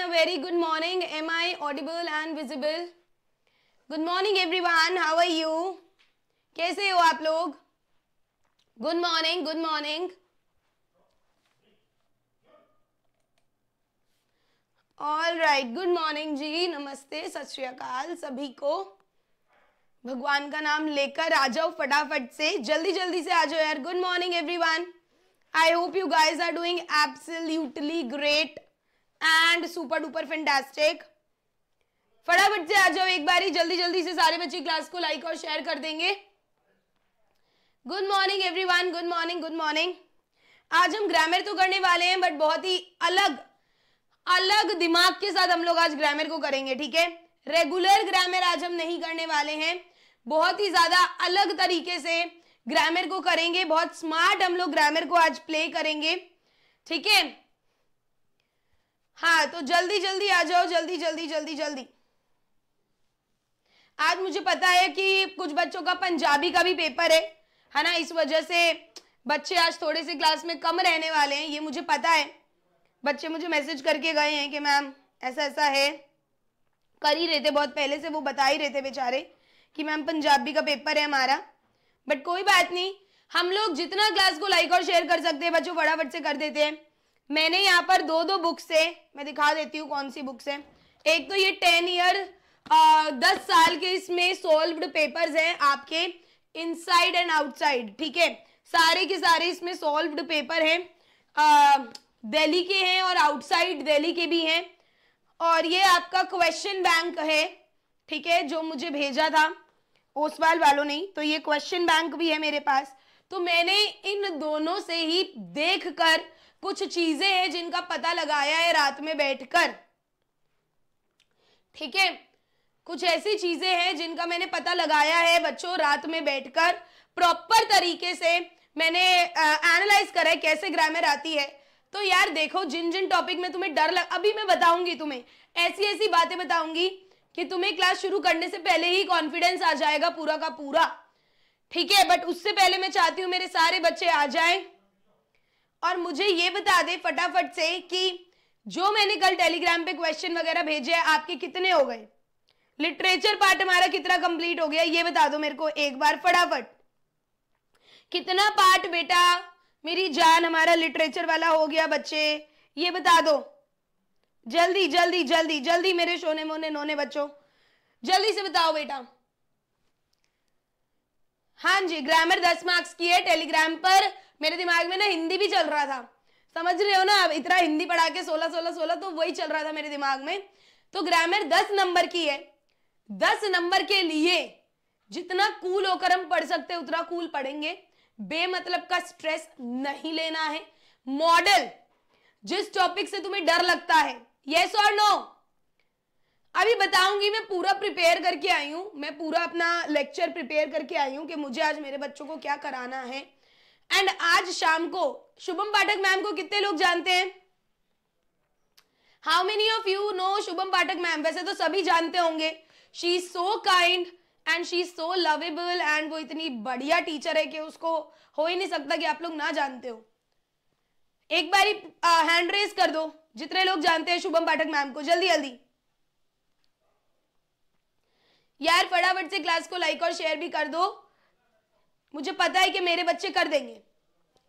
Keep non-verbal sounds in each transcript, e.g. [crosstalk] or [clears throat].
everyone a very good morning am i audible and visible good morning everyone how are you kaise ho aap log good morning good morning all right good morning ji namaste sat sri akal sabhi ko भगवान का नाम लेकर आ जाओ फटाफट से जल्दी जल्दी से आ जाओ यार good morning everyone I hope you guys are doing absolutely great and super duper fantastic फटाफट से आ जाओ एक बार ही जल्दी जल्दी से सारे बच्चे क्लास को लाइक और शेयर कर देंगे good morning everyone good morning good morning आज हम ग्रामर तो करने वाले हैं बट बहुत ही अलग अलग दिमाग के साथ हम लोग आज ग्रामर को करेंगे ठीक है रेगुलर ग्रामर आज हम नहीं करने वाले हैं बहुत ही ज्यादा अलग तरीके से ग्रामर को करेंगे बहुत स्मार्ट हम लोग ग्रामर को आज प्ले करेंगे ठीक है हाँ तो जल्दी जल्दी आ जाओ जल्दी जल्दी जल्दी जल्दी आज मुझे पता है कि कुछ बच्चों का पंजाबी का भी पेपर है है ना इस वजह से बच्चे आज थोड़े से क्लास में कम रहने वाले हैं ये मुझे पता है बच्चे मुझे मैसेज करके गए हैं कि मैम ऐसा ऐसा है कर ही रहे थे बहुत पहले से वो बता ही रहे थे बेचारे कि मैम पंजाबी का पेपर है हमारा बट कोई बात नहीं हम लोग जितना क्लास को लाइक और शेयर कर सकते हैं बच्चों फटाफट से कर देते हैं मैंने यहाँ पर दो दो बुक्स है मैं दिखा देती हूँ कौन सी बुक्स है एक तो ये टेन ईयर दस साल के इसमें सोल्व्ड पेपर्स हैं आपके इनसाइड एंड आउटसाइड ठीक है सारे के सारे इसमें सॉल्व्ड पेपर हैं दिल्ली के हैं और आउटसाइड दिल्ली के भी हैं और ये आपका क्वेश्चन बैंक है ठीक है जो मुझे भेजा था ओसवाल वालों ने तो ये क्वेश्चन बैंक भी है मेरे पास तो मैंने इन दोनों से ही देख कर कुछ चीजें हैं जिनका पता लगाया है रात में बैठकर ठीक है कुछ ऐसी चीजें हैं जिनका मैंने पता लगाया है बच्चों रात में बैठकर प्रॉपर तरीके से मैंने एनालाइज करा है कैसे ग्रामर आती है तो यार देखो जिन जिन टॉपिक में तुम्हें डर लग अभी मैं बताऊंगी तुम्हें ऐसी ऐसी बातें बताऊंगी कि तुम्हें क्लास शुरू करने से पहले ही कॉन्फिडेंस आ जाएगा पूरा का पूरा ठीक है बट उससे पहले मैं चाहती हूँ मेरे सारे बच्चे आ जाएं और मुझे ये बता दे फटाफट से कि जो मैंने कल टेलीग्राम पे क्वेश्चन वगैरह भेजे हैं आपके कितने हो गए लिटरेचर पार्ट हमारा कितना कंप्लीट हो गया ये बता दो मेरे को एक बार फटाफट कितना पार्ट बेटा मेरी जान हमारा लिटरेचर वाला हो गया बच्चे ये बता दो जल्दी जल्दी जल्दी जल्दी मेरे सोने मोने नोने बच्चों जल्दी से बताओ बेटा हाँ जी ग्रामर दस मार्क्स की है टेलीग्राम पर मेरे दिमाग में ना हिंदी भी चल रहा था समझ रहे हो ना अब इतना हिंदी पढ़ा के सोलह सोलह सोलह तो वही चल रहा था मेरे दिमाग में तो ग्रामर दस नंबर की है दस नंबर के लिए जितना कूल होकर हम पढ़ सकते उतना कूल पढ़ेंगे बेमतलब का स्ट्रेस नहीं लेना है मॉडल जिस टॉपिक से तुम्हें डर लगता है यस और नो अभी बताऊंगी मैं पूरा प्रिपेयर करके आई हूं मैं पूरा अपना लेक्चर प्रिपेयर करके आई हूं कि मुझे आज मेरे बच्चों को क्या कराना है एंड आज शाम को शुभम पाठक मैम को कितने लोग जानते हैं how many of you know Shubham Pathak ma'am वैसे तो सभी जानते होंगे she is so kind and she is so lovable and वो इतनी बढ़िया टीचर है कि उसको हो ही नहीं सकता कि आप लोग ना जानते हो एक बारी हैंड रेस कर दो जितने लोग जानते हैं शुभम पाठक मैम को जल्दी जल्दी यार फटाफट से क्लास को लाइक और शेयर भी कर दो मुझे पता है कि मेरे बच्चे कर देंगे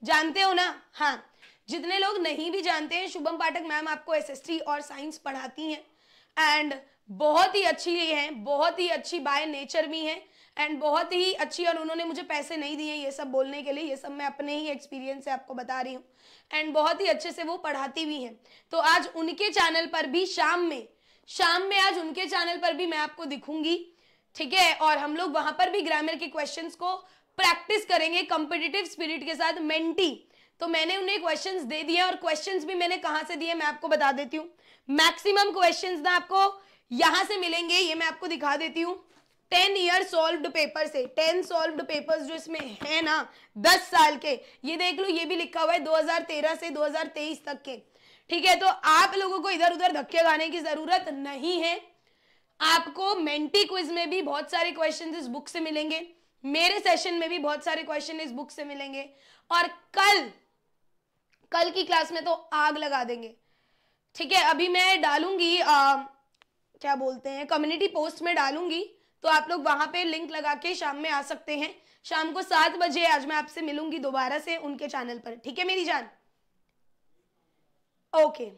जानते हो ना हाँ जितने लोग नहीं भी जानते हैं शुभम पाठक मैम आपको एसएसटी और साइंस पढ़ाती हैं एंड बहुत ही अच्छी हैं बहुत ही अच्छी बाय नेचर भी हैं एंड बहुत ही अच्छी और उन्होंने मुझे पैसे नहीं दिए ये सब बोलने के लिए ये सब मैं अपने ही एक्सपीरियंस से आपको बता रही हूँ एंड बहुत ही अच्छे से वो पढ़ाती भी हैं तो आज उनके चैनल पर भी शाम में शाम में आज उनके चैनल पर भी मैं आपको दिखूंगी ठीक है और हम लोग वहां पर भी ग्रामर के क्वेश्चंस को प्रैक्टिस करेंगे कंपिटेटिव स्पिरिट के साथ मेंटी तो मैंने उन्हें क्वेश्चंस दे दिए और क्वेश्चंस भी मैंने कहाँ से दिए मैं आपको बता देती हूँ मैक्सिमम क्वेश्चंस ना आपको यहां से मिलेंगे ये मैं आपको दिखा देती हूँ टेन ईयर सॉल्व्ड पेपर से टेन सॉल्व्ड पेपर जो इसमें है ना दस साल के ये देख लो ये भी लिखा हुआ है दो से दो तक के ठीक है तो आप लोगों को इधर उधर धक्के खाने की जरूरत नहीं है आपको मेंटी क्विज में भी बहुत सारे क्वेश्चन इस बुक से मिलेंगे मेरे सेशन में भी बहुत सारे क्वेश्चन इस बुक से मिलेंगे और कल कल की क्लास में तो आग लगा देंगे ठीक है अभी मैं डालूंगी आ, क्या बोलते हैं कम्युनिटी पोस्ट में डालूंगी तो आप लोग वहां पे लिंक लगा के शाम में आ सकते हैं शाम को सात बजे आज मैं आपसे मिलूंगी दोबारा से उनके चैनल पर ठीक है मेरी जान ओके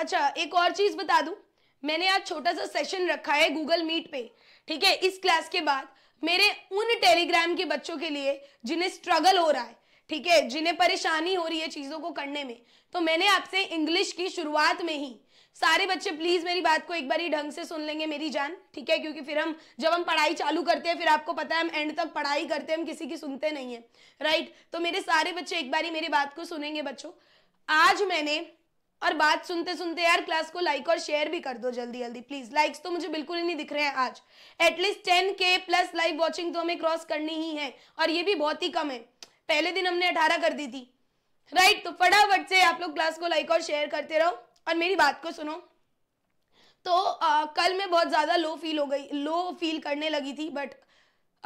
अच्छा एक और चीज बता दू मैंने आज छोटा सा सेशन रखा है गूगल मीट पे ठीक है इस क्लास के बाद मेरे उन टेलीग्राम के बच्चों के लिए जिन्हें स्ट्रगल हो रहा है ठीक है जिन्हें परेशानी हो रही है चीज़ों को करने में तो मैंने आपसे इंग्लिश की शुरुआत में ही सारे बच्चे प्लीज़ मेरी बात को एक बार ही ढंग से सुन लेंगे मेरी जान ठीक है क्योंकि फिर हम जब हम पढ़ाई चालू करते हैं फिर आपको पता है हम एंड तक पढ़ाई करते हैं हम किसी की सुनते नहीं है राइट तो मेरे सारे बच्चे एक बार ही मेरी बात को सुनेंगे बच्चों आज मैंने और बात सुनते सुनते यार क्लास को लाइक और शेयर भी कर दो जल्दी जल्दी प्लीज लाइक्स तो मुझे बिल्कुल ही नहीं दिख रहे हैं आज एटलीस्ट टेन के प्लस लाइव वॉचिंग तो हमें क्रॉस करनी ही है और ये भी बहुत ही कम है पहले दिन हमने अठारह कर दी थी राइट तो फटाफट से आप लोग क्लास को लाइक और शेयर करते रहो और मेरी बात को सुनो तो आ, कल मैं बहुत ज़्यादा लो फील हो गई लो फील करने लगी थी but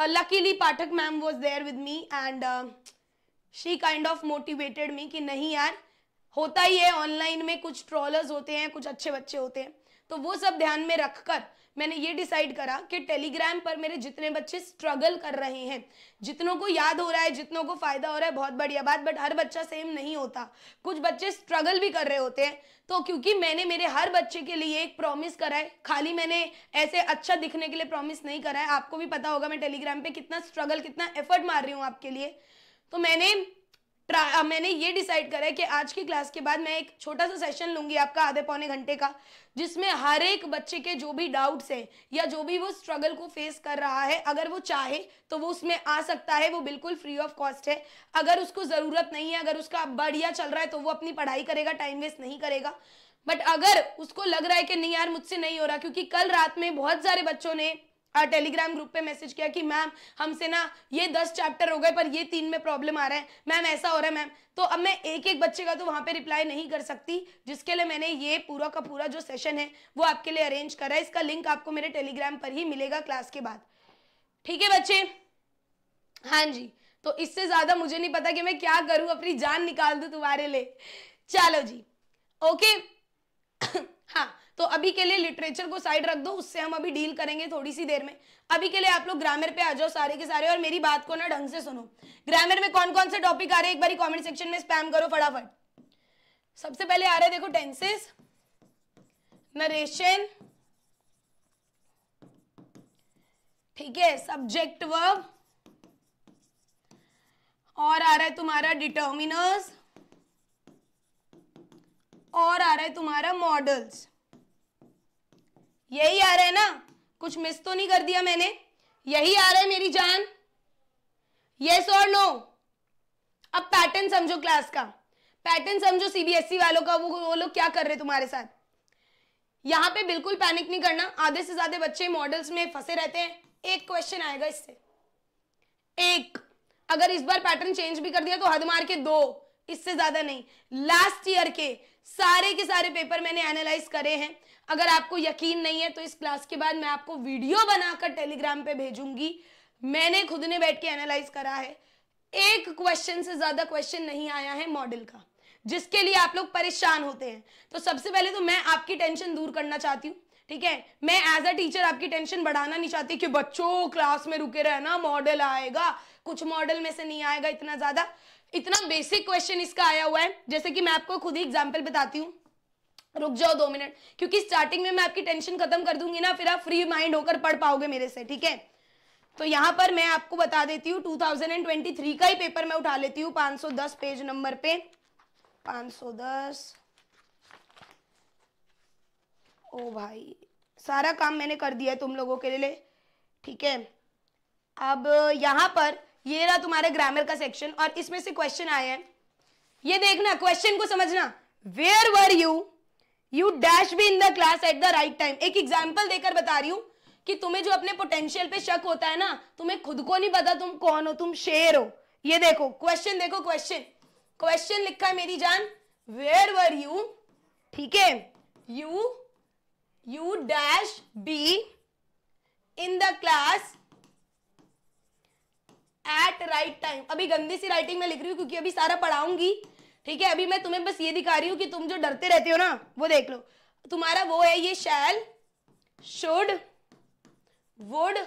luckily Pathak ma'am was there with me and she kind of motivated me कि नहीं यार होता ही है ऑनलाइन में कुछ ट्रॉलर्स होते हैं कुछ अच्छे बच्चे होते हैं तो वो सब ध्यान में रखकर मैंने ये डिसाइड करा कि टेलीग्राम पर मेरे जितने बच्चे स्ट्रगल कर रहे हैं जितनों को याद हो रहा है जितनों को फायदा हो रहा है बहुत बढ़िया बात बट हर बच्चा सेम नहीं होता कुछ बच्चे स्ट्रगल भी कर रहे होते हैं तो क्योंकि मैंने मेरे हर बच्चे के लिए एक प्रॉमिस करा है खाली मैंने ऐसे अच्छा दिखने के लिए प्रॉमिस नहीं करा है आपको भी पता होगा मैं टेलीग्राम पर कितना स्ट्रगल कितना एफर्ट मार रही हूँ आपके लिए तो मैंने मैंने ये डिसाइड करा है कि आज की क्लास के बाद मैं एक छोटा सा सेशन लूंगी आपका आधे पौने घंटे का जिसमें हर एक बच्चे के जो भी डाउट्स हैं या जो भी वो स्ट्रगल को फेस कर रहा है अगर वो चाहे तो वो उसमें आ सकता है वो बिल्कुल फ्री ऑफ कॉस्ट है अगर उसको ज़रूरत नहीं है अगर उसका बढ़िया चल रहा है तो वो अपनी पढ़ाई करेगा टाइम वेस्ट नहीं करेगा बट अगर उसको लग रहा है कि नहीं यार मुझसे नहीं हो रहा क्योंकि कल रात में बहुत सारे बच्चों ने टेलीग्राम ग्रुप पे मैसेज किया कि मैम हमसे ना ये दस चैप्टर हो गए पर ये तीन में प्रॉब्लम आ रहा है मैम ऐसा हो रहा है मैम तो अब मैं एक एक बच्चे का तो वहाँ पे रिप्लाई नहीं कर सकती जिसके लिए मैंने ये पूरा का पूरा जो सेशन है वो आपके लिए अरेंज करा है इसका लिंक आपको मेरे टेलीग्राम पर ही मिलेगा क्लास के बाद ठीक है बच्चे हाँ जी तो इससे ज़्यादा मुझे नहीं पता कि मैं क्या करूँ अपनी जान निकाल दू तुम्हारे लिए चलो जी ओके [coughs] हाँ तो अभी के लिए लिटरेचर को साइड रख दो उससे हम अभी डील करेंगे थोड़ी सी देर में अभी के लिए आप लोग ग्रामर पे आ जाओ सारे के सारे और मेरी बात को ना ढंग से सुनो ग्रामर में कौन कौन से टॉपिक आ रहे हैं एक बार कॉमेंट सेक्शन में स्पैम करो फटाफट सबसे पहले आ रहे हैं देखो टेंसेस नरेशन ठीक है सब्जेक्ट वर्ब और आ रहा है तुम्हारा डिटर्मिनर्स और आ रहा है तुम्हारा मॉडल्स यही आ रहा है ना कुछ मिस तो नहीं कर दिया मैंने यही आ रहा है मेरी जान यस और नो अब पैटर्न समझो क्लास का पैटर्न समझो सीबीएसई e वालों का वो वो लोग क्या कर रहे तुम्हारे साथ यहाँ पे बिल्कुल पैनिक नहीं करना आधे से ज्यादा बच्चे मॉडल्स में फंसे रहते हैं एक क्वेश्चन आएगा इससे एक अगर इस बार पैटर्न चेंज भी कर दिया तो हद मार के दो इससे ज्यादा नहीं लास्ट ईयर के सारे के सारे पेपर मैंने एनालाइज करे हैं अगर आपको यकीन नहीं है तो इस क्लास के बाद मैं आपको वीडियो बनाकर टेलीग्राम पे भेजूंगी मैंने खुद ने बैठ के एनालाइज करा है एक क्वेश्चन से ज्यादा क्वेश्चन नहीं आया है मॉडल का जिसके लिए आप लोग परेशान होते हैं तो सबसे पहले तो मैं आपकी टेंशन दूर करना चाहती हूँ ठीक है मैं एज अ टीचर आपकी टेंशन बढ़ाना नहीं चाहती कि बच्चों क्लास में रुके रहना मॉडल आएगा कुछ मॉडल में से नहीं आएगा इतना ज्यादा इतना बेसिक क्वेश्चन इसका आया हुआ है जैसे कि मैं आपको खुद ही एग्जाम्पल बताती हूँ रुक जाओ दो मिनट क्योंकि स्टार्टिंग में मैं आपकी टेंशन खत्म कर दूंगी ना फिर आप फ्री माइंड होकर पढ़ पाओगे मेरे से ठीक है तो यहाँ पर मैं आपको बता देती हूँ 2023 का ही पेपर मैं उठा लेती हूँ 510 पेज नंबर पे 510 ओ भाई सारा काम मैंने कर दिया है तुम लोगों के लिए ठीक है अब यहाँ पर ये रहा तुम्हारा ग्रामर का सेक्शन और इसमें से क्वेश्चन आए हैं ये देखना क्वेश्चन को समझना where were you you dash be in the class at the right time एक एग्जाम्पल देकर बता रही हूं कि तुम्हें जो अपने पोटेंशियल पे शक होता है ना तुम्हें खुद को नहीं पता तुम कौन हो तुम शेर हो ये देखो क्वेश्चन देखो क्वेश्चन क्वेश्चन लिखा है मेरी जान वेयर वर यू ठीक है you you dash be in the class at right time अभी गंदी सी राइटिंग में लिख रही हूँ क्योंकि अभी सारा पढ़ाऊंगी ठीक है अभी मैं तुम्हें बस ये दिखा रही हूँ कि तुम जो डरते रहते हो ना वो देख लो तुम्हारा वो है ये शैल शुड वुड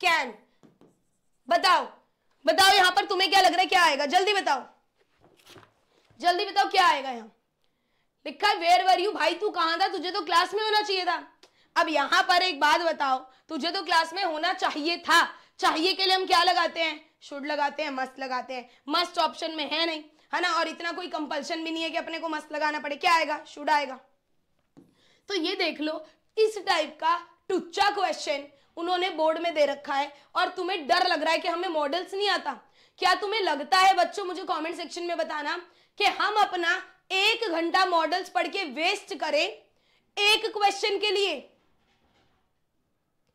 कैन बताओ बताओ यहां पर तुम्हें क्या लग रहा है क्या आएगा जल्दी बताओ जल्दी बताओ क्या आएगा यहाँ लिखा है वेयर वर यू भाई तू कहां था तुझे तो क्लास में होना चाहिए था अब यहां पर एक बात बताओ तुझे तो क्लास में होना चाहिए था चाहिए के लिए हम क्या लगाते हैं शुड लगाते हैं मस्त लगाते हैं मस्त ऑप्शन में है नहीं है ना और इतना कोई कंपल्शन भी नहीं है कि अपने को मस्त लगाना पड़े क्या आएगा शुड आएगा तो ये देख लो इस टाइप का टुच्चा क्वेश्चन उन्होंने बोर्ड में दे रखा है और तुम्हें डर लग रहा है कि हमें मॉडल्स नहीं आता क्या तुम्हें लगता है बच्चों मुझे कमेंट सेक्शन में बताना कि हम अपना एक घंटा मॉडल्स पढ़ के वेस्ट करें एक क्वेश्चन के लिए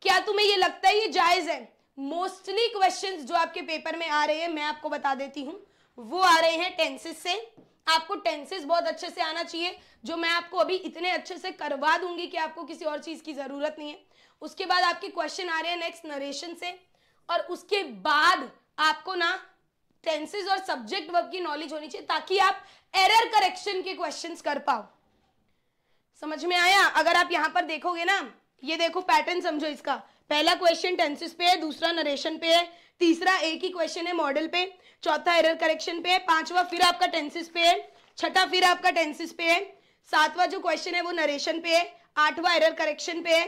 क्या तुम्हें ये लगता है ये जायज है मोस्टली क्वेश्चंस जो आपके पेपर में आ रहे हैं मैं आपको बता देती हूँ वो आ रहे हैं टेंसेस से आपको टेंसेस बहुत अच्छे से आना चाहिए जो मैं आपको अभी इतने अच्छे से करवा दूंगी कि आपको किसी और चीज़ की ज़रूरत नहीं है उसके बाद आपके क्वेश्चन आ रहे हैं नेक्स्ट नरेशन से और उसके बाद आपको ना टेंसेज और सब्जेक्ट वर्ब की नॉलेज होनी चाहिए ताकि आप एरर करेक्शन के क्वेश्चंस कर पाओ समझ में आया अगर आप यहां पर देखोगे ना ये देखो पैटर्न समझो इसका पहला क्वेश्चन टेंसिस पे है दूसरा नरेशन पे है तीसरा एक ही क्वेश्चन है मॉडल पे चौथा एरर करेक्शन पे है पांचवा फिर आपका टेंसिस पे है छठा फिर आपका टेंसिस पे है सातवा जो क्वेश्चन है वो नरेशन पे है आठवा एरर करेक्शन पे है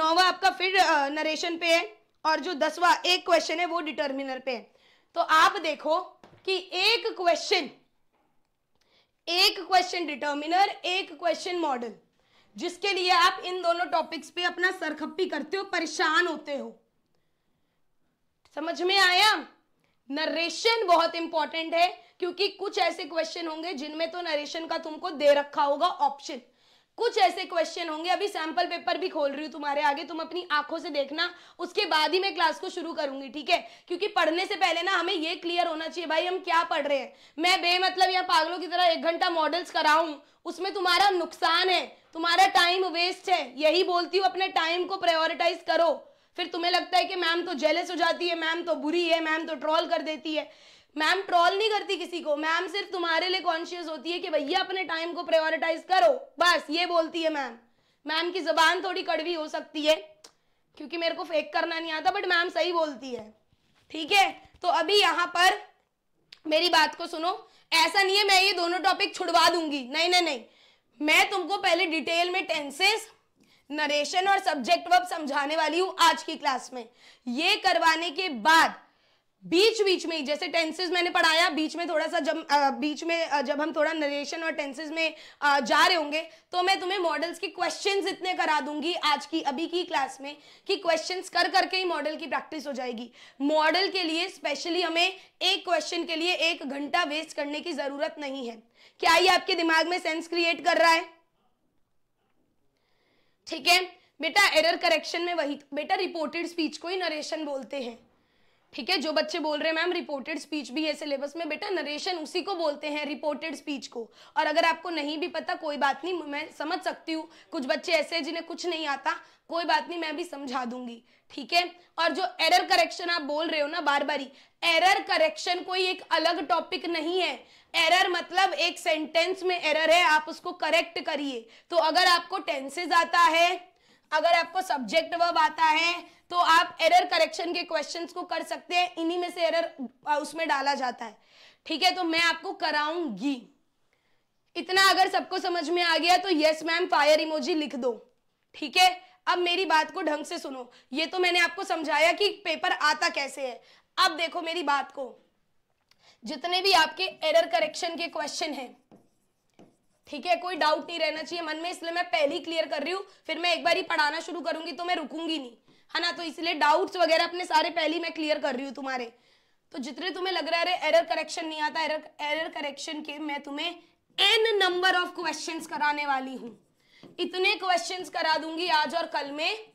नौवा आपका फिर नरेशन पे है और जो दसवा एक क्वेश्चन है वो डिटर्मिनर पे है तो आप देखो कि एक क्वेश्चन एक क्वेश्चन डिटर्मिनर एक क्वेश्चन मॉडल जिसके लिए आप इन दोनों टॉपिक्स पे अपना सरखप्पी करते हो परेशान होते हो समझ में आया नरेशन बहुत इंपॉर्टेंट है क्योंकि कुछ ऐसे क्वेश्चन होंगे जिनमें तो नरेशन का तुमको दे रखा होगा ऑप्शन कुछ ऐसे क्वेश्चन होंगे अभी सैंपल पेपर भी खोल रही हूं तुम्हारे आगे तुम अपनी आंखों से देखना उसके बाद ही मैं क्लास को शुरू करूंगी ठीक है क्योंकि पढ़ने से पहले ना हमें ये क्लियर होना चाहिए भाई हम क्या पढ़ रहे हैं मैं बेमतलब यहाँ पागलों की तरह एक घंटा मॉडल्स कराऊं उसमें तुम्हारा नुकसान है तुम्हारा टाइम वेस्ट है यही बोलती हूँ अपने टाइम को प्रायोरिटाइज करो फिर तुम्हें लगता है कि मैम तो जेलस हो जाती है मैम तो बुरी है मैम तो ट्रॉल कर देती है मैम ट्रॉल नहीं करती किसी को मैम सिर्फ तुम्हारे लिए कॉन्शियस होती है कि भैया अपने टाइम को प्रायोरिटाइज करो बस ये बोलती है मैम मैम की जबान थोड़ी कड़वी हो सकती है क्योंकि मेरे को फेक करना नहीं आता बट मैम सही बोलती है ठीक है तो अभी यहाँ पर मेरी बात को सुनो ऐसा नहीं है मैं ये दोनों टॉपिक छुड़वा दूंगी नहीं नहीं नहीं मैं तुमको पहले डिटेल में टेंसेस नरेशन और सब्जेक्ट वर्ब समझाने वाली हूँ आज की क्लास में ये करवाने के बाद बीच बीच में जैसे टेंसेस मैंने पढ़ाया बीच में थोड़ा सा जब आ, बीच में जब हम थोड़ा नरेशन और टेंसेस में आ, जा रहे होंगे तो मैं तुम्हें मॉडल्स के क्वेश्चंस इतने करा दूंगी आज की अभी की क्लास में कि क्वेश्चंस कर करके ही मॉडल की प्रैक्टिस हो जाएगी मॉडल के लिए स्पेशली हमें एक क्वेश्चन के लिए एक घंटा वेस्ट करने की ज़रूरत नहीं है क्या ये आपके दिमाग में सेंस क्रिएट कर रहा है ठीक है बेटा एरर करेक्शन में वही बेटा रिपोर्टेड स्पीच को ही नरेशन बोलते हैं ठीक है जो बच्चे बोल रहे हैं मैम रिपोर्टेड स्पीच भी है सिलेबस में बेटा नरेशन उसी को बोलते हैं रिपोर्टेड स्पीच को और अगर आपको नहीं भी पता कोई बात नहीं मैं समझ सकती हूँ कुछ बच्चे ऐसे हैं जिन्हें कुछ नहीं आता कोई बात नहीं मैं भी समझा दूंगी ठीक है और जो एरर करेक्शन आप बोल रहे हो ना बार बारी एरर करेक्शन कोई एक अलग टॉपिक नहीं है एरर मतलब एक सेंटेंस में एरर है आप उसको करेक्ट करिए तो अगर आपको टेंसेज आता है अगर आपको सब्जेक्ट वर्ब आता है तो आप एरर करेक्शन के क्वेश्चंस को कर सकते हैं इन्हीं में से एरर उसमें डाला जाता है ठीक है तो मैं आपको कराऊंगी इतना अगर सबको समझ में आ गया तो यस मैम फायर इमोजी लिख दो ठीक है अब मेरी बात को ढंग से सुनो ये तो मैंने आपको समझाया कि पेपर आता कैसे है अब देखो मेरी बात को जितने भी आपके एरर करेक्शन के क्वेश्चन हैं ठीक है कोई डाउट नहीं रहना चाहिए मन में इसलिए मैं पहली क्लियर कर रही हूँ फिर मैं एक बार ही पढ़ाना शुरू करूंगी तो मैं रुकूंगी नहीं है ना तो इसलिए डाउट्स वगैरह अपने सारे पहले मैं क्लियर कर रही हूँ तुम्हारे तो जितने तुम्हें लग रहा है एरर करेक्शन नहीं आता एरर एरर करेक्शन के मैं तुम्हें एन नंबर ऑफ क्वेश्चंस कराने वाली हूँ इतने क्वेश्चंस करा दूंगी आज और कल में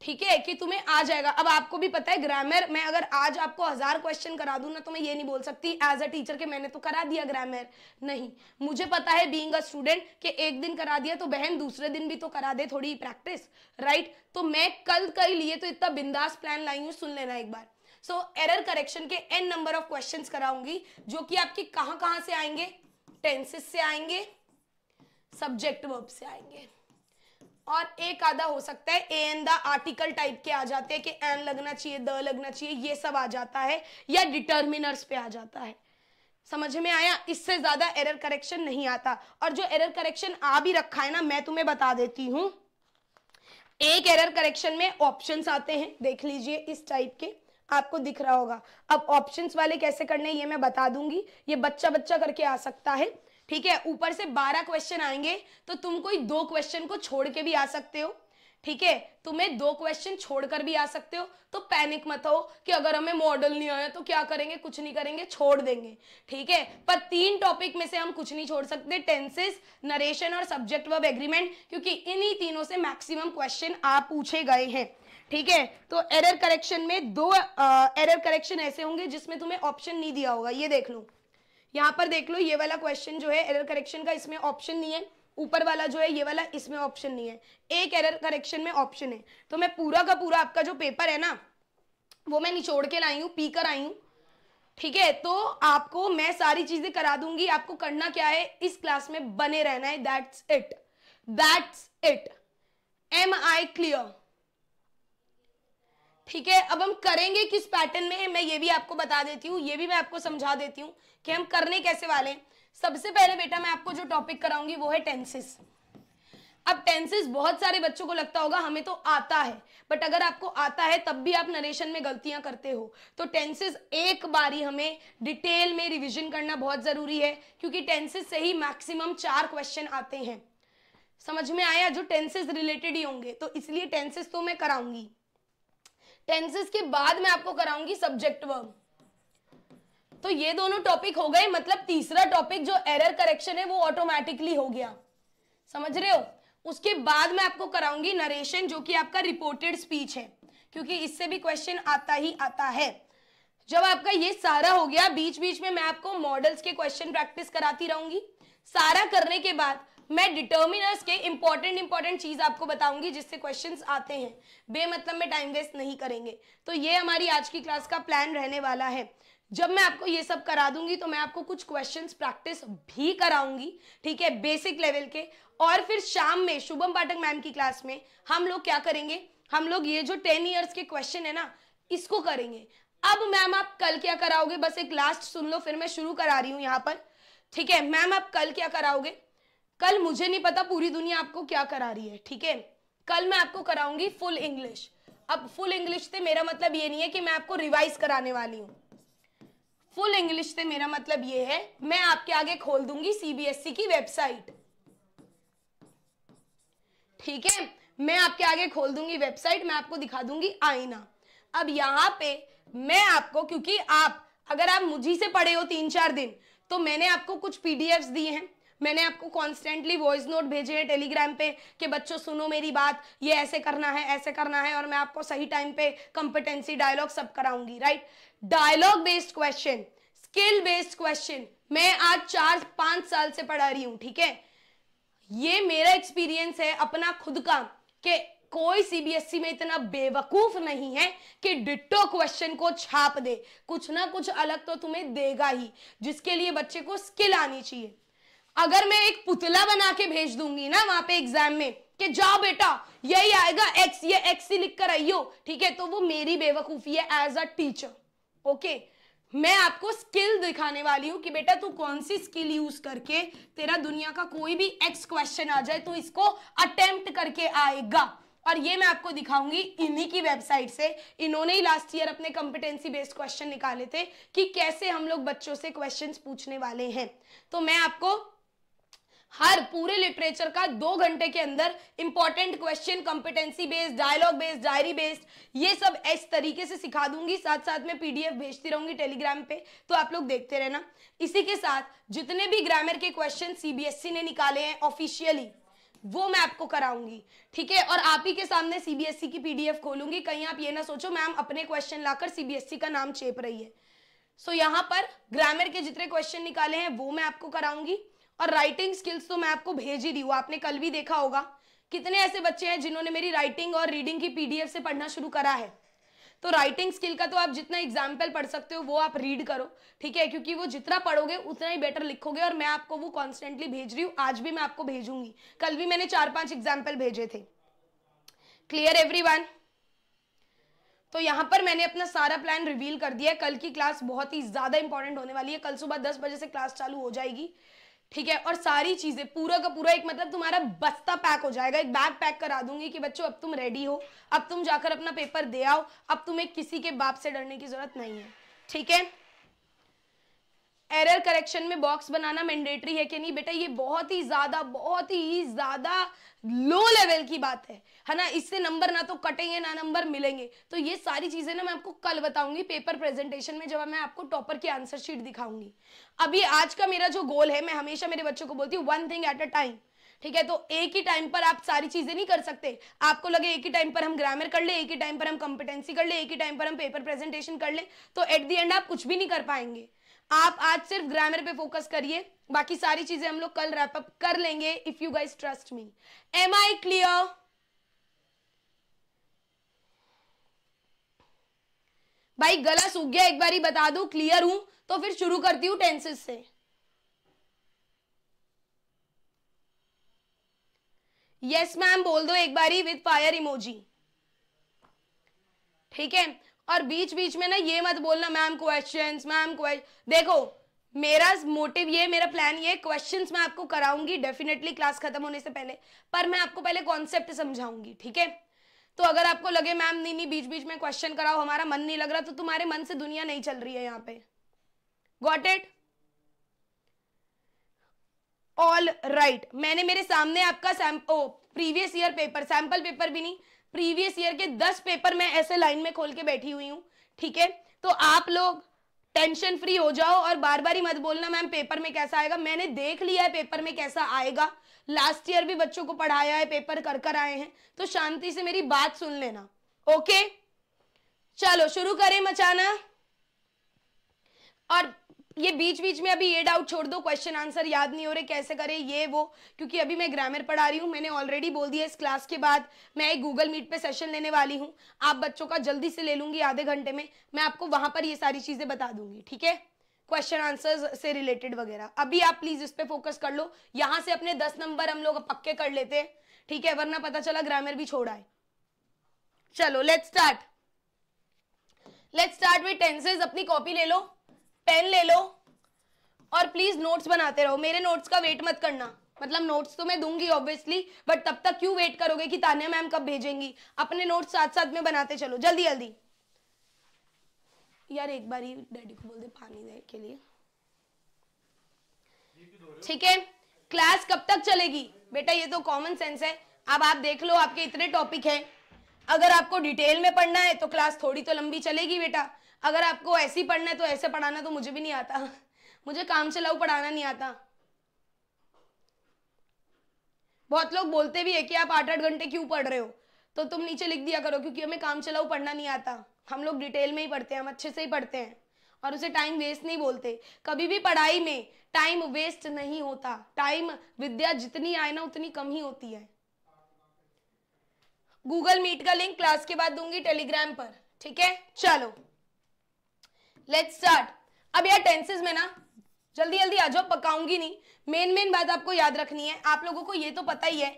ठीक है कि तुम्हें आ जाएगा अब आपको भी पता है ग्रामर मैं अगर आज आपको हजार क्वेश्चन करा दूं ना तो मैं ये नहीं बोल सकती एज अ टीचर के मैंने तो करा दिया ग्रामर नहीं मुझे पता है बीइंग अ स्टूडेंट कि एक दिन करा दिया तो बहन दूसरे दिन भी तो करा दे थोड़ी प्रैक्टिस राइट तो मैं कल कर लिए तो इतना बिंदास प्लान लाई हूँ सुन लेना एक बार सो एरर करेक्शन के एन नंबर ऑफ क्वेश्चन कराऊंगी जो कि आपके कहाँ कहाँ से आएंगे टेंसेस से आएंगे सब्जेक्ट वर्ब से आएंगे और एक आधा हो सकता है a an the article type के आ जाते हैं कि एन लगना चाहिए द लगना चाहिए ये सब आ जाता है या डिटर्मिनर्स पे आ जाता है समझ में आया इससे ज्यादा एरर करेक्शन नहीं आता और जो एरर करेक्शन आ भी रखा है ना मैं तुम्हें बता देती हूँ एक एरर करेक्शन में ऑप्शन आते हैं देख लीजिए इस टाइप के आपको दिख रहा होगा अब ऑप्शंस वाले कैसे करने ये मैं बता दूंगी ये बच्चा बच्चा करके आ सकता है ठीक है ऊपर से बारह क्वेश्चन आएंगे तो तुम कोई दो क्वेश्चन को छोड़ के भी आ सकते हो ठीक है तुम्हें दो क्वेश्चन छोड़कर भी आ सकते हो तो पैनिक मत हो कि अगर हमें मॉडल नहीं आया तो क्या करेंगे कुछ नहीं करेंगे छोड़ देंगे ठीक है पर तीन टॉपिक में से हम कुछ नहीं छोड़ सकते टेंसेस नरेशन और सब्जेक्ट वर्ब एग्रीमेंट क्योंकि इन्हीं तीनों से मैक्सिमम क्वेश्चन आप पूछे गए हैं ठीक है तो एरर करेक्शन में दो एरर करेक्शन ऐसे होंगे जिसमें तुम्हें ऑप्शन नहीं दिया होगा ये देख लो यहाँ पर देख लो ये वाला क्वेश्चन जो है एरर करेक्शन का इसमें ऑप्शन नहीं है ऊपर वाला जो है ये वाला इसमें ऑप्शन नहीं है एक एरर करेक्शन में ऑप्शन है तो मैं पूरा का पूरा आपका जो पेपर है ना वो मैं निचोड़ के लाई हूँ पी कर आई हूँ ठीक है तो आपको मैं सारी चीजें करा दूंगी आपको करना क्या है इस क्लास में बने रहना है that's it that's it am I clear ठीक है अब हम करेंगे किस पैटर्न में मैं ये भी आपको बता देती हूँ ये भी मैं आपको समझा देती हूँ कि हम करने कैसे वाले हैं सबसे पहले बेटा मैं आपको जो टॉपिक कराऊंगी वो है टेंसेस अब टेंसेस बहुत सारे बच्चों को लगता होगा हमें तो आता है बट अगर आपको आता है तब भी आप नरेशन में गलतियां करते हो तो टेंसेस एक बारी हमें डिटेल में रिवीजन करना बहुत ज़रूरी है क्योंकि टेंसेस से ही मैक्सिमम चार क्वेश्चन आते हैं समझ में आया जो टेंसेस रिलेटेड ही होंगे तो इसलिए टेंसेस तो मैं कराऊंगी टेंसेस के बाद मैं आपको कराऊंगी सब्जेक्ट वर्ग तो ये दोनों टॉपिक हो गए मतलब तीसरा टॉपिक जो एरर करेक्शन है वो ऑटोमेटिकली हो गया समझ रहे हो उसके बाद मैं आपको कराऊंगी नरेशन जो कि आपका रिपोर्टेड स्पीच है क्योंकि इससे भी क्वेश्चन आता ही आता है जब आपका ये सारा हो गया बीच बीच में मैं आपको मॉडल्स के क्वेश्चन प्रैक्टिस कराती रहूंगी सारा करने के बाद मैं डिटर्मिनर्स के इंपॉर्टेंट इंपॉर्टेंट चीज आपको बताऊंगी जिससे क्वेश्चंस आते हैं बेमतलब में टाइम वेस्ट नहीं करेंगे तो ये हमारी आज की क्लास का प्लान रहने वाला है जब मैं आपको ये सब करा दूंगी तो मैं आपको कुछ क्वेश्चंस प्रैक्टिस भी कराऊंगी ठीक है बेसिक लेवल के और फिर शाम में शुभम पाठक मैम की क्लास में हम लोग क्या करेंगे हम लोग ये जो टेन ईयर्स के क्वेश्चन है ना इसको करेंगे अब मैम आप कल क्या कराओगे बस एक लास्ट सुन लो फिर मैं शुरू करा रही हूं यहाँ पर ठीक है मैम आप कल क्या कराओगे कल मुझे नहीं पता पूरी दुनिया आपको क्या करा रही है ठीक है कल मैं आपको कराऊंगी फुल इंग्लिश अब फुल इंग्लिश से मेरा मतलब ये नहीं है कि मैं आपको रिवाइज कराने वाली हूँ फुल इंग्लिश से मेरा मतलब ये है मैं आपके आगे खोल दूंगी सीबीएसई e की वेबसाइट ठीक है मैं आपके आगे खोल दूंगी वेबसाइट मैं आपको दिखा दूंगी आईना अब यहाँ पे मैं आपको क्योंकि आप अगर आप मुझी से पढ़े हो तीन चार दिन तो मैंने आपको कुछ पीडीएफ्स दिए हैं मैंने आपको कॉन्स्टेंटली वॉइस नोट भेजे हैं टेलीग्राम पे कि बच्चों सुनो मेरी बात ये ऐसे करना है ऐसे करना है और मैं आपको सही टाइम पे कंपिटेंसी डायलॉग सब कराऊंगी right dialogue based question skill based question मैं आज चार पांच साल से पढ़ा रही हूं ठीक है ये मेरा एक्सपीरियंस है अपना खुद का कि कोई सीबीएसई e में इतना बेवकूफ नहीं है कि डिट्टो क्वेश्चन को छाप दे कुछ ना कुछ अलग तो तुम्हें देगा ही जिसके लिए बच्चे को स्किल आनी चाहिए अगर मैं एक पुतला बना के भेज दूंगी ना वहां पे एग्जाम में कि जाओ बेटा यही आएगा एक्स ये एक्स ही लिख कर आइयो ठीक है तो वो मेरी बेवकूफी है एज अ टीचर ओके मैं आपको स्किल दिखाने वाली हूँ कि बेटा तू कौन सी स्किल यूज करके तेरा दुनिया का कोई भी एक्स क्वेश्चन आ जाए तो इसको अटेम्प्ट करके आएगा और ये मैं आपको दिखाऊंगी इन्हीं की वेबसाइट से इन्होंने ही लास्ट ईयर अपने कॉम्पिटेंसी बेस्ड क्वेश्चन निकाले थे कि कैसे हम लोग बच्चों से क्वेश्चंस पूछने वाले हैं तो मैं आपको हर पूरे लिटरेचर का दो घंटे के अंदर important question competency based dialogue based diary based ये सब इस तरीके से सिखा दूंगी साथ साथ में पीडीएफ भेजती रहूंगी टेलीग्राम पे तो आप लोग देखते रहना इसी के साथ जितने भी ग्रामर के क्वेश्चन सीबीएसई e ने निकाले हैं ऑफिशियली वो मैं आपको कराऊंगी ठीक है और आप ही के सामने सीबीएसई e की पीडीएफ खोलूंगी कहीं आप ये ना सोचो मैम अपने क्वेश्चन लाकर सीबीएसई e का नाम चेप रही है सो so, यहाँ पर ग्रामर के जितने क्वेश्चन निकाले हैं वो मैं आपको कराऊंगी और राइटिंग स्किल्स तो मैं आपको भेज ही रही हूँ आपने कल भी देखा होगा कितने ऐसे बच्चे हैं जिन्होंने मेरी राइटिंग और रीडिंग की पीडीएफ से पढ़ना शुरू करा है तो राइटिंग स्किल का तो आप जितना एग्जाम्पल पढ़ सकते हो वो आप रीड करो ठीक है क्योंकि वो जितना पढ़ोगे उतना ही बेटर लिखोगे और मैं आपको वो कॉन्स्टेंटली भेज रही हूँ आज भी मैं आपको भेजूंगी कल भी मैंने चार पांच एग्जाम्पल भेजे थे क्लियर एवरी तो यहाँ पर मैंने अपना सारा प्लान रिवील कर दिया है कल की क्लास बहुत ही ज़्यादा इंपॉर्टेंट होने वाली है कल सुबह दस बजे से क्लास चालू हो जाएगी ठीक है और सारी चीजें पूरा का पूरा एक मतलब तुम्हारा बस्ता पैक हो जाएगा एक बैग पैक करा दूंगी कि बच्चों अब तुम रेडी हो अब तुम जाकर अपना पेपर दे आओ अब तुम्हें किसी के बाप से डरने की जरूरत नहीं है ठीक है एरर करेक्शन में बॉक्स बनाना मैंडेटरी है कि नहीं बेटा ये बहुत ही ज़्यादा बहुत ही ज़्यादा लो लेवल की बात है है ना इससे नंबर ना तो कटेंगे ना नंबर मिलेंगे तो ये सारी चीज़ें ना मैं आपको कल बताऊंगी पेपर प्रेजेंटेशन में जब मैं आपको टॉपर की आंसर शीट दिखाऊंगी अभी आज का मेरा जो गोल है मैं हमेशा मेरे बच्चों को बोलती हूँ one thing at a time ठीक है तो एक ही टाइम पर आप सारी चीजें नहीं कर सकते आपको लगे एक ही टाइम पर हम ग्रामर कर ले एक ही टाइम पर हम कॉम्पिटेंसी कर ले एक ही टाइम पर हम पेपर प्रेजेंटेशन कर ले तो एट दी एंड आप कुछ भी नहीं कर पाएंगे आप आज सिर्फ ग्रामर पे फोकस करिए बाकी सारी चीजें हम लोग कल रैप अप कर लेंगे if you guys trust me am I clear भाई गला सूख गया एक बार ही बता दू क्लियर हूं तो फिर शुरू करती हूं टेंसेस से यस yes, मैम बोल दो एक बारी विद फायर इमोजी ठीक है और बीच बीच में ना ये मत बोलना मैम क्वेश्चन मैम क्वेश्चन देखो मेरा मोटिव ये मेरा प्लान ये क्वेश्चंस मैं आपको कराऊंगी डेफिनेटली क्लास खत्म होने से पहले पर मैं आपको पहले कॉन्सेप्ट समझाऊंगी ठीक है तो अगर आपको लगे मैम नहीं नहीं बीच बीच में क्वेश्चन कराओ हमारा मन नहीं लग रहा तो तुम्हारे मन से दुनिया नहीं चल रही है यहाँ पे गॉट इट ऑल राइट मैंने मेरे सामने आपका sample previous year paper sample paper भी नहीं प्रीवियस ईयर के दस पेपर मैं ऐसे लाइन में खोल के बैठी हुई हूँ ठीक है तो आप लोग टेंशन फ्री हो जाओ और बार बार ही मत बोलना मैम पेपर में कैसा आएगा मैंने देख लिया है पेपर में कैसा आएगा लास्ट ईयर भी बच्चों को पढ़ाया है पेपर कर कर आए हैं तो शांति से मेरी बात सुन लेना ओके चलो शुरू करें मचाना और ये बीच बीच में अभी ये डाउट छोड़ दो क्वेश्चन आंसर याद नहीं हो रहे कैसे करें ये वो क्योंकि अभी मैं ग्रामर पढ़ा रही हूँ मैंने ऑलरेडी बोल दिया इस क्लास के बाद मैं एक गूगल मीट पे सेशन लेने वाली हूँ आप बच्चों का जल्दी से ले लूंगी आधे घंटे में मैं आपको वहां पर ये सारी चीज़ें बता दूंगी ठीक है क्वेश्चन आंसर से रिलेटेड वगैरह अभी आप प्लीज़ इस पर फोकस कर लो यहाँ से अपने दस नंबर हम लोग पक्के कर लेते हैं ठीक है वरना पता चला ग्रामर भी छोड़ा है चलो let start let start with tenses अपनी कॉपी ले लो पेन ले लो और प्लीज नोट्स बनाते रहो मेरे नोट्स का वेट मत करना मतलब नोट्स तो मैं दूंगी ऑब्वियसली बट तब तक क्यों वेट करोगे कि तानिया मैम कब भेजेंगी अपने नोट्स साथ साथ में बनाते चलो जल्दी जल्दी यार एक बार ही डैडी को बोल दे पानी दे के लिए ठीक है क्लास कब तक चलेगी बेटा ये तो कॉमन सेंस है अब आप देख लो आपके इतने टॉपिक हैं अगर आपको डिटेल में पढ़ना है तो क्लास थोड़ी तो लंबी चलेगी बेटा अगर आपको ऐसे ही पढ़ना है तो ऐसे पढ़ाना तो मुझे भी नहीं आता मुझे काम चलाऊ पढ़ाना नहीं आता बहुत लोग बोलते भी है कि आप आठ आठ घंटे क्यों पढ़ रहे हो तो तुम नीचे लिख दिया करो क्योंकि हमें काम चलाऊ पढ़ना नहीं आता हम लोग डिटेल में ही पढ़ते हैं हम अच्छे से ही पढ़ते हैं और उसे टाइम वेस्ट नहीं बोलते कभी भी पढ़ाई में टाइम वेस्ट नहीं होता टाइम विद्या जितनी आए ना उतनी कम ही होती है गूगल मीट का लिंक क्लास के बाद दूंगी टेलीग्राम पर ठीक है चलो लेट्स स्टार्ट अब यार टेंसेज में ना जल्दी जल्दी आ जाओ पकाऊंगी नहीं मेन मेन बात आपको याद रखनी है आप लोगों को ये तो पता ही है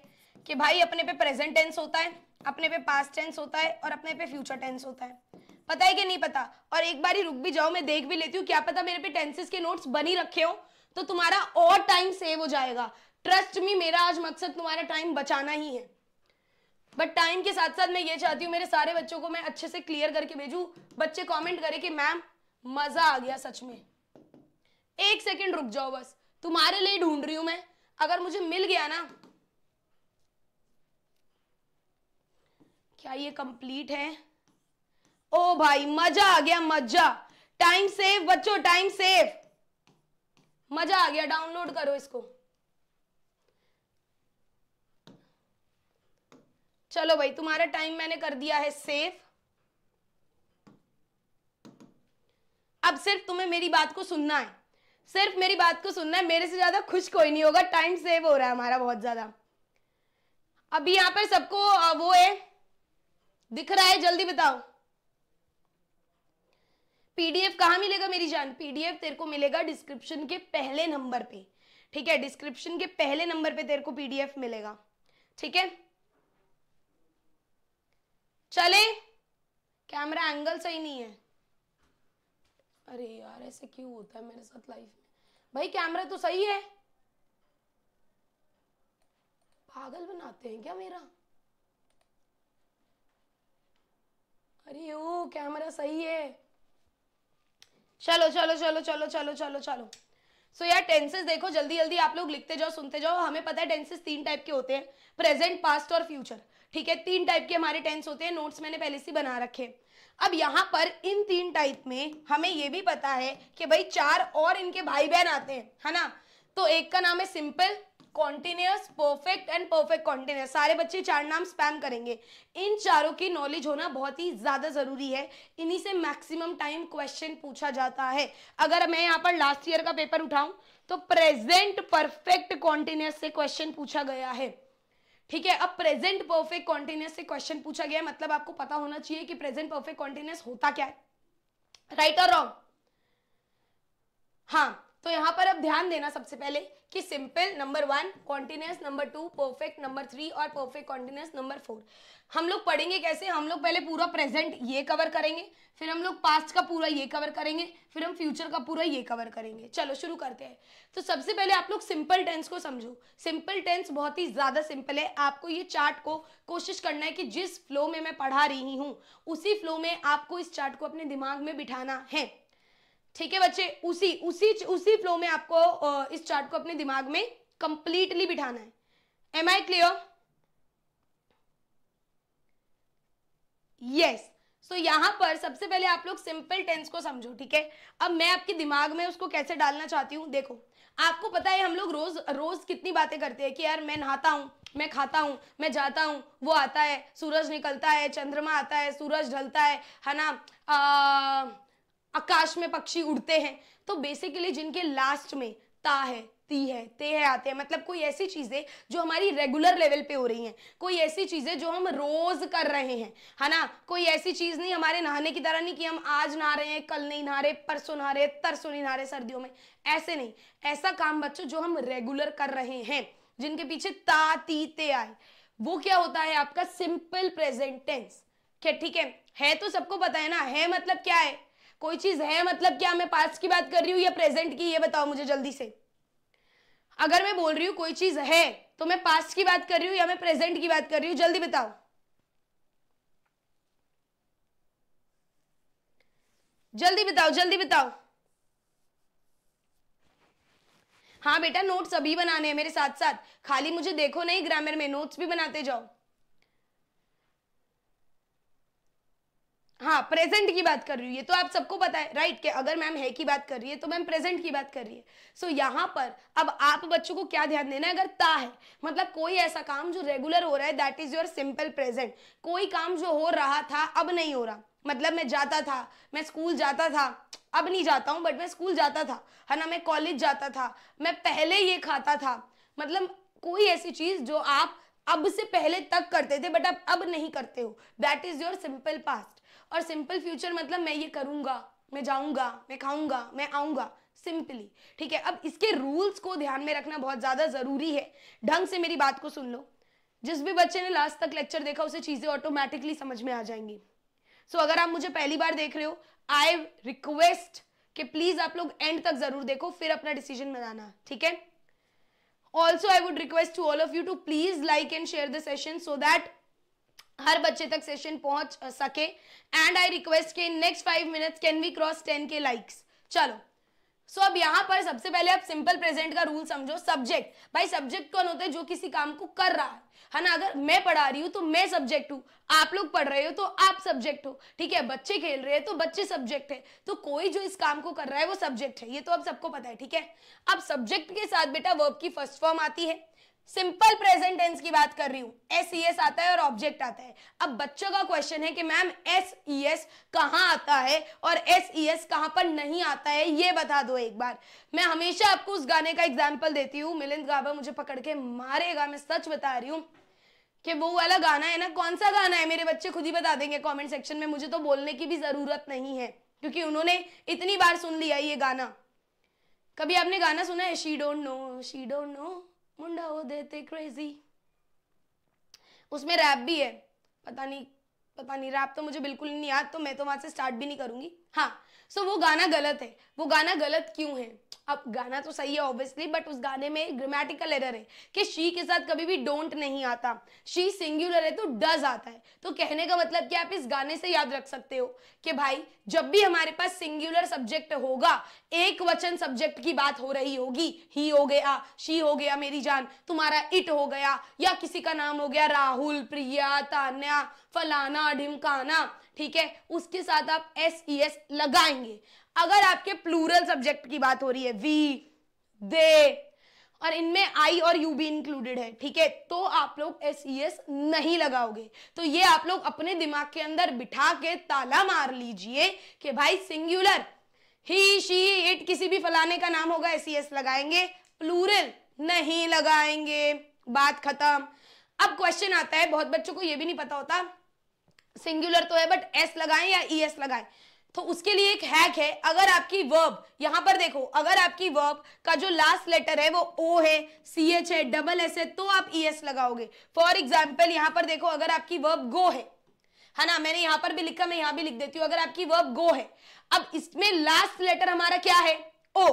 कि भाई अपने पे प्रेजेंट टेंस होता है अपने पे पास्ट टेंस होता है और अपने पे फ्यूचर टेंस होता है पता है कि नहीं पता और एक बार ही रुक भी जाओ मैं देख भी लेती हूँ क्या पता मेरे पे टेंसेज के नोट्स बनी रखे हो तो तुम्हारा और टाइम सेव हो जाएगा ट्रस्ट मी मेरा आज मकसद तुम्हारा टाइम बचाना ही है बट टाइम के साथ साथ मैं ये चाहती हूँ मेरे सारे बच्चों को मैं अच्छे से क्लियर करके भेजूँ बच्चे कमेंट करे कि मैम मजा आ गया सच में एक सेकंड रुक जाओ बस तुम्हारे लिए ढूंढ रही हूं मैं अगर मुझे मिल गया ना क्या ये कंप्लीट है ओ भाई मजा आ गया मजा टाइम सेव बच्चों टाइम सेव मजा आ गया डाउनलोड करो इसको चलो भाई तुम्हारा टाइम मैंने कर दिया है सेव अब सिर्फ तुम्हें मेरी बात को सुनना है सिर्फ मेरी बात को सुनना है मेरे से ज्यादा खुश कोई नहीं होगा टाइम सेव हो रहा है हमारा बहुत ज्यादा अभी यहाँ पर सबको वो है दिख रहा है जल्दी बताओ पीडीएफ कहा मिलेगा मेरी जान पीडीएफ तेरे को मिलेगा डिस्क्रिप्शन के पहले नंबर पे ठीक है डिस्क्रिप्शन के पहले नंबर पे तेरे को पीडीएफ मिलेगा ठीक है चले कैमरा एंगल सही नहीं है अरे यार ऐसे क्यों होता है मेरे साथ लाइफ में भाई कैमरा तो सही है पागल बनाते हैं क्या मेरा अरे ओ कैमरा सही है चलो चलो चलो चलो चलो चलो चलो सो यार टेंसेस देखो जल्दी जल्दी आप लोग लिखते जाओ सुनते जाओ हमें पता है टेंसेस तीन टाइप के होते हैं प्रेजेंट पास्ट और फ्यूचर ठीक है तीन टाइप के हमारे टेंस होते हैं नोट्स मैंने पहले से बना रखे हैं अब यहाँ पर इन तीन टाइप में हमें ये भी पता है कि भाई चार और इनके भाई बहन आते हैं है ना तो एक का नाम है simple continuous perfect and perfect continuous सारे बच्चे चार नाम स्पैम करेंगे इन चारों की नॉलेज होना बहुत ही ज़्यादा ज़रूरी है इन्हीं से मैक्सिमम टाइम क्वेश्चन पूछा जाता है अगर मैं यहाँ पर लास्ट ईयर का पेपर उठाऊं तो प्रेजेंट परफेक्ट कॉन्टिन्यूस से क्वेश्चन पूछा गया है ठीक है अब प्रेजेंट परफेक्ट कॉन्टिन्यूस से क्वेश्चन पूछा गया मतलब आपको पता होना चाहिए कि प्रेजेंट परफेक्ट कॉन्टिन्यूस होता क्या है राइट और रॉन्ग हाँ तो यहाँ पर अब ध्यान देना सबसे पहले कि simple number one continuous number two perfect number three और परफेक्ट कॉन्टिन्यूस नंबर फोर हम लोग पढ़ेंगे कैसे हम लोग पहले पूरा प्रेजेंट ये कवर करेंगे फिर हम लोग पास्ट का पूरा ये कवर करेंगे फिर हम फ्यूचर का पूरा ये कवर करेंगे चलो शुरू करते हैं तो सबसे पहले आप लोग सिंपल टेंस को समझो सिंपल टेंस बहुत ही ज़्यादा सिंपल है आपको ये चार्ट को कोशिश करना है कि जिस फ्लो में मैं पढ़ा रही हूँ उसी फ्लो में आपको इस चार्ट को अपने दिमाग में बिठाना है ठीक है बच्चे उसी उसी उसी फ्लो में आपको इस चार्ट को अपने दिमाग में कंप्लीटली बिठाना है am I clear yes so यहां पर सबसे पहले आप लोग सिंपल टेंस को समझो ठीक है अब मैं आपके दिमाग में उसको कैसे डालना चाहती हूँ देखो आपको पता है हम लोग रोज रोज कितनी बातें करते हैं कि यार मैं नहाता हूँ मैं खाता हूँ मैं जाता हूँ वो आता है सूरज निकलता है चंद्रमा आता है सूरज ढलता है है ना आ, आकाश में पक्षी उड़ते हैं तो बेसिकली जिनके लास्ट में ता है ती है ते है आते हैं मतलब कोई ऐसी चीज़ें जो हमारी रेगुलर लेवल पे हो रही हैं कोई ऐसी चीज़ें जो हम रोज़ कर रहे हैं है ना कोई ऐसी चीज़ नहीं हमारे नहाने की तरह नहीं कि हम आज नहा रहे हैं कल नहीं नहा रहे परसों नहा रहे तरसों नहीं नहा रहे सर्दियों में ऐसे नहीं ऐसा काम बच्चों जो हम रेगुलर कर रहे हैं जिनके पीछे ता ती ते आए वो क्या होता है आपका सिंपल प्रेजेंटेंस क्या ठीक है है तो सबको पता है ना है मतलब क्या है कोई चीज है मतलब क्या मैं पास्ट की बात कर रही हूँ या प्रेजेंट की ये बताओ मुझे जल्दी से अगर मैं बोल रही हूँ कोई चीज है तो मैं पास्ट की बात कर रही हूँ या मैं प्रेजेंट की बात कर रही हूँ जल्दी बताओ जल्दी बताओ जल्दी बताओ हाँ बेटा नोट्स अभी बनाने हैं मेरे साथ साथ खाली मुझे देखो नहीं ग्रामर में नोट्स भी बनाते जाओ हाँ प्रेजेंट की बात कर रही हूँ ये तो आप सबको पता है राइट कि अगर मैम है की बात कर रही है तो मैम प्रेजेंट की बात कर रही है सो so, यहाँ पर अब आप बच्चों को क्या ध्यान देना है अगर ता है मतलब कोई ऐसा काम जो रेगुलर हो रहा है that is your simple present कोई काम जो हो रहा था अब नहीं हो रहा मतलब मैं जाता था मैं स्कूल जाता था अब नहीं जाता हूँ बट मैं स्कूल जाता था है ना मैं कॉलेज जाता था मैं पहले ये खाता था मतलब कोई ऐसी चीज़ जो आप अब से पहले तक करते थे बट आप अब नहीं करते हो that is your simple past और सिंपल फ्यूचर मतलब मैं ये करूँगा मैं जाऊँगा मैं खाऊँगा मैं आऊँगा सिंपली ठीक है अब इसके रूल्स को ध्यान में रखना बहुत ज़्यादा ज़रूरी है ढंग से मेरी बात को सुन लो जिस भी बच्चे ने लास्ट तक लेक्चर देखा उसे चीज़ें ऑटोमेटिकली समझ में आ जाएंगी सो so, अगर आप मुझे पहली बार देख रहे हो आई रिक्वेस्ट कि प्लीज़ आप लोग एंड तक ज़रूर देखो फिर अपना डिसीजन बनाना ठीक है also I would request to all of you to please like and share the session so that हर बच्चे तक सेशन पहुंच सके एंड आई रिक्वेस्ट के next five minutes can we cross ten K likes चलो सो so, अब यहाँ पर सबसे पहले आप सिंपल प्रेजेंट का रूल समझो सब्जेक्ट भाई सब्जेक्ट कौन होता है जो किसी काम को कर रहा है है ना अगर मैं पढ़ा रही हूँ तो मैं सब्जेक्ट हूँ आप लोग पढ़ रहे हो तो आप सब्जेक्ट हो ठीक है बच्चे खेल रहे हैं तो बच्चे सब्जेक्ट है तो कोई जो इस काम को कर रहा है वो सब्जेक्ट है ये तो अब सबको पता है ठीक है अब सब्जेक्ट के साथ बेटा वर्ब की फर्स्ट फॉर्म आती है सिंपल प्रेजेंट टेंस की बात कर रही हूँ एस ई एस आता है और ऑब्जेक्ट आता है अब बच्चों का क्वेश्चन है कि मैम एस ई एस कहां आता है और एस ई e एस कहां पर नहीं आता है ये बता दो एक बार मैं हमेशा आपको उस गाने का एग्जाम्पल देती हूँ मिलिंद गाबा मुझे पकड़ के मारेगा मैं सच बता रही हूँ कि वो वाला गाना है ना कौन सा गाना है मेरे बच्चे खुद ही बता देंगे कमेंट सेक्शन में मुझे तो बोलने की भी ज़रूरत नहीं है क्योंकि उन्होंने इतनी बार सुन लिया ये गाना कभी आपने गाना सुना है she don't know she don't know मुंडा वो देते क्रेजी उसमें रैप भी है पता नहीं पता नहीं रैप तो मुझे बिल्कुल नहीं याद तो मैं तो वहां से स्टार्ट भी नहीं करूंगी हाँ सो so, वो गाना गलत है वो गाना गलत क्यों है अब गाना तो सही है ऑब्वियसली बट उस गाने में ग्रामेटिकल एरर है कि शी के साथ कभी भी डोंट नहीं आता शी सिंगुलर है तो डज आता है तो कहने का मतलब कि आप इस गाने से याद रख सकते हो कि भाई जब भी हमारे पास सिंगुलर सब्जेक्ट होगा एक वचन सब्जेक्ट की बात हो रही होगी ही हो गया शी हो गया मेरी जान तुम्हारा इट हो गया या किसी का नाम हो गया राहुल प्रिया तान्या फलाना ढिमकाना ठीक है उसके साथ आप एस ई एस लगाएंगे अगर आपके प्लूरल सब्जेक्ट की बात हो रही है वी दे और इनमें आई और यू भी इंक्लूडेड है ठीक है तो आप लोग एस ई एस नहीं लगाओगे तो ये आप लोग अपने दिमाग के अंदर बिठा के ताला मार लीजिए कि भाई सिंगुलर ही शी इट किसी भी फलाने का नाम होगा एस ई एस लगाएंगे प्लूरल नहीं लगाएंगे बात खत्म अब क्वेश्चन आता है बहुत बच्चों को ये भी नहीं पता होता सिंगुलर तो है बट एस लगाएं या ई e एस लगाएं तो उसके लिए एक हैक है अगर आपकी वर्ब यहां पर देखो अगर आपकी वर्ब का जो लास्ट लेटर है वो ओ है सी एच है डबल एस है तो आप ई e एस लगाओगे फॉर एग्जाम्पल यहां पर देखो अगर आपकी वर्ब गो है है ना मैंने यहां पर भी लिखा मैं यहां भी लिख देती हूँ अगर आपकी वर्ब गो है अब इसमें लास्ट लेटर हमारा क्या है ओ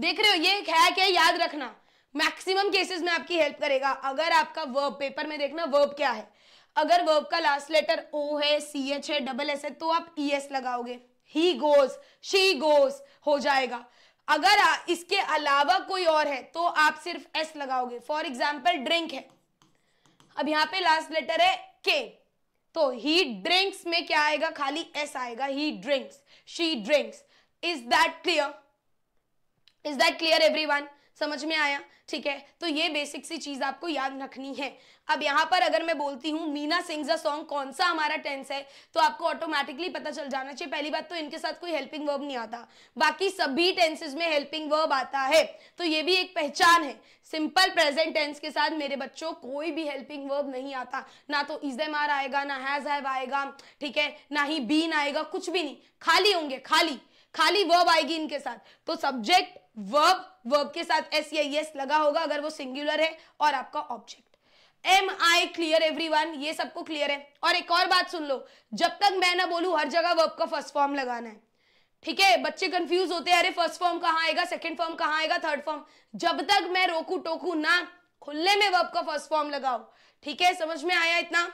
देख रहे हो ये एक हैक है याद रखना मैक्सिमम केसेस में आपकी हेल्प करेगा अगर आपका वर्ब पेपर में देखना वर्ब क्या है अगर वर्ब का लास्ट लेटर ओ है सी एच है डबल एस है तो आप ई e एस लगाओगे ही गोज शी गोज हो जाएगा अगर इसके अलावा कोई और है तो आप सिर्फ एस लगाओगे फॉर एग्जाम्पल ड्रिंक है अब यहां पे लास्ट लेटर है के तो ही ड्रिंक्स में क्या आएगा खाली एस आएगा ही drinks she drinks is that clear is that clear everyone समझ में आया ठीक है तो ये बेसिक सी चीज़ आपको याद रखनी है अब यहाँ पर अगर मैं बोलती हूँ मीना सिंग्स सॉन्ग कौन सा हमारा टेंस है तो आपको ऑटोमेटिकली पता चल जाना चाहिए पहली बात तो इनके साथ कोई हेल्पिंग वर्ब नहीं आता बाकी सभी टेंसेज में हेल्पिंग वर्ब आता है तो ये भी एक पहचान है सिंपल प्रेजेंट टेंस के साथ मेरे बच्चों कोई भी हेल्पिंग वर्ब नहीं आता ना तो इज एम आर आएगा ना हैज हैव आएगा ठीक है ना ही बीन आएगा कुछ भी नहीं खाली होंगे खाली खाली वर्ब आएगी इनके साथ तो सब्जेक्ट वर्ब वर्ब के साथ एस या यस लगा होगा अगर वो सिंगुलर है और आपका object am I clear every everyone ये सबको क्लियर है और एक और बात सुन लो जब तक मैं ना बोलू हर जगह वर्ब का फर्स्ट फॉर्म लगाना है ठीक है बच्चे कंफ्यूज होते हैं अरे फर्स्ट फॉर्म कहाँ आएगा सेकंड फॉर्म कहाँ आएगा थर्ड फॉर्म जब तक मैं रोकू टोकू ना खुले में वर्ब का फर्स्ट फॉर्म लगाओ ठीक है समझ में आया इतना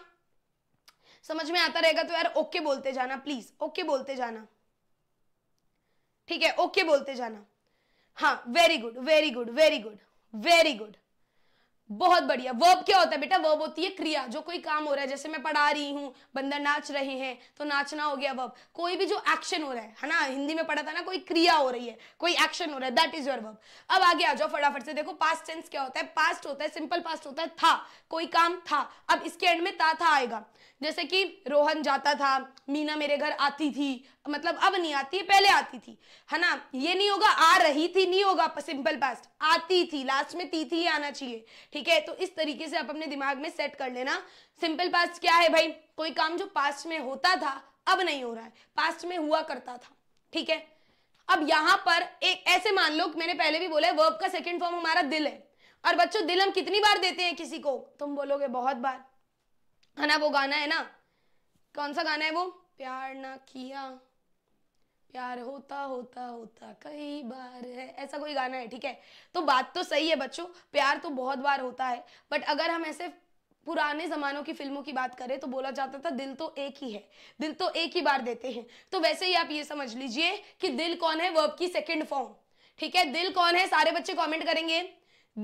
समझ में आता रहेगा तो यार ओके बोलते जाना प्लीज ओके बोलते जाना ठीक है ओके बोलते जाना हाँ very good very good very good very good बहुत बढ़िया वर्ब क्या होता है बेटा वर्ब होती है क्रिया जो कोई काम हो रहा है जैसे मैं पढ़ा रही हूँ बंदर नाच रहे हैं तो नाचना हो गया वर्ब कोई भी जो एक्शन हो रहा है है ना हिंदी में पढ़ा था ना कोई क्रिया हो रही है कोई एक्शन हो रहा है दैट इज योर वर्ब अब आगे आ जाओ फटाफट से देखो पास्ट टेंस क्या होता है पास्ट होता है सिंपल पास्ट होता है था कोई काम था अब इसके एंड में ता था आएगा जैसे कि रोहन जाता था मीना मेरे घर आती थी मतलब अब नहीं आती पहले आती थी है ना ये नहीं होगा आ रही थी नहीं होगा सिंपल पास्ट आती थी लास्ट में ती थी आना चाहिए ठीक है तो इस तरीके से आप अपने दिमाग में सेट कर लेना सिंपल पास्ट क्या है भाई कोई काम जो पास्ट में होता था अब नहीं हो रहा है पास्ट में हुआ करता था ठीक है अब यहाँ पर एक ऐसे मान लो मैंने पहले भी बोला वर्ब का सेकेंड फॉर्म हमारा दिल है और बच्चों दिल हम कितनी बार देते हैं किसी को तुम बोलोगे बहुत बार है ना वो गाना है ना कौन सा गाना है वो प्यार ना किया प्यार होता होता होता कई बार है ऐसा कोई गाना है ठीक है तो बात तो सही है बच्चों प्यार तो बहुत बार होता है बट अगर हम ऐसे पुराने जमानों की फिल्मों की बात करें तो बोला जाता था दिल तो एक ही है दिल तो एक ही बार देते हैं तो वैसे ही आप ये समझ लीजिए कि दिल कौन है वर्ब की सेकेंड फॉर्म ठीक है दिल कौन है सारे बच्चे कॉमेंट करेंगे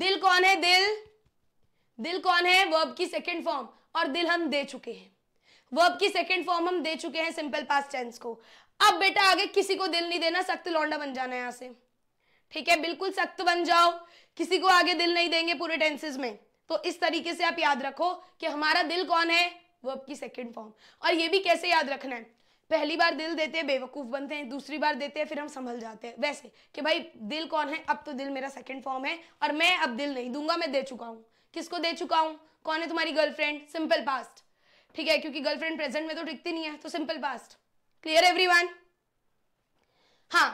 दिल कौन है दिल दिल कौन है वर्ब की सेकेंड फॉर्म और दिल हम दे चुके हैं वर्ब की सेकेंड फॉर्म हम दे चुके हैं सिंपल पास टेंस को अब बेटा आगे किसी को दिल नहीं देना सख्त लौंडा बन जाना है यहां से ठीक है बिल्कुल सख्त बन जाओ किसी को आगे दिल नहीं देंगे पूरे टेंसेज में तो इस तरीके से आप याद रखो कि हमारा दिल कौन है वर्ब की सेकेंड फॉर्म और ये भी कैसे याद रखना है पहली बार दिल देते हैं बेवकूफ़ बनते हैं दूसरी बार देते हैं फिर हम संभल जाते हैं वैसे कि भाई दिल कौन है अब तो दिल मेरा सेकंड फॉर्म है और मैं अब दिल नहीं दूंगा मैं दे चुका हूं किसको दे चुका हूँ कौन है तुम्हारी गर्लफ्रेंड सिंपल पास्ट ठीक है क्योंकि गर्लफ्रेंड प्रेजेंट में तो टिकती नहीं है तो सिंपल पास्ट क्लियर वन हाँ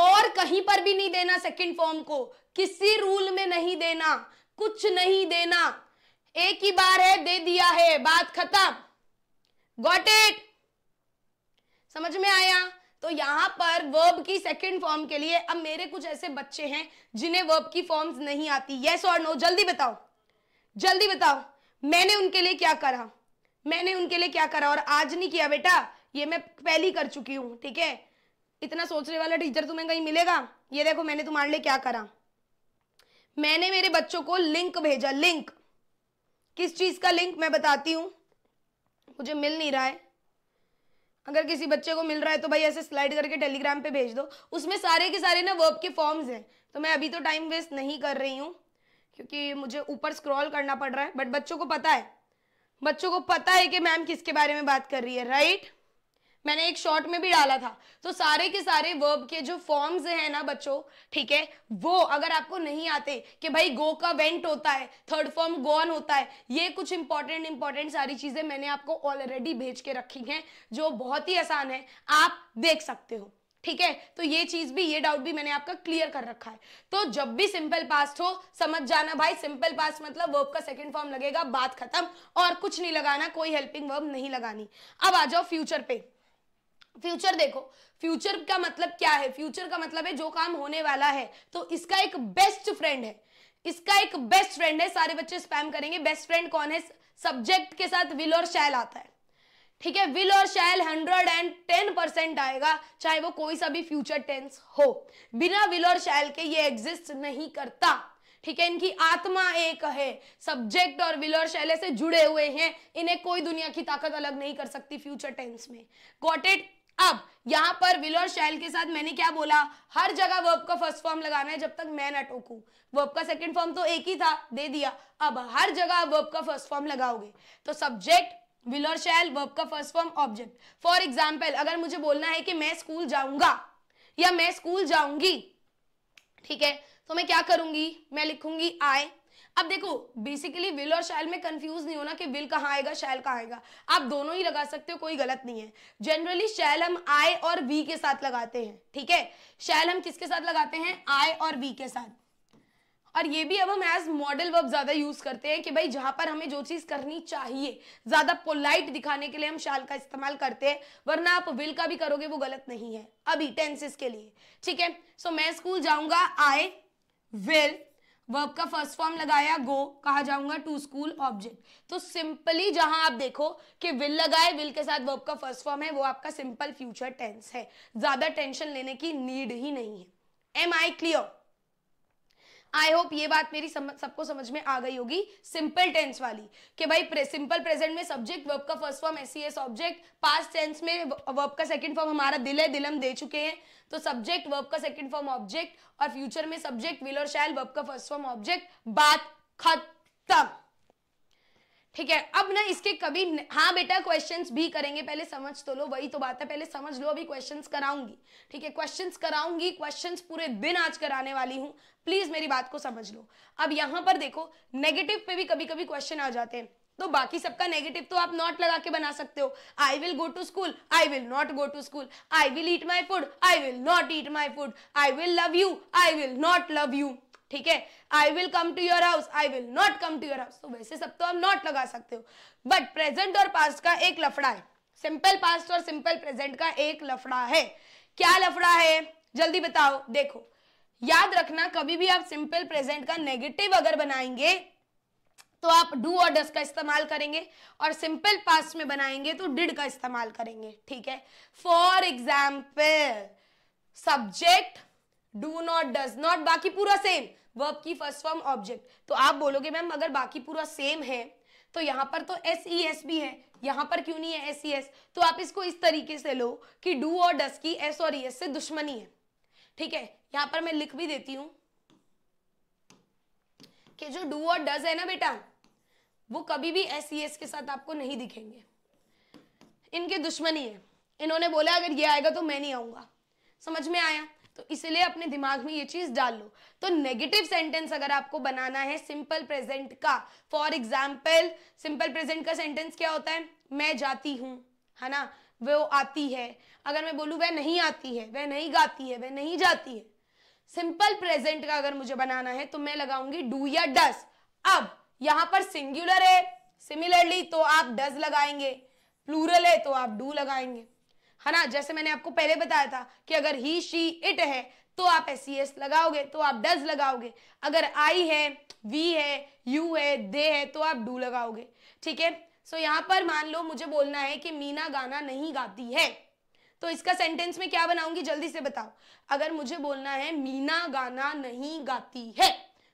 और कहीं पर भी नहीं देना सेकंड फॉर्म को किसी रूल में नहीं देना कुछ नहीं देना एक ही बार है दे दिया है बात खत्म गॉट इट समझ में आया तो यहां पर वर्ब की सेकंड फॉर्म के लिए अब मेरे कुछ ऐसे बच्चे हैं जिन्हें वर्ब की फॉर्म्स नहीं आती यस और नो जल्दी बताओ जल्दी बताओ मैंने उनके लिए क्या करा मैंने उनके लिए क्या करा और आज नहीं किया बेटा ये मैं पहली कर चुकी हूँ ठीक है इतना सोचने वाला टीचर तुम्हें कहीं मिलेगा ये देखो मैंने तुम्हारे लिए क्या करा मैंने मेरे बच्चों को लिंक भेजा लिंक किस चीज का लिंक मैं बताती हूँ मुझे मिल नहीं रहा है अगर किसी बच्चे को मिल रहा है तो भाई ऐसे स्लाइड करके टेलीग्राम पे भेज दो उसमें सारे के सारे ना वर्ब के फॉर्म्स हैं तो मैं अभी तो टाइम वेस्ट नहीं कर रही हूँ क्योंकि मुझे ऊपर स्क्रॉल करना पड़ रहा है बट बच्चों को पता है बच्चों को पता है कि मैम किसके बारे में बात कर रही है राइट मैंने एक शॉर्ट में भी डाला था तो सारे के सारे वर्ब के जो फॉर्म्स हैं ना बच्चों ठीक है वो अगर आपको नहीं आते कि भाई गो का वेंट होता है थर्ड फॉर्म गोन होता है ये कुछ इंपॉर्टेंट इंपॉर्टेंट सारी चीजें मैंने आपको ऑलरेडी भेज के रखी हैं जो बहुत ही आसान है आप देख सकते हो ठीक है तो ये चीज भी ये डाउट भी मैंने आपका क्लियर कर रखा है तो जब भी सिंपल पास्ट हो समझ जाना भाई सिंपल पास्ट मतलब वर्ब का सेकंड फॉर्म लगेगा बात खत्म और कुछ नहीं लगाना कोई हेल्पिंग वर्ब नहीं लगानी अब आ जाओ फ्यूचर पे फ्यूचर देखो फ्यूचर का मतलब क्या है फ्यूचर का मतलब है जो काम होने वाला है तो इसका एक बेस्ट फ्रेंड है इसका एक बेस्ट फ्रेंड है सारे बच्चे स्पैम करेंगे बेस्ट फ्रेंड कौन है सब्जेक्ट के साथ विल और शैल आता है ठीक है विल और shall hundred and ten percent आएगा चाहे वो कोई सा भी फ्यूचर टेंस हो बिना विल और शैल के ये एग्जिस्ट नहीं करता ठीक है इनकी आत्मा एक है सब्जेक्ट और विल और शैले से जुड़े हुए हैं इन्हें कोई दुनिया की ताकत अलग नहीं कर सकती फ्यूचर टेंस में गॉट इट अब यहां पर विल और शैल के साथ मैंने क्या बोला हर जगह वर्ब का फर्स्ट फॉर्म लगाना है जब तक मैं ना टोकू वर्ब का सेकंड फॉर्म तो एक ही था दे दिया अब हर जगह वर्ब का फर्स्ट फॉर्म लगाओगे तो सब्जेक्ट विल और शैल वर्ब का first form object for example अगर मुझे बोलना है कि मैं स्कूल जाऊंगा या मैं स्कूल जाऊंगी ठीक है तो मैं क्या करूंगी मैं लिखूंगी आई अब देखो बेसिकली विल और शैल में कंफ्यूज नहीं होना कि विल कहाँ आएगा शैल कहाँ आएगा आप दोनों ही लगा सकते हो कोई गलत नहीं है जनरली शैल हम आई और वी के साथ लगाते हैं ठीक है शैल हम किसके साथ लगाते हैं आई और वी के साथ और ये भी अब हम एज मॉडल वर्ब ज्यादा यूज करते हैं कि भाई जहां पर हमें जो चीज करनी चाहिए ज्यादा पोलाइट दिखाने के लिए हम शाल का इस्तेमाल करते हैं वरना आप विल का भी करोगे वो गलत नहीं है अभी टेंसेस के लिए ठीक है सो मैं स्कूल जाऊंगा आई विल वर्ब का फर्स्ट फॉर्म लगाया गो कहा जाऊंगा टू स्कूल ऑब्जेक्ट तो सिंपली जहां आप देखो कि विल लगाए विल के साथ वर्ब का फर्स्ट फॉर्म है वो आपका सिंपल फ्यूचर टेंस है ज्यादा टेंशन लेने की नीड ही नहीं है am I clear I hope ये बात मेरी सम, सबको समझ में आ गई होगी सिंपल टेंस वाली कि भाई सिंपल प्रेजेंट में सब्जेक्ट वर्ब का फर्स्ट फॉर्म ऐसी है सब्जेक्ट पास्ट टेंस में वर्ब का सेकंड फॉर्म हमारा दिल है दिल हम दे चुके हैं तो सब्जेक्ट वर्ब का सेकंड फॉर्म ऑब्जेक्ट और फ्यूचर में सब्जेक्ट विल और शैल वर्ब का फर्स्ट फॉर्म ऑब्जेक्ट बात खत्म ठीक है अब ना इसके कभी न... हाँ बेटा क्वेश्चंस भी करेंगे पहले समझ तो लो वही तो बात है पहले समझ लो अभी क्वेश्चंस कराऊंगी ठीक है क्वेश्चंस कराऊंगी क्वेश्चंस पूरे दिन आज कराने वाली हूँ प्लीज मेरी बात को समझ लो अब यहाँ पर देखो नेगेटिव पे भी कभी कभी क्वेश्चन आ जाते हैं तो बाकी सबका नेगेटिव तो आप नॉट लगा के बना सकते हो I will go to school I will not go to school I will eat my food I will not eat my food I will love you I will not love you ठीक है I will come to your house I will not come to your house तो वैसे सब तो हम not लगा सकते हो बट प्रेजेंट और पास्ट का एक लफड़ा है सिंपल पास्ट और सिंपल प्रेजेंट का एक लफड़ा है क्या लफड़ा है जल्दी बताओ देखो याद रखना कभी भी आप सिंपल प्रेजेंट का नेगेटिव अगर बनाएंगे तो आप डू और डस का इस्तेमाल करेंगे और सिंपल पास्ट में बनाएंगे तो डिड का इस्तेमाल करेंगे ठीक है for example subject do not does not बाकी पूरा सेम वर्ब की फर्स्ट फॉर्म ऑब्जेक्ट तो आप बोलोगे मैम अगर बाकी पूरा सेम है तो यहाँ पर तो एस ई एस भी है यहाँ पर क्यों नहीं है एस ई एस तो आप इसको इस तरीके से लो कि डू और डस की एस और ई e एस से दुश्मनी है ठीक है यहाँ पर मैं लिख भी देती हूँ कि जो डू और डज है ना बेटा वो कभी भी एस ई एस के साथ आपको नहीं दिखेंगे इनके दुश्मनी है इन्होंने बोला अगर ये आएगा तो मैं नहीं आऊंगा समझ में आया तो इसलिए अपने दिमाग में ये चीज डाल लो तो नेगेटिव सेंटेंस अगर आपको बनाना है सिंपल प्रेजेंट का फॉर एग्जाम्पल सिंपल प्रेजेंट का सेंटेंस क्या होता है मैं जाती हूँ है ना वो आती है अगर मैं बोलूँ वह नहीं आती है वह नहीं गाती है वह नहीं जाती है सिंपल प्रेजेंट का अगर मुझे बनाना है तो मैं लगाऊंगी डू या डस अब यहाँ पर सिंगुलर है सिमिलरली तो आप डस लगाएंगे प्लूरल है तो आप डू लगाएंगे है ना जैसे मैंने आपको पहले बताया था कि अगर ही शी इट है तो आप एस सी एस लगाओगे तो आप डज लगाओगे अगर आई है वी है यू है दे है तो आप डू लगाओगे ठीक है सो यहाँ पर मान लो मुझे बोलना है कि मीना गाना नहीं गाती है तो इसका सेंटेंस में क्या बनाऊंगी जल्दी से बताओ अगर मुझे बोलना है मीना गाना नहीं गाती है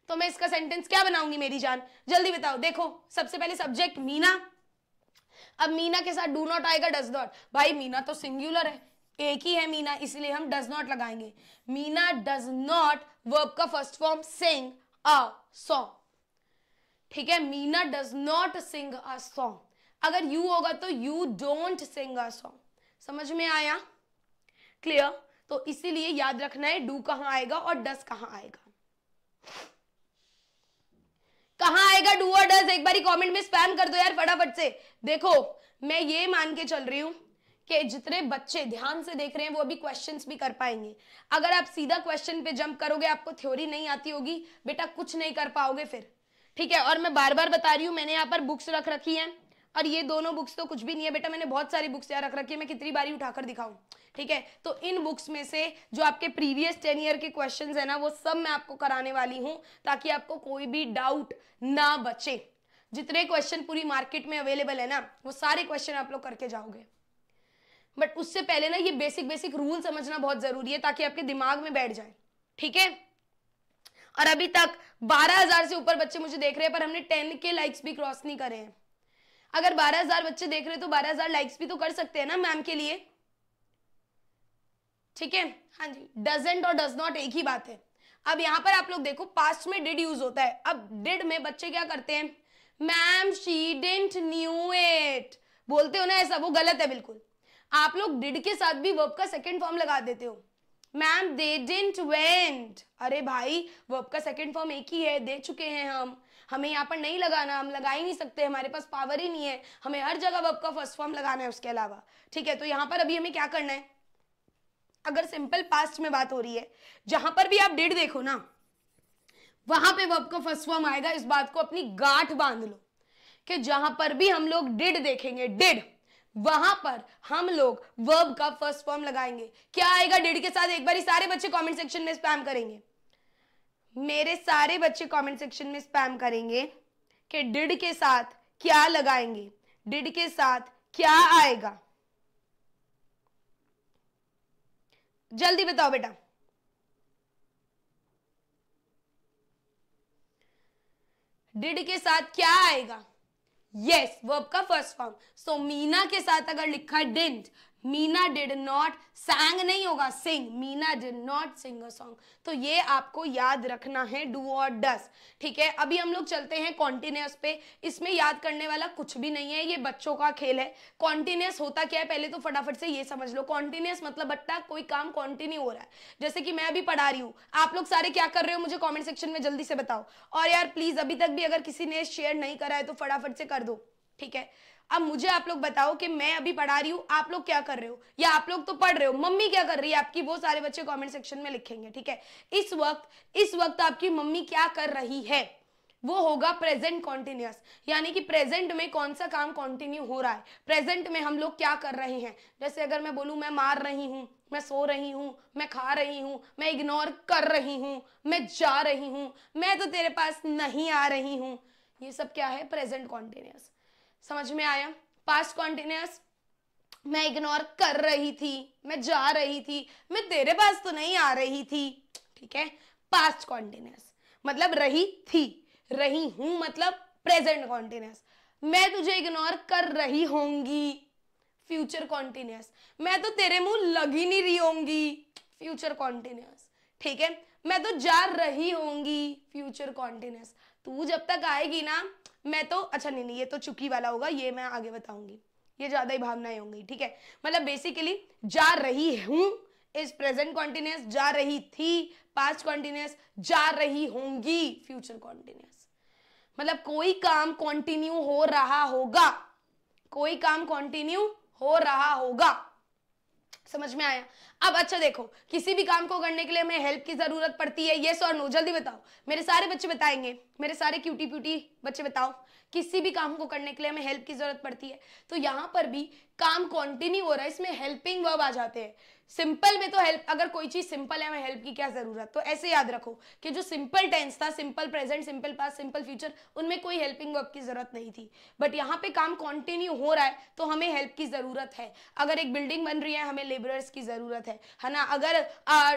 तो मैं इसका सेंटेंस क्या बनाऊंगी मेरी जान जल्दी बताओ देखो सबसे पहले सब्जेक्ट मीना अब मीना के साथ डू नॉट आएगा डज नॉट भाई मीना तो सिंगुलर है एक ही है मीना इसलिए हम डज नॉट लगाएंगे मीना डज नॉट वर्ब का first form sing a song ठीक है Meena does not sing a song अगर यू होगा तो you don't sing a song समझ में आया क्लियर तो इसीलिए याद रखना है डू कहाँ आएगा और डस कहां आएगा कहा आएगा डू और डस एक बार कॉमेंट में स्पैम कर दो यार फटाफट से देखो मैं ये मान के चल रही हूं कि जितने बच्चे ध्यान से देख रहे हैं वो अभी क्वेश्चंस भी कर पाएंगे अगर आप सीधा क्वेश्चन पे जंप करोगे आपको थ्योरी नहीं आती होगी बेटा कुछ नहीं कर पाओगे फिर ठीक है और मैं बार बार बता रही हूँ मैंने यहाँ पर बुक्स रख रखी हैं और ये दोनों बुक्स तो कुछ भी नहीं है बेटा मैंने बहुत सारी बुक्स यहाँ रख रखी है मैं कितनी बारी उठाकर दिखाऊँ ठीक है तो इन बुक्स में से जो आपके प्रीवियस टेन ईयर के क्वेश्चन है ना वो सब मैं आपको कराने वाली हूँ ताकि आपको कोई भी डाउट ना बचे जितने क्वेश्चन पूरी मार्केट में अवेलेबल है ना वो सारे क्वेश्चन आप लोग करके जाओगे बट उससे पहले ना ये बेसिक बेसिक रूल समझना बहुत जरूरी है ताकि आपके दिमाग में बैठ जाए ठीक है और अभी तक 12000 से ऊपर बच्चे मुझे देख रहे हैं पर हमने 10 के लाइक्स भी क्रॉस नहीं करे हैं अगर 12000 बच्चे देख रहे हैं तो 12000 लाइक्स भी तो कर सकते हैं ना मैम के लिए ठीक है हाँ जी डजेंट और डज नॉट एक ही बात है अब यहाँ पर आप लोग देखो पास्ट में डिड यूज होता है अब डिड में बच्चे क्या करते हैं ma'am she didn't knew it बोलते हो ना ऐसा वो गलत है बिल्कुल आप लोग डिड के साथ भी वर्ब का सेकेंड फॉर्म लगा देते हो मैम दे डेंट वेंट अरे भाई वर्ब का सेकेंड फॉर्म एक ही है दे चुके हैं हम हमें यहाँ पर नहीं लगाना हम लगा ही नहीं सकते हमारे पास पावर ही नहीं है हमें हर जगह वर्ब का फर्स्ट फॉर्म लगाना है उसके अलावा ठीक है तो यहाँ पर अभी हमें क्या करना है अगर सिंपल पास्ट में बात हो रही है जहां पर भी आप डेट देखो ना वहां पे वर्ब का फर्स्ट फॉर्म आएगा इस बात को अपनी गांठ बांध लो कि जहां पर भी हम लोग डिड देखेंगे डिड वहां पर हम लोग वर्ब का फर्स्ट फॉर्म लगाएंगे क्या आएगा डिड के साथ एक बार सारे बच्चे कमेंट सेक्शन में स्पैम करेंगे मेरे सारे बच्चे कमेंट सेक्शन में स्पैम करेंगे कि डिड के साथ क्या लगाएंगे डिड के साथ क्या आएगा जल्दी बताओ बेटा डिड के साथ क्या आएगा यस yes, वर्ब का फर्स्ट फॉर्म सो मीना के साथ अगर लिखा didn't Meena did not sang नहीं होगा sing Meena did not sing a song तो ये आपको याद रखना है डू और डस ठीक है अभी हम लोग चलते हैं कॉन्टिन्यूस पे इसमें याद करने वाला कुछ भी नहीं है ये बच्चों का खेल है कॉन्टिन्यूस होता क्या है पहले तो फटाफट से ये समझ लो कॉन्टिन्यूस मतलब बट्टा कोई काम कॉन्टिन्यू हो रहा है जैसे कि मैं अभी पढ़ा रही हूँ आप लोग सारे क्या कर रहे हो मुझे कॉमेंट सेक्शन में जल्दी से बताओ और यार प्लीज अभी तक भी अगर किसी ने शेयर नहीं करा है तो फटाफट से कर दो ठीक है अब मुझे आप लोग बताओ कि मैं अभी पढ़ा रही हूँ आप लोग क्या कर रहे हो या आप लोग तो पढ़ रहे हो मम्मी क्या कर रही है आपकी वो सारे बच्चे कमेंट सेक्शन में लिखेंगे ठीक है इस वक्त इस वक्त आपकी मम्मी क्या कर रही है वो होगा प्रेजेंट कॉन्टिन्यूस यानी कि प्रेजेंट में कौन सा काम कॉन्टिन्यू हो रहा है प्रेजेंट में हम लोग क्या कर रहे हैं जैसे अगर मैं बोलूँ मैं मार रही हूँ मैं सो रही हूँ मैं खा रही हूँ मैं इग्नोर कर रही हूँ मैं जा रही हूँ मैं तो तेरे पास नहीं आ रही हूँ ये सब क्या है प्रेजेंट कॉन्टिन्यूस समझ में आया पास्ट कॉन्टिन्यूस मैं इग्नोर कर रही थी मैं जा रही थी मैं तेरे पास तो नहीं आ रही थी ठीक है पास्ट कॉन्टिन्यूस मतलब रही थी रही हूं मतलब प्रेजेंट कॉन्टिन्यूस मैं तुझे इग्नोर कर रही होंगी फ्यूचर कॉन्टिन्यूस मैं तो तेरे मुंह लग ही नहीं रही होंगी फ्यूचर कॉन्टिन्यूस ठीक है मैं तो जा रही होंगी फ्यूचर कॉन्टिन्यूस तू जब तक आएगी ना मैं तो अच्छा नहीं नहीं ये तो चुकी वाला होगा ये मैं आगे बताऊंगी ये ज्यादा ही भावनाएं होंगी ठीक है मतलब बेसिकली जा रही हूं इस प्रेजेंट कॉन्टिन्यूस जा रही थी पास्ट कॉन्टिन्यूस जा रही होंगी फ्यूचर कॉन्टिन्यूस मतलब कोई काम कॉन्टिन्यू हो रहा होगा कोई काम कॉन्टिन्यू हो रहा होगा समझ में आया अब अच्छा देखो किसी भी काम को करने के लिए हमें हेल्प की जरूरत पड़ती है ये और नो जल्दी बताओ मेरे सारे बच्चे बताएंगे मेरे सारे क्यूटी प्यूटी बच्चे बताओ किसी भी काम को करने के लिए हमें हेल्प की जरूरत पड़ती है तो यहाँ पर भी काम कंटिन्यू हो रहा है इसमें हेल्पिंग वर्ब आ जाते हैं सिंपल में तो हेल्प अगर कोई चीज सिंपल है हमें हेल्प की क्या जरूरत तो ऐसे याद रखो कि जो सिंपल टेंस था simple present simple past simple future उनमें कोई हेल्पिंग वर्ब की जरूरत नहीं थी बट यहाँ पे काम कॉन्टिन्यू हो रहा है तो हमें हेल्प की जरूरत है अगर एक बिल्डिंग बन रही है हमें लेबरर्स की जरूरत है है ना अगर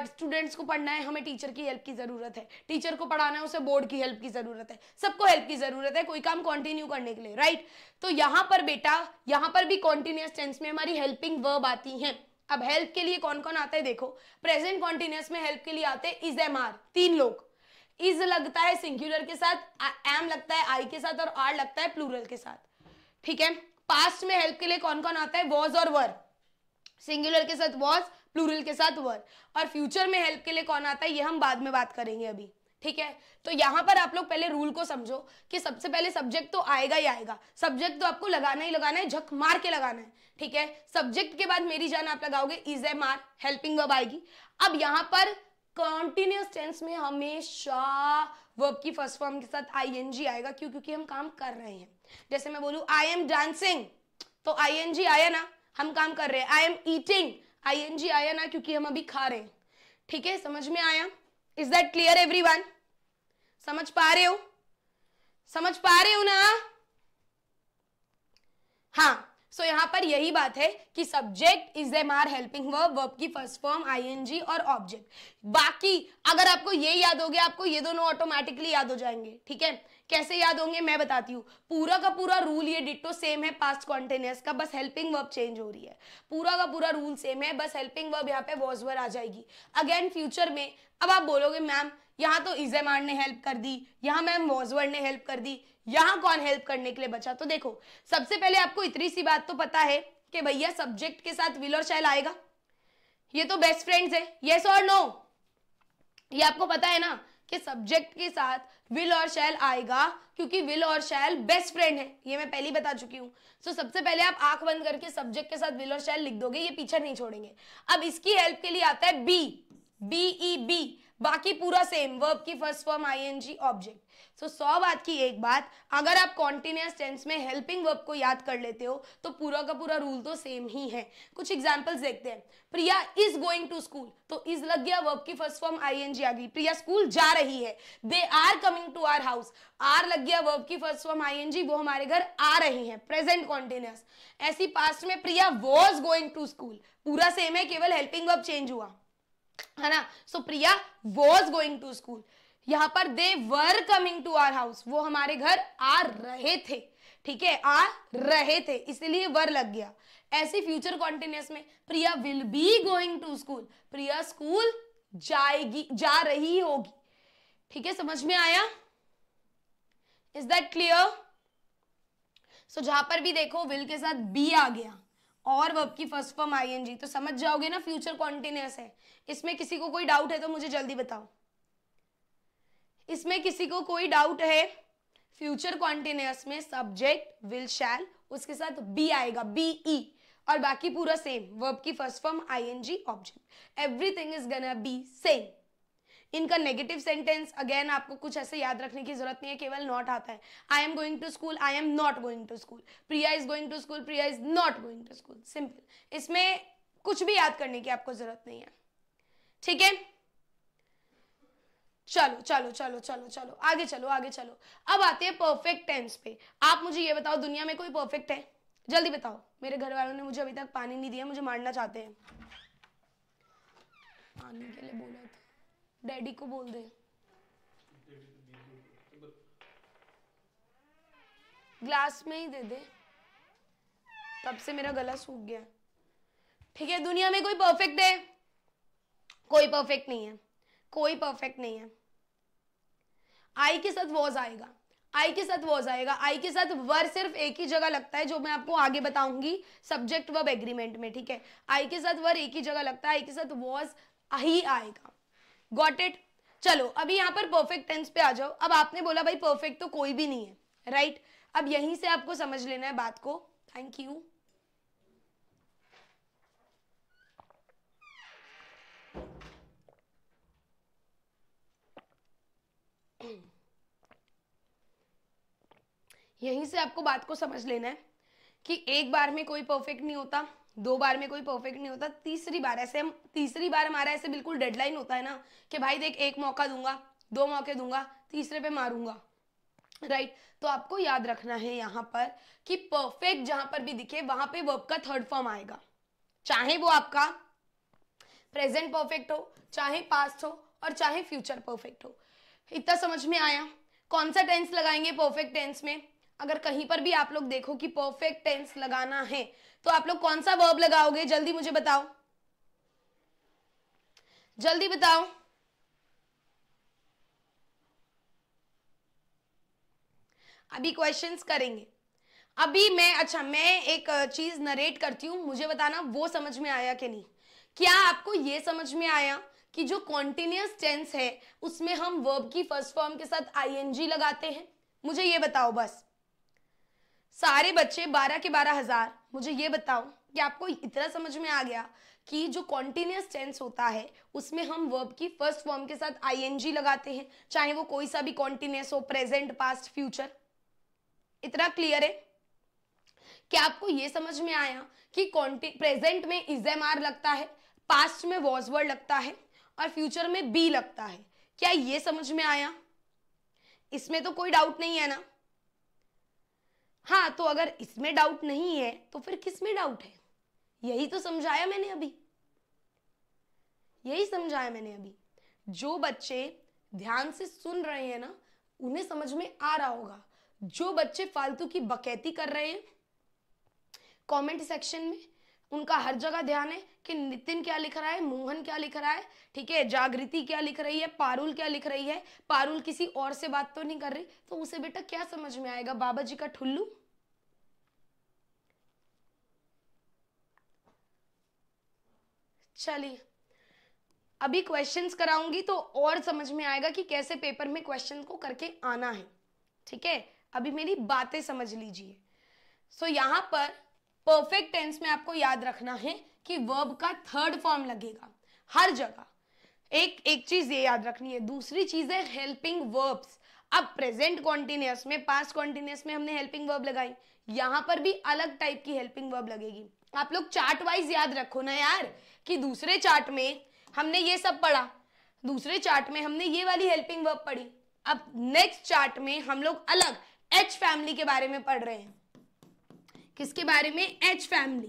स्टूडेंट्स को पढ़ना है हमें टीचर की हेल्प की जरूरत है टीचर को पढ़ाना है उसे बोर्ड की हेल्प की जरूरत है सबको हेल्प की जरूरत है कोई काम कॉन्टिन्यू करने के लिए राइट तो यहाँ पर बेटा यहाँ पर भी कॉन्टिन्यूस टेंस में हमारी हेल्पिंग वर्ब आती हैं अब हेल्प के लिए कौन कौन आता है देखो प्रेजेंट कॉन्टिन्यूस में हेल्प के लिए आते हैं इज एम आर तीन लोग इज लगता है सिंग्यूलर के साथ एम लगता है आई के साथ और आर लगता है प्लूरल के साथ ठीक है पास्ट में हेल्प के लिए कौन कौन आता है वॉज और वर सिंगुलर के साथ वॉज प्लूरल के साथ वर और फ्यूचर में हेल्प के लिए कौन आता है ये हम बाद में बात करेंगे अभी ठीक है तो यहाँ पर आप लोग पहले रूल को समझो कि सबसे पहले सब्जेक्ट तो आएगा ही आएगा सब्जेक्ट तो आपको लगाना ही लगाना है झक मार के लगाना है ठीक है सब्जेक्ट के बाद मेरी जान आप लगाओगे is am are helping verb आएगी अब यहाँ पर कॉन्टिन्यूस टेंस में हमेशा वर्ब की फर्स्ट फॉर्म के साथ जी आएगा क्यों क्योंकि हम काम कर रहे हैं जैसे मैं बोलू आई एम डांसिंग तो जी आया ना हम काम कर रहे हैं आई एम ईटिंग जी आया ना क्योंकि हम अभी खा रहे हैं ठीक है समझ में आया इज दैट क्लियर एवरीवन समझ पा रहे हो समझ पा रहे हो ना हाँ सो so, यहां पर यही बात है कि subject is am are helping verb verb की फर्स्ट फॉर्म आईएनजी और ऑब्जेक्ट बाकी अगर आपको ये याद हो गया आपको ये दोनों ऑटोमेटिकली याद हो जाएंगे ठीक है कैसे याद होंगे मैं बताती हूँ पूरा का पूरा रूल ये डिटो सेम है पास्ट कॉन्टेनियस का बस हेल्पिंग वर्ब चेंज हो रही है पूरा का पूरा रूल सेम है बस हेल्पिंग वर्ब यहाँ पे वॉजवर आ जाएगी अगेन फ्यूचर में अब आप बोलोगे मैम यहाँ तो इजेमार ने हेल्प कर दी यहाँ मैम वॉजवर ने हेल्प कर दी यहाँ कौन हेल्प करने के लिए बचा तो देखो सबसे पहले आपको इतनी सी बात तो पता है कि भैया सब्जेक्ट के साथ विल और शैल आएगा ये तो बेस्ट फ्रेंड्स है येस और नो ये आपको पता है ना कि सब्जेक्ट के साथ विल और शैल आएगा क्योंकि विल और शैल बेस्ट फ्रेंड है ये मैं पहले बता चुकी हूँ सो so, सबसे पहले आप आंख बंद करके सब्जेक्ट के साथ विल और शैल लिख दोगे ये पीछे नहीं छोड़ेंगे अब इसकी हेल्प के लिए आता है बी बी ई बी बाकी पूरा सेम वर्ब की first form I N G object so so, सौ बात की एक बात अगर आप कॉन्टिन्यूस टेंस में हेल्पिंग वर्ब को याद कर लेते हो तो पूरा का पूरा रूल तो सेम ही है कुछ एग्जाम्पल्स देखते हैं Priya is going to school तो इज लग गया वर्ब की फर्स्ट फॉर्म आईएनजी आ गई प्रिया स्कूल जा रही है they are coming to our house are लग गया वर्ब की फर्स्ट फॉर्म आईएनजी वो हमारे घर आ रही है प्रेजेंट कॉन्टिन्यूस ऐसी पास्ट में Priya was going to school पूरा सेम है केवल हेल्पिंग वर्ब चेंज हुआ है ना so Priya was going to school यहाँ पर they were coming to our house वो हमारे घर आ रहे थे ठीक है आ रहे थे इसलिए वर लग गया ऐसे फ्यूचर कॉन्टिन्यूस में Priya will be going to school Priya school जाएगी जा रही होगी ठीक है समझ में आया इज दैट क्लियर सो जहां पर भी देखो विल के साथ बी आ गया और वर्ब की फर्स्ट फॉर्म आईएनजी तो समझ जाओगे ना फ्यूचर कॉन्टिन्यूस है इसमें किसी को कोई डाउट है तो मुझे जल्दी बताओ इसमें किसी को कोई डाउट है फ्यूचर कॉन्टिन्यूस में सब्जेक्ट विल शैल उसके साथ बी आएगा बी ई e, और बाकी पूरा सेम वर्ब की first form I G object everything is gonna be same इनका नेगेटिव सेंटेंस अगेन आपको कुछ ऐसे याद रखने की जरूरत नहीं है केवल नॉट आता है I am going to school I am not going to school Priya is going to school Priya is not going to school simple इसमें कुछ भी याद करने की आपको जरूरत नहीं है ठीक है चलो चलो चलो चलो चलो आगे चलो आगे चलो अब आते हैं परफेक्ट टेंस पे आप मुझे ये बताओ दुनिया में कोई परफेक्ट है जल्दी बताओ मेरे घर वालों ने मुझे अभी तक पानी नहीं दिया मुझे मारना चाहते हैं पानी के लिए बोला था डैडी को बोल दे ग्लास में ही दे दे तब से मेरा गला सूख गया ठीक है दुनिया में कोई परफेक्ट है कोई परफेक्ट नहीं है कोई परफेक्ट नहीं है आई के साथ वॉज आएगा आई के साथ वॉज आएगा आई के साथ वर सिर्फ एक ही जगह लगता है जो मैं आपको आगे बताऊंगी सब्जेक्ट वर्ब एग्रीमेंट में ठीक है आई के साथ वर एक ही जगह लगता है आई के साथ वॉज ही आएगा गॉट इट चलो अभी यहाँ पर परफेक्ट टेंस पे आ जाओ अब आपने बोला भाई परफेक्ट तो कोई भी नहीं है राइट right? अब यहीं से आपको समझ लेना है बात को थैंक यू [clears throat] यहीं से आपको बात को समझ लेना है कि एक बार में कोई परफेक्ट नहीं होता दो बार में कोई परफेक्ट नहीं होता तीसरी बार ऐसे हम तीसरी बार हमारा ऐसे बिल्कुल डेडलाइन होता है ना कि भाई देख एक मौका दूंगा दो मौके दूंगा तीसरे पे मारूंगा राइट right. तो आपको याद रखना है यहाँ पर कि परफेक्ट जहां पर भी दिखे वहां पे वर्ब का थर्ड फॉर्म आएगा चाहे वो आपका प्रेजेंट परफेक्ट हो चाहे पास्ट हो और चाहे फ्यूचर परफेक्ट हो इतना समझ में आया कौन सा टेंस लगाएंगे परफेक्ट टेंस में अगर कहीं पर भी आप लोग देखो कि परफेक्ट टेंस लगाना है तो आप लोग कौन सा वर्ब लगाओगे जल्दी मुझे बताओ जल्दी बताओ अभी क्वेश्चंस करेंगे अभी मैं अच्छा मैं एक चीज नरेट करती हूं मुझे बताना वो समझ में आया कि नहीं क्या आपको ये समझ में आया कि जो कॉन्टिन्यूस टेंस है उसमें हम वर्ब की फर्स्ट फॉर्म के साथ आईएनजी लगाते हैं मुझे ये बताओ बस सारे बच्चे बारह के बारह हजार मुझे ये बताओ कि आपको इतना समझ में आ गया कि जो कॉन्टिन्यूस टेंस होता है उसमें हम वर्ब की फर्स्ट फॉर्म के साथ आईएनजी लगाते हैं चाहे वो कोई सा भी कॉन्टिन्यूस हो प्रेजेंट पास्ट फ्यूचर इतना क्लियर है क्या आपको ये समझ में आया कि प्रेजेंट में इज एम आर लगता है पास्ट में वॉज वर्ड लगता है और फ्यूचर में बी लगता है क्या ये समझ में आया इसमें तो कोई डाउट नहीं है ना हाँ तो अगर इसमें डाउट नहीं है तो फिर किस में डाउट है यही तो समझाया मैंने अभी यही समझाया मैंने अभी जो बच्चे ध्यान से सुन रहे हैं ना उन्हें समझ में आ रहा होगा जो बच्चे फालतू की बकैती कर रहे हैं कमेंट सेक्शन में उनका हर जगह ध्यान है कि नितिन क्या लिख रहा है मोहन क्या लिख रहा है ठीक है जागृति क्या लिख रही है पारुल क्या लिख रही है पारुल किसी और से बात तो नहीं कर रही तो उसे बेटा क्या समझ में आएगा बाबा जी का ठुल्लू चलिए अभी क्वेश्चंस कराऊंगी तो और समझ में आएगा कि कैसे पेपर में क्वेश्चन को करके आना है ठीक है अभी मेरी बातें समझ लीजिए सो so, यहाँ पर परफेक्ट टेंस में आपको याद रखना है कि वर्ब का थर्ड फॉर्म लगेगा हर जगह एक एक चीज ये याद रखनी है दूसरी चीज है हेल्पिंग वर्ब्स अब प्रेजेंट कॉन्टिन्यूस में पास्ट कॉन्टिन्यूस में हमने हेल्पिंग वर्ब लगाई यहां पर भी अलग टाइप की हेल्पिंग वर्ब लगेगी आप लोग चार्ट वाइज याद रखो ना यार कि दूसरे चार्ट में हमने ये सब पढ़ा दूसरे चार्ट में हमने ये वाली हेल्पिंग वर्ब पढ़ी अब नेक्स्ट चार्ट में हम लोग अलग एच फैमिली के बारे में पढ़ रहे हैं किसके बारे में एच फैमिली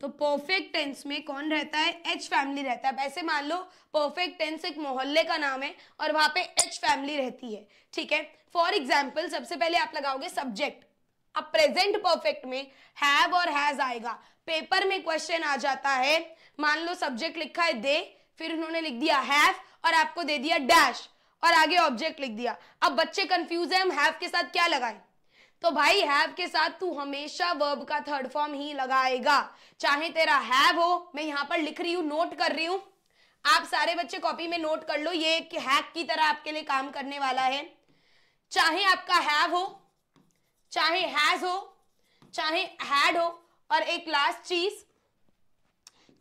तो परफेक्ट टेंस में कौन रहता है एच फैमिली रहता है ऐसे मान लो परफेक्ट टेंस एक मोहल्ले का नाम है और वहां पे एच फैमिली रहती है ठीक है फॉर एग्जाम्पल सबसे पहले आप लगाओगे सब्जेक्ट अब प्रेजेंट परफेक्ट में हैव और हैज आएगा पेपर में क्वेश्चन आ जाता है मान लो सब्जेक्ट लिखा है दे फिर उन्होंने लिख दिया हैव और आपको दे दिया डैश और आगे ऑब्जेक्ट लिख दिया अब बच्चे कंफ्यूज है हम हैव के साथ क्या लगाएं तो भाई हैव के साथ तू हमेशा वर्ब का थर्ड फॉर्म ही लगाएगा चाहे तेरा हैव हो मैं यहाँ पर लिख रही हूँ नोट कर रही हूँ आप सारे बच्चे कॉपी में नोट कर लो ये एक हैक की तरह आपके लिए काम करने वाला है चाहे आपका हैव हो चाहे हैज हो चाहे हैड हो और एक लास्ट चीज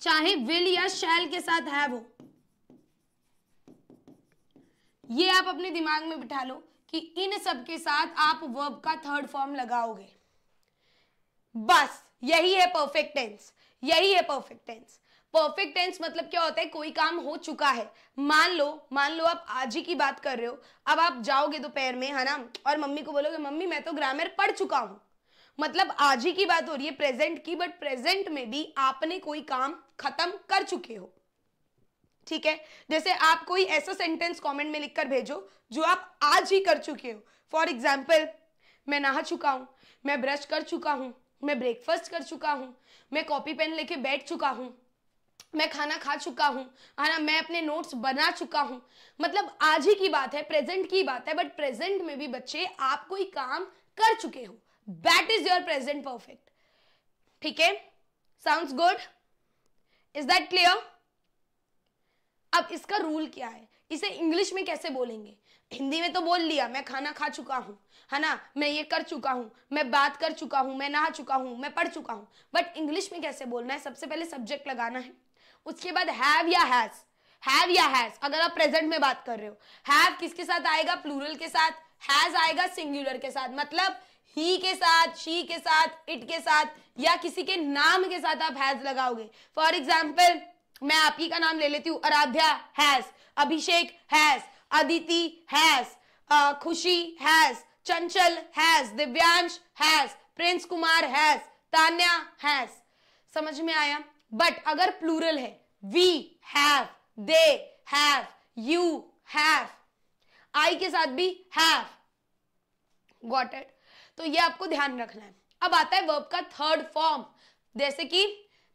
चाहे विल या शैल के साथ हैव हो ये आप अपने दिमाग में बिठा लो कि इन सब के साथ आप वर्ब का थर्ड फॉर्म लगाओगे बस यही है परफेक्ट टेंस यही है परफेक्ट टेंस परफेक्ट टेंस मतलब क्या होता है कोई काम हो चुका है मान लो मान लो आप आज ही की बात कर रहे हो अब आप जाओगे दोपहर में है ना और मम्मी को बोलोगे मम्मी मैं तो ग्रामर पढ़ चुका हूं मतलब आज ही की बात हो रही है प्रेजेंट की बट प्रेजेंट में भी आपने कोई काम खत्म कर चुके हो ठीक है जैसे आप कोई ऐसा सेंटेंस कमेंट में लिखकर भेजो जो आप आज ही कर चुके हो फॉर एग्जाम्पल मैं नहा चुका हूँ मैं ब्रश कर चुका हूँ मैं ब्रेकफास्ट कर चुका हूँ मैं कॉपी पेन लेके बैठ चुका हूँ मैं खाना खा चुका हूँ है ना मैं अपने नोट्स बना चुका हूँ मतलब आज ही की बात है प्रेजेंट की बात है बट प्रेजेंट में भी बच्चे आप कोई काम कर चुके हो that is your present perfect ठीक है sound good is that clear अब इसका रूल क्या है इसे इंग्लिश में कैसे बोलेंगे हिंदी में तो बोल लिया मैं खाना खा चुका हूँ है ना मैं ये कर चुका हूँ मैं बात कर चुका हूँ मैं नहा चुका हूँ मैं पढ़ चुका हूँ बट इंग्लिश में कैसे बोलना है सबसे पहले सब्जेक्ट लगाना है उसके बाद हैव या हैज़ हैव या हैज अगर आप प्रेजेंट में बात कर रहे हो हैव किसके साथ आएगा प्लूरल के साथ हैज आएगा सिंगुलर के साथ मतलब ही के साथ शी के साथ इट के साथ या किसी के नाम के साथ आप हैज लगाओगे फॉर एग्जाम्पल मैं आप ही का नाम ले लेती हूँ Aradhya has Abhishek has has. Uh, खुशी has. Chanchal has. Divyansh has. Prince Kumar has. Tanya has. समझ में आया बट अगर प्लूरल है we have they have you have I के साथ भी हैव गॉट इट तो ये आपको ध्यान रखना है अब आता है वर्ब का थर्ड फॉर्म जैसे कि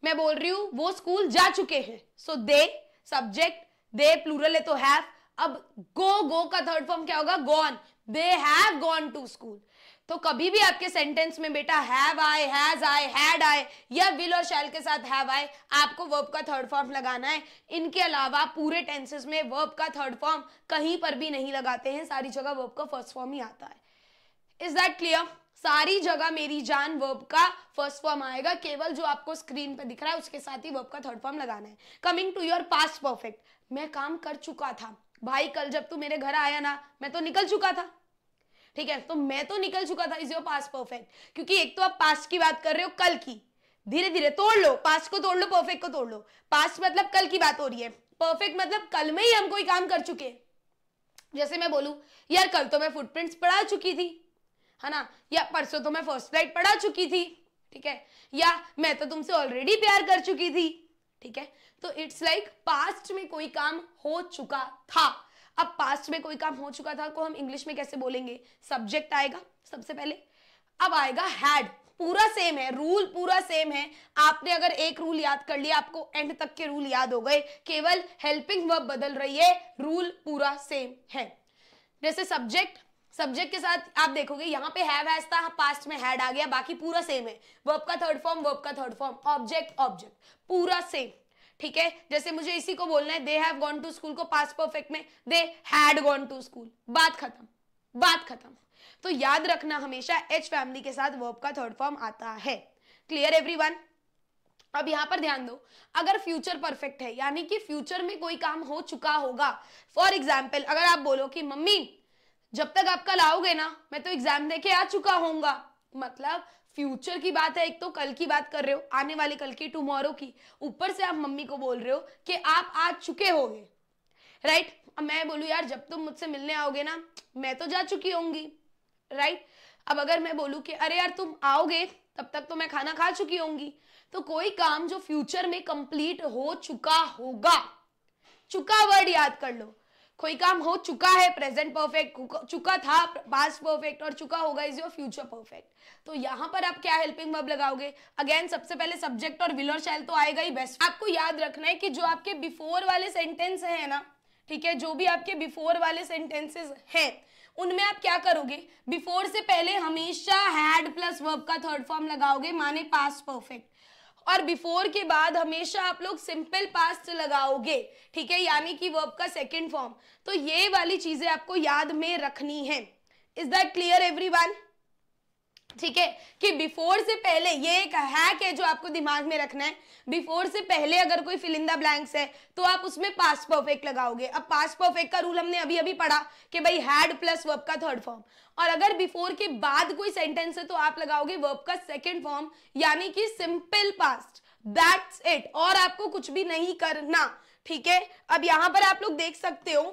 मैं बोल रही हूँ वो स्कूल जा चुके हैं सो दे सब्जेक्ट दे प्लूरल है तो हैव अब गो गो का थर्ड फॉर्म क्या होगा gone they have gone to school तो कभी भी आपके सेंटेंस में बेटा हैव आई हैज आई हैड आई या विल और शैल के साथ हैव आई आपको वर्ब का थर्ड फॉर्म लगाना है इनके अलावा पूरे टेंसेस में वर्ब का थर्ड फॉर्म कहीं पर भी नहीं लगाते हैं सारी जगह वर्ब का फर्स्ट फॉर्म ही आता है इज दैट क्लियर सारी जगह मेरी जान वर्ब का फर्स्ट फॉर्म आएगा केवल जो आपको स्क्रीन पर दिख रहा है उसके साथ ही वर्ब का थर्ड फॉर्म लगाना है coming to your past perfect मैं काम कर चुका था भाई कल जब तू मेरे घर आया ना मैं तो निकल चुका था ठीक है तो मैं तो निकल चुका था इज योर पास परफेक्ट क्योंकि एक तो आप पास्ट की बात कर रहे हो कल की धीरे धीरे तोड़ लो पास को तोड़ लो परफेक्ट को तोड़ लो पास मतलब कल की बात हो रही है परफेक्ट मतलब कल में ही हम कोई काम कर चुके जैसे मैं बोलू यार कल तो मैं फुटप्रिंट्स पढ़ा चुकी थी है ना या परसों तो मैं फर्स्ट फ्लाइट पढ़ा चुकी थी ठीक है या मैं तो तुमसे ऑलरेडी प्यार कर चुकी थी ठीक है तो इट्स लाइक पास्ट में कोई काम हो चुका था अब पास्ट में कोई काम हो चुका था को हम इंग्लिश में कैसे बोलेंगे सब्जेक्ट आएगा सबसे पहले अब आएगा हैड पूरा सेम है रूल पूरा सेम है आपने अगर एक रूल याद कर लिया आपको एंड तक के रूल याद हो गए केवल हेल्पिंग वर्ब बदल रही है रूल पूरा सेम है जैसे सब्जेक्ट सब्जेक्ट के साथ आप देखोगे यहाँ पे हैव हैज था पास्ट में हैड आ गया बाकी पूरा सेम है वर्ब का थर्ड फॉर्म वर्ब का थर्ड फॉर्म ऑब्जेक्ट ऑब्जेक्ट पूरा सेम ठीक है जैसे मुझे इसी को बोलना है they have gone to school को पास्ट परफेक्ट में they had gone to school बात खत्म बात खत्म तो याद रखना हमेशा एच फैमिली के साथ वर्ब का थर्ड फॉर्म आता है क्लियर एवरीवन अब यहां पर ध्यान दो अगर फ्यूचर परफेक्ट है यानी कि फ्यूचर में कोई काम हो चुका होगा फॉर एग्जाम्पल अगर आप बोलो कि मम्मी जब तक आप कल आओगे ना मैं तो एग्जाम दे के आ चुका होऊंगा मतलब फ्यूचर की बात है एक तो कल की बात कर रहे हो आने वाले कल की टुमारो की ऊपर से आप मम्मी को बोल रहे हो कि आप आ चुके होगे राइट अब मैं बोलूँ यार जब तुम मुझसे मिलने आओगे ना मैं तो जा चुकी होंगी राइट अब अगर मैं बोलूँ कि अरे यार तुम आओगे तब तक तो मैं खाना खा चुकी होंगी तो कोई काम जो फ्यूचर में कंप्लीट हो चुका होगा चुका वर्ड याद कर लो कोई काम हो चुका है प्रेजेंट परफेक्ट चुका था पास्ट परफेक्ट और चुका होगा इज योर फ्यूचर परफेक्ट तो यहाँ पर आप क्या हेल्पिंग वर्ब लगाओगे अगेन सबसे पहले सब्जेक्ट और विलर शैल तो आएगा ही बेस्ट आपको याद रखना है कि जो आपके बिफोर वाले सेंटेंस है ना ठीक है जो भी आपके बिफोर वाले सेंटेंसेस हैं उनमें आप क्या करोगे बिफोर से पहले हमेशा हैड प्लस वर्ब का थर्ड फॉर्म लगाओगे माने पास परफेक्ट और बिफोर के बाद हमेशा आप लोग सिंपल पास्ट लगाओगे ठीक है यानी कि वर्ब का सेकेंड फॉर्म तो ये वाली चीजें आपको याद में रखनी है इज दैट क्लियर एवरी ठीक है कि बिफोर से पहले ये एक हैक है जो आपको दिमाग में रखना है बिफोर से पहले अगर कोई फिलिंदा ब्लैंक्स है तो आप उसमें पास्ट परफेक्ट लगाओगे अब पास्ट परफेक्ट का रूल हमने अभी अभी पढ़ा कि भाई हैड प्लस वर्ब का थर्ड फॉर्म और अगर बिफोर के बाद कोई सेंटेंस है तो आप लगाओगे वर्ब का सेकेंड फॉर्म यानी कि सिंपल पास्ट दैट्स इट और आपको कुछ भी नहीं करना ठीक है अब यहां पर आप लोग देख सकते हो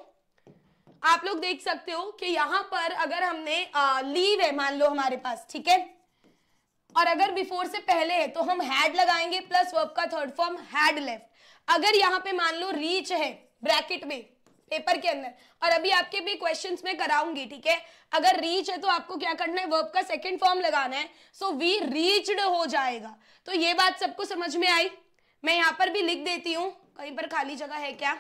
आप लोग देख सकते हो कि यहां पर अगर हमने आ, लीव है मान लो हमारे पास ठीक है और अगर बिफोर से पहले है तो हम हैड लगाएंगे प्लस वर्ब का थर्ड फॉर्म हैड लेफ्ट अगर यहां पे मान लो रीच है ब्रैकेट में पेपर के अंदर और अभी आपके भी क्वेश्चंस में कराऊंगी ठीक है अगर रीच है तो आपको क्या करना है वर्ब का सेकंड फॉर्म लगाना है सो वी रीच्ड हो जाएगा तो ये बात सबको समझ में आई मैं यहाँ पर भी लिख देती हूँ कहीं पर खाली जगह है क्या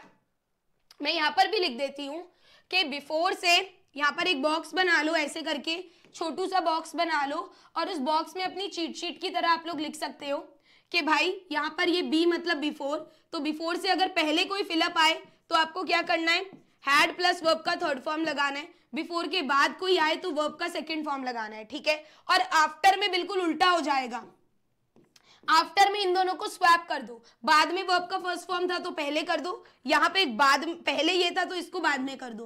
मैं यहाँ पर भी लिख देती हूँ कि बिफोर से यहाँ पर एक बॉक्स बना लो ऐसे करके छोटू सा बॉक्स बना लो और उस बॉक्स में अपनी चीट शीट की तरह आप लोग लिख सकते हो कि भाई यहाँ पर ये बी मतलब बिफोर तो बिफोर से अगर पहले कोई फिलअप आए तो आपको क्या करना है हैड प्लस वर्ब का थर्ड फॉर्म लगाना है बिफोर के बाद कोई आए तो वर्ब का सेकेंड फॉर्म लगाना है ठीक है और आफ्टर में बिल्कुल उल्टा हो जाएगा आफ्टर में इन दोनों को स्वैप कर दो बाद में वर्ब का फर्स्ट फॉर्म था तो पहले कर दो यहाँ पे बाद पहले ये था तो इसको बाद में कर दो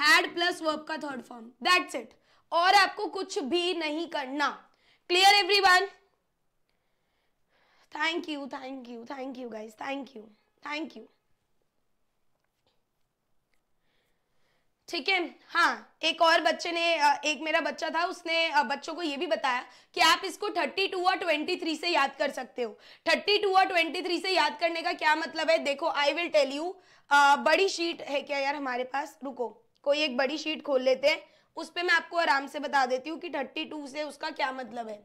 हैड प्लस वर्ब का थर्ड फॉर्म दैट्स इट और आपको कुछ भी नहीं करना clear everyone thank you thank you thank you guys thank you thank you ठीक है हाँ एक और बच्चे ने एक मेरा बच्चा था उसने बच्चों को ये भी बताया कि आप इसको 32 और 23 से याद कर सकते हो 32 और 23 से याद करने का क्या मतलब है देखो आई विल टेल यू बड़ी शीट है क्या यार हमारे पास रुको कोई एक बड़ी शीट खोल लेते हैं उस पर मैं आपको आराम से बता देती हूँ कि थर्टी से उसका क्या मतलब है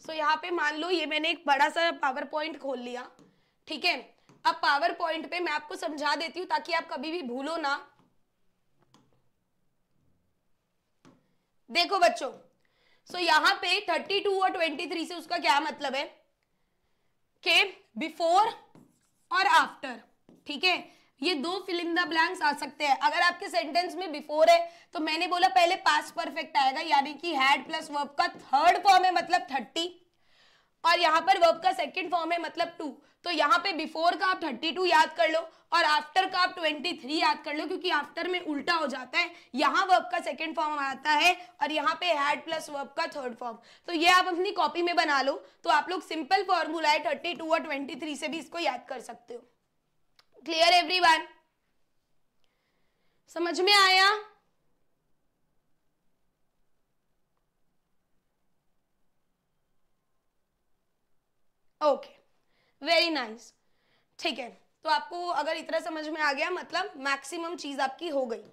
सो so, यहाँ पे मान लो ये मैंने एक बड़ा सा पावर पॉइंट खोल लिया ठीक है अब पावर पॉइंट पे मैं आपको समझा देती हूँ ताकि आप कभी भी भूलो ना देखो बच्चों सो so, यहां पे 32 और 23 से उसका क्या मतलब है के बिफोर और आफ्टर ठीक है ये दो फिल्म द ब्लैंक्स आ सकते हैं अगर आपके सेंटेंस में बिफोर है तो मैंने बोला पहले पास परफेक्ट आएगा यानी कि हैड प्लस वर्ब का थर्ड फॉर्म है मतलब थर्टी और यहाँ पर वर्ब का सेकंड फॉर्म है मतलब टू तो यहाँ पे बिफोर का आप थर्टी टू याद कर लो और आफ्टर का आप ट्वेंटी थ्री याद कर लो क्योंकि आफ्टर में उल्टा हो जाता है यहाँ वर्ब का सेकेंड फॉर्म आता है और यहाँ पे हैड प्लस वर्ब का थर्ड फॉर्म तो ये आप अपनी कॉपी में बना लो तो आप लोग सिंपल फॉर्मूला है थर्टी टू और ट्वेंटी थ्री से भी इसको याद कर सकते हो क्लियर वन समझ में आया ओके okay. वेरी नाइस ठीक है तो आपको अगर इतना समझ में आ गया मतलब मैक्सिमम चीज आपकी हो गई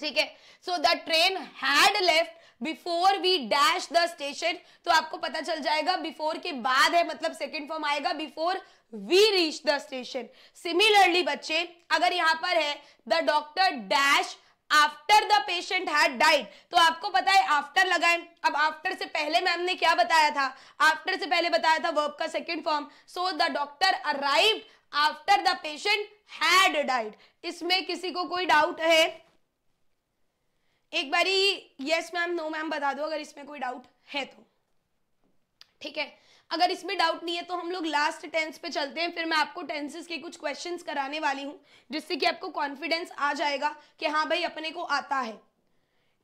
ठीक है so the train had left before we dash the station तो आपको पता चल जाएगा बिफोर के बाद है मतलब सेकेंड फॉर्म आएगा before we reach the station similarly बच्चे अगर यहां पर है the doctor dash after the patient had died तो आपको पता है आफ्टर लगाएं अब आफ्टर से पहले मैम ने क्या बताया था आफ्टर से पहले बताया था वर्ब का second form so the doctor arrive after the patient had died इसमें किसी को कोई डाउट है एक बारी यस मैम नो मैम बता दो अगर इसमें कोई डाउट है तो ठीक है अगर इसमें डाउट नहीं है तो हम लोग लास्ट टेंस पे चलते हैं फिर मैं आपको टेंसेस के कुछ क्वेश्चंस कराने वाली हूँ जिससे कि आपको कॉन्फिडेंस आ जाएगा कि हाँ भाई अपने को आता है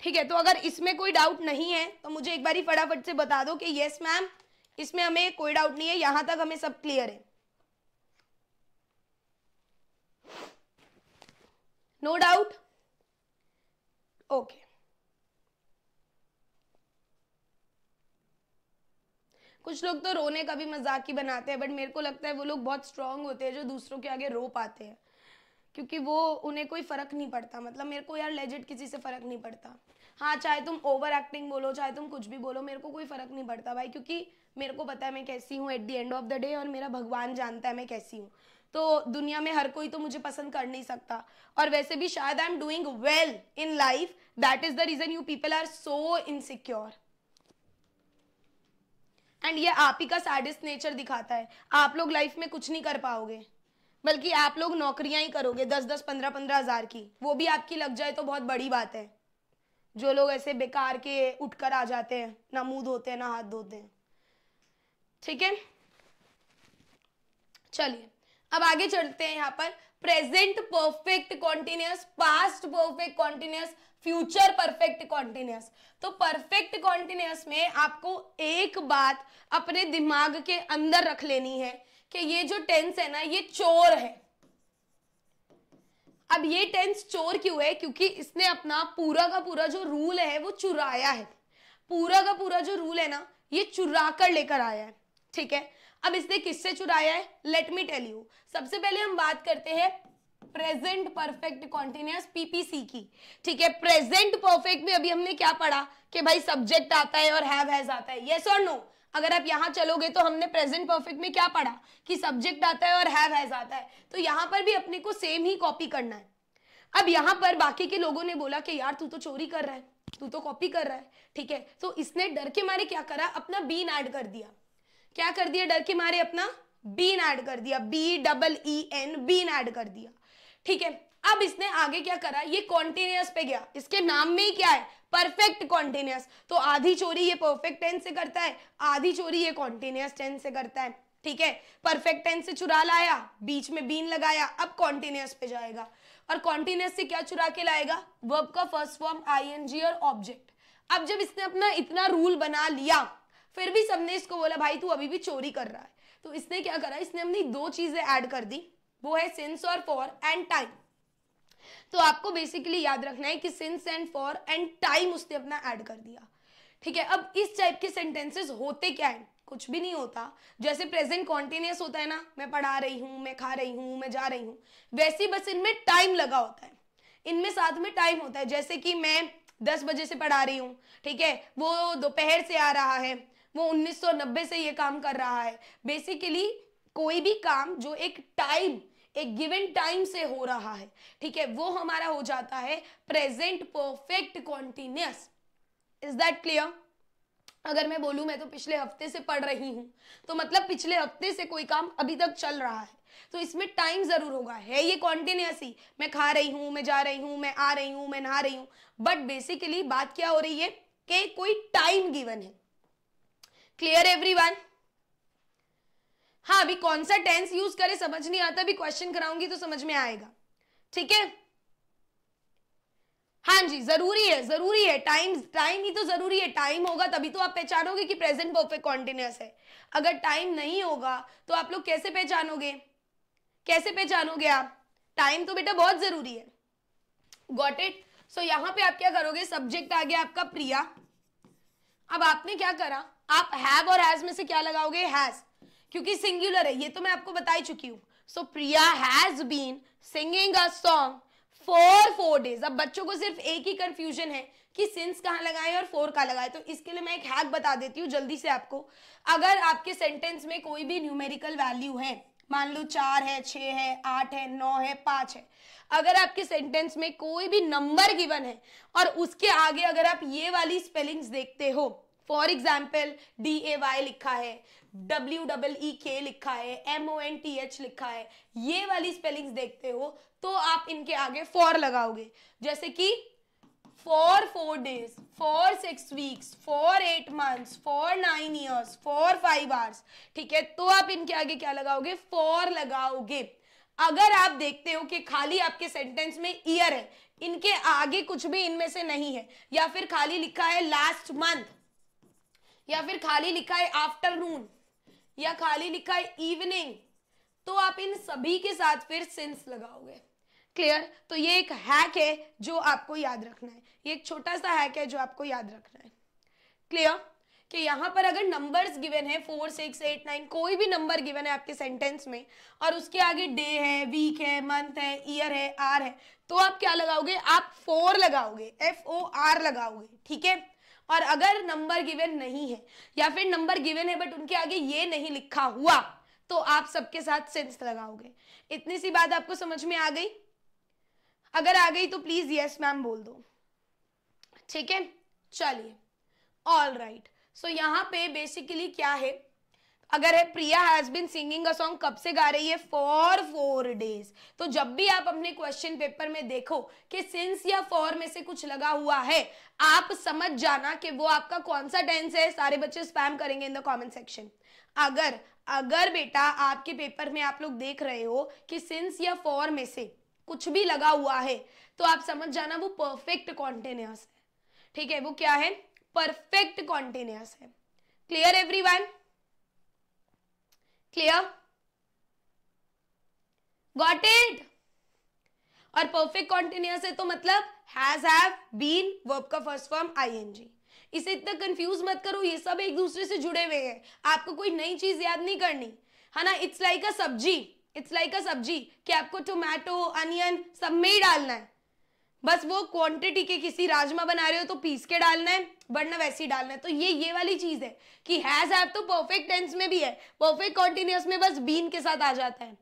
ठीक है तो अगर इसमें कोई डाउट नहीं है तो मुझे एक बार फटाफट से बता दो कि येस मैम इसमें हमें कोई डाउट नहीं है यहाँ तक हमें सब क्लियर है नो डाउट ओके कुछ लोग तो रोने का भी मजाक ही बनाते हैं बट मेरे को लगता है वो लोग बहुत स्ट्रांग होते हैं जो दूसरों के आगे रो पाते हैं क्योंकि वो उन्हें कोई फ़र्क नहीं पड़ता मतलब मेरे को यार लेजिट किसी से फ़र्क नहीं पड़ता हाँ चाहे तुम ओवर एक्टिंग बोलो चाहे तुम कुछ भी बोलो मेरे को कोई फ़र्क नहीं पड़ता भाई क्योंकि मेरे को पता है मैं कैसी हूँ at the end of the day और मेरा भगवान जानता है मैं कैसी हूँ तो दुनिया में हर कोई तो मुझे पसंद कर नहीं सकता और वैसे भी शायद I am doing well in life that is the reason you people are so insecure and ये आप ही का सैडेस्ट नेचर दिखाता है आप लोग लाइफ में कुछ नहीं कर पाओगे बल्कि आप लोग नौकरियां ही करोगे दस दस पंद्रह पंद्रह हज़ार की वो भी आपकी लग जाए तो बहुत बड़ी बात है जो लोग ऐसे बेकार के उठकर आ जाते हैं ना मुंह धोते हैं ना हाथ धोते हैं ठीक है चलिए अब आगे चलते हैं यहाँ पर present perfect continuous past perfect continuous future perfect continuous तो परफेक्ट कॉन्टिन्यूस में आपको एक बात अपने दिमाग के अंदर रख लेनी है कि ये जो टेंस है ना ये चोर है अब ये टेंस चोर क्यों है क्योंकि इसने अपना पूरा का पूरा जो रूल है वो चुराया है पूरा का पूरा जो रूल है ना ये चुरा कर लेकर आया है ठीक है अब इसने किससे चुराया है लेट मी टेल यू सबसे पहले हम बात करते हैं प्रेजेंट परफेक्ट कॉन्टिन्यूस पीपीसी की ठीक है प्रेजेंट परफेक्ट में अभी हमने क्या पढ़ा कि भाई सब्जेक्ट आता है और हैव हैज आता है येस और नो अगर आप यहाँ चलोगे तो हमने प्रेजेंट परफेक्ट में क्या पढ़ा कि सब्जेक्ट आता है और हैव हैज आता है तो यहाँ पर भी अपने को सेम ही कॉपी करना है अब यहाँ पर बाकी के लोगों ने बोला कि यार तू तो चोरी कर रहा है तू तो कॉपी कर रहा है ठीक है तो इसने डर के मारे क्या करा अपना बीन ऐड कर दिया क्या कर दिया डर के मारे अपना बीन ऐड कर दिया B double E N been add कर दिया ठीक है अब इसने आगे क्या करा ये कॉन्टिन्यूस पे गया इसके नाम में ही क्या है परफेक्ट कॉन्टिन्यूस तो आधी चोरी ये परफेक्ट टेंस से करता है आधी चोरी ये कॉन्टिन्यूस टेंस से करता है ठीक है परफेक्ट टेंस से चुरा लाया बीच में बीन लगाया अब कॉन्टिन्यूस पे जाएगा और कॉन्टिन्यूस से क्या चुरा के लाएगा वर्ब का फर्स्ट फॉर्म आईएनजी और ऑब्जेक्ट अब जब इसने अपना इतना रूल बना लिया फिर भी सबने इसको बोला भाई तू अभी भी चोरी कर रहा है तो इसने क्या करा इसने अपनी दो चीजें ऐड कर दी वो है सिंस और फॉर एंड टाइम तो आपको बेसिकली याद रखना है कि since and for and time उसने अपना ऐड कर दिया ठीक है अब इस टाइप के सेंटेंसेस होते क्या है कुछ भी नहीं होता जैसे प्रेजेंट कॉन्टिन्यूस होता है ना मैं पढ़ा रही हूँ मैं खा रही हूँ मैं जा रही हूँ वैसे बस इनमें टाइम लगा होता है इनमें साथ में टाइम होता है जैसे कि मैं दस बजे से पढ़ा रही हूँ ठीक है वो दोपहर से आ रहा है वो 1990 से ये काम कर रहा है बेसिकली कोई भी काम जो एक टाइम एक गिवन टाइम से हो रहा है ठीक है वो हमारा हो जाता है present perfect continuous is that clear अगर मैं बोलूँ मैं तो पिछले हफ्ते से पढ़ रही हूँ तो मतलब पिछले हफ्ते से कोई काम अभी तक चल रहा है तो इसमें टाइम ज़रूर होगा है ये कॉन्टिन्यूस ही मैं खा रही हूँ मैं जा रही हूँ मैं आ रही हूँ मैं नहा रही हूँ बट बेसिकली बात क्या हो रही है कि कोई टाइम गिवन है क्लियर एवरी वन हाँ अभी कौन सा टेंस यूज करे समझ नहीं आता अभी क्वेश्चन कराऊंगी तो समझ में आएगा ठीक है हाँ जी जरूरी है जरूरी है टाइम टाइम ही तो जरूरी है टाइम होगा तभी तो आप पहचानोगे कि प्रेजेंट परफेक्ट कॉन्टिन्यूस है अगर टाइम नहीं होगा तो आप लोग कैसे पहचानोगे कैसे पहचानोगे आप टाइम तो बेटा बहुत जरूरी है गॉट इट सो यहाँ पे आप क्या करोगे सब्जेक्ट आ गया आपका प्रिया अब आपने क्या करा आप हैव और हैज में से क्या लगाओगे हैज क्योंकि सिंगुलर है ये तो मैं आपको बता ही चुकी हूँ so Priya has been singing a song for four days अब बच्चों को सिर्फ एक ही कंफ्यूजन है कि सिंस कहाँ लगाए और फोर का लगाए तो इसके लिए मैं एक हैक बता देती हूँ जल्दी से आपको अगर आपके सेंटेंस में कोई भी न्यूमेरिकल वैल्यू है मान लो चार है छ है आठ है नौ है पांच है अगर आपके सेंटेंस में कोई भी नंबर गिवन है और उसके आगे अगर आप ये वाली स्पेलिंग्स देखते हो for example D A Y लिखा है डब्ल्यू डबल ई के लिखा है M O N T H लिखा है ये वाली स्पेलिंग्स देखते हो तो आप इनके आगे फॉर लगाओगे जैसे कि for four days for six weeks for eight months, for nine years for five hours ठीक है तो आप इनके आगे क्या लगाओगे फॉर लगाओगे अगर आप देखते हो कि खाली आपके सेंटेंस में ईयर है इनके आगे कुछ भी इनमें से नहीं है या फिर खाली लिखा है लास्ट मंथ या फिर खाली लिखा है आफ्टरनून या खाली लिखा है इवनिंग तो आप इन सभी के साथ फिर सिंस लगाओगे क्लियर तो ये एक हैक है जो आपको याद रखना है ये एक छोटा सा हैक है जो आपको याद रखना है क्लियर कि यहाँ पर अगर नंबर्स गिवन है फोर सिक्स एट नाइन कोई भी नंबर गिवन है आपके सेंटेंस में और उसके आगे डे है वीक है मंथ है ईयर है आर है तो आप क्या लगाओगे आप फोर लगाओगे एफ ओ आर लगाओगे ठीक है और अगर नंबर गिवन नहीं है या फिर नंबर गिवन है बट उनके आगे ये नहीं लिखा हुआ तो आप सबके साथ सेंस लगाओगे इतनी सी बात आपको समझ में आ गई अगर आ गई तो प्लीज यस मैम बोल दो ठीक है चलिए ऑल राइट सो यहाँ पे बेसिकली क्या है अगर है Priya has been singing a song कब से गा रही है फॉर फोर डेज तो जब भी आप अपने क्वेश्चन पेपर में देखो कि सिंस या फॉर में से कुछ लगा हुआ है आप समझ जाना कि वो आपका कौन सा टेंस है सारे बच्चे स्पैम करेंगे इन द कमेंट सेक्शन अगर अगर बेटा आपके पेपर में आप लोग देख रहे हो कि सिंस या फॉर में से कुछ भी लगा हुआ है तो आप समझ जाना वो परफेक्ट कॉन्टेनियस है ठीक है वो क्या है परफेक्ट कॉन्टेनियस है clear everyone clear got it और परफेक्ट कॉन्टिन्यूस है तो मतलब हैज हैव बीन वर्ब का फर्स्ट फॉर्म आईएनजी इसे इतना कंफ्यूज मत करो ये सब एक दूसरे से जुड़े हुए हैं आपको कोई नई चीज याद नहीं करनी है ना इट्स लाइक अ सब्जी इट्स लाइक अ सब्जी कि आपको टोमेटो अनियन सब में ही डालना है बस वो क्वांटिटी के किसी राजमा बना रहे हो तो पीस के डालना है वरना वैसे ही डालना है तो ये ये वाली चीज है कि हैज हैव तो परफेक्ट टेंस में भी है परफेक्ट कॉन्टिन्यूस में बस बीन के साथ आ जाता है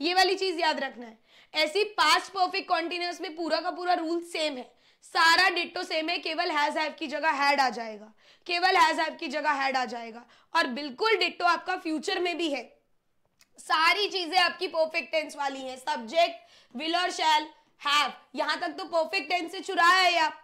ये वाली चीज याद रखना है ऐसी पास्ट परफेक्ट कॉन्टिन्यूस में पूरा का पूरा रूल सेम है सारा डिटो सेम है केवल हैज हैव की जगह हैड आ जाएगा केवल हैज हैव की जगह हैड आ जाएगा और बिल्कुल डिटो आपका फ्यूचर में भी है सारी चीजें आपकी परफेक्ट टेंस वाली हैं सब्जेक्ट विल और शैल हैव यहां तक तो परफेक्ट टेंस से चुराया है आप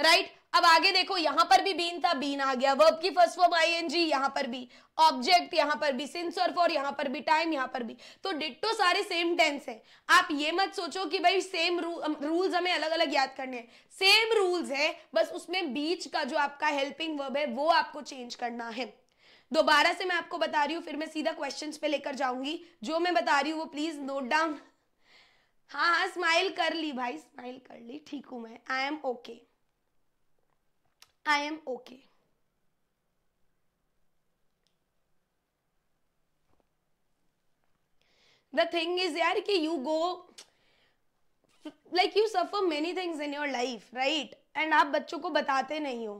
राइट right? अब आगे देखो यहां पर भी बीन था बीन आ गया वर्ब की फर्स्ट फॉर्म आईएनजी यहां पर भी ऑब्जेक्ट यहां पर भी सिंस और फॉर यहां पर भी टाइम यहां पर भी तो डिट्टो सारे सेम टेंस है आप ये मत सोचो कि भाई सेम रू, रूल्स हमें अलग अलग याद करने हैं सेम रूल्स है बस उसमें बीच का जो आपका हेल्पिंग वर्ब है वो आपको चेंज करना है दोबारा से मैं आपको बता रही हूँ फिर मैं सीधा क्वेश्चंस पे लेकर जाऊंगी जो मैं बता रही हूँ वो प्लीज नोट डाउन हाँ हाँ स्माइल कर ली भाई स्माइल कर ली ठीक हूं मैं I am okay I am okay the thing is यार कि you go like you suffer many things in your life right and आप बच्चों को बताते नहीं हो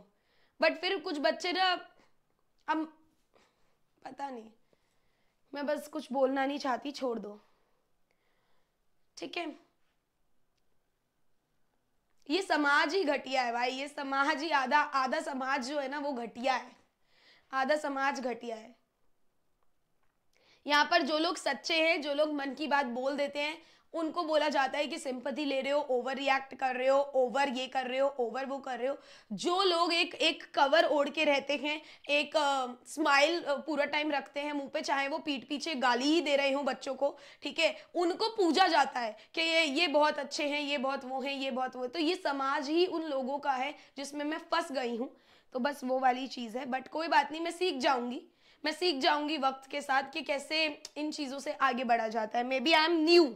बट फिर कुछ बच्चे ना अब पता नहीं मैं बस कुछ बोलना नहीं चाहती छोड़ दो ठीक है ये समाज ही घटिया है भाई ये समाज ही आधा आधा समाज जो है ना वो घटिया है आधा समाज घटिया है यहाँ पर जो लोग सच्चे हैं जो लोग मन की बात बोल देते हैं उनको बोला जाता है कि सिंपति ले रहे हो ओवर रिएक्ट कर रहे हो ओवर ये कर रहे हो ओवर वो कर रहे हो जो लोग एक एक कवर ओढ़ के रहते हैं एक स्माइल uh, uh, पूरा टाइम रखते हैं मुंह पे चाहे वो पीठ पीछे गाली ही दे रहे हो बच्चों को ठीक है उनको पूजा जाता है कि ये ये बहुत अच्छे हैं ये बहुत वो हैं ये बहुत वो है तो ये समाज ही उन लोगों का है जिसमें मैं फंस गई हूँ तो बस वो वाली चीज़ है बट कोई बात नहीं मैं सीख जाऊँगी मैं सीख जाऊँगी वक्त के साथ कि कैसे इन चीज़ों से आगे बढ़ा जाता है maybe I am new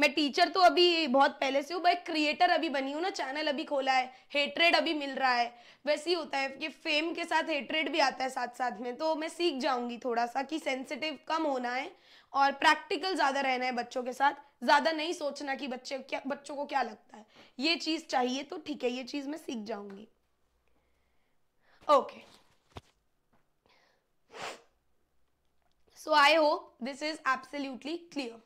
मैं टीचर तो अभी बहुत पहले से हूँ भाई क्रिएटर अभी बनी हूँ ना चैनल अभी खोला है हेटरेड अभी मिल रहा है वैसे ही होता है कि फेम के साथ हेटरेड भी आता है साथ साथ में तो मैं सीख जाऊंगी थोड़ा सा कि सेंसिटिव कम होना है और प्रैक्टिकल ज़्यादा रहना है बच्चों के साथ ज़्यादा नहीं सोचना कि बच्चे क्या बच्चों को क्या लगता है ये चीज़ चाहिए तो ठीक है ये चीज़ मैं सीख जाऊंगी okay so I hope this is absolutely clear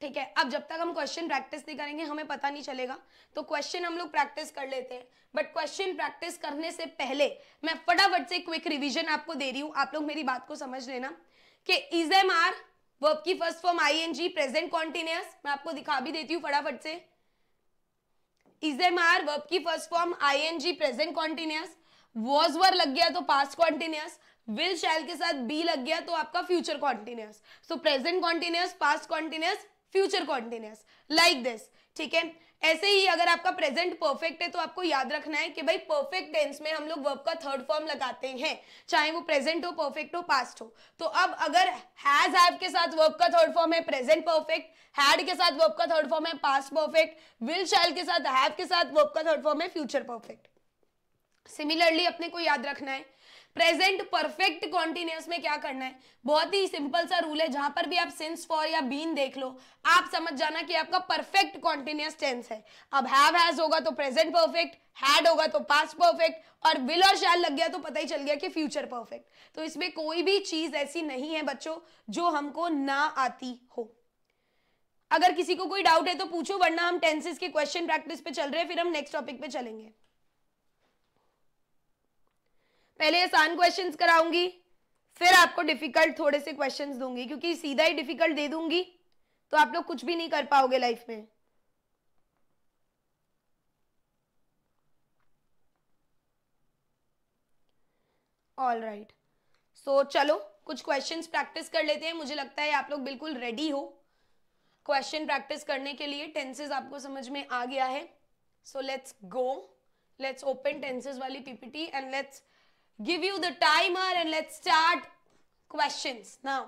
ठीक है अब जब तक हम क्वेश्चन प्रैक्टिस नहीं करेंगे हमें पता नहीं चलेगा तो क्वेश्चन हम लोग प्रैक्टिस कर लेते हैं बट क्वेश्चन प्रैक्टिस करने से पहले मैं फटाफट से क्विक रिविजन आपको दे रही हूँ आप लोग मेरी बात को समझ लेना कि इज एम आर वर्ब की first form I N G present continuous मैं आपको दिखा भी देती हूँ फटाफट से इज एम आर वर्ब की first form I N G present continuous was were लग गया तो पास्ट कॉन्टिन्यूस विल शैल के साथ बी लग गया तो आपका future continuous so present continuous past continuous future continuous like this ठीक है ऐसे ही अगर आपका प्रेजेंट परफेक्ट है तो आपको याद रखना है कि भाई परफेक्ट टेंस में हम लोग वर्ब का थर्ड फॉर्म लगाते हैं चाहे वो प्रेजेंट हो परफेक्ट हो पास्ट हो तो अब अगर हैज हैव के साथ वर्ब का थर्ड फॉर्म है प्रेजेंट परफेक्ट हैड के साथ वर्ब का थर्ड फॉर्म है पास्ट परफेक्ट विल शैल के साथ हैव के साथ वर्ब का थर्ड फॉर्म है फ्यूचर परफेक्ट सिमिलरली अपने को याद रखना है प्रेजेंट परफेक्ट कॉन्टिन्यूस में क्या करना है बहुत ही सिंपल सा रूल है जहां पर भी आप सिंस फॉर या बीन देख लो आप समझ जाना कि आपका परफेक्ट कॉन्टिन्यूस टेंस है अब हैव हैज होगा तो प्रेजेंट परफेक्ट हैड होगा तो पास्ट परफेक्ट और विल और शैल लग गया तो पता ही चल गया कि फ्यूचर परफेक्ट तो इसमें कोई भी चीज ऐसी नहीं है बच्चों जो हमको ना आती हो अगर किसी को कोई डाउट है तो पूछो वरना हम टेंसेस के क्वेश्चन प्रैक्टिस पे चल रहे हैं फिर हम नेक्स्ट टॉपिक पे चलेंगे पहले आसान क्वेश्चन कराऊंगी फिर आपको डिफिकल्ट थोड़े से क्वेश्चन दूंगी क्योंकि सीधा ही डिफिकल्ट दे दूंगी तो आप लोग कुछ भी नहीं कर पाओगे लाइफ में ऑल राइट सो चलो कुछ क्वेश्चंस प्रैक्टिस कर लेते हैं मुझे लगता है आप लोग बिल्कुल रेडी हो क्वेश्चन प्रैक्टिस करने के लिए टेंसेज आपको समझ में आ गया है so let's go let's open tenses वाली PPT and let's give you the timer and let's start questions now.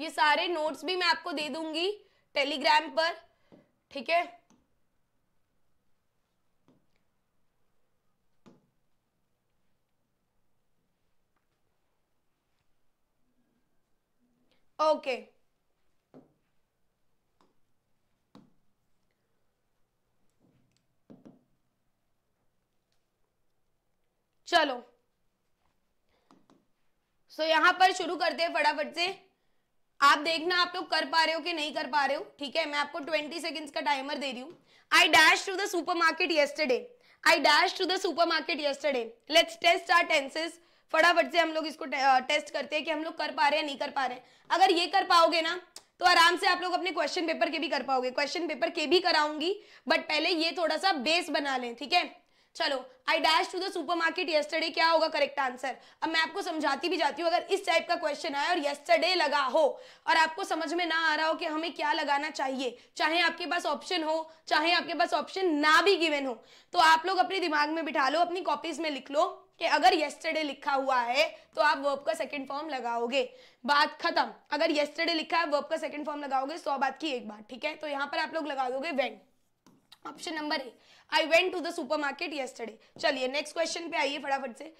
ये सारे नोट्स भी मैं आपको दे दूंगी टेलीग्राम पर ठीक है ओके okay. चलो सो so, यहां पर शुरू करते हैं फटाफट से आप देखना आप लोग कर पा रहे हो कि नहीं कर पा रहे हो ठीक है मैं आपको ट्वेंटी सेकेंड्स का टाइमर दे रही हूँ I dash to the supermarket yesterday I dash to the supermarket yesterday let's test our tenses फटाफट से हम लोग इसको टेस्ट करते हैं कि हम लोग कर पा रहे हैं नहीं कर पा रहे हैं अगर ये कर पाओगे ना तो आराम से आप लोग अपने क्वेश्चन पेपर के भी कर पाओगे क्वेश्चन पेपर के भी कराऊंगी बट पहले ये थोड़ा सा बेस बना लें ठीक है चलो I dash to the market yesterday क्या होगा करेक्ट आंसर अब मैं आपको समझाती भी जाती हूँ अगर इस टाइप का क्वेश्चन आया और यस्टरडे लगा हो और आपको समझ में ना आ रहा हो कि हमें क्या लगाना चाहिए चाहे आपके पास ऑप्शन हो चाहे आपके पास ऑप्शन ना भी गिवन हो तो आप लोग अपने दिमाग में बिठा लो अपनी कॉपीज में लिख लो कि अगर येस्टरडे लिखा हुआ है तो आप वर्ब का सेकेंड फॉर्म लगाओगे बात खत्म अगर येस्टरडे लिखा है वर्ब का सेकेंड फॉर्म लगाओगे सौ बात की एक बात ठीक है तो यहाँ पर आप लोग लगा दोगे went option number A I went to the supermarket yesterday चलिए नेक्स्ट क्वेश्चन पे आइए फटाफट से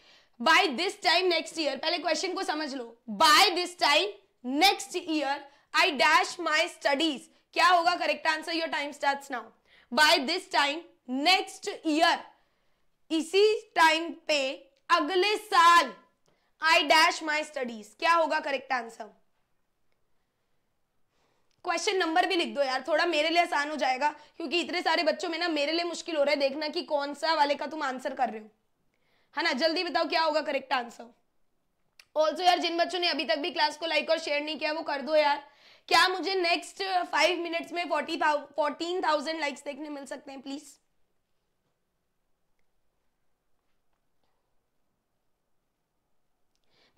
by this time next year पहले क्वेश्चन को समझ लो by this time next year I dash my studies क्या होगा correct answer your time start now by this time next year इसी टाइम पे अगले साल आई डैश माई स्टडीज क्या होगा करेक्ट आंसर क्वेश्चन नंबर भी लिख दो यार थोड़ा मेरे लिए आसान हो जाएगा क्योंकि इतने सारे बच्चों में ना मेरे लिए मुश्किल हो रहा है देखना कि कौन सा वाले का तुम आंसर कर रहे हो है ना जल्दी बताओ क्या होगा करेक्ट आंसर ऑल्सो यार जिन बच्चों ने अभी तक भी क्लास को लाइक और शेयर नहीं किया वो कर दो यार क्या मुझे नेक्स्ट फाइव मिनट्स में फोर्टी फोर्टीन थाउजेंड लाइक्स देखने मिल सकते हैं प्लीज़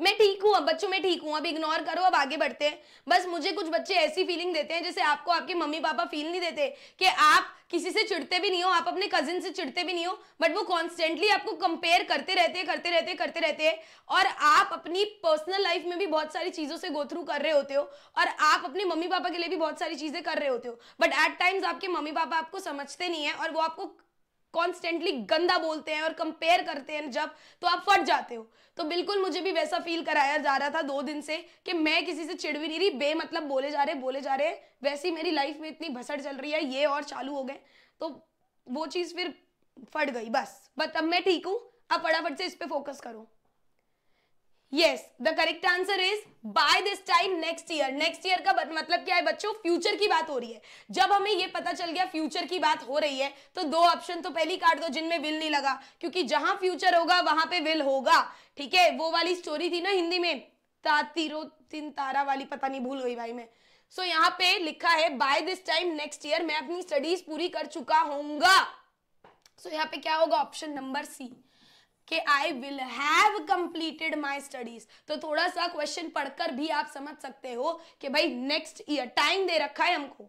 मैं ठीक हूँ अब बच्चों मैं ठीक हूँ अब इग्नोर करो अब आगे बढ़ते हैं बस मुझे कुछ बच्चे ऐसी फीलिंग देते हैं जैसे आपको आपके मम्मी पापा फील नहीं देते कि आप किसी से चिड़ते भी नहीं हो आप अपने कजिन से चिड़ते भी नहीं हो बट वो कॉन्स्टेंटली आपको कंपेयर करते रहते हैं करते रहते करते रहते हैं और आप अपनी पर्सनल लाइफ में भी बहुत सारी चीज़ों से गो थ्रू कर रहे होते हो और आप अपने मम्मी पापा के लिए भी बहुत सारी चीज़ें कर रहे होते हो बट एट टाइम्स आपके मम्मी पापा आपको समझते नहीं है और वो आपको कॉन्स्टेंटली गंदा बोलते हैं और कंपेयर करते हैं जब तो आप फट जाते हो तो बिल्कुल मुझे भी वैसा फील कराया जा रहा था दो दिन से कि मैं किसी से चिड़ भी नहीं रही बे मतलब बोले जा रहे बोले जा रहे वैसी मेरी लाइफ में इतनी भसड़ चल रही है ये और चालू हो गए तो वो चीज़ फिर फट गई बस बट अब मैं ठीक हूँ अब फटाफट से इस पर फोकस करूँ yes the correct answer is by this time next year next year का मतलब क्या है बच्चों फ्यूचर की बात हो रही है जब हमें ये पता चल गया फ्यूचर की बात हो रही है तो दो ऑप्शन तो पहली काट दो जिनमें विल नहीं लगा क्योंकि जहां फ्यूचर होगा वहां पे विल होगा ठीक है वो वाली स्टोरी थी ना हिंदी में तातीरो तीन तारा वाली पता नहीं भूल गई भाई मैं सो so, यहाँ पे लिखा है by this time next year मैं अपनी स्टडीज पूरी कर चुका होऊंगा सो so, यहाँ पे क्या होगा ऑप्शन नंबर सी कि I will have completed my studies तो थोड़ा सा क्वेश्चन पढ़कर भी आप समझ सकते हो कि भाई नेक्स्ट ईयर टाइम दे रखा है हमको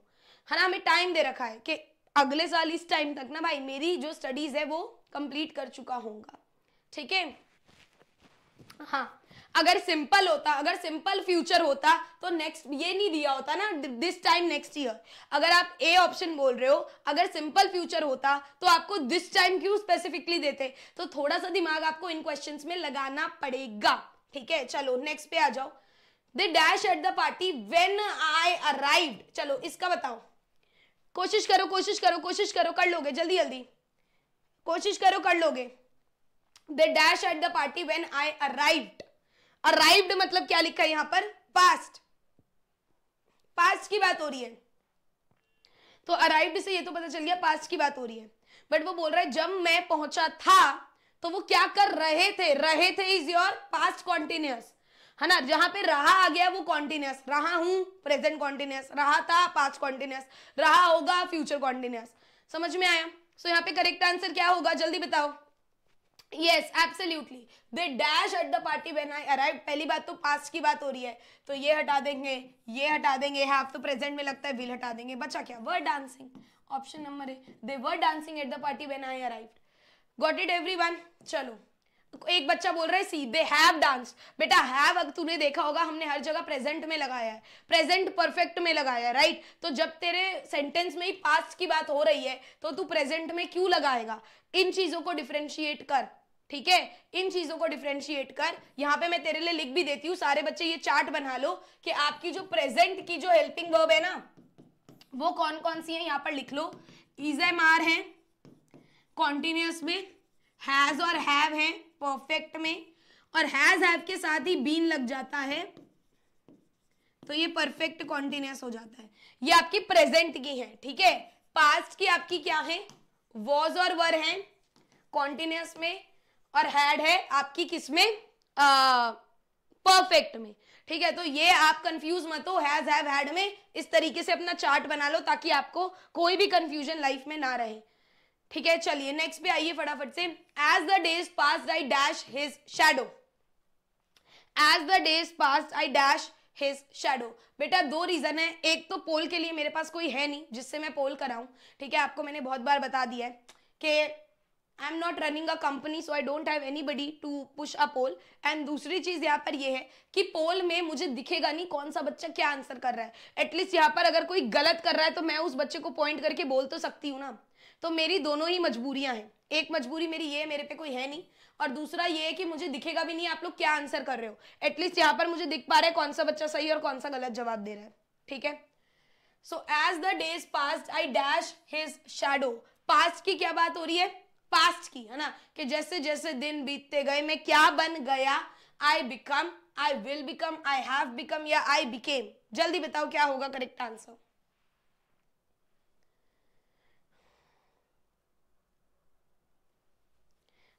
है ना हमें टाइम दे रखा है कि अगले साल इस टाइम तक ना भाई मेरी जो स्टडीज है वो कंप्लीट कर चुका होगा ठीक है हाँ अगर सिंपल होता अगर सिंपल फ्यूचर होता तो नेक्स्ट ये नहीं दिया होता ना दिस टाइम नेक्स्ट ईयर अगर आप ए ऑप्शन बोल रहे हो अगर सिंपल फ्यूचर होता तो आपको दिस टाइम क्यों स्पेसिफिकली देते तो थोड़ा सा दिमाग आपको इन क्वेश्चंस में लगाना पड़ेगा ठीक है चलो नेक्स्ट पे आ जाओ the dash at the party when I arrive चलो इसका बताओ कोशिश करो कोशिश करो कोशिश करो कर लोगे जल्दी जल्दी कोशिश करो कर लोगे the dash at the party when I arrived arrived मतलब क्या लिखा है यहां पर पास्ट पास्ट की बात हो रही है तो अराइव्ड से ये तो पता चल गया पास्ट की बात हो रही है बट वो बोल रहा है जब मैं पहुंचा था तो वो क्या कर रहे थे रहे थे इज योर पास्ट कॉन्टिन्यूस है ना जहां पे रहा आ गया वो कॉन्टिन्यूस रहा हूं प्रेजेंट कॉन्टिन्यूस रहा था पास्ट कॉन्टिन्यूस रहा होगा फ्यूचर कॉन्टिन्यूस समझ में आया सो so, यहाँ पे करेक्ट आंसर क्या होगा जल्दी बताओ yes absolutely they dash at the party when I arrive पहली बात तो पास्ट की बात हो रही है तो ये हटा देंगे ये हटा देंगे हैव तो प्रेजेंट में लगता है विल हटा देंगे बचा क्या वर डांसिंग ऑप्शन नंबर है they were dancing at the party when I arrive got it every चलो एक बच्चा बोल रहा है सी दे हैव डांस बेटा हैव अगर तूने देखा होगा हमने हर जगह प्रेजेंट में लगाया है प्रेजेंट परफेक्ट में लगाया है राइट तो जब तेरे सेंटेंस में ही पास्ट की बात हो रही है तो तू प्रेजेंट में क्यों लगाएगा इन चीजों को डिफ्रेंशिएट कर ठीक है इन चीजों को डिफ्रेंशिएट कर यहाँ पे मैं तेरे लिए लिख भी देती हूँ सारे बच्चे ये चार्ट बना लो कि आपकी जो प्रेजेंट की जो हेल्पिंग वर्ब है ना वो कौन कौन सी है यहाँ पर लिख लो इज एम आर है कॉन्टिन्यूस में हैज और हैव है परफेक्ट में और हैज हैव के साथ ही बीन लग जाता है तो ये परफेक्ट कॉन्टिन्यूस हो जाता है ये आपकी प्रेजेंट की है ठीक है पास्ट की आपकी क्या है वॉज और वर है कॉन्टिन्यूस में और हैड है आपकी किसमें परफेक्ट में ठीक है तो ये आप कंफ्यूज मत हो हैज हैव हैड में इस तरीके से अपना चार्ट बना लो ताकि आपको कोई भी कंफ्यूजन लाइफ में ना रहे ठीक है चलिए नेक्स्ट पे आइए फटाफट से as the days pass I dash his shadow as the days pass I dash His shadow. बेटा दो रीजन है एक तो पोल के लिए मेरे पास कोई है नहीं जिससे मैं पोल कराऊं ठीक है आपको मैंने बहुत बार बता दिया है कि I am not running a company so I don't have anybody to push a pole and दूसरी चीज यहाँ पर ये है कि पोल में मुझे दिखेगा नहीं कौन सा बच्चा क्या आंसर कर रहा है एटलीस्ट यहाँ पर अगर कोई गलत कर रहा है तो मैं उस बच्चे को पॉइंट करके बोल तो सकती हूँ ना तो मेरी दोनों ही मजबूरियां हैं एक मजबूरी मेरी ये है मेरे पे कोई है नहीं और दूसरा ये है कि मुझे दिखेगा भी नहीं आप लोग क्या आंसर कर रहे हो एटलीस्ट यहाँ पर मुझे दिख पा रहा है कौन सा बच्चा सही और कौन सा गलत जवाब दे रहा है ठीक है so as the days passed I dash his shadow past की क्या बात हो रही है पास्ट की है ना कि जैसे जैसे दिन बीतते गए मैं क्या बन गया I become I will become I have become या आई बिकेम जल्दी बताओ क्या होगा करेक्ट आंसर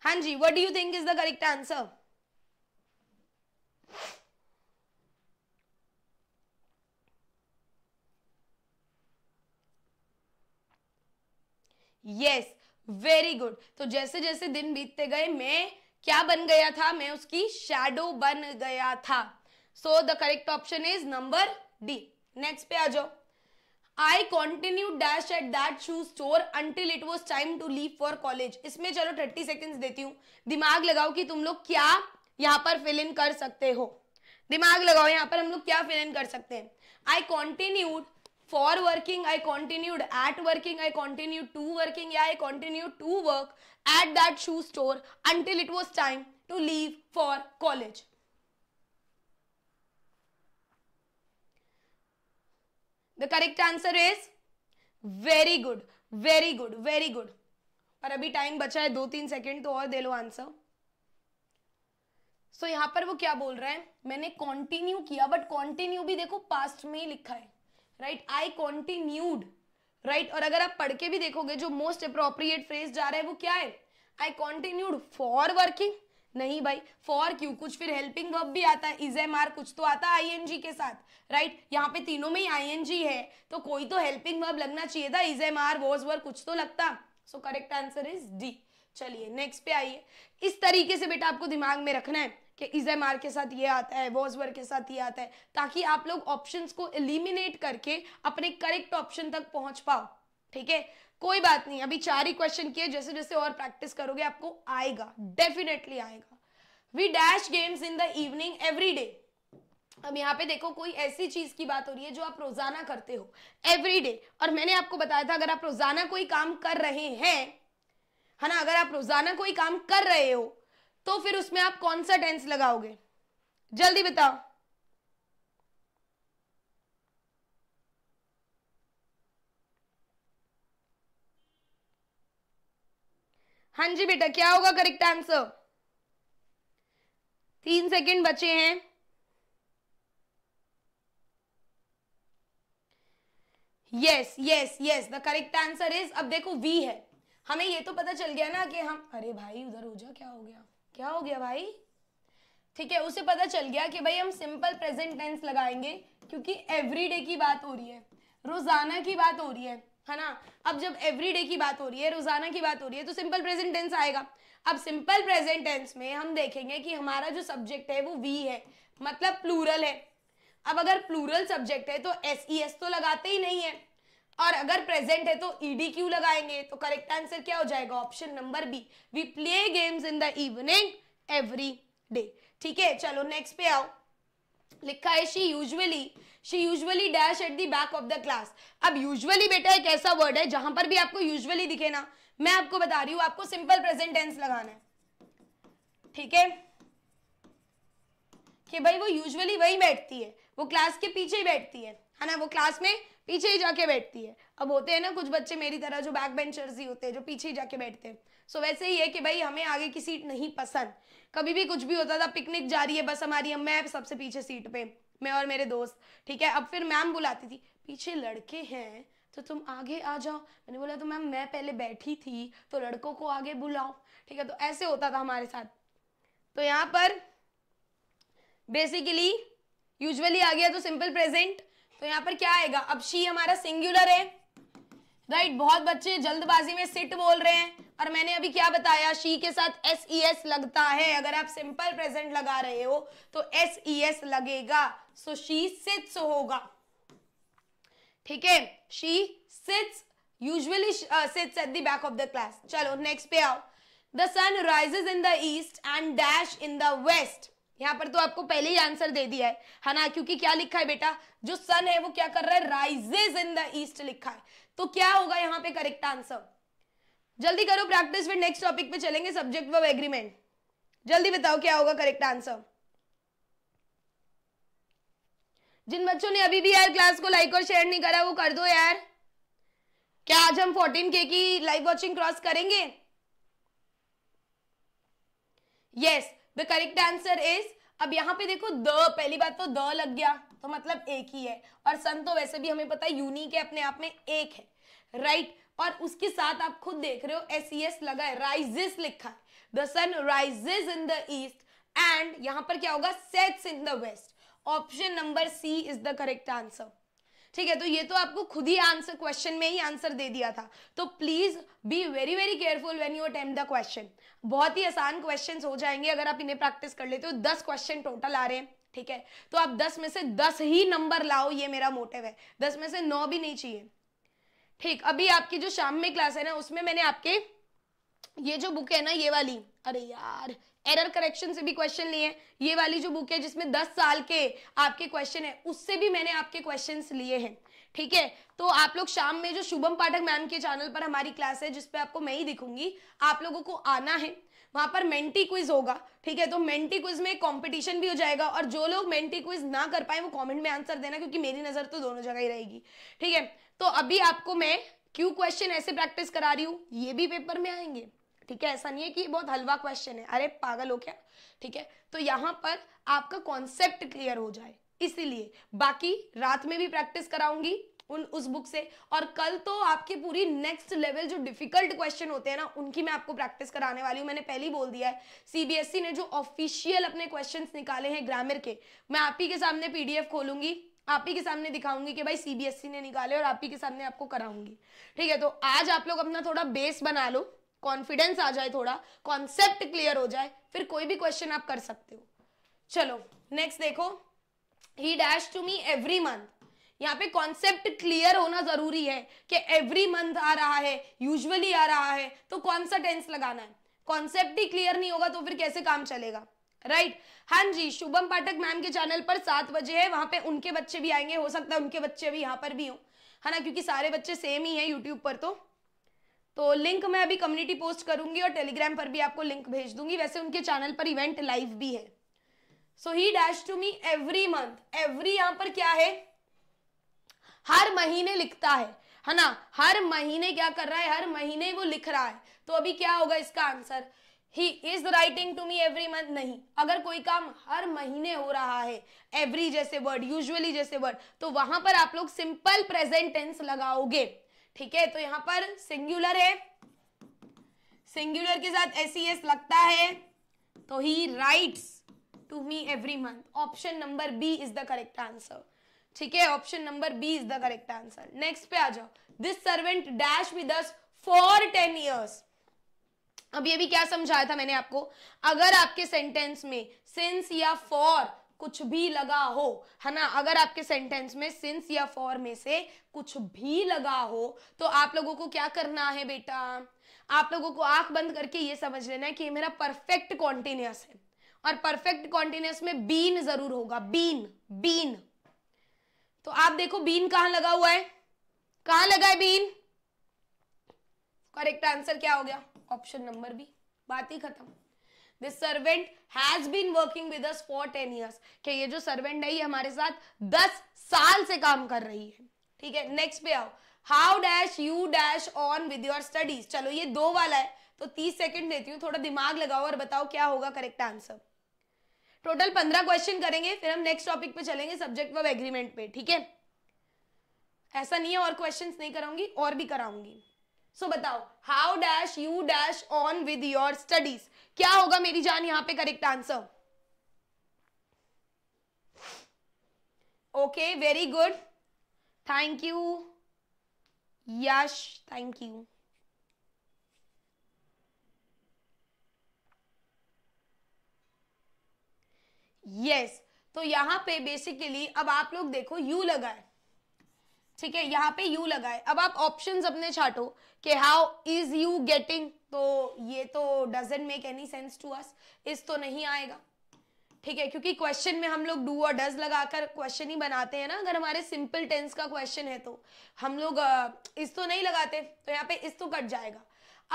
हां जी what do you think is the correct answer yes very good तो जैसे जैसे दिन बीतते गए मैं क्या बन गया था मैं उसकी शेडो बन गया था so the correct option is number D next पे आ जाओ I continue dash at that shoe store until it was time to leave for college इसमें चलो थर्टी सेकेंड देती हूँ दिमाग लगाओ कि तुम लोग क्या यहाँ पर फिल इन कर सकते हो दिमाग लगाओ यहाँ पर हम लोग क्या फिल इन कर सकते हैं I continued for working I continued at working I continue to working या I continue to work at that shoe store until it was time to leave for college the correct answer is very good very good very good और अभी time बचा है दो तीन second तो और दे लो answer so so, यहां पर वो क्या बोल रहा है मैंने कॉन्टिन्यू किया बट कॉन्टिन्यू भी देखो पास्ट में ही लिखा है राइट आई कॉन्टिन्यूड राइट और अगर आप पढ़ के भी देखोगे जो मोस्ट अप्रोप्रिएट फ्रेज जा रहा है वो क्या है आई कॉन्टिन्यूड फॉर वर्किंग नहीं भाई फॉर क्यू कुछ फिर हेल्पिंग वर्ब भी आता है इज एम आर कुछ तो आता है आई के साथ राइट right? यहाँ पे तीनों में ही आई है तो कोई तो हेल्पिंग वर्ब लगना चाहिए था is am are was were कुछ तो लगता so correct answer is D चलिए नेक्स्ट पे आइए इस तरीके से बेटा आपको दिमाग में रखना है कि इजम आर के साथ ये आता है वॉजवर के साथ ये आता है ताकि आप लोग ऑप्शंस को एलिमिनेट करके अपने करेक्ट ऑप्शन तक पहुंच पाओ ठीक है कोई बात नहीं अभी चार ही क्वेश्चन किए जैसे जैसे और प्रैक्टिस करोगे आपको आएगा डेफिनेटली आएगा we dash games in the evening every day अब यहाँ पे देखो कोई ऐसी चीज की बात हो रही है जो आप रोजाना करते हो एवरी डे और मैंने आपको बताया था अगर आप रोजाना कोई काम कर रहे हैं है ना अगर आप रोजाना कोई काम कर रहे हो तो फिर उसमें आप कौन सा टेंस लगाओगे जल्दी बताओ हाँ जी बेटा क्या होगा करेक्ट आंसर तीन सेकंड बचे हैं yes yes yes the correct answer is अब देखो वी है हमें ये तो पता चल गया ना कि हम अरे भाई उधर हो जा क्या हो गया क्या हो गया भाई ठीक है उसे पता चल गया कि भाई हम सिंपल प्रेजेंट टेंस लगाएंगे क्योंकि एवरीडे की बात हो रही है रोज़ाना की बात हो रही है है ना अब जब एवरीडे की बात हो रही है रोज़ाना की बात हो रही है तो सिंपल प्रेजेंट टेंस आएगा अब सिंपल प्रेजेंट टेंस में हम देखेंगे कि हमारा जो सब्जेक्ट है वो वी है मतलब प्लूरल है अब अगर प्लूरल सब्जेक्ट है तो एस ई एस तो लगाते ही नहीं है और अगर प्रेजेंट है तो ईडी e क्यू लगाएंगे तो करेक्ट आंसर क्या हो जाएगा option number B we play games in the evening every day ठीक है चलो नेक्स्ट पे आओ लिखा है she usually she usually dash at the back of the class अब यूजुअली बेटा एक ऐसा वर्ड है जहां पर भी आपको यूजुअली दिखे ना मैं आपको बता रही हूँ आपको सिंपल प्रेजेंट टेंस लगाना है ठीक है कि भाई वो यूजुअली वही बैठती है वो क्लास के पीछे ही बैठती है है ना वो क्लास में पीछे ही जाके बैठती है अब होते हैं ना कुछ बच्चे मेरी तरह जो बैक बेंचर्स ही होते हैं जो पीछे ही जाके बैठते हैं सो so, वैसे ही है कि भाई हमें आगे की सीट नहीं पसंद कभी भी कुछ भी होता था पिकनिक जा रही है बस हमारी मैं सबसे पीछे सीट पे मैं और मेरे दोस्त ठीक है अब फिर मैम बुलाती थी पीछे लड़के हैं तो तुम आगे आ जाओ मैंने बोला तो मैम मैं पहले बैठी थी तो लड़कों को आगे बुलाओ ठीक है तो ऐसे होता था हमारे साथ तो यहाँ पर बेसिकली यूजुअली आ गया तो सिंपल प्रेजेंट तो यहाँ पर क्या आएगा अब शी हमारा सिंगुलर है राइट बहुत बच्चे जल्दबाजी में सिट बोल रहे हैं और मैंने अभी क्या बताया शी के साथ एस ई एस लगता है अगर आप सिंपल प्रेजेंट लगा रहे हो तो एस ई एस लगेगा सो शी सिट्स होगा ठीक है she sits usually sits at the back of the class चलो नेक्स्ट पे आओ the sun rises in the east and dash in the west यहाँ पर तो आपको पहले ही आंसर दे दिया है है हाँ ना क्योंकि क्या लिखा है बेटा जो सन है वो क्या कर रहा है राइजेज इन द ईस्ट लिखा है तो क्या होगा यहाँ पे करेक्ट आंसर जल्दी करो प्रैक्टिस फिर नेक्स्ट टॉपिक पे चलेंगे सब्जेक्ट वर्ब एग्रीमेंट जल्दी बताओ क्या होगा करेक्ट आंसर जिन बच्चों ने अभी भी यार क्लास को लाइक और शेयर नहीं करा वो कर दो यार क्या आज हम के की लाइव वॉचिंग क्रॉस करेंगे yes yes, the correct answer is अब यहाँ पे देखो द पहली बात तो द लग गया तो मतलब एक ही है और सन तो वैसे भी हमें पता है यूनिक है अपने आप में एक है राइट right? और उसके साथ आप खुद देख रहे हो एस ई एस लगा है राइजेस लिखा है the sun rises in the east and यहाँ पर क्या होगा sets in the west option number C is the correct answer ठीक है तो ये तो आपको खुद ही आंसर क्वेश्चन में ही आंसर दे दिया था तो please be very very careful when you attempt the question बहुत ही आसान क्वेश्चंस हो जाएंगे अगर आप इन्हें प्रैक्टिस कर लेते हो दस क्वेश्चन टोटल आ रहे हैं ठीक है तो आप दस में से दस ही नंबर लाओ ये मेरा मोटिव है दस में से नौ भी नहीं चाहिए ठीक अभी आपकी जो शाम में क्लास है ना उसमें मैंने आपके ये जो बुक है ना ये वाली अरे यार एरर करेक्शन से भी क्वेश्चन लिए ये वाली जो बुक है जिसमें दस साल के आपके क्वेश्चन है उससे भी मैंने आपके क्वेश्चन लिए हैं ठीक है तो आप लोग शाम में जो शुभम पाठक मैम के चैनल पर हमारी क्लास है जिसपे आपको मैं ही दिखूंगी आप लोगों को आना है वहां पर मेंटी क्विज होगा ठीक है तो मेंटी क्विज में कंपटीशन भी हो जाएगा और जो लोग मेंटी क्विज ना कर पाए वो कमेंट में आंसर देना क्योंकि मेरी नजर तो दोनों जगह ही रहेगी ठीक है तो अभी आपको मैं क्यू क्वेश्चन ऐसे प्रैक्टिस करा रही हूँ ये भी पेपर में आएंगे ठीक है ऐसा नहीं है कि बहुत हलवा क्वेश्चन है अरे पागल हो क्या ठीक है तो यहाँ पर आपका कॉन्सेप्ट क्लियर हो जाए इसीलिए बाकी रात में भी प्रैक्टिस कराऊंगी उन उस बुक से और कल तो आपकी पूरी नेक्स्ट लेवल जो डिफिकल्ट क्वेश्चन होते हैं ना उनकी मैं आपको प्रैक्टिस कराने वाली हूँ मैंने पहले ही बोल दिया है सीबीएसई e ने जो ऑफिशियल अपने क्वेश्चन निकाले हैं ग्रामर के मैं आप ही के सामने पीडीएफ खोलूंगी आप ही के सामने दिखाऊंगी कि भाई सीबीएसई e ने निकाले और आप ही के सामने आपको कराऊंगी ठीक है तो आज आप लोग अपना थोड़ा बेस बना लो कॉन्फिडेंस आ जाए थोड़ा कॉन्सेप्ट क्लियर हो जाए फिर कोई भी क्वेश्चन आप कर सकते हो चलो नेक्स्ट देखो he dash to me every month यहाँ पे कॉन्सेप्ट क्लियर होना जरूरी है कि एवरी मंथ आ रहा है यूजुअली आ रहा है तो कौन सा टेंस लगाना है कॉन्सेप्ट ही क्लियर नहीं होगा तो फिर कैसे काम चलेगा राइट right. हाँ जी शुभम पाठक मैम के चैनल पर सात बजे है वहां पे उनके बच्चे भी आएंगे हो सकता है उनके बच्चे भी यहाँ पर भी हो है ना क्योंकि सारे बच्चे सेम ही है यूट्यूब पर तो तो लिंक मैं अभी कम्युनिटी पोस्ट करूंगी और टेलीग्राम पर भी आपको लिंक भेज दूंगी वैसे उनके चैनल पर इवेंट लाइव भी है so he dash to me every month every यहाँ पर क्या है हर महीने लिखता है है ना हर महीने क्या कर रहा है हर महीने वो लिख रहा है तो अभी क्या होगा इसका answer he is writing to me every month नहीं अगर कोई काम हर महीने हो रहा है एवरी जैसे वर्ड यूजली जैसे वर्ड तो वहां पर आप लोग सिंपल प्रेजेंट टेंस लगाओगे ठीक है तो यहां पर सिंगुलर है सिंगुलर के साथ एस एस e लगता है तो he writes to me every month option number B is the correct answer ठीक है option number B is the correct answer next पे आ जाओ this servant dash with us for ten years अब अभी भी क्या समझाया था मैंने आपको अगर आपके सेंटेंस में सिंस या फॉर कुछ भी लगा हो है ना अगर आपके सेंटेंस में सिंस या फॉर में से कुछ भी लगा हो तो आप लोगों को क्या करना है बेटा आप लोगों को आंख बंद करके ये समझ लेना है कि ये मेरा परफेक्ट कॉन्टिन्यूस है और परफेक्ट कॉन्टिन्यूस में बीन जरूर होगा बीन बीन तो आप देखो बीन कहां लगा हुआ है कहां लगा है बीन करेक्ट आंसर क्या हो गया ऑप्शन नंबर बी बात ही खत्म this servant has been working with us for ten years कि ये जो सर्वेंट है ये हमारे साथ दस साल से काम कर रही है ठीक है नेक्स्ट पे आओ how dash you dash on with your studies चलो ये दो वाला है तो तीस सेकेंड देती हूँ थोड़ा दिमाग लगाओ और बताओ क्या होगा करेक्ट आंसर टोटल पंद्रह क्वेश्चन करेंगे फिर हम नेक्स्ट टॉपिक पे चलेंगे सब्जेक्ट वर्ब एग्रीमेंट पे ठीक है ऐसा नहीं है और क्वेश्चंस नहीं कराऊंगी और भी कराऊंगी सो so, बताओ how dash you dash on with your studies क्या होगा मेरी जान यहां पे correct answer okay very good thank you Yash thank you yes तो यहां पे बेसिकली अब आप लोग देखो यू लगाए ठीक है यहां पे यू लगाए अब आप ऑप्शंस अपने छाटो कि हाउ इज यू गेटिंग तो ये तो doesn't make any sense to us इस तो नहीं आएगा ठीक है क्योंकि क्वेश्चन में हम लोग डू और डज लगाकर क्वेश्चन ही बनाते हैं ना अगर हमारे सिंपल टेंस का क्वेश्चन है तो हम लोग इस तो नहीं लगाते तो यहाँ पे इस तो कट जाएगा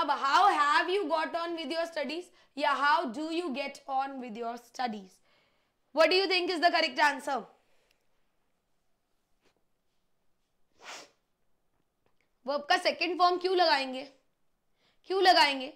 अब how have you got on with your studies या how do you get on with your studies what do you think is the correct answer वो का सेकेंड फॉर्म क्यों लगाएंगे क्यों लगाएंगे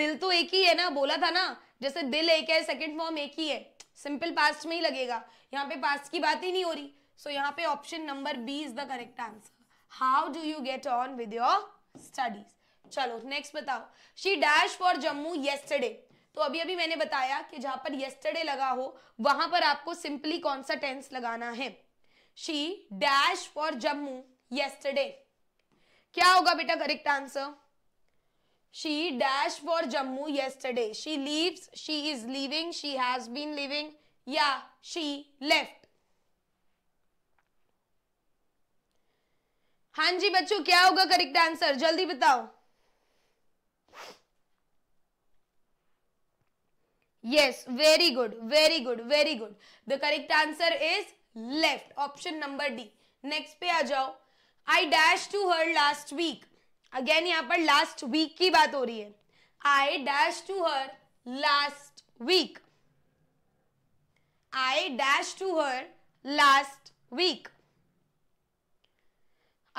दिल तो एक ही है ना बोला था ना जैसे दिल एक है सेकेंड फॉर्म एक ही है सिंपल पास्ट में ही लगेगा यहाँ पे पास्ट की बात ही नहीं हो रही सो so, यहाँ पे option number B is the correct answer how do you get on with your studies चलो नेक्स्ट बताओ she dash for Jammu yesterday तो अभी अभी मैंने बताया कि जहां पर येस्टरडे लगा हो वहां पर आपको सिंपली कौन सा टेंस लगाना है she dash for Jammu yesterday क्या होगा बेटा correct answer she dashed for Jammu yesterday. She leaves, she is leaving, she has been leaving. Yeah, she left. हाँ जी बच्चों क्या होगा करेक्ट आंसर जल्दी बताओ yes very good very good very good the correct answer is left option number d next pe aa jao i dashed to her last week again यहाँ पर last week की बात हो रही है I dash to her last week I dash to her last week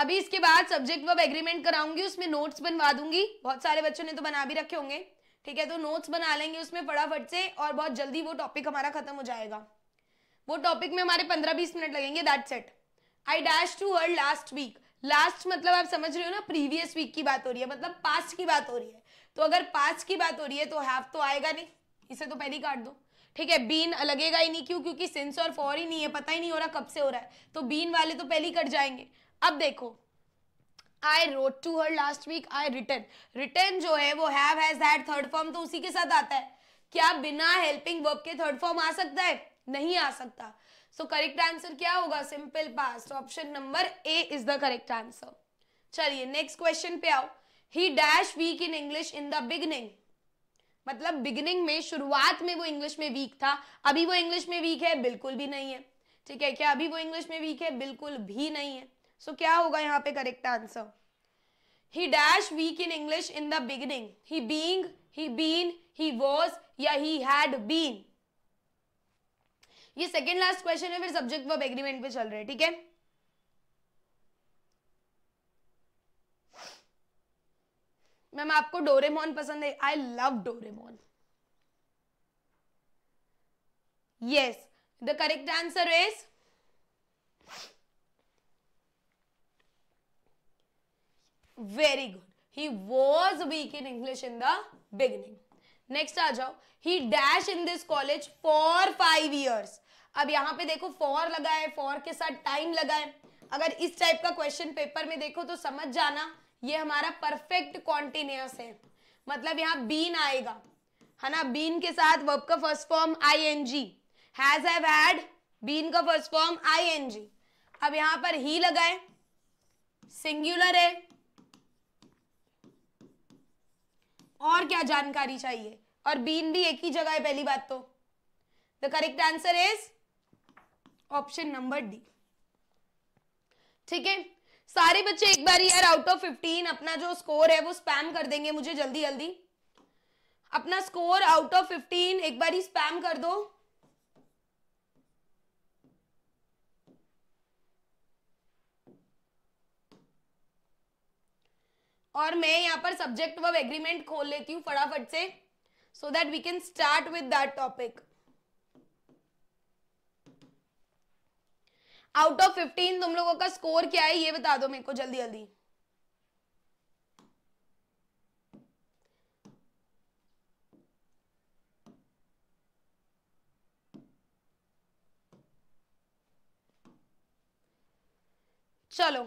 अभी इसके बाद सब्जेक्ट वर्ब एग्रीमेंट कराऊंगी उसमें नोट्स बनवा दूंगी बहुत सारे बच्चों ने तो बना भी रखे होंगे ठीक है तो नोट्स बना लेंगे उसमें फटाफट से और बहुत जल्दी वो टॉपिक हमारा खत्म हो जाएगा वो टॉपिक में हमारे पंद्रह बीस मिनट लगेंगे that set I dash to her last week last मतलब आप समझ रहे हो ना प्रीवियस वीक की बात हो रही है मतलब पास्ट की बात हो रही है तो अगर पास्ट की बात हो रही है तो हैव तो आएगा नहीं इसे तो पहले काट दो ठीक है बीन लगेगा ही नहीं क्यों क्योंकि सिंस और फॉर ही नहीं है पता ही नहीं हो रहा कब से हो रहा है तो बीन वाले तो पहले कट जाएंगे अब देखो I wrote to her last week I return return जो है वो have has had third form तो उसी के साथ आता है क्या बिना हेल्पिंग वर्ब के थर्ड फॉर्म आ सकता है नहीं आ सकता सो करेक्ट आंसर क्या होगा simple past option number A is the correct answer चलिए नेक्स्ट क्वेश्चन पे आओ he dash weak in English in the beginning मतलब बिगनिंग में शुरुआत में वो इंग्लिश में वीक था अभी वो इंग्लिश में वीक है बिल्कुल भी नहीं है ठीक है क्या अभी वो इंग्लिश में वीक है बिल्कुल भी नहीं है सो so, क्या होगा यहाँ पे correct answer he dash weak in English in the beginning he being he been he was या ही हैड बीन ये सेकेंड लास्ट क्वेश्चन है फिर सब्जेक्ट वर्ब एग्रीमेंट पे चल रहे हैं ठीक है मैम आपको डोरेमोन पसंद है I love Doraemon yes the correct answer is very good he was weak in English in the beginning next आ जाओ he dash in this college for five years अब यहाँ पे देखो फॉर लगा है फॉर के साथ टाइम लगा है अगर इस टाइप का क्वेश्चन पेपर में देखो तो समझ जाना ये हमारा परफेक्ट कॉन्टिन्यूस है मतलब यहाँ बीन आएगा है ना बीन के साथ वर्ब का first form I N G has have had been का first form I N G अब यहाँ पर ही लगाए सिंगुलर है और क्या जानकारी चाहिए और बीन भी एक ही जगह है पहली बात तो the correct answer is option number D ठीक है सारे बच्चे एक बार यार आउट ऑफ फिफ्टीन अपना जो स्कोर है वो स्पैम कर देंगे मुझे जल्दी जल्दी अपना स्कोर आउट ऑफ फिफ्टीन एक बार ही स्पैम कर दो और मैं यहाँ पर सब्जेक्ट वर्ब एग्रीमेंट खोल लेती हूँ फटाफट से so that we can start with that topic out of fifteen तुम लोगों का स्कोर क्या है ये बता दो मेरे को जल्दी जल्दी चलो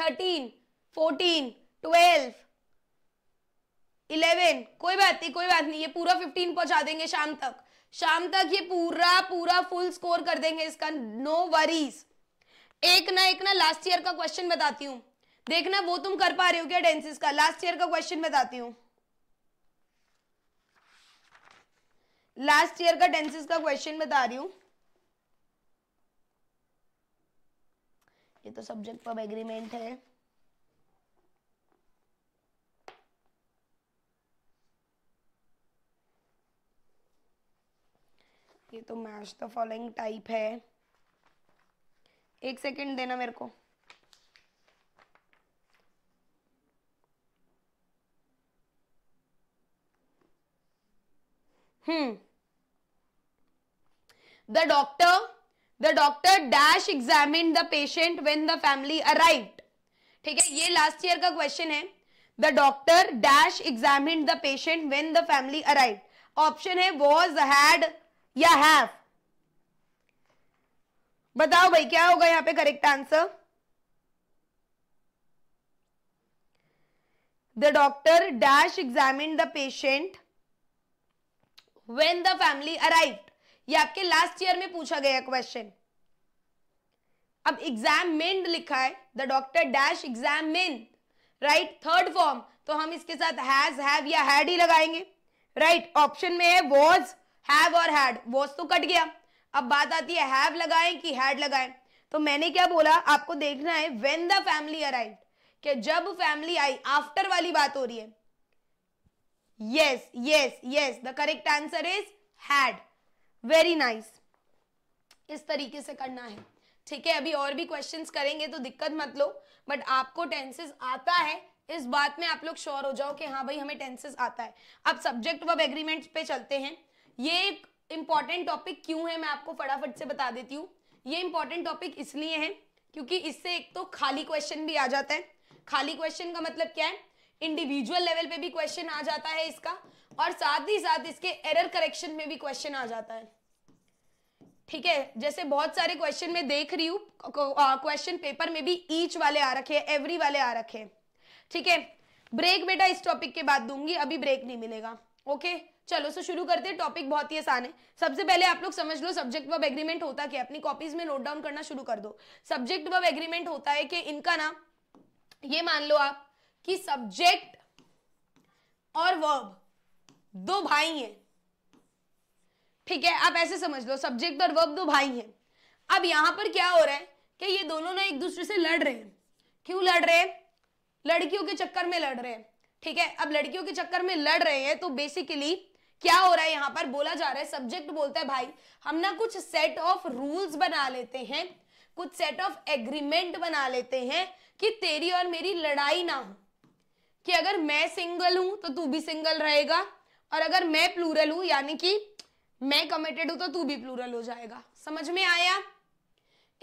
थर्टीन फोर्टीन ट्वेल्व इलेवन कोई बात नहीं कोई बात नहीं ये पूरा फिफ्टीन पहुंचा देंगे शाम तक शाम तक ये पूरा पूरा फुल स्कोर कर देंगे इसका नो वरीज एक ना एक ना लास्ट ईयर का क्वेश्चन बताती हूँ देखना वो तुम कर पा रहे हो क्या डेंसिस का लास्ट ईयर का क्वेश्चन बताती हूँ लास्ट ईयर का डेंसिस का क्वेश्चन बता रही हूँ ये तो सब्जेक्ट पर एग्रीमेंट है ये तो मैच द फॉलोइंग टाइप है एक सेकंड देना मेरे को hmm the doctor the doctor dash examine the patient when the family arrived ठीक है ये लास्ट ईयर का क्वेश्चन है the doctor dash examine the patient when the family arrived option है वॉज हैड या हैव बताओ भाई क्या होगा यहां पे correct answer the doctor dash examine the patient when the family arrived ये आपके लास्ट ईयर में पूछा गया क्वेश्चन अब एग्जामिन्ड लिखा है the doctor dash examine right third form तो हम इसके साथ हैज हैव या हैड ही लगाएंगे राइट right, ऑप्शन में है वॉज हैव और हैड वॉज तो कट गया अब बात आती है हैव लगाएं कि हैड लगाएं तो मैंने क्या बोला आपको देखना है व्हेन द फैमिली अराइव कि जब फैमिली आई आफ्टर वाली बात हो रही है yes yes yes the correct answer is had very nice इस तरीके से करना है ठीक है अभी और भी क्वेश्चंस करेंगे तो दिक्कत मत लो बट आपको टेंसेस आता है इस बात में आप लोग श्योर हो जाओ कि हाँ भाई हमें टेंसेस आता है अब सब्जेक्ट वर्ब एग्रीमेंट पे चलते हैं ये एक इम्पॉर्टेंट टॉपिक क्यों है मैं आपको फटाफट से बता देती हूँ ये इंपॉर्टेंट टॉपिक इसलिए है क्योंकि इससे एक तो खाली क्वेश्चन भी आ जाता है खाली क्वेश्चन का मतलब क्या है इंडिविजुअल लेवल पे भी क्वेश्चन आ जाता है इसका और साथ ही साथ इसके एरर करेक्शन में भी क्वेश्चन आ जाता है ठीक है जैसे बहुत सारे क्वेश्चन में देख रही हूँ क्वेश्चन पेपर में भी ईच वाले आ रखे हैं एवरी वाले आ रखे हैं ठीक है ब्रेक बेटा इस टॉपिक के बाद दूंगी अभी ब्रेक नहीं मिलेगा ओके चलो सो शुरू करते हैं टॉपिक बहुत ही आसान है सबसे पहले आप लोग समझ लो सब्जेक्ट वर्ब एग्रीमेंट होता क्या अपनी कॉपीज में नोट डाउन करना शुरू कर दो सब्जेक्ट वर्ब एग्रीमेंट होता है कि इनका ना ये मान लो आप कि सब्जेक्ट और वर्ब दो भाई हैं ठीक है आप ऐसे समझ लो सब्जेक्ट और वर्ब दो भाई हैं अब यहां पर क्या हो रहा है कि ये दोनों ना एक दूसरे से लड़ रहे हैं क्यों लड़ रहे हैं लड़कियों के चक्कर में लड़ रहे हैं ठीक है अब लड़कियों के चक्कर में लड़ रहे हैं तो बेसिकली क्या हो रहा है यहाँ पर बोला जा रहा है सब्जेक्ट बोलता है भाई हम ना कुछ सेट ऑफ रूल्स बना लेते हैं कुछ सेट ऑफ एग्रीमेंट बना लेते हैं कि तेरी और मेरी लड़ाई ना हो कि अगर मैं सिंगल हूं तो तू भी सिंगल रहेगा और अगर मैं प्लूरल हूं यानी कि मैं कमिटेड हूं तो तू भी प्लूरल हो जाएगा समझ में आया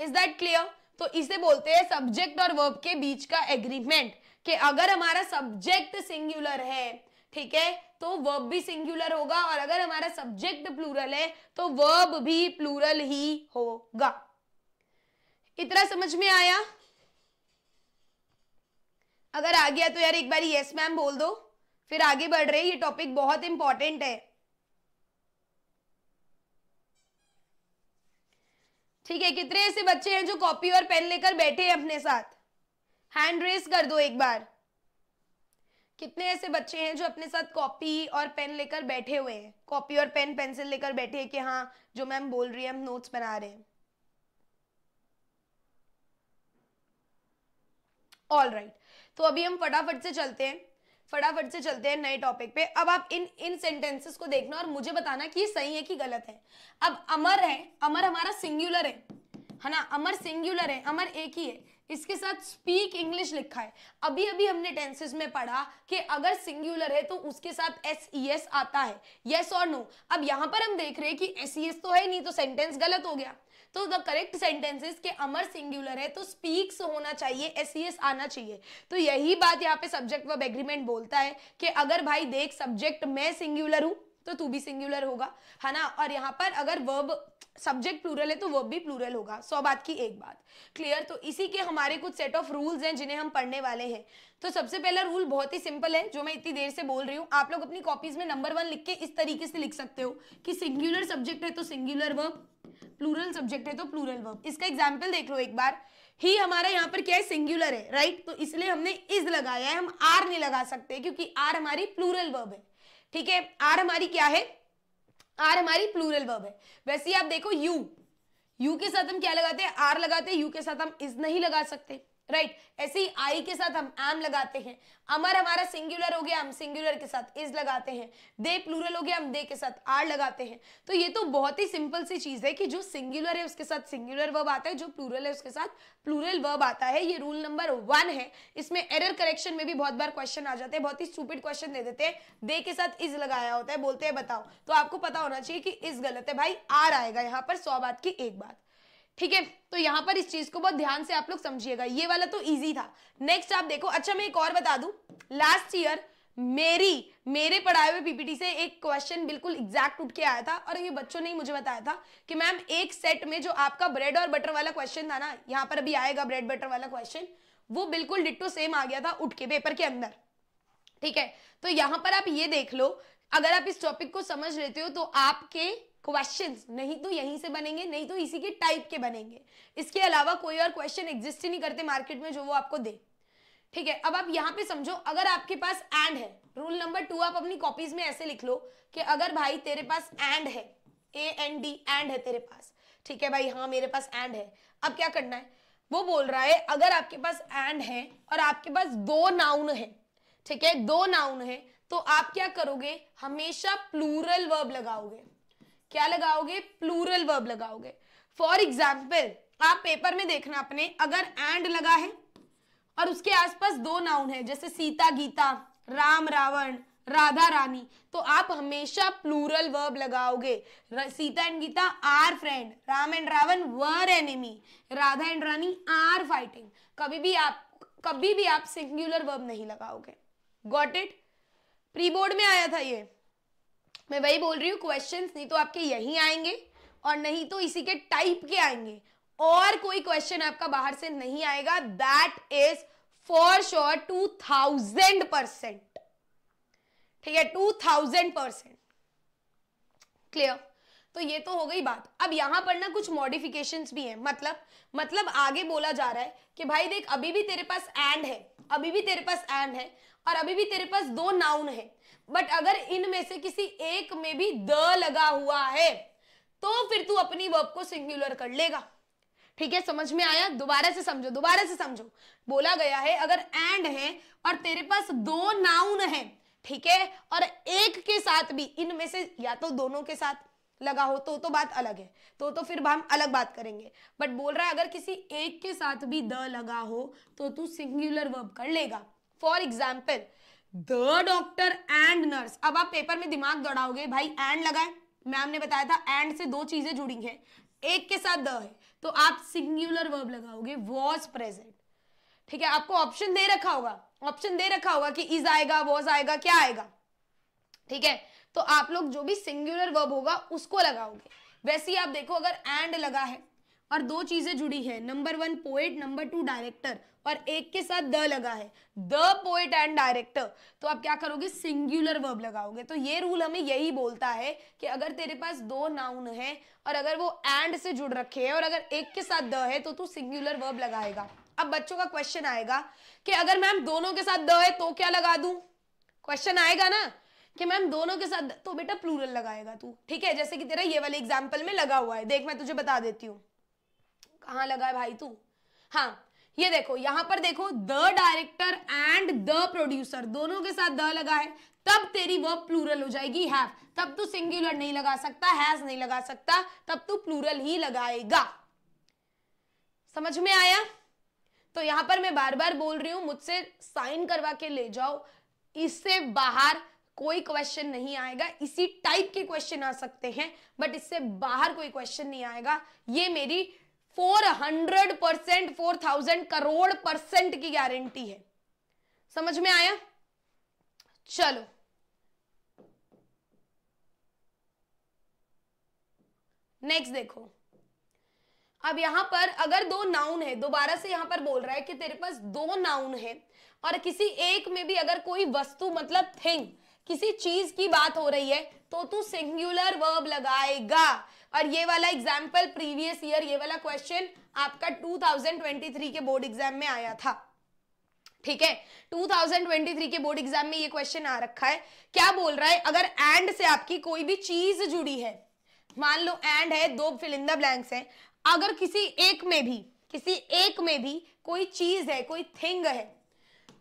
इज दैट क्लियर तो इसे बोलते हैं सब्जेक्ट और वर्ब के बीच का एग्रीमेंट कि अगर हमारा सब्जेक्ट सिंगुलर है ठीक है तो वर्ब भी सिंगुलर होगा और अगर हमारा सब्जेक्ट प्लूरल है तो वर्ब भी प्लूरल ही होगा इतना समझ में आया अगर आ गया तो यार एक बार यस मैम बोल दो फिर आगे बढ़ रहे ये टॉपिक बहुत इंपॉर्टेंट है ठीक है कितने ऐसे बच्चे हैं जो कॉपी और पेन लेकर बैठे हैं अपने साथ हैंड रेस कर दो एक बार कितने ऐसे बच्चे हैं जो अपने साथ कॉपी और पेन लेकर बैठे हुए हैं कॉपी और पेन पेंसिल लेकर बैठे हैं कि हाँ जो मैम बोल रही है हम नोट्स बना रहे हैं ऑल राइट right. तो अभी हम फटाफट से चलते हैं फटाफट से चलते हैं नए टॉपिक पे अब आप इन इन सेंटेंसेस को देखना और मुझे बताना कि ये सही है कि गलत है अब अमर है अमर हमारा सिंगुलर है है ना अमर सिंगुलर है अमर एक ही है इसके साथ स्पीक इंग्लिश लिखा है अभी अभी हमने टेंसेस में पढ़ा कि अगर सिंगुलर है तो उसके साथ एस ई एस आता है यस और नो अब यहाँ पर हम देख रहे हैं कि एस ई एस तो है नहीं तो सेंटेंस गलत हो गया तो द करेक्ट सेंटेंस इज के अमर सिंगुलर है तो स्पीक्स होना चाहिए एस सी एस आना चाहिए तो यही बात यहाँ पे सब्जेक्ट वर्ब एग्रीमेंट बोलता है कि अगर भाई देख सब्जेक्ट मैं सिंगुलर हूँ तो तू भी सिंगुलर होगा है ना और यहाँ पर अगर वर्ब सब्जेक्ट प्लूरल है तो वर्ब भी प्लूरल होगा सौ बात की एक बात क्लियर तो इसी के हमारे कुछ सेट ऑफ रूल्स हैं जिन्हें हम पढ़ने वाले हैं तो सबसे पहला रूल बहुत ही सिंपल है जो मैं इतनी देर से बोल रही हूँ आप लोग अपनी कॉपीज में नंबर वन लिख के इस तरीके से लिख सकते हो कि सिंगुलर सब्जेक्ट है तो सिंगुलर वर्ब प्लूरल सब्जेक्ट है तो प्लूरल वर्ब इसका एग्जाम्पल देख लो एक बार ही हमारा यहाँ पर क्या है सिंगुलर है राइट तो इसलिए हमने इज लगाया है हम आर नहीं लगा सकते क्योंकि आर हमारी प्लूरल वर्ब है ठीक है आर हमारी क्या है आर हमारी प्लूरल वर्ब है वैसे ही आप देखो यू यू के साथ हम क्या लगाते हैं आर लगाते हैं यू के साथ हम इज नहीं लगा सकते राइट right. ऐसे ही आई के साथ हम एम लगाते हैं अमर हमारा सिंगुलर हो गया हम सिंगुलर के साथ इज लगाते हैं दे प्लूरल हो गया हम दे के साथ आर लगाते हैं तो ये तो बहुत ही सिंपल सी चीज है कि जो सिंगुलर है उसके साथ सिंगुलर वर्ब आता है जो प्लूरल है उसके साथ प्लूरल वर्ब आता है ये रूल नंबर वन है इसमें एरर करेक्शन में भी बहुत बार क्वेश्चन आ जाते हैं बहुत ही स्टूपिड क्वेश्चन दे देते हैं दे के साथ इज लगाया होता है बोलते हैं बताओ तो आपको पता होना चाहिए कि इज गलत है भाई आर आएगा यहाँ पर सौ बात की एक बात ठीक है तो यहाँ पर इस चीज को बहुत ध्यान से आप लोग समझिएगा ये वाला तो इजी था नेक्स्ट आप देखो अच्छा मैं एक और बता दू लास्ट ईयर मेरी मेरे पढ़ाए हुए पीपीटी से एक क्वेश्चन बिल्कुल एग्जैक्ट उठ के आया था और ये बच्चों ने मुझे बताया था कि मैम एक सेट में जो आपका ब्रेड और बटर वाला क्वेश्चन था ना यहाँ पर अभी आएगा ब्रेड बटर वाला क्वेश्चन वो बिल्कुल डिट्टो सेम आ गया था उठ के पेपर के अंदर ठीक है तो यहाँ पर आप ये देख लो अगर आप इस टॉपिक को समझ लेते हो तो आपके क्वेश्चंस नहीं तो यहीं से बनेंगे नहीं तो इसी के टाइप के बनेंगे इसके अलावा कोई और क्वेश्चन एग्जिस्ट ही नहीं करते मार्केट में जो वो आपको दे ठीक है अब आप यहाँ पे समझो अगर आपके पास एंड है रूल नंबर टू आप अपनी कॉपीज में ऐसे लिख लो कि अगर भाई तेरे पास एंड है ए एन डी एंड है तेरे पास ठीक है भाई हाँ मेरे पास एंड है अब क्या करना है वो बोल रहा है अगर आपके पास एंड है और आपके पास दो नाउन है ठीक है दो नाउन है तो आप क्या करोगे हमेशा प्लूरल वर्ब लगाओगे क्या लगाओगे प्लूरल वर्ब लगाओगे फॉर एग्जाम्पल आप पेपर में देखना अपने अगर एंड लगा है और उसके आसपास दो नाउन है जैसे सीता गीता राम रावण राधा रानी तो आप हमेशा प्लूरल वर्ब लगाओगे Sita and Gita are friend Ram and Ravan were enemy Radha and Rani are fighting कभी भी आप कभी भी आप सिंगुलर वर्ब नहीं लगाओगे गॉट इट प्री बोर्ड में आया था ये मैं वही बोल रही हूँ क्वेश्चंस नहीं तो आपके यही आएंगे और नहीं तो इसी के टाइप के आएंगे और कोई क्वेश्चन आपका बाहर से नहीं आएगा that is for sure two thousand percent ठीक है टू थाउजेंड परसेंट क्लियर तो ये तो हो गई बात अब यहाँ पर ना कुछ मॉडिफिकेशंस भी हैं मतलब मतलब आगे बोला जा रहा है कि भाई देख अभी भी तेरे पास एंड है अभी भी तेरे पास एंड है और अभी भी तेरे पास दो नाउन है बट अगर इनमें से किसी एक में भी द लगा हुआ है तो फिर तू अपनी वर्ब को सिंगुलर कर लेगा ठीक है समझ में आया दोबारा से समझो दोबारा से समझो बोला गया है अगर एंड है और तेरे पास दो नाउन है ठीक है और एक के साथ भी इनमें से या तो दोनों के साथ लगा हो तो तो बात अलग है तो तो फिर हम अलग बात करेंगे बट बोल रहा है अगर किसी एक के साथ भी द लगा हो तो तू सिंगुलर वर्ब कर लेगा for example the doctor and nurse अब आप पेपर में दिमाग दौड़ाओगे भाई एंड लगाए मैम ने बताया था एंड से दो चीजें जुड़ी हैं एक के साथ द है तो आप सिंगुलर वर्ब लगाओगे वॉज प्रेजेंट ठीक है आपको ऑप्शन दे रखा होगा ऑप्शन दे रखा होगा कि इज आएगा वॉज आएगा क्या आएगा ठीक है तो आप लोग जो भी सिंगुलर वर्ब होगा उसको लगाओगे वैसे ही आप देखो अगर एंड लगा है और दो चीजें जुड़ी है number one poet number two director और एक के साथ द लगा है द पोएट एंड डायरेक्टर तो आप क्या करोगे सिंगुलर वर्ब लगाओगे तो ये रूल हमें यही बोलता है कि अगर तेरे पास दो नाउन है और अगर वो एंड से जुड़ रखे हैं और अगर एक के साथ द है तो तू सिंगुलर वर्ब लगाएगा अब बच्चों का क्वेश्चन आएगा कि अगर मैम दोनों के साथ द है तो क्या लगा दू क्वेश्चन आएगा ना कि मैम दोनों के साथ तो बेटा प्लूरल लगाएगा तू ठीक है जैसे कि तेरा ये वाले एग्जाम्पल में लगा हुआ है देख मैं तुझे बता देती हूँ कहाँ लगा है भाई तू हाँ ये देखो यहां पर देखो the director and the producer दोनों के साथ द लगा है तब तेरी वर्ब प्लूरल हो जाएगी हैव तब तू सिंगुलर नहीं लगा सकता हैज नहीं लगा सकता तब तू प्लूरल ही लगाएगा समझ में आया तो यहां पर मैं बार बार बोल रही हूं मुझसे साइन करवा के ले जाओ इससे बाहर कोई क्वेश्चन नहीं आएगा इसी टाइप के क्वेश्चन आ सकते हैं बट इससे बाहर कोई क्वेश्चन नहीं आएगा ये मेरी four hundred percent four thousand crore percent की गारंटी है समझ में आया चलो नेक्स्ट देखो अब यहां पर अगर दो नाउन है दोबारा से यहां पर बोल रहा है कि तेरे पास दो नाउन है और किसी एक में भी अगर कोई वस्तु मतलब थिंग किसी चीज की बात हो रही है तो तू सिंगुलर वर्ब लगाएगा और ये वाला एग्जाम्पल प्रीवियस ईयर ये वाला क्वेश्चन आपका 2023 के बोर्ड एग्जाम में आया था ठीक है 2023 के बोर्ड एग्जाम में ये क्वेश्चन आ रखा है क्या बोल रहा है अगर एंड से आपकी कोई भी चीज जुड़ी है मान लो एंड है दो फिलिंदा ब्लैंक्स है अगर किसी एक में भी किसी एक में भी कोई चीज है कोई थिंग है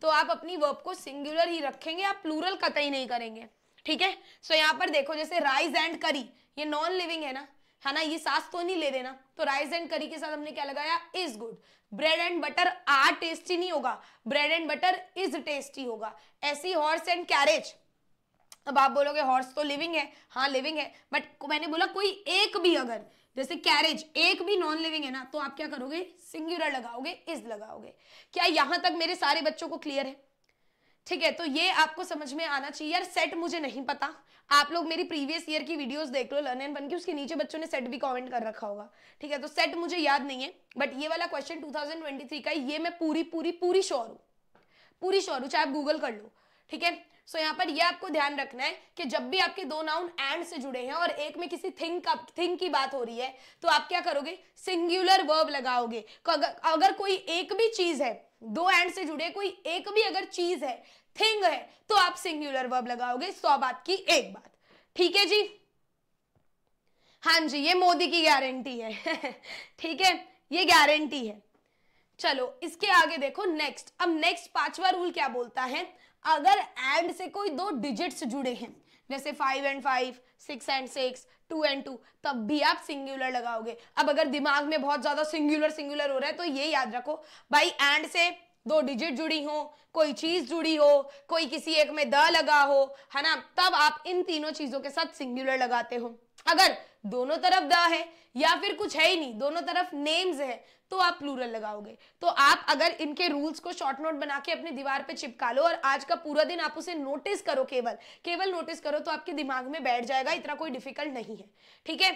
तो आप अपनी वर्ब को सिंगुलर ही रखेंगे आप प्लूरल कतई नहीं करेंगे ठीक है सो यहाँ पर देखो जैसे राइज एंड करी ये नॉन लिविंग है ना है ना ये सास तो नहीं ले देना तो राइस एंड करी के साथ हमने क्या लगाया is good bread and butter are tasty नहीं होगा bread and butter is tasty होगा ऐसी हॉर्स एंड कैरेज अब आप बोलोगे हॉर्स तो लिविंग है हाँ लिविंग है बट मैंने बोला कोई एक भी अगर जैसे कैरेज एक भी नॉन लिविंग है ना तो आप क्या करोगे सिंगुलर लगाओगे इज लगाओगे क्या यहां तक मेरे सारे बच्चों को क्लियर है ठीक है तो ये आपको समझ में आना चाहिए यार सेट मुझे नहीं पता आप लोग मेरी प्रीवियस ईयर की वीडियोस देख लो लर्न एंड बन के उसके नीचे बच्चों ने सेट भी कमेंट कर रखा होगा ठीक है तो सेट मुझे याद नहीं है बट ये वाला क्वेश्चन 2023 का ये मैं पूरी पूरी पूरी श्योर हूँ पूरी श्योर हूँ चाहे आप गूगल कर लो ठीक है सो यहाँ पर यह आपको ध्यान रखना है कि जब भी आपके दो नाउन एंड से जुड़े हैं और एक में किसी थिंग का थिंग की बात हो रही है तो आप क्या करोगे सिंगुलर वर्ब लगाओगे तो अगर कोई एक भी चीज है दो एंड से जुड़े कोई एक भी अगर चीज है थिंग है तो आप सिंगुलर वर्ब लगाओगे सौ बात की एक बात ठीक है जी हां जी ये मोदी की गारंटी है [laughs] ठीक है ये गारंटी है चलो इसके आगे देखो नेक्स्ट अब नेक्स्ट पांचवा रूल क्या बोलता है अगर एंड से कोई दो डिजिट्स जुड़े हैं जैसे five and five six and six two and two तब भी आप सिंगुलर लगाओगे अब अगर दिमाग में बहुत ज्यादा सिंगुलर सिंगुलर हो रहा है तो ये याद रखो भाई एंड से दो डिजिट जुड़ी हो कोई चीज जुड़ी हो कोई किसी एक में द लगा हो है ना तब आप इन तीनों चीजों के साथ सिंगुलर लगाते हो अगर दोनों तरफ द है या फिर कुछ है ही नहीं दोनों तरफ नेम्स है तो आप प्लूरल लगाओगे तो आप अगर इनके रूल्स को शॉर्ट नोट बना के अपनी दीवार पे चिपका लो और आज का पूरा दिन आप उसे नोटिस करो केवल केवल नोटिस करो तो आपके दिमाग में बैठ जाएगा इतना कोई डिफिकल्ट नहीं है ठीक है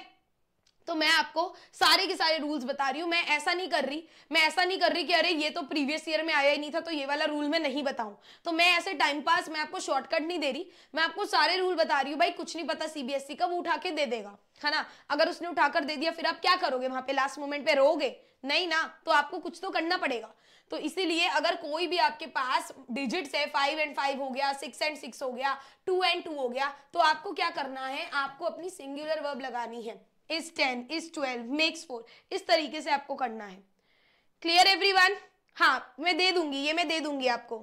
तो मैं आपको सारे के सारे रूल्स बता रही हूँ मैं ऐसा नहीं कर रही मैं ऐसा नहीं कर रही कि अरे ये तो प्रीवियस ईयर में आया ही नहीं था तो ये वाला रूल मैं नहीं बताऊँ तो मैं ऐसे टाइम पास मैं आपको शॉर्टकट नहीं दे रही मैं आपको सारे रूल बता रही हूँ भाई कुछ नहीं पता सीबीएसई e का वो उठा के दे देगा है ना अगर उसने उठाकर दे दिया फिर आप क्या करोगे वहां पे लास्ट मोमेंट पे रोगे नहीं ना तो आपको कुछ तो करना पड़ेगा तो इसीलिए अगर कोई भी आपके पास डिजिट्स है फाइव एंड फाइव हो गया सिक्स एंड सिक्स हो गया टू एंड टू हो गया तो आपको क्या करना है आपको अपनी सिंगुलर वर्ब लगानी है is ten is twelve makes four इस तरीके से आपको करना है क्लियर एवरी वन हाँ मैं दे दूंगी ये मैं दे दूंगी आपको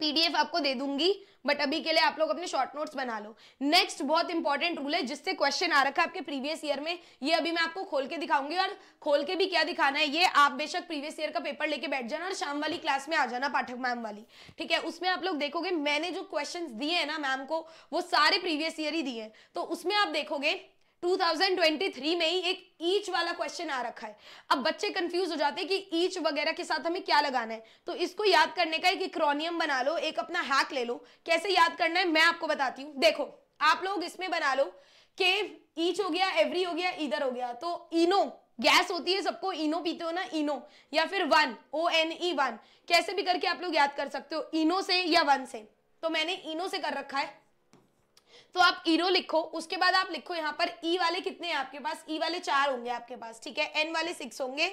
पीडीएफ आपको दे दूंगी बट अभी के लिए आप लोग अपने शॉर्ट नोट्स बना लो नेक्स्ट बहुत इंपॉर्टेंट रूल है जिससे क्वेश्चन आ रखा है आपके प्रीवियस ईयर में ये अभी मैं आपको खोल के दिखाऊंगी और खोल के भी क्या दिखाना है ये आप बेशक प्रीवियस ईयर का पेपर लेके बैठ जाना और शाम वाली क्लास में आ जाना पाठक मैम वाली ठीक है उसमें आप लोग देखोगे मैंने जो क्वेश्चन दिए हैं ना मैम को वो सारे प्रीवियस ईयर ही दिए तो उसमें आप देखोगे 2023 में ही एक ईच वाला क्वेश्चन आ रखा है अब बच्चे कंफ्यूज हो जाते हैं कि ईच वगैरह के साथ हमें क्या लगाना है तो इसको याद करने का एक क्रोनियम बना लो एक अपना हैक ले लो कैसे याद करना है मैं आपको बताती हूँ देखो आप लोग इसमें बना लो के ईच हो गया एवरी हो गया इधर हो गया तो इनो गैस होती है सबको इनो पीते हो ना इनो या फिर one O N E one कैसे भी करके आप लोग याद कर सकते हो इनो से या वन से तो मैंने इनो से कर रखा है तो आप इरो लिखो उसके बाद आप लिखो यहाँ पर ई वाले कितने हैं आपके पास ई वाले चार होंगे आपके पास ठीक है एन वाले सिक्स होंगे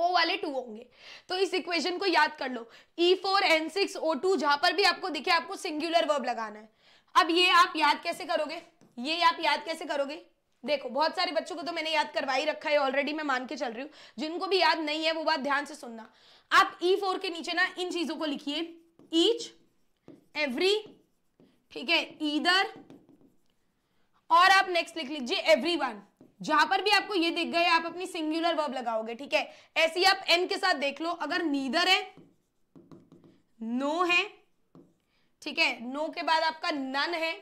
O वाले टू होंगे तो इस इक्वेशन को याद कर लो E four N six O two जहां पर भी आपको दिखे आपको सिंगुलर वर्ब लगाना है अब ये आप याद कैसे करोगे ये आप याद कैसे करोगे देखो बहुत सारे बच्चों को तो मैंने याद करवा ही रखा है ऑलरेडी मैं मान के चल रही हूँ जिनको भी याद नहीं है वो बात ध्यान से सुनना आप ई फोर के नीचे ना इन चीजों को लिखिए ईच एवरी ठीक है ईदर और आप नेक्स्ट लिख लीजिए एवरी वन जहां पर भी आपको ये दिख गए आप अपनी सिंगुलर वर्ब लगाओगे ठीक है ऐसी आप एन के साथ देख लो अगर नीदर है नो है ठीक है नो के बाद आपका नन है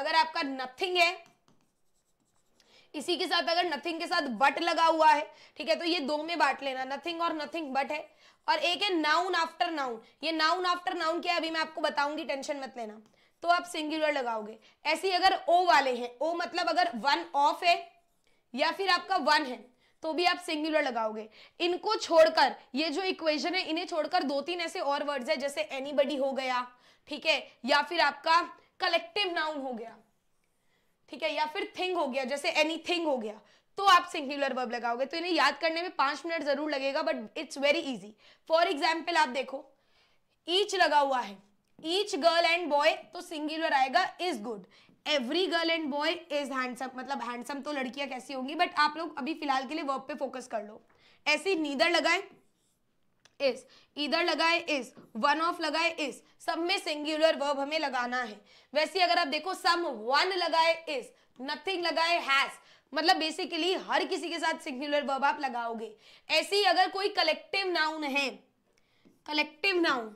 अगर आपका नथिंग है इसी के साथ अगर नथिंग के साथ बट लगा हुआ है ठीक है तो ये दो में बांट लेना नथिंग और नथिंग बट है और एक है नाउन आफ्टर नाउन ये नाउन आफ्टर नाउन क्या है अभी मैं आपको बताऊंगी टेंशन मत लेना तो आप सिंगुलर लगाओगे ऐसे ही अगर ओ वाले हैं ओ मतलब अगर वन ऑफ है या फिर आपका वन है तो भी आप सिंगुलर लगाओगे इनको छोड़कर ये जो इक्वेशन है इन्हें छोड़कर दो तीन ऐसे और वर्ड्स है जैसे एनी हो गया ठीक है या फिर आपका कलेक्टिव नाउन हो गया ठीक है या फिर थिंग हो गया जैसे एनी हो गया तो आप सिंगुलर वर्ब लगाओगे तो इन्हें याद करने में पांच मिनट जरूर लगेगा but it's very easy for example आप देखो ईच लगा हुआ है ईच गर्ल एंड बॉय तो सिंगुलर आएगा is good every girl and boy is handsome मतलब हैंडसम तो लड़कियां कैसी होंगी बट आप लोग अभी फिलहाल के लिए वर्ब पे फोकस कर लो ऐसे नीदर लगाए इस इधर लगाए इस वन ऑफ लगाए इस सब में सिंगुलर वर्ब हमें लगाना है वैसे अगर आप देखो सम वन लगाए इस नथिंग लगाए हैज मतलब बेसिकली हर किसी के साथ सिंगुलर वर्ब आप लगाओगे ऐसे ही अगर कोई कलेक्टिव नाउन है कलेक्टिव नाउन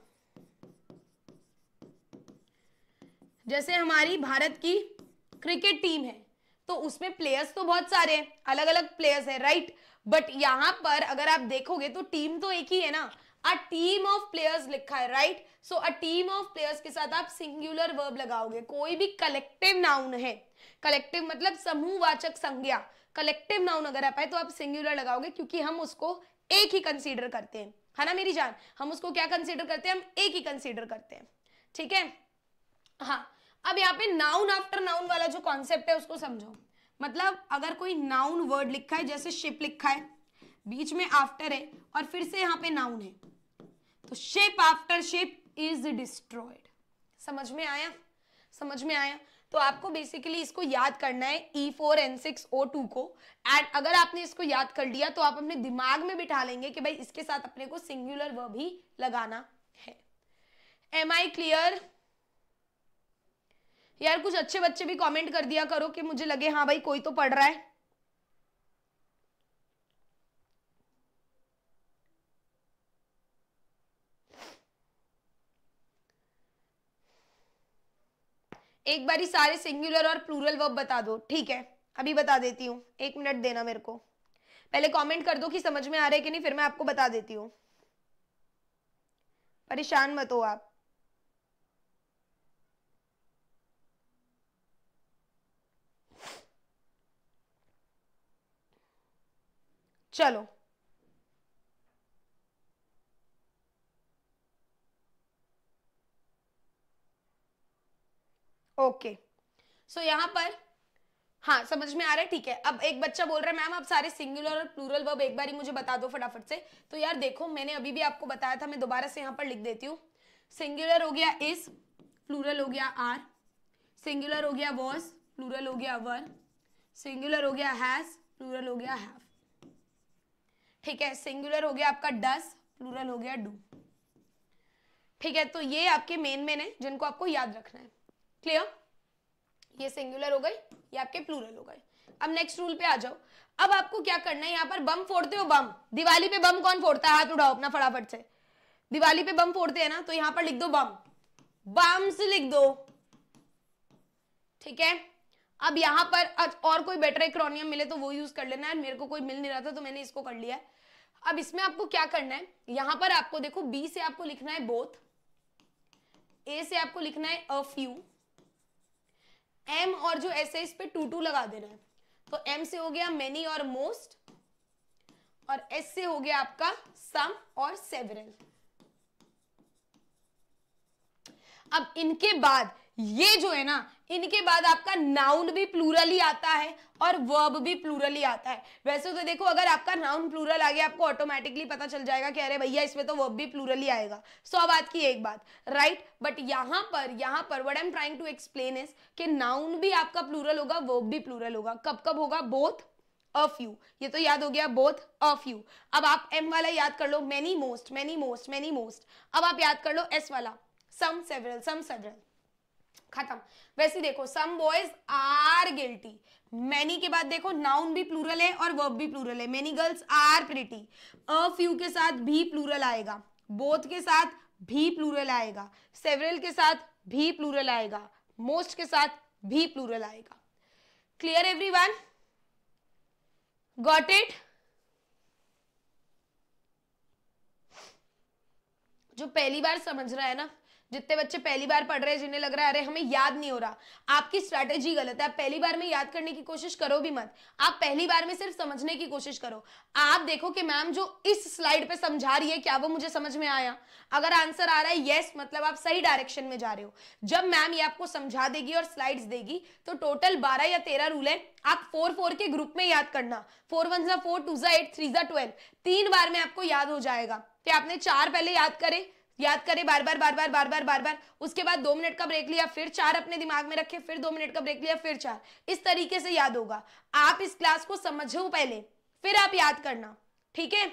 जैसे हमारी भारत की क्रिकेट टीम है तो उसमें प्लेयर्स तो बहुत सारे हैं अलग अलग प्लेयर्स हैं राइट बट यहाँ पर अगर आप देखोगे तो टीम तो एक ही है ना अ टीम ऑफ प्लेयर्स लिखा है right so a team of players के साथ आप सिंगुलर वर्ब लगाओगे कोई भी कलेक्टिव नाउन है कलेक्टिव मतलब समूहवाचक संज्ञा कलेक्टिव नाउन अगर आप है तो आप सिंगुलर लगाओगे क्योंकि हम उसको एक ही कंसीडर करते हैं है ना मेरी जान हम उसको क्या कंसीडर करते हैं हम एक ही कंसीडर करते हैं ठीक है हाँ अब यहाँ पे नाउन आफ्टर नाउन वाला जो कॉन्सेप्ट है उसको समझो मतलब अगर कोई नाउन वर्ड लिखा है जैसे शिप लिखा है बीच में आफ्टर है और फिर से यहाँ पे नाउन है तो ship after ship is destroyed समझ में आया समझ में आया तो आपको बेसिकली इसको याद करना है E four N six O two को एंड अगर आपने इसको याद कर लिया तो आप अपने दिमाग में बिठा लेंगे कि भाई इसके साथ अपने को सिंगुलर वर्ब ही लगाना है एम आई क्लियर यार कुछ अच्छे बच्चे भी कमेंट कर दिया करो कि मुझे लगे हाँ भाई कोई तो पढ़ रहा है एक बारी सारे सिंगुलर और प्लूरल वर्ब बता दो ठीक है अभी बता देती हूँ एक मिनट देना मेरे को पहले कमेंट कर दो कि समझ में आ रहा है कि नहीं फिर मैं आपको बता देती हूँ परेशान मत हो आप चलो ओके सो यहां पर हाँ समझ में आ रहा है ठीक है अब एक बच्चा बोल रहा है मैम आप सारे सिंगुलर और प्लूरल वर्ब एक बार ही मुझे बता दो फटाफट से तो यार देखो मैंने अभी भी आपको बताया था मैं दोबारा से यहां पर लिख देती हूँ सिंगुलर हो गया इस प्लूरल हो गया आर सिंगुलर हो गया वॉज प्लूरल हो गया वर सिंगुलर हो गया हैज प्लूरल हो गया हैव ठीक है सिंगुलर हो गया आपका डस प्लूरल हो गया डू ठीक है तो ये आपके मेन मेन है जिनको आपको याद रखना है क्लियर ये सिंगुलर हो गई ये आपके प्लूरल हो गए अब नेक्स्ट रूल पे आ जाओ अब आपको क्या करना है यहाँ पर बम फोड़ते हो बम दिवाली पे बम कौन फोड़ता है हाथ उठाओ अपना फटाफट से दिवाली पे बम फोड़ते हैं ना तो यहाँ पर लिख दो बम बम्स लिख दो ठीक है अब यहाँ पर और कोई बेटर एक्रोनियम मिले तो वो यूज कर लेना है मेरे को कोई मिल नहीं रहा था तो मैंने इसको कर लिया है अब इसमें आपको क्या करना है यहां पर आपको देखो बी से आपको लिखना है बोथ ए से आपको लिखना है अ फ्यू एम और जो ऐसे इस पे टू टू लगा देना है तो एम से हो गया मेनी और मोस्ट और एस से हो गया आपका सम और सेवरल अब इनके बाद ये जो है ना इनके बाद आपका नाउन भी प्लूरली आता है और वर्ब भी प्लूरली आता है वैसे तो देखो अगर आपका नाउन प्लूरल आ गया आपको ऑटोमेटिकली पता चल जाएगा कि अरे भैया इसमें तो वर्ब भी ही आएगा सौ बात की एक बात राइट बट यहाँ पर यहाँ पर what I am trying to explain is कि नाउन भी आपका प्लूरल होगा वर्ब भी प्लूरल होगा कब कब होगा बोथ ऑफ यू ये तो याद हो गया बोथ अ फ्यू अब आप एम वाला याद कर लो many most many most many most अब आप याद कर लो एस वाला सम सेवरल सम सेवरल खत्म वैसे देखो some boys are guilty many के बाद देखो नाउन भी प्लूरल है और वर्ब भी प्लूरल है many girls are pretty a few के साथ भी प्लूरल आएगा बोथ के साथ भी प्लूरल आएगा सेवरल के साथ भी प्लूरल आएगा मोस्ट के साथ भी प्लूरल आएगा clear every one got it जो पहली बार समझ रहा है ना जितने बच्चे पहली बार पढ़ रहे हैं जिन्हें लग रहा है अरे हमें याद नहीं हो रहा आपकी स्ट्रैटेजी गलत है आप पहली बार में याद करने की कोशिश करो भी मत आप पहली बार में सिर्फ समझने की कोशिश करो आप देखो कि मैम जो इस स्लाइड पे समझा रही है क्या वो मुझे समझ में आया अगर आंसर आ रहा है येस मतलब आप सही डायरेक्शन में जा रहे हो जब मैम ये आपको समझा देगी और स्लाइड देगी तो टोटल बारह या तेरह रूल है आप फोर फोर के ग्रुप में याद करना फोर वन जो फोर टू जो एट थ्री जो ट्वेल्व तीन बार में आपको याद हो जाएगा कि आपने चार पहले याद करे याद करें बार बार बार बार बार बार बार बार उसके बाद दो मिनट का ब्रेक लिया फिर चार अपने दिमाग में रखे फिर दो मिनट का ब्रेक लिया फिर चार इस तरीके से याद होगा आप इस क्लास को समझो पहले फिर आप याद करना ठीक है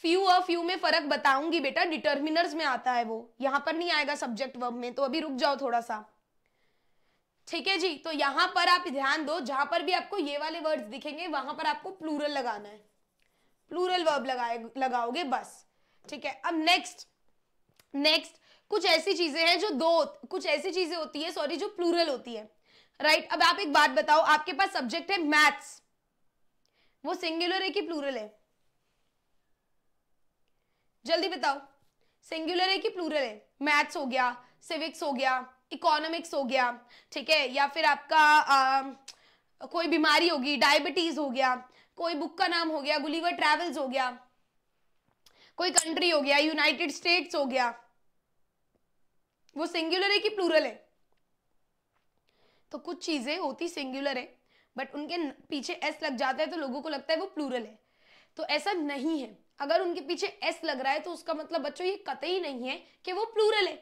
फ्यू और फ्यू में फर्क बताऊंगी बेटा डिटर्मिनर्स में आता है वो यहां पर नहीं आएगा सब्जेक्ट वर्ब में तो अभी रुक जाओ थोड़ा सा ठीक है जी तो यहां पर आप ध्यान दो जहां पर भी आपको ये वाले वर्ड्स दिखेंगे वहां पर आपको प्लूरल लगाना है प्लूरल वर्ब लगाए लगाओगे बस ठीक है अब नेक्स्ट नेक्स्ट कुछ ऐसी चीजें हैं जो दो कुछ ऐसी चीजें होती है सॉरी जो प्लूरल होती है राइट right? अब आप एक बात बताओ आपके पास सब्जेक्ट है मैथ्स वो सिंगुलर है कि प्लूरल है जल्दी बताओ सिंगुलर है कि प्लूरल है मैथ्स हो गया सिविक्स हो गया इकोनॉमिक्स हो गया ठीक है या फिर आपका आ, कोई बीमारी होगी डायबिटीज हो गया कोई बुक का नाम हो गया गुलीवर ट्रेवल्स हो गया कोई कंट्री हो गया यूनाइटेड स्टेट्स हो गया वो सिंगुलर है कि प्लूरल है तो कुछ चीज़ें होती सिंगुलर है बट उनके पीछे एस लग जाता है तो लोगों को लगता है वो प्लूरल है तो ऐसा नहीं है अगर उनके पीछे एस लग रहा है तो उसका मतलब बच्चों ये कतई नहीं है कि वो प्लूरल है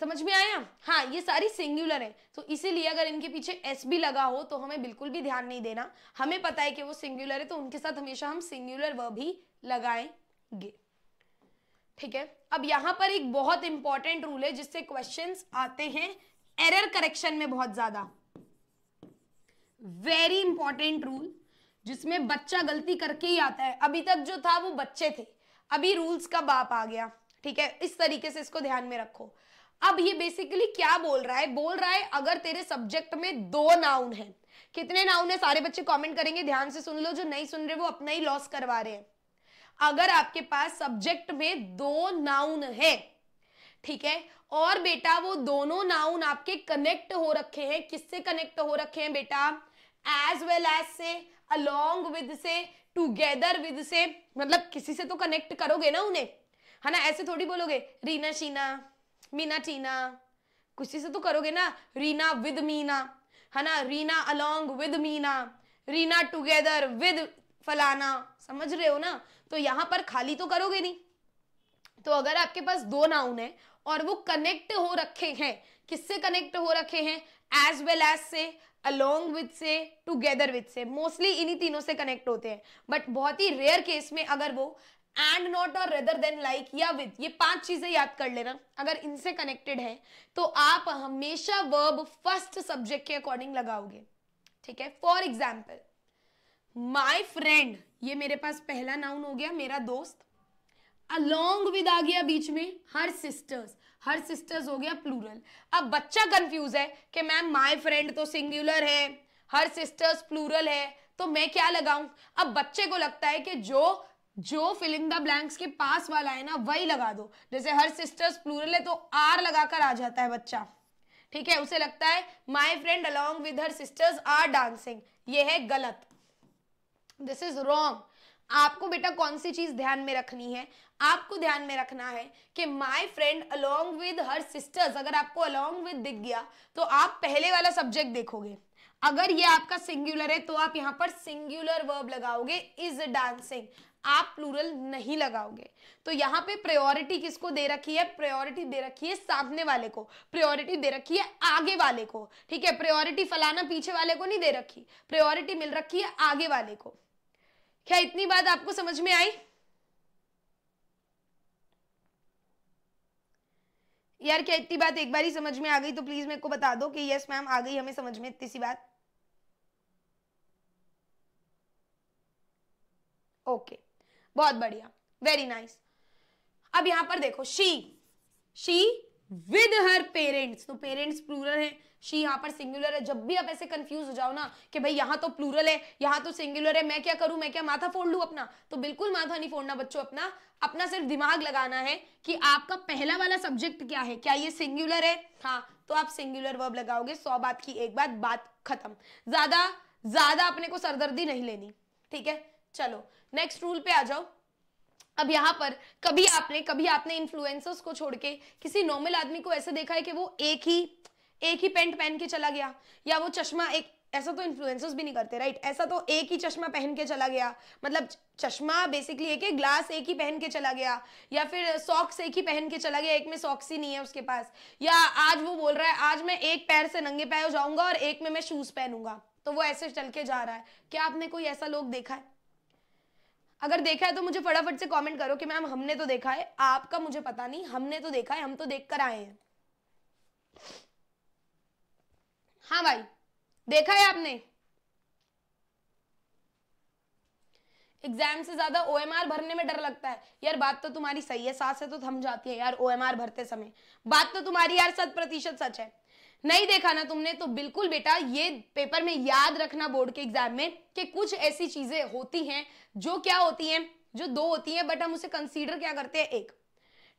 समझ में आया हाँ ये सारी सिंगुलर है तो इसीलिए अगर इनके पीछे एस भी लगा हो तो हमें बिल्कुल भी ध्यान नहीं देना हमें पता है कि वो सिंगुलर है तो उनके साथ हमेशा हम सिंगुलर वर्ब ही लगाएं गे ठीक है अब यहां पर एक बहुत इंपॉर्टेंट रूल है जिससे क्वेश्चंस आते हैं एरर करेक्शन में बहुत ज्यादा वेरी इंपॉर्टेंट रूल जिसमें बच्चा गलती करके ही आता है अभी तक जो था वो बच्चे थे अभी रूल्स का बाप आ गया ठीक है इस तरीके से इसको ध्यान में रखो अब ये बेसिकली क्या बोल रहा है बोल रहा है अगर तेरे सब्जेक्ट में दो नाउन है कितने नाउन है सारे बच्चे कमेंट करेंगे ध्यान से सुन लो जो नहीं सुन रहे वो अपना ही लॉस करवा रहे हैं अगर आपके पास सब्जेक्ट में दो नाउन है ठीक है और बेटा वो दोनों नाउन आपके कनेक्ट हो रखे हैं किससे कनेक्ट हो रखे हैं बेटा एज वेल एज से अलोंग विद से टूगेदर विद से मतलब किसी से तो कनेक्ट करोगे ना उन्हें है ना ऐसे थोड़ी बोलोगे रीना शीना मीना टीना किसी से तो करोगे ना रीना विद मीना है ना Reena along with Meena Reena together with फलाना समझ रहे हो ना तो यहाँ पर खाली तो करोगे नहीं तो अगर आपके पास दो नाउन है और वो कनेक्ट हो रखे हैं किससे कनेक्ट हो रखे हैं एज वेल एज से अलोंग विद से टूगेदर विद से मोस्टली इन्हीं तीनों से कनेक्ट होते हैं बट बहुत ही रेयर केस में अगर वो एंड नॉट और रेदर देन लाइक या विद ये पांच चीजें याद कर लेना अगर इनसे कनेक्टेड है तो आप हमेशा वर्ब फर्स्ट सब्जेक्ट के अकॉर्डिंग लगाओगे ठीक है फॉर एग्जाम्पल माई फ्रेंड ये मेरे पास पहला नाउन हो गया मेरा दोस्त अलोंग विद आ गया बीच में हर सिस्टर्स हर सिस्टर्स हो गया प्लूरल अब बच्चा कंफ्यूज है कि मैम माय फ्रेंड तो सिंगुलर है हर सिस्टर्स प्लूरल है तो मैं क्या लगाऊं अब बच्चे को लगता है कि जो जो फिलिंग द ब्लैंक्स के पास वाला है ना वही लगा दो जैसे हर सिस्टर्स प्लूरल है तो आर लगाकर आ जाता है बच्चा ठीक है उसे लगता है my friend along with her sisters are dancing ये है गलत दिस इज रॉन्ग आपको बेटा कौन सी चीज ध्यान में रखनी है आपको ध्यान में रखना है कि my friend along with her sisters अगर आपको अलोंग विद दिख गया तो आप पहले वाला सब्जेक्ट देखोगे अगर ये आपका सिंगुलर है तो आप यहाँ पर सिंगुलर वर्ब लगाओगे इज डांसिंग आप प्लूरल नहीं लगाओगे तो यहाँ पे प्रायोरिटी किसको दे रखी है प्रायोरिटी दे रखी है सामने वाले को प्रायोरिटी दे रखी है आगे वाले को ठीक है प्रायोरिटी फलाना पीछे वाले को नहीं दे रखी प्रायोरिटी मिल रखी है आगे वाले को क्या इतनी बात आपको समझ में आई यार क्या इतनी बात एक बार ही समझ में आ गई तो प्लीज मेरे को बता दो कि यस मैम आ गई हमें समझ में इतनी सी बात ओके okay. बहुत बढ़िया वेरी नाइस nice. अब यहां पर देखो she she with her parents तो पेरेंट्स प्लूरल है शी यहाँ पर सिंगुलर है जब भी आप ऐसे कंफ्यूज हो जाओ ना कि भाई यहाँ तो प्लूरल है यहाँ तो सिंगुलर है मैं क्या करूं मैं क्या माथा फोड़ लू अपना तो बिल्कुल माथा नहीं फोड़ना बच्चों अपना अपना सिर्फ दिमाग लगाना है कि आपका पहला वाला सब्जेक्ट क्या है क्या ये सिंगुलर है हाँ तो आप सिंगुलर वर्ब लगाओगे सौ बात की एक बात बात खत्म ज्यादा ज्यादा अपने को सरदर्दी नहीं लेनी ठीक है चलो नेक्स्ट रूल पे आ जाओ अब यहाँ पर कभी आपने कभी आपने इन्फ्लुएंसर्स को छोड़ के किसी नॉर्मल आदमी को ऐसे देखा है कि वो एक ही एक ही पेंट पहन के चला गया या वो चश्मा एक ऐसा तो इन्फ्लुएंसर्स भी नहीं करते राइट ऐसा तो एक ही चश्मा पहन के चला गया मतलब चश्मा बेसिकली एक एक ग्लास एक ही पहन के चला गया या फिर सॉक्स एक ही पहन के चला गया एक में सॉक्स ही नहीं है उसके पास या आज वो बोल रहा है आज मैं एक पैर से नंगे पैर जाऊंगा और एक में मैं शूज पहनूंगा तो वो ऐसे चल के जा रहा है क्या आपने कोई ऐसा लोग देखा है अगर देखा है तो मुझे फटाफट से कमेंट करो कि मैम हमने तो देखा है आपका मुझे पता नहीं हमने तो देखा है हम तो देख कर आए हैं हाँ भाई देखा है आपने एग्जाम से ज्यादा ओ भरने में डर लगता है यार बात तो तुम्हारी सही है सास है तो थम जाती है यार ओ भरते समय बात तो तुम्हारी यार शत प्रतिशत सच है नहीं देखा ना तुमने तो बिल्कुल बेटा ये पेपर में याद रखना बोर्ड के एग्जाम में कि कुछ ऐसी चीजें होती हैं जो क्या होती हैं जो दो होती हैं बट हम उसे कंसीडर क्या करते हैं एक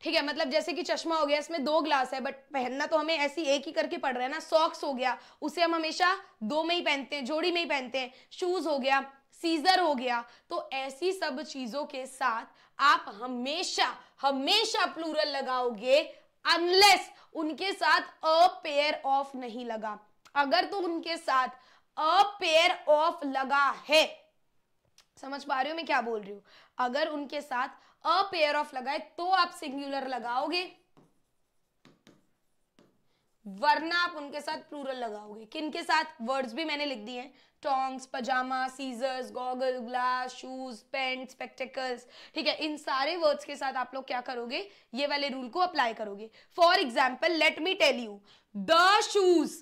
ठीक है मतलब जैसे कि चश्मा हो गया इसमें दो ग्लास है बट पहनना तो हमें ऐसी एक ही करके पड़ रहा है ना सॉक्स हो गया उसे हम हमेशा दो में ही पहनते हैं जोड़ी में ही पहनते हैं शूज हो गया सीजर हो गया तो ऐसी सब चीजों के साथ आप हमेशा हमेशा प्लूरल लगाओगे अनलेस उनके साथ अ पेयर ऑफ नहीं लगा अगर तो उनके साथ अ पेयर ऑफ लगा है समझ पा रही हो मैं क्या बोल रही हूं अगर उनके साथ अ पेयर ऑफ लगाए तो आप सिंगुलर लगाओगे वरना आप उनके साथ प्लूरल लगाओगे किनके साथ वर्ड्स भी मैंने लिख दिए हैं tongs pyjama scissors goggle glass shoes pant spectacles ठीक है इन सारे वर्ड्स के साथ आप लोग क्या करोगे ये वाले रूल को अप्लाई करोगे for example let me tell you the shoes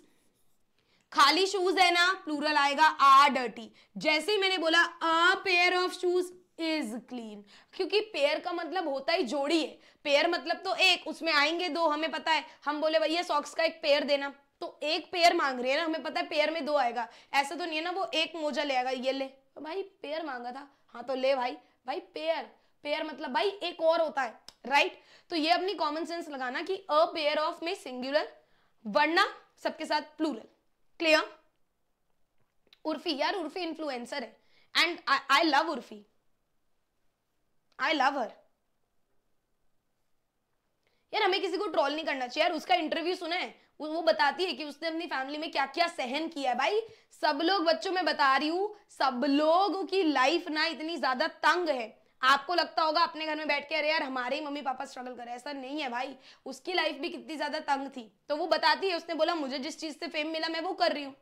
खाली शूज है ना प्लूरल आएगा आर डर्टी जैसे ही मैंने बोला a pair of shoes is clean क्योंकि पेयर का मतलब होता ही जोड़ी है पेयर मतलब तो एक उसमें आएंगे दो हमें पता है हम बोले भैया सॉक्स का एक पेयर देना तो एक पेयर मांग रही है ना हमें पता है पेयर में दो आएगा ऐसा तो नहीं है ना वो एक मोजा ले आएगा ये ले तो भाई पेयर मांगा था हाँ तो ले भाई भाई पेयर पेयर मतलब भाई एक और होता है राइट तो ये अपनी कॉमन सेंस लगाना कि अ पेयर ऑफ में सिंगुलर वरना सबके साथ प्लूरल क्लियर उर्फी यार उर्फी इन्फ्लुएंसर है and I love Urfi I love her यार हमें किसी को ट्रोल नहीं करना चाहिए यार उसका इंटरव्यू सुना है वो बताती है कि उसने अपनी फैमिली में क्या क्या सहन किया है भाई सब लोग बच्चों में बता रही हूँ सब लोग की लाइफ ना इतनी ज्यादा तंग है आपको लगता होगा अपने घर में बैठ के अरे यार हमारे ही मम्मी पापा स्ट्रगल कर रहे हैं ऐसा नहीं है भाई उसकी लाइफ भी कितनी ज्यादा तंग थी तो वो बताती है उसने बोला मुझे जिस चीज से फेम मिला मैं वो कर रही हूँ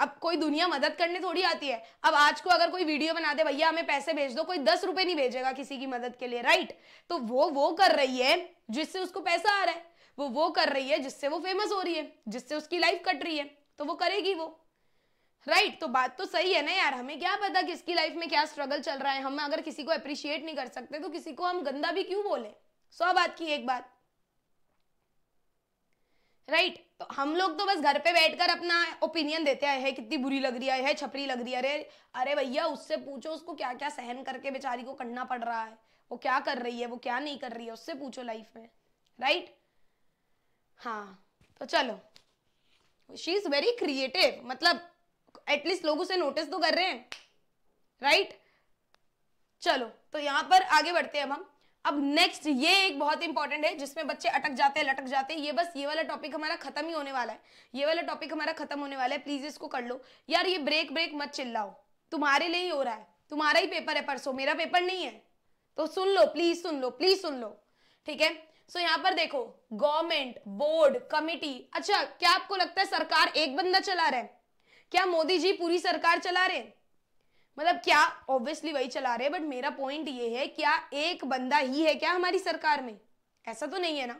अब कोई दुनिया मदद करने थोड़ी आती है अब आज को अगर कोई वीडियो बना दे भैया हमें पैसे भेज दो कोई दस रुपए नहीं भेजेगा किसी की मदद के लिए राइट तो वो वो कर रही है जिससे उसको पैसा आ रहा है वो वो कर रही है जिससे वो फेमस हो रही है जिससे उसकी लाइफ कट रही है तो वो करेगी वो राइट right, तो बात तो सही है ना यार हमें क्या पता किसकी लाइफ में क्या स्ट्रगल चल रहा है हम अगर किसी को अप्रिशिएट नहीं कर सकते तो किसी को हम गंदा भी क्यों बोले सौ बात की एक बात राइट right, तो हम लोग तो बस घर पे बैठकर अपना ओपिनियन देते आए हैं कितनी बुरी लग रही है, है छपरी लग रही है अरे अरे भैया उससे पूछो उसको क्या क्या सहन करके बेचारी को करना पड़ रहा है वो क्या कर रही है वो क्या नहीं कर रही है उससे पूछो लाइफ में राइट right? हाँ तो चलो शी इज वेरी क्रिएटिव मतलब एटलीस्ट लोग उसे नोटिस तो कर रहे हैं राइट right? चलो तो यहां पर आगे बढ़ते हैं अब हम अब नेक्स्ट ये एक बहुत इंपॉर्टेंट है जिसमें बच्चे अटक जाते हैं लटक जाते हैं ये बस ये वाला टॉपिक हमारा खत्म ही होने वाला है ये वाला टॉपिक हमारा खत्म होने वाला है प्लीज इसको कर लो यार ये ब्रेक ब्रेक मत चिल्लाओ तुम्हारे लिए ही हो रहा है तुम्हारा ही पेपर है परसों मेरा पेपर नहीं है तो सुन लो प्लीज सुन लो प्लीज सुन लो ठीक है सो so, यहाँ पर देखो गवर्नमेंट बोर्ड कमिटी अच्छा क्या आपको लगता है सरकार एक बंदा चला रहा है क्या मोदी जी पूरी सरकार चला रहे मतलब क्या ऑब्वियसली वही चला रहे बट मेरा पॉइंट ये है क्या एक बंदा ही है क्या हमारी सरकार में ऐसा तो नहीं है ना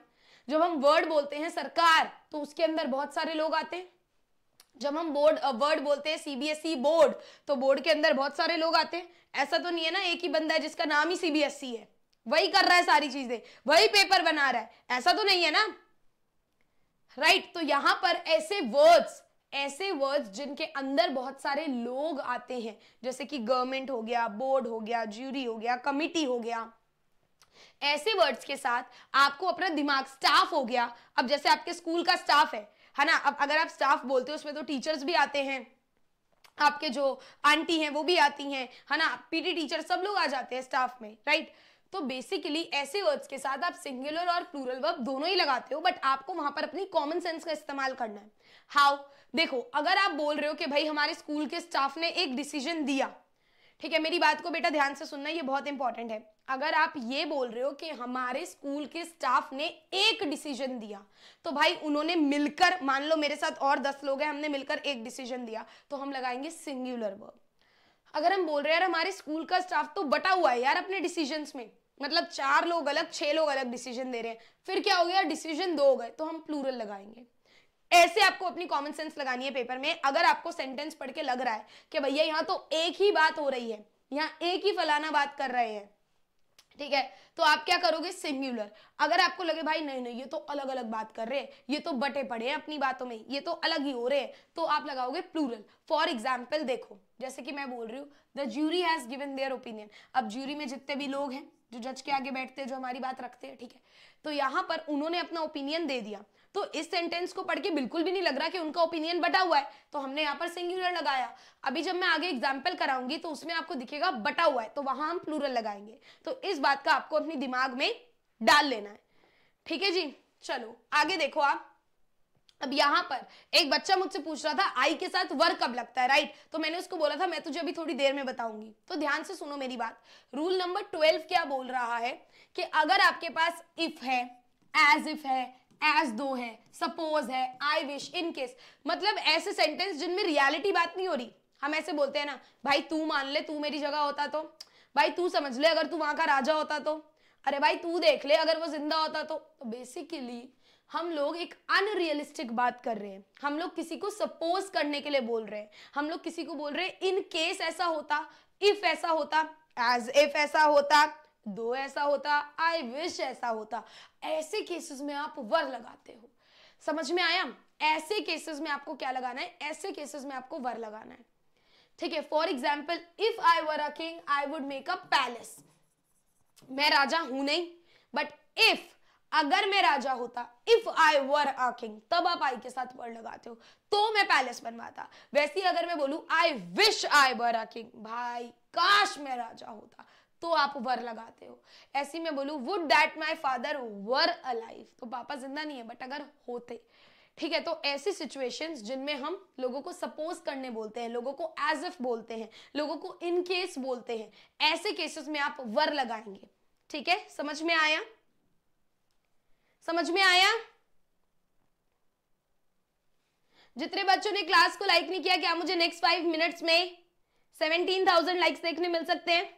जब हम वर्ड बोलते हैं सरकार तो उसके अंदर बहुत सारे लोग आते हैं जब हम बोर्ड वर्ड बोलते हैं सीबीएसई बोर्ड e तो बोर्ड के अंदर बहुत सारे लोग आते हैं ऐसा तो नहीं है ना एक ही बंदा है जिसका नाम ही सीबीएसई e है वही कर रहा है सारी चीजें वही पेपर बना रहा है ऐसा तो नहीं है ना राइट right, तो यहां पर ऐसे वर्ड्स ऐसे वर्ड्स जिनके अंदर बहुत सारे लोग आते हैं जैसे कि गवर्नमेंट हो गया बोर्ड हो गया ज्यूरी हो गया कमिटी हो गया ऐसे वर्ड्स के साथ आपको अपना दिमाग स्टाफ हो गया अब जैसे आपके स्कूल का स्टाफ है है ना अब अगर आप स्टाफ बोलते हो उसमें तो टीचर्स भी आते हैं आपके जो आंटी हैं वो भी आती हैं है ना पीटी टीचर सब लोग आ जाते हैं स्टाफ में राइट तो बेसिकली ऐसे वर्ड्स के साथ आप सिंगुलर और प्लूरल वर्ब दोनों ही लगाते हो बट आपको वहां पर अपनी कॉमन सेंस का इस्तेमाल करना है हाउ देखो अगर आप बोल रहे हो कि भाई हमारे स्कूल के स्टाफ ने एक डिसीजन दिया ठीक है मेरी बात को बेटा ध्यान से सुनना ये बहुत इंपॉर्टेंट है अगर आप ये बोल रहे हो कि हमारे स्कूल के स्टाफ ने एक डिसीजन दिया तो भाई उन्होंने मिलकर मान लो मेरे साथ और दस लोग हैं हमने मिलकर एक डिसीजन दिया तो हम लगाएंगे सिंगुलर वर्ब अगर हम बोल रहे हैं यार हमारे स्कूल का स्टाफ तो बटा हुआ है यार अपने डिसीजन में मतलब चार लोग अलग छह लोग अलग डिसीजन दे रहे हैं फिर क्या हो गया डिसीजन दो हो गए तो हम प्लूरल लगाएंगे ऐसे आपको अपनी कॉमन सेंस लगानी है पेपर में अगर आपको सेंटेंस पढ़ के लग रहा है कि भैया यहाँ तो एक ही बात हो रही है यहाँ एक ही फलाना बात कर रहे हैं ठीक है तो आप क्या करोगे सिंगुलर अगर आपको लगे भाई नहीं नहीं ये तो अलग अलग बात कर रहे हैं ये तो बटे पड़े हैं अपनी बातों में ये तो अलग ही हो रहे हैं तो आप लगाओगे प्लूरल फॉर एग्जाम्पल देखो जैसे कि मैं बोल रही हूँ the jury has given their opinion अब ज्यूरी में जितने भी लोग हैं जो जज के आगे बैठते हैं जो हमारी बात रखते हैं ठीक है तो यहाँ पर उन्होंने अपना ओपिनियन दे दिया तो इस सेंटेंस को पढ़ के बिल्कुल भी नहीं लग रहा कि उनका ओपिनियन बटा हुआ है तो हमने यहाँ पर सिंगुलर लगाया अभी जब मैं आगे एग्जाम्पल कराऊंगी तो उसमें आपको दिखेगा बटा हुआ है तो वहां हम प्लूरल लगाएंगे तो इस बात का आपको अपने दिमाग में डाल लेना है ठीक है जी चलो आगे देखो आप अब यहाँ पर एक बच्चा मुझसे पूछ रहा था आई के साथ वर कब लगता है राइट तो मैंने उसको बोला था मैं तुझे अभी थोड़ी देर में बताऊंगी तो ध्यान से सुनो मेरी बात रूल नंबर ट्वेल्व क्या बोल रहा है कि अगर आपके पास इफ है एज इफ है एज दो है सपोज है आई विश इन केस मतलब ऐसे सेंटेंस जिनमें रियालिटी बात नहीं हो रही हम ऐसे बोलते हैं ना भाई तू मान ले तू मेरी जगह होता तो भाई तू समझ ले अगर तू वहां का राजा होता तो अरे भाई तू देख ले अगर वो जिंदा होता तो, तो बेसिकली हम लोग एक अनरियलिस्टिक बात कर रहे हैं हम लोग किसी को सपोज करने के लिए बोल रहे हैं हम लोग किसी को बोल रहे हैं इन केस ऐसा होता इफ ऐसा होता एज इफ ऐसा होता दो ऐसा होता आई विश ऐसा होता ऐसे केसेस में आप वर लगाते हो समझ में आया ऐसे केसेस में आपको क्या लगाना है ऐसे केसेस में आपको वर लगाना है ठीक है for example if I were a king I would make a palace मैं राजा हूं नहीं बट इफ अगर मैं राजा होता if I were a king तब आप आई के साथ वर लगाते हो तो मैं पैलेस बनवाता वैसे ही अगर मैं बोलू I wish I were a king भाई काश मैं राजा होता तो आप वर लगाते हो ऐसे मैं बोलू would that my father were alive तो पापा जिंदा नहीं है बट अगर होते ठीक है तो ऐसी सिचुएशंस जिनमें हम लोगों को सपोज करने बोलते हैं लोगों को एज इफ बोलते हैं लोगों को इन केस बोलते हैं ऐसे केसेस में आप वर लगाएंगे ठीक है समझ में आया समझ में आया जितने बच्चों ने क्लास को लाइक नहीं किया क्या मुझे नेक्स्ट फाइव मिनट्स में सेवनटीन थाउजेंड लाइक्स देखने मिल सकते हैं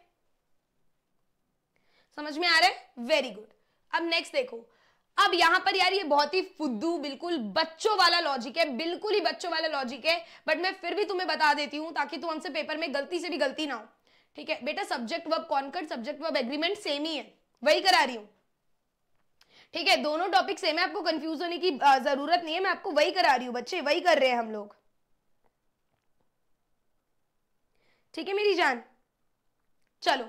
समझ में आ रहा है वेरी गुड अब नेक्स्ट देखो अब यहां पर यार ये बहुत ही फुद्दू बिल्कुल बच्चों वाला लॉजिक है बिल्कुल ही बच्चों वाला लॉजिक है बट मैं फिर भी तुम्हें बता देती हूँ ताकि तुम हमसे पेपर में गलती से भी गलती ना हो ठीक है बेटा subject verb concord subject verb agreement same ही है वही करा रही हूँ ठीक है दोनों टॉपिक सेम है आपको कंफ्यूज होने की जरूरत नहीं है मैं आपको वही करा रही हूँ बच्चे वही कर रहे हैं हम लोग ठीक है मेरी जान चलो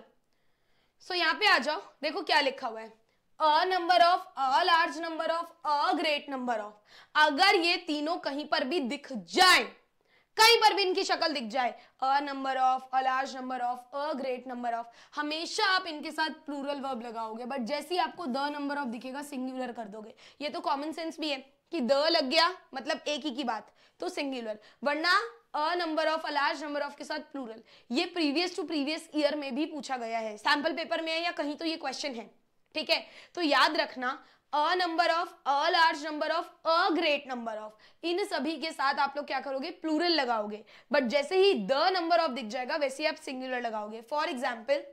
सो so, यहाँ पे आ जाओ देखो क्या लिखा हुआ है a number of a large number of a great number of अगर ये तीनों कहीं पर भी दिख जाए कहीं पर भी इनकी शक्ल दिख जाए a number of a large number of a great number of हमेशा आप इनके साथ प्लूरल वर्ब लगाओगे बट जैसे ही आपको द नंबर ऑफ दिखेगा सिंगुलर कर दोगे ये तो कॉमन सेंस भी है कि द लग गया मतलब एक ही की बात तो सिंगुलर वरना a number of a large number of के साथ प्लूरल ये प्रीवियस टू प्रीवियस ईयर में भी पूछा गया है सैंपल पेपर में है या कहीं तो ये क्वेश्चन है ठीक है तो याद रखना a number of a large number of a great number of इन सभी के साथ आप लोग क्या करोगे प्लूरल लगाओगे बट जैसे ही द नंबर ऑफ दिख जाएगा वैसे ही आप सिंगुलर लगाओगे for example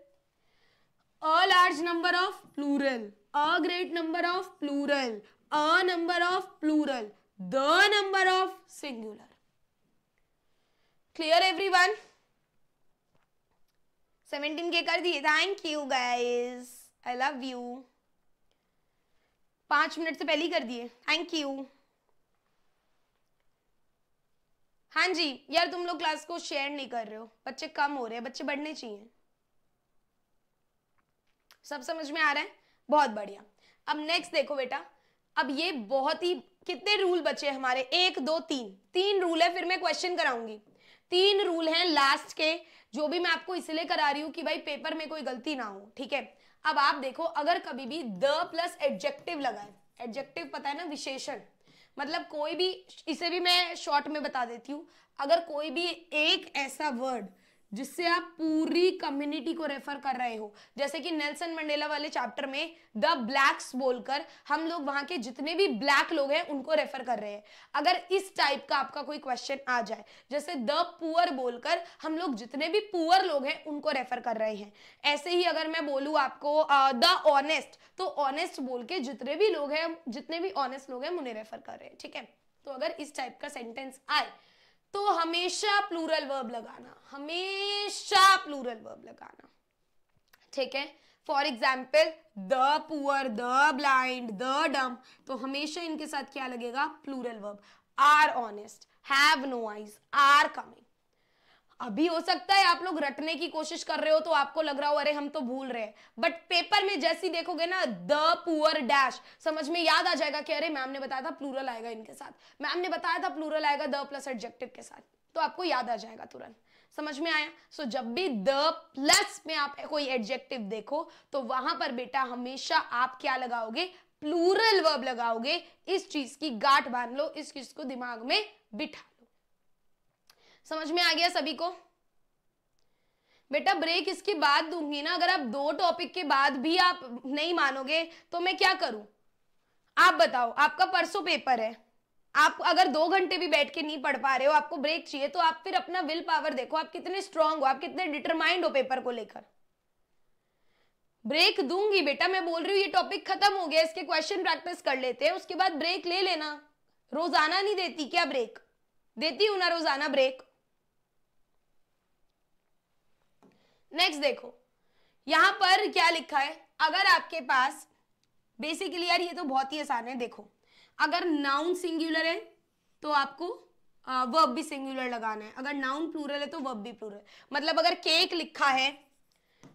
a large number of plural a great number of plural a number of plural the number of singular clear every one seventeen के कर दिए thank you guys I love you पांच minute से पहले ही कर दिए thank you हाँ जी यार तुम लोग क्लास को शेयर नहीं कर रहे हो बच्चे कम हो रहे हैं बच्चे बढ़ने चाहिए सब समझ में आ रहा है बहुत बढ़िया अब नेक्स्ट देखो बेटा अब ये बहुत ही कितने रूल बचे हमारे एक दो तीन तीन रूल है फिर मैं क्वेश्चन कराऊंगी तीन रूल हैं लास्ट के जो भी मैं आपको इसलिए करा रही हूँ कि भाई पेपर में कोई गलती ना हो ठीक है अब आप देखो अगर कभी भी द प्लस एडजेक्टिव लगाए एडजेक्टिव पता है ना विशेषण मतलब कोई भी इसे भी मैं शॉर्ट में बता देती हूँ अगर कोई भी एक ऐसा वर्ड जिससे आप पूरी कम्युनिटी को रेफर कर रहे हो जैसे कि नेल्सन मंडेला वाले चैप्टर में द ब्लैक्स बोलकर हम लोग वहां के जितने भी ब्लैक लोग हैं उनको रेफर कर रहे हैं अगर इस टाइप का आपका कोई क्वेश्चन आ जाए जैसे द पुअर बोलकर हम लोग जितने भी पुअर लोग हैं उनको रेफर कर रहे हैं ऐसे ही अगर मैं बोलूँ आपको द uh, ऑनेस्ट तो ऑनेस्ट बोल के जितने भी लोग हैं जितने भी ऑनेस्ट लोग हैं उन्हें रेफर कर रहे हैं ठीक है तो अगर इस टाइप का सेंटेंस आए तो हमेशा प्लूरल वर्ब लगाना हमेशा प्लूरल वर्ब लगाना ठीक है for example the poor the blind the dumb तो हमेशा इनके साथ क्या लगेगा plural verb are honest have no eyes are coming अभी हो सकता है आप लोग रटने की कोशिश कर रहे हो तो आपको लग रहा हो अरे हम तो भूल रहे हैं बट पेपर में जैसी देखोगे ना द पुअर डैश समझ में याद आ जाएगा कि अरे मैम ने बताया था प्लूरल आएगा इनके साथ मैम ने बताया था प्लूरल आएगा द प्लस एडजेक्टिव के साथ तो आपको याद आ जाएगा तुरंत समझ में आया सो so, जब भी द प्लस में आप कोई एडजेक्टिव देखो तो वहां पर बेटा हमेशा आप क्या लगाओगे प्लूरल वर्ब लगाओगे इस चीज की गांठ बांध लो इस चीज को दिमाग में बिठा समझ में आ गया सभी को बेटा ब्रेक इसके बाद दूंगी ना अगर आप दो टॉपिक के बाद भी आप नहीं मानोगे तो मैं क्या करूं आप बताओ आपका परसों पेपर है आप अगर दो घंटे भी बैठ के नहीं पढ़ पा रहे हो आपको ब्रेक चाहिए तो आप फिर अपना विल पावर देखो आप कितने स्ट्रांग हो आप कितने डिटरमाइंड हो पेपर को लेकर ब्रेक दूंगी बेटा मैं बोल रही हूँ ये टॉपिक खत्म हो गया इसके क्वेश्चन प्रैक्टिस कर लेते हैं उसके बाद ब्रेक ले लेना रोजाना नहीं देती क्या ब्रेक देती हूँ ना रोजाना ब्रेक नेक्स्ट देखो यहां पर क्या लिखा है अगर आपके पास बेसिकली यार ये तो बहुत ही आसान है देखो अगर नाउन सिंगुलर है तो आपको वर्ब भी सिंगुलर लगाना है अगर नाउन प्लूरल है तो वर्ब भी प्लूरल मतलब अगर केक लिखा है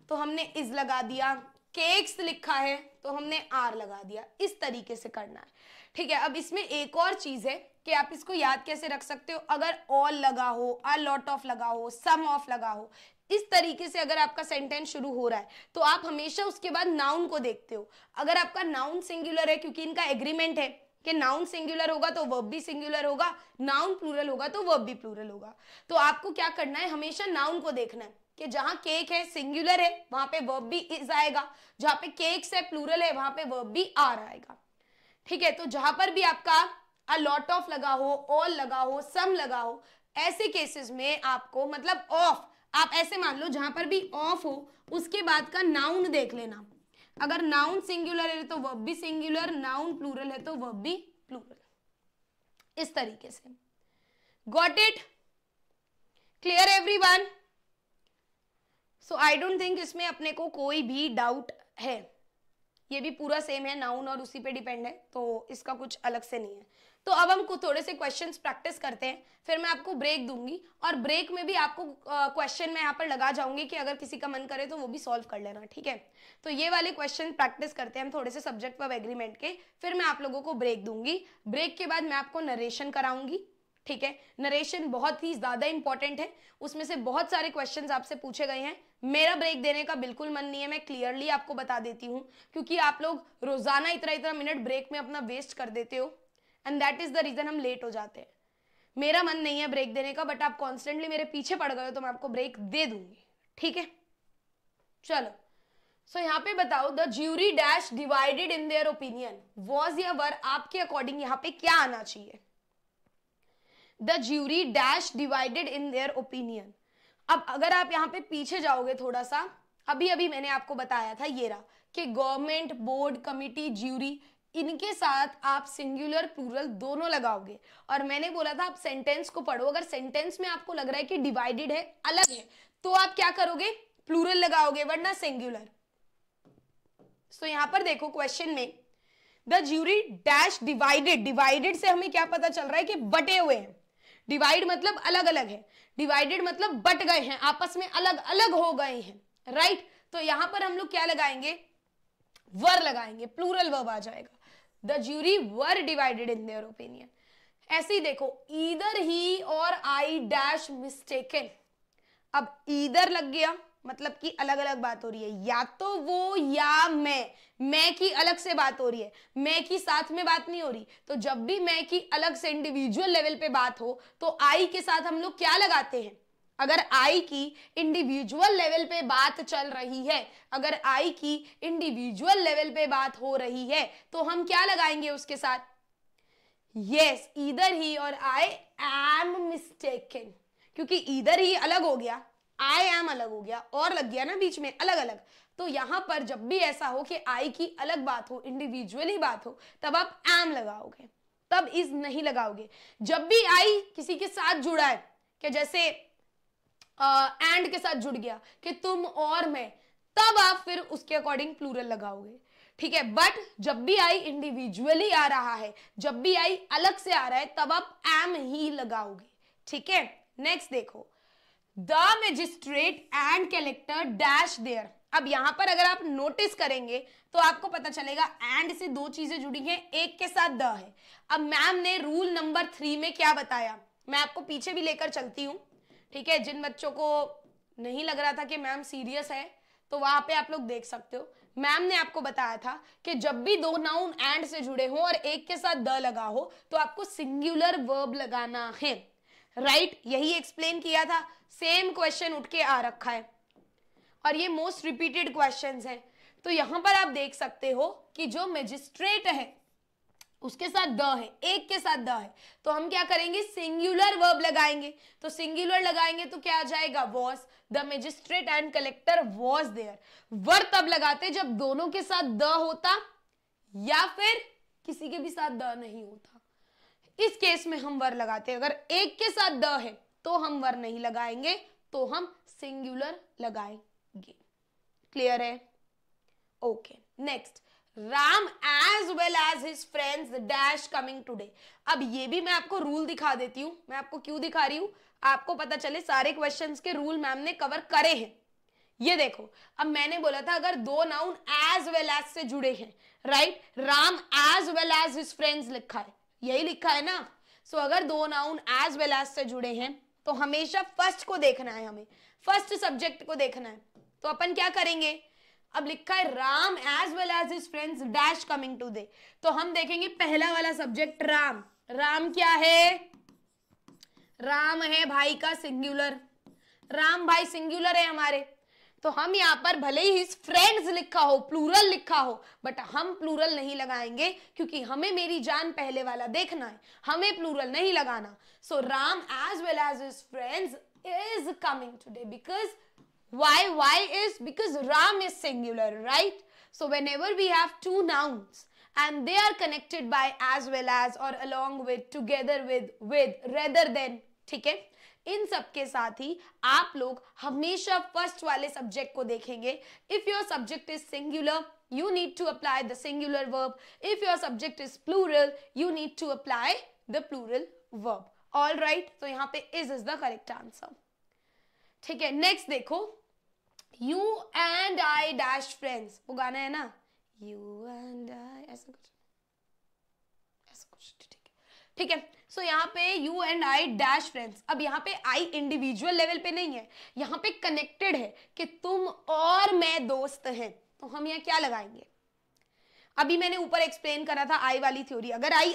तो हमने इज लगा दिया केक्स लिखा है तो हमने आर लगा दिया इस तरीके से करना है ठीक है अब इसमें एक और चीज़ है कि आप इसको याद कैसे रख सकते हो अगर ऑल लगा हो अ लॉट ऑफ लगा हो सम ऑफ लगा हो इस तरीके से अगर आपका सेंटेंस शुरू हो रहा है तो आप हमेशा उसके बाद नाउन को देखते हो अगर आपका नाउन सिंगुलर है क्योंकि इनका एग्रीमेंट है कि नाउन सिंगुलर होगा तो वर्ब भी सिंगुलर होगा नाउन प्लूरल होगा तो वर्ब भी प्लूरल होगा तो आपको क्या करना है हमेशा नाउन को देखना है कि जहां केक है सिंगुलर है वहां पे वर्ब भी इज आएगा जहां पे केक्स है प्लूरल है वहां पे वर्ब भी आर आएगा ठीक है तो जहां पर भी आपका अ लॉट ऑफ लगा हो ऑल लगा हो सम लगा हो ऐसे केसेस में आपको मतलब ऑफ आप ऐसे मान लो जहां पर भी ऑफ हो उसके बाद का नाउन देख लेना अगर नाउन सिंगुलर है तो वर्ब भी सिंगुलर नाउन प्लूरल है तो वर्ब भी प्लूरल इस तरीके से got it clear every one so I don't think इसमें अपने को कोई भी डाउट है ये भी पूरा सेम है नाउन और उसी पे डिपेंड है तो इसका कुछ अलग से नहीं है तो अब हम थोड़े से क्वेश्चन प्रैक्टिस करते हैं फिर मैं आपको ब्रेक दूंगी और ब्रेक में भी आपको क्वेश्चन मैं यहाँ पर लगा जाऊंगी कि अगर किसी का मन करे तो वो भी सॉल्व कर लेना ठीक है तो ये वाले क्वेश्चन प्रैक्टिस करते हैं हम थोड़े से सब्जेक्ट पर एग्रीमेंट के फिर मैं आप लोगों को ब्रेक दूंगी ब्रेक के बाद मैं आपको नरेशन कराऊंगी ठीक है नरेशन बहुत ही ज़्यादा इंपॉर्टेंट है उसमें से बहुत सारे क्वेश्चंस आपसे पूछे गए हैं मेरा ब्रेक देने का बिल्कुल मन नहीं है मैं क्लियरली आपको बता देती हूँ क्योंकि आप लोग रोज़ाना इतना इतना मिनट ब्रेक में अपना वेस्ट कर देते हो and that is the reason हम लेट हो जाते हैं मेरा मन नहीं है ब्रेक देने का बट आप कॉन्स्टेंटली मेरे पीछे पड़ गए हो तो मैं आपको ब्रेक दे दूंगी ठीक है चलो सो so, यहाँ पे बताओ the jury dash divided in their opinion was या वर आपके अकॉर्डिंग यहाँ पे क्या आना चाहिए the jury dash divided in their opinion अब अगर आप यहाँ पे पीछे जाओगे थोड़ा सा अभी अभी मैंने आपको बताया था ये रहा कि गवर्नमेंट बोर्ड कमिटी ज्यूरी इनके साथ आप सिंगुलर प्लूरल दोनों लगाओगे और मैंने बोला था आप सेंटेंस को पढ़ो अगर सेंटेंस में आपको लग रहा है कि डिवाइडेड है अलग है तो आप क्या करोगे प्लूरल लगाओगे वरना सिंगुलर so, यहां पर देखो क्वेश्चन में the jury dash divided divided से हमें क्या पता चल रहा है कि बटे हुए हैं डिवाइड मतलब अलग अलग है डिवाइडेड मतलब बट गए हैं आपस में अलग अलग हो गए हैं राइट तो यहां पर हम लोग क्या लगाएंगे वर लगाएंगे प्लूरल वर्ब आ जाएगा the jury were divided in their opinion ऐसे ही देखो ईदर ही और आई डैश मिस्टेकन अब ईदर लग गया मतलब कि अलग अलग बात हो रही है या तो वो या मैं मैं की अलग से बात हो रही है मैं की साथ में बात नहीं हो रही तो जब भी मैं की अलग से इंडिविजुअल लेवल पे बात हो तो आई के साथ हम लोग क्या लगाते हैं अगर आई की इंडिविजुअल लेवल पे बात चल रही है अगर आई की इंडिविजुअल लेवल पे बात हो रही है तो हम क्या लगाएंगे उसके साथ यस इधर ही और आई एम मिस्टेकन क्योंकि इधर ही अलग हो गया आई एम अलग हो गया और लग गया ना बीच में अलग अलग तो यहां पर जब भी ऐसा हो कि आई की अलग बात हो इंडिविजुअली बात हो तब आप एम लगाओगे तब इज नहीं लगाओगे जब भी आई किसी के साथ जुड़ा है कि जैसे एंड के साथ जुड़ गया कि तुम और मैं तब आप फिर उसके अकॉर्डिंग प्लूरल लगाओगे ठीक है बट जब भी आई इंडिविजुअली आ रहा है जब भी आई अलग से आ रहा है तब आप एम ही लगाओगे ठीक है नेक्स्ट देखो the magistrate and collector dash there अब यहां पर अगर आप नोटिस करेंगे तो आपको पता चलेगा एंड से दो चीजें जुड़ी हैं एक के साथ द है अब मैम ने रूल नंबर थ्री में क्या बताया मैं आपको पीछे भी लेकर चलती हूं ठीक है जिन बच्चों को नहीं लग रहा था कि मैम सीरियस है तो वहां पे आप लोग देख सकते हो मैम ने आपको बताया था कि जब भी दो नाउन एंड से जुड़े हो और एक के साथ द लगा हो तो आपको सिंगुलर वर्ब लगाना है राइट right? यही एक्सप्लेन किया था सेम क्वेश्चन उठ के आ रखा है और ये मोस्ट रिपीटेड क्वेश्चंस हैं तो यहां पर आप देख सकते हो कि जो मजिस्ट्रेट है उसके साथ द है एक के साथ द है तो हम क्या करेंगे सिंगुलर वर्ब लगाएंगे तो सिंगुलर लगाएंगे तो क्या आ जाएगा was the magistrate and collector was there were तब लगाते जब दोनों के साथ द होता या फिर किसी के भी साथ द नहीं होता इस केस में हम वर लगाते अगर एक के साथ द है तो हम वर नहीं लगाएंगे तो हम सिंगुलर लगाएंगे क्लियर है okay next Ram as well as his friends dash coming today अब ये भी मैं आपको रूल दिखा देती हूँ मैं आपको क्यों दिखा रही हूँ आपको पता चले सारे क्वेश्चन के रूल मैम ने कवर करे हैं ये देखो अब मैंने बोला था अगर दो नाउन एज वेल एज से जुड़े हैं right Ram as well as his friends लिखा है यही लिखा है ना सो so, अगर दो नाउन एज वेल एज से जुड़े हैं तो हमेशा फर्स्ट को देखना है हमें फर्स्ट सब्जेक्ट को देखना है तो अपन क्या करेंगे अब लिखा है Ram as well as his friends dash coming today तो हम देखेंगे पहला वाला सब्जेक्ट राम राम क्या है राम है भाई का सिंगुलर राम भाई सिंगुलर है हमारे तो हम यहाँ पर भले ही हिज फ्रेंड्स लिखा हो प्लूरल लिखा हो बट हम प्लूरल नहीं लगाएंगे क्योंकि हमें मेरी जान पहले वाला देखना है हमें प्लूरल नहीं लगाना so Ram as well as his friends is coming today because Why? Why is because Ram is singular, right? So whenever we have two nouns and they are connected by as well as or along with, together with, with, rather than, ठीक है? इन सब के साथ ही आप लोग हमेशा first वाले subject को देखेंगे if your subject is singular you need to apply the singular verb. If your subject is plural, you need to apply the plural verb. All right. So यहाँ पे is is the correct answer. ठीक है next देखो you and I dash friends वो गाना है ना you and आई ऐसा कुछ ऐसा कुछ तो ठीक है ठीक है सो so, यहाँ पे you and I dash friends अब यहाँ पे आई इंडिविजुअल लेवल पे नहीं है यहाँ पे कनेक्टेड है कि तुम और मैं दोस्त हैं तो हम यहाँ क्या लगाएंगे अभी मैंने ऊपर एक्सप्लेन करा था आई वाली थ्योरी अगर I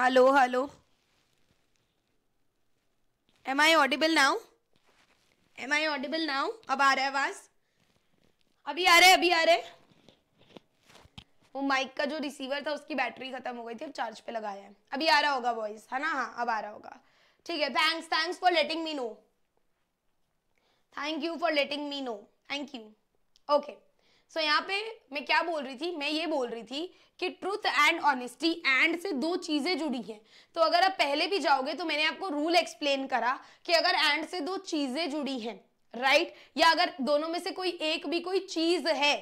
hello hello am I audible now am I audible now अब आ रहा है आवाज अभी आ रहे अभी आ रहे वो माइक का जो रिसीवर था उसकी बैटरी खत्म हो गई थी अब चार्ज पे लगाया है अभी आ रहा होगा वॉइस है ना हाँ अब आ रहा होगा ठीक है thanks thanks for letting me know thank you for letting me know thank you okay so so, यहाँ पे मैं क्या बोल रही थी मैं ये बोल रही थी कि ट्रूथ एंड ऑनेस्टी एंड से दो चीज़ें जुड़ी हैं तो अगर आप पहले भी जाओगे तो मैंने आपको रूल एक्सप्लेन करा कि अगर एंड से दो चीज़ें जुड़ी हैं राइट right? या अगर दोनों में से कोई एक भी कोई चीज है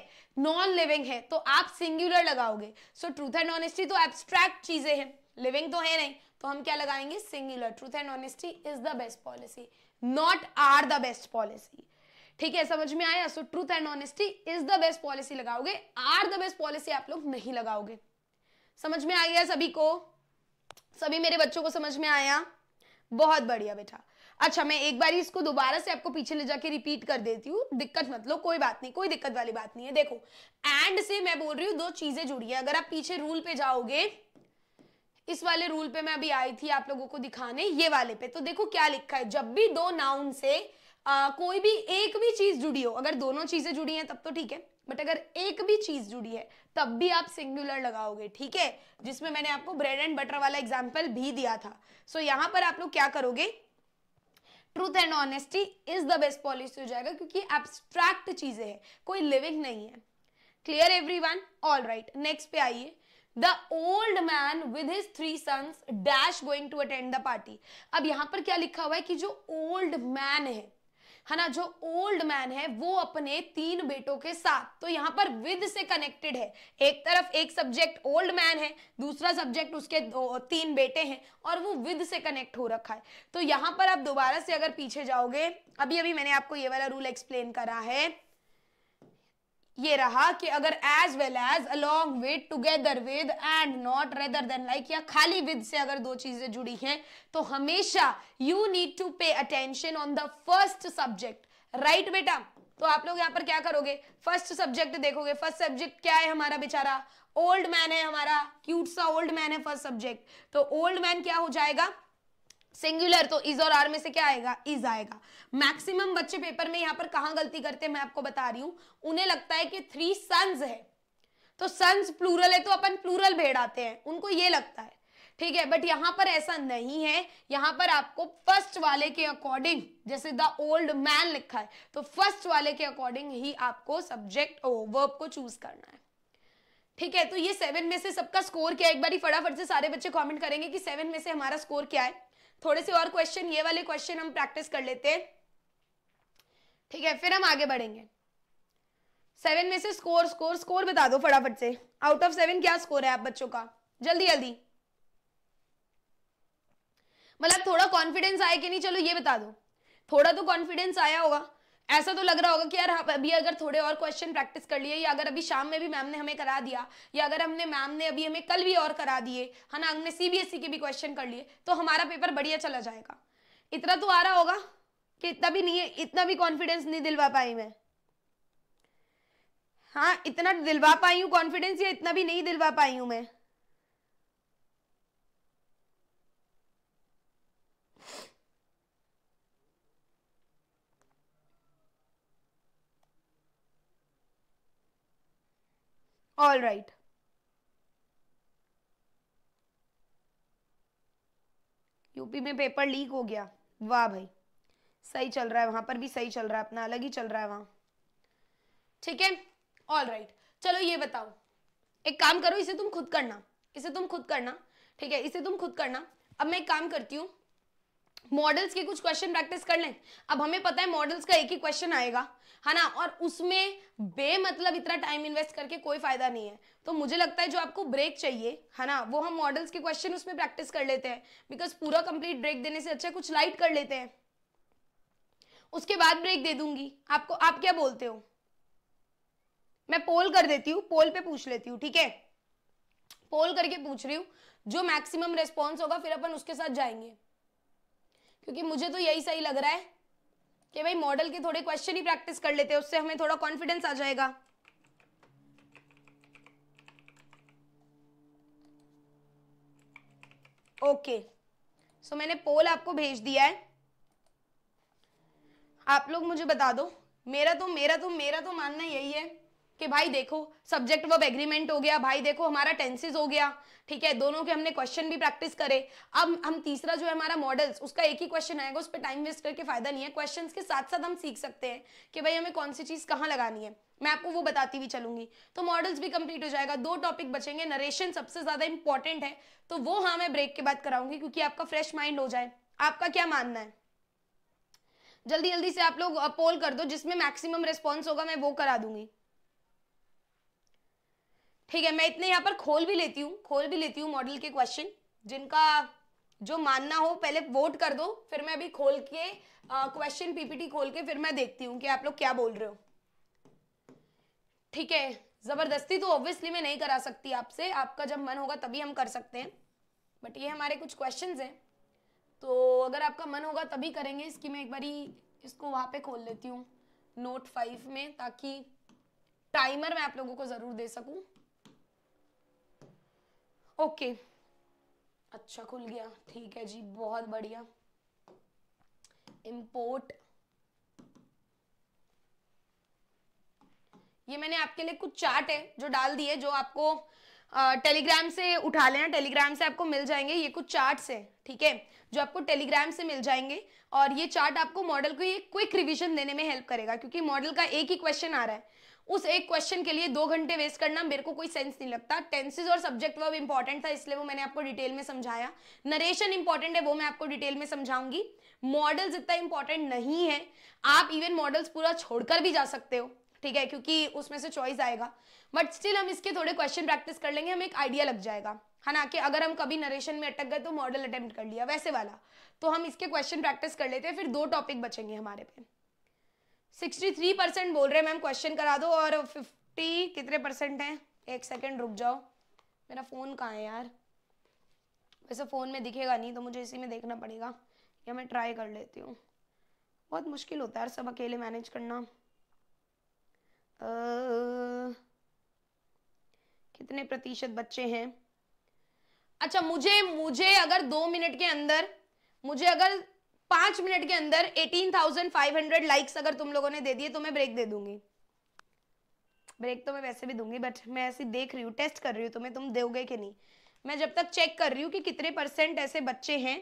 नॉन लिविंग है तो आप सिंगुलर लगाओगे सो ट्रूथ एंड ऑनेस्टी तो एब्स्ट्रैक्ट चीजें हैं लिविंग तो है नहीं तो हम क्या लगाएंगे singular truth and honesty is the best policy not are the best policy ठीक है समझ में आया so truth and honesty is the best policy लगाओगे आर द बेस्ट पॉलिसी आप लोग नहीं लगाओगे समझ में आ गया सभी को सभी मेरे बच्चों को समझ में आया बहुत बढ़िया बेटा अच्छा मैं एक बार इसको दोबारा से आपको पीछे ले जाके रिपीट कर देती हूँ दिक्कत मत लो कोई बात नहीं कोई दिक्कत वाली बात नहीं है देखो एंड से मैं बोल रही हूँ दो चीजें जुड़ी है अगर आप पीछे रूल पे जाओगे इस वाले रूल पे मैं अभी आई थी आप लोगों को दिखाने ये वाले पे तो देखो क्या लिखा है जब भी दो नाउन से आ, कोई भी एक भी चीज जुड़ी हो अगर दोनों चीजें जुड़ी हैं तब तो ठीक है बट अगर एक भी चीज जुड़ी है तब भी आप सिंगुलर लगाओगे ठीक है जिसमें मैंने आपको ब्रेड एंड बटर वाला एग्जाम्पल भी दिया था सो so, यहाँ पर आप लोग क्या करोगे truth and honesty is the best policy हो जाएगा क्योंकि एब्स्ट्रैक्ट चीजें हैं कोई लिविंग नहीं है clear every one all right next पे आइए the old man with his three sons dash going to attend the party अब यहाँ पर क्या लिखा हुआ है कि जो ओल्ड मैन है है ना जो ओल्ड मैन है वो अपने तीन बेटों के साथ तो यहाँ पर विद से कनेक्टेड है एक तरफ एक सब्जेक्ट ओल्ड मैन है दूसरा सब्जेक्ट उसके तीन बेटे हैं और वो विद से कनेक्ट हो रखा है तो यहाँ पर आप दोबारा से अगर पीछे जाओगे अभी अभी मैंने आपको ये वाला रूल एक्सप्लेन करा है ये रहा कि अगर as well as along with together with and not rather than like या खाली विद से अगर दो चीजें जुड़ी हैं तो हमेशा you need to pay attention on the first subject right बेटा तो आप लोग यहाँ पर क्या करोगे फर्स्ट सब्जेक्ट देखोगे फर्स्ट सब्जेक्ट क्या है हमारा बेचारा ओल्ड मैन है हमारा क्यूट सा ओल्ड मैन है फर्स्ट सब्जेक्ट तो ओल्ड मैन क्या हो जाएगा सिंगुलर तो इज और आर में से क्या आएगा इज आएगा मैक्सिमम बच्चे पेपर में यहाँ पर कहा गलती करते हैं मैं आपको बता रही हूँ उन्हें लगता है कि थ्री सन्स है तो सन्स प्लूरल है तो अपन प्लूरल भेड़ आते हैं उनको ये लगता है ठीक है बट यहाँ पर ऐसा नहीं है यहाँ पर आपको फर्स्ट वाले के अकॉर्डिंग जैसे द ओल्ड मैन लिखा है तो फर्स्ट वाले के अकॉर्डिंग ही आपको सब्जेक्ट वर्ब को चूज करना है ठीक है तो ये सेवन में से सबका स्कोर क्या है एक बार फटाफट से सारे बच्चे कमेंट करेंगे कि सेवन में से हमारा स्कोर क्या है थोड़े से और क्वेश्चन ये वाले क्वेश्चन हम प्रैक्टिस कर लेते हैं ठीक है फिर हम आगे बढ़ेंगे सेवन में से स्कोर स्कोर स्कोर बता दो फटाफट से आउट ऑफ सेवन क्या स्कोर है आप बच्चों का जल्दी जल्दी मतलब थोड़ा कॉन्फिडेंस आया कि नहीं चलो ये बता दो थोड़ा तो कॉन्फिडेंस आया होगा ऐसा तो लग रहा होगा कि यार अभी अगर थोड़े और क्वेश्चन प्रैक्टिस कर लिए या अगर अभी शाम में भी मैम ने हमें करा दिया या अगर हमने मैम ने अभी हमें कल भी और करा दिए है ना हमने सीबीएसई e के भी क्वेश्चन कर लिए तो हमारा पेपर बढ़िया चला जाएगा इतना तो आ रहा होगा कि इतना भी नहीं है इतना भी कॉन्फिडेंस नहीं दिलवा पाई मैं हाँ इतना दिलवा पाई हूँ कॉन्फिडेंस या इतना भी नहीं दिलवा पाई हूँ मैं All right. यूपी में पेपर लीक हो गया वाह भाई सही चल रहा है वहां पर भी सही चल रहा है अपना अलग ही चल रहा है वहां ठीक है ऑल राइट चलो ये बताओ एक काम करो इसे तुम खुद करना इसे तुम खुद करना ठीक है इसे तुम खुद करना अब मैं एक काम करती हूँ मॉडल्स के कुछ क्वेश्चन प्रैक्टिस कर लें अब हमें पता है मॉडल्स का एक ही क्वेश्चन आएगा है ना और उसमें बे मतलब इतना टाइम इन्वेस्ट करके कोई फायदा नहीं है तो मुझे लगता है जो आपको ब्रेक चाहिए है ना वो हम मॉडल्स के क्वेश्चन उसमें प्रैक्टिस कर लेते हैं बिकॉज पूरा कंप्लीट ब्रेक देने से अच्छा कुछ लाइट कर लेते हैं उसके बाद ब्रेक दे दूंगी आपको आप क्या बोलते हो मैं पोल कर देती हूँ पोल पे पूछ लेती हूँ ठीक है पोल करके पूछ रही हूँ जो मैक्सिमम रेस्पॉन्स होगा फिर अपन उसके साथ जाएंगे क्योंकि मुझे तो यही सही लग रहा है कि भाई मॉडल के थोड़े क्वेश्चन ही प्रैक्टिस कर लेते हैं उससे हमें थोड़ा कॉन्फिडेंस आ जाएगा ओके okay. सो so, मैंने पोल आपको भेज दिया है आप लोग मुझे बता दो मेरा तो मेरा तो मेरा तो मानना यही है कि भाई देखो सब्जेक्ट वर्ब एग्रीमेंट हो गया भाई देखो हमारा टेंसेज हो गया ठीक है दोनों के हमने क्वेश्चन भी प्रैक्टिस करे अब हम तीसरा जो है हमारा मॉडल्स उसका एक ही क्वेश्चन आएगा उस पर टाइम वेस्ट करके फायदा नहीं है क्वेश्चन के साथ साथ हम सीख सकते हैं कि भाई हमें कौन सी चीज कहाँ लगानी है मैं आपको वो बताती हुई चलूंगी तो मॉडल्स भी कंप्लीट हो जाएगा दो टॉपिक बचेंगे नरेशन सबसे ज्यादा इंपॉर्टेंट है तो वो हाँ मैं ब्रेक के बाद कराऊंगी क्योंकि आपका फ्रेश माइंड हो जाए आपका क्या मानना है जल्दी जल्दी से आप लोग पोल कर दो जिसमें मैक्सिमम रिस्पॉन्स होगा मैं वो करा दूंगी ठीक है मैं इतने यहाँ पर खोल भी लेती हूँ खोल भी लेती हूँ मॉडल के क्वेश्चन जिनका जो मानना हो पहले वोट कर दो फिर मैं अभी खोल के क्वेश्चन पीपीटी खोल के फिर मैं देखती हूँ कि आप लोग क्या बोल रहे हो ठीक है जबरदस्ती तो ऑब्वियसली मैं नहीं करा सकती आपसे आपका जब मन होगा तभी हम कर सकते हैं बट ये हमारे कुछ क्वेश्चन हैं तो अगर आपका मन होगा तभी करेंगे इसकी मैं एक बारी इसको वहाँ पे खोल लेती हूँ नोट फाइव में ताकि टाइमर मैं आप लोगों को ज़रूर दे सकूँ ओके अच्छा खुल गया ठीक है जी बहुत बढ़िया इम्पोर्ट ये मैंने आपके लिए कुछ चार्ट है जो डाल दिए जो आपको टेलीग्राम से उठा लेना टेलीग्राम से आपको मिल जाएंगे ये कुछ चार्ट्स हैं ठीक है जो आपको टेलीग्राम से मिल जाएंगे और ये चार्ट आपको मॉडल को ये क्विक रिवीजन देने में हेल्प करेगा क्योंकि मॉडल का एक ही क्वेश्चन आ रहा है उस एक क्वेश्चन के लिए दो घंटे वेस्ट करना मेरे को कोई सेंस नहीं लगता टेंसेज और सब्जेक्ट वर्ब इंपॉर्टेंट था इसलिए वो मैंने आपको डिटेल में समझाया नरेशन इंपॉर्टेंट है वो मैं आपको डिटेल में समझाऊंगी मॉडल्स इतना इंपॉर्टेंट नहीं है आप इवन मॉडल्स पूरा छोड़कर भी जा सकते हो ठीक है क्योंकि उसमें से चॉइस आएगा बट स्टिल हम इसके थोड़े क्वेश्चन प्रैक्टिस कर लेंगे हमें एक आइडिया लग जाएगा है ना कि अगर हम कभी नरेशन में अटक गए तो मॉडल अटेम्प्ट कर लिया वैसे वाला तो हम इसके क्वेश्चन प्रैक्टिस कर लेते हैं फिर दो टॉपिक बचेंगे हमारे पे 63 परसेंट बोल रहे हैं मैम क्वेश्चन करा दो और फिफ्टी कितने परसेंट हैं एक सेकेंड रुक जाओ मेरा फ़ोन कहाँ है यार वैसे फ़ोन में दिखेगा नहीं तो मुझे इसी में देखना पड़ेगा या मैं ट्राई कर लेती हूँ बहुत मुश्किल होता है यार सब अकेले मैनेज करना आ, कितने प्रतिशत बच्चे हैं अच्छा मुझे मुझे अगर दो मिनट के अंदर मुझे अगर पांच मिनट के अंदर 18,500 लाइक्स अगर तुम लोगों ने दे दिए तो मैं ब्रेक दे दूंगी ब्रेक तो मैं वैसे भी दूंगी बट मैं ऐसी देख रही हूँ टेस्ट कर रही हूँ तुम्हें तुम दोगे कि नहीं मैं जब तक चेक कर रही हूँ कि कितने परसेंट ऐसे बच्चे हैं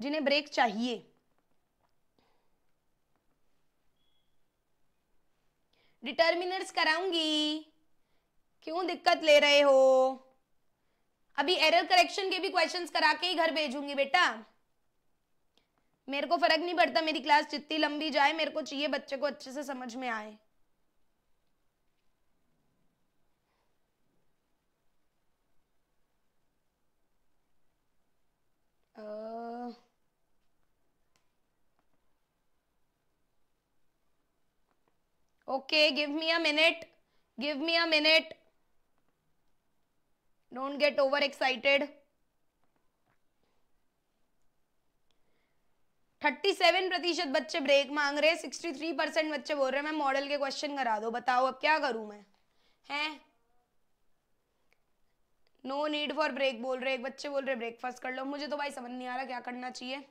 जिन्हें ब्रेक चाहिए डिटर्मिनर्स कराऊंगी क्यों दिक्कत ले रहे हो अभी एरर करेक्शन के भी क्वेश्चंस करा के ही घर भेजूंगी बेटा मेरे को फर्क नहीं पड़ता मेरी क्लास जितनी लंबी जाए मेरे को चाहिए बच्चे को अच्छे से समझ में आए okay give me a minute give me a minute don't get over excited thirty seven प्रतिशत बच्चे ब्रेक मांग रहे हैं सिक्सटी थ्री परसेंट बच्चे बोल रहे हैं मैं मॉडल के क्वेश्चन करा दो बताओ अब क्या करूं मैं हैं नो नीड फॉर ब्रेक बोल रहे एक बच्चे बोल रहे ब्रेकफास्ट कर लो मुझे तो भाई समझ नहीं आ रहा क्या करना चाहिए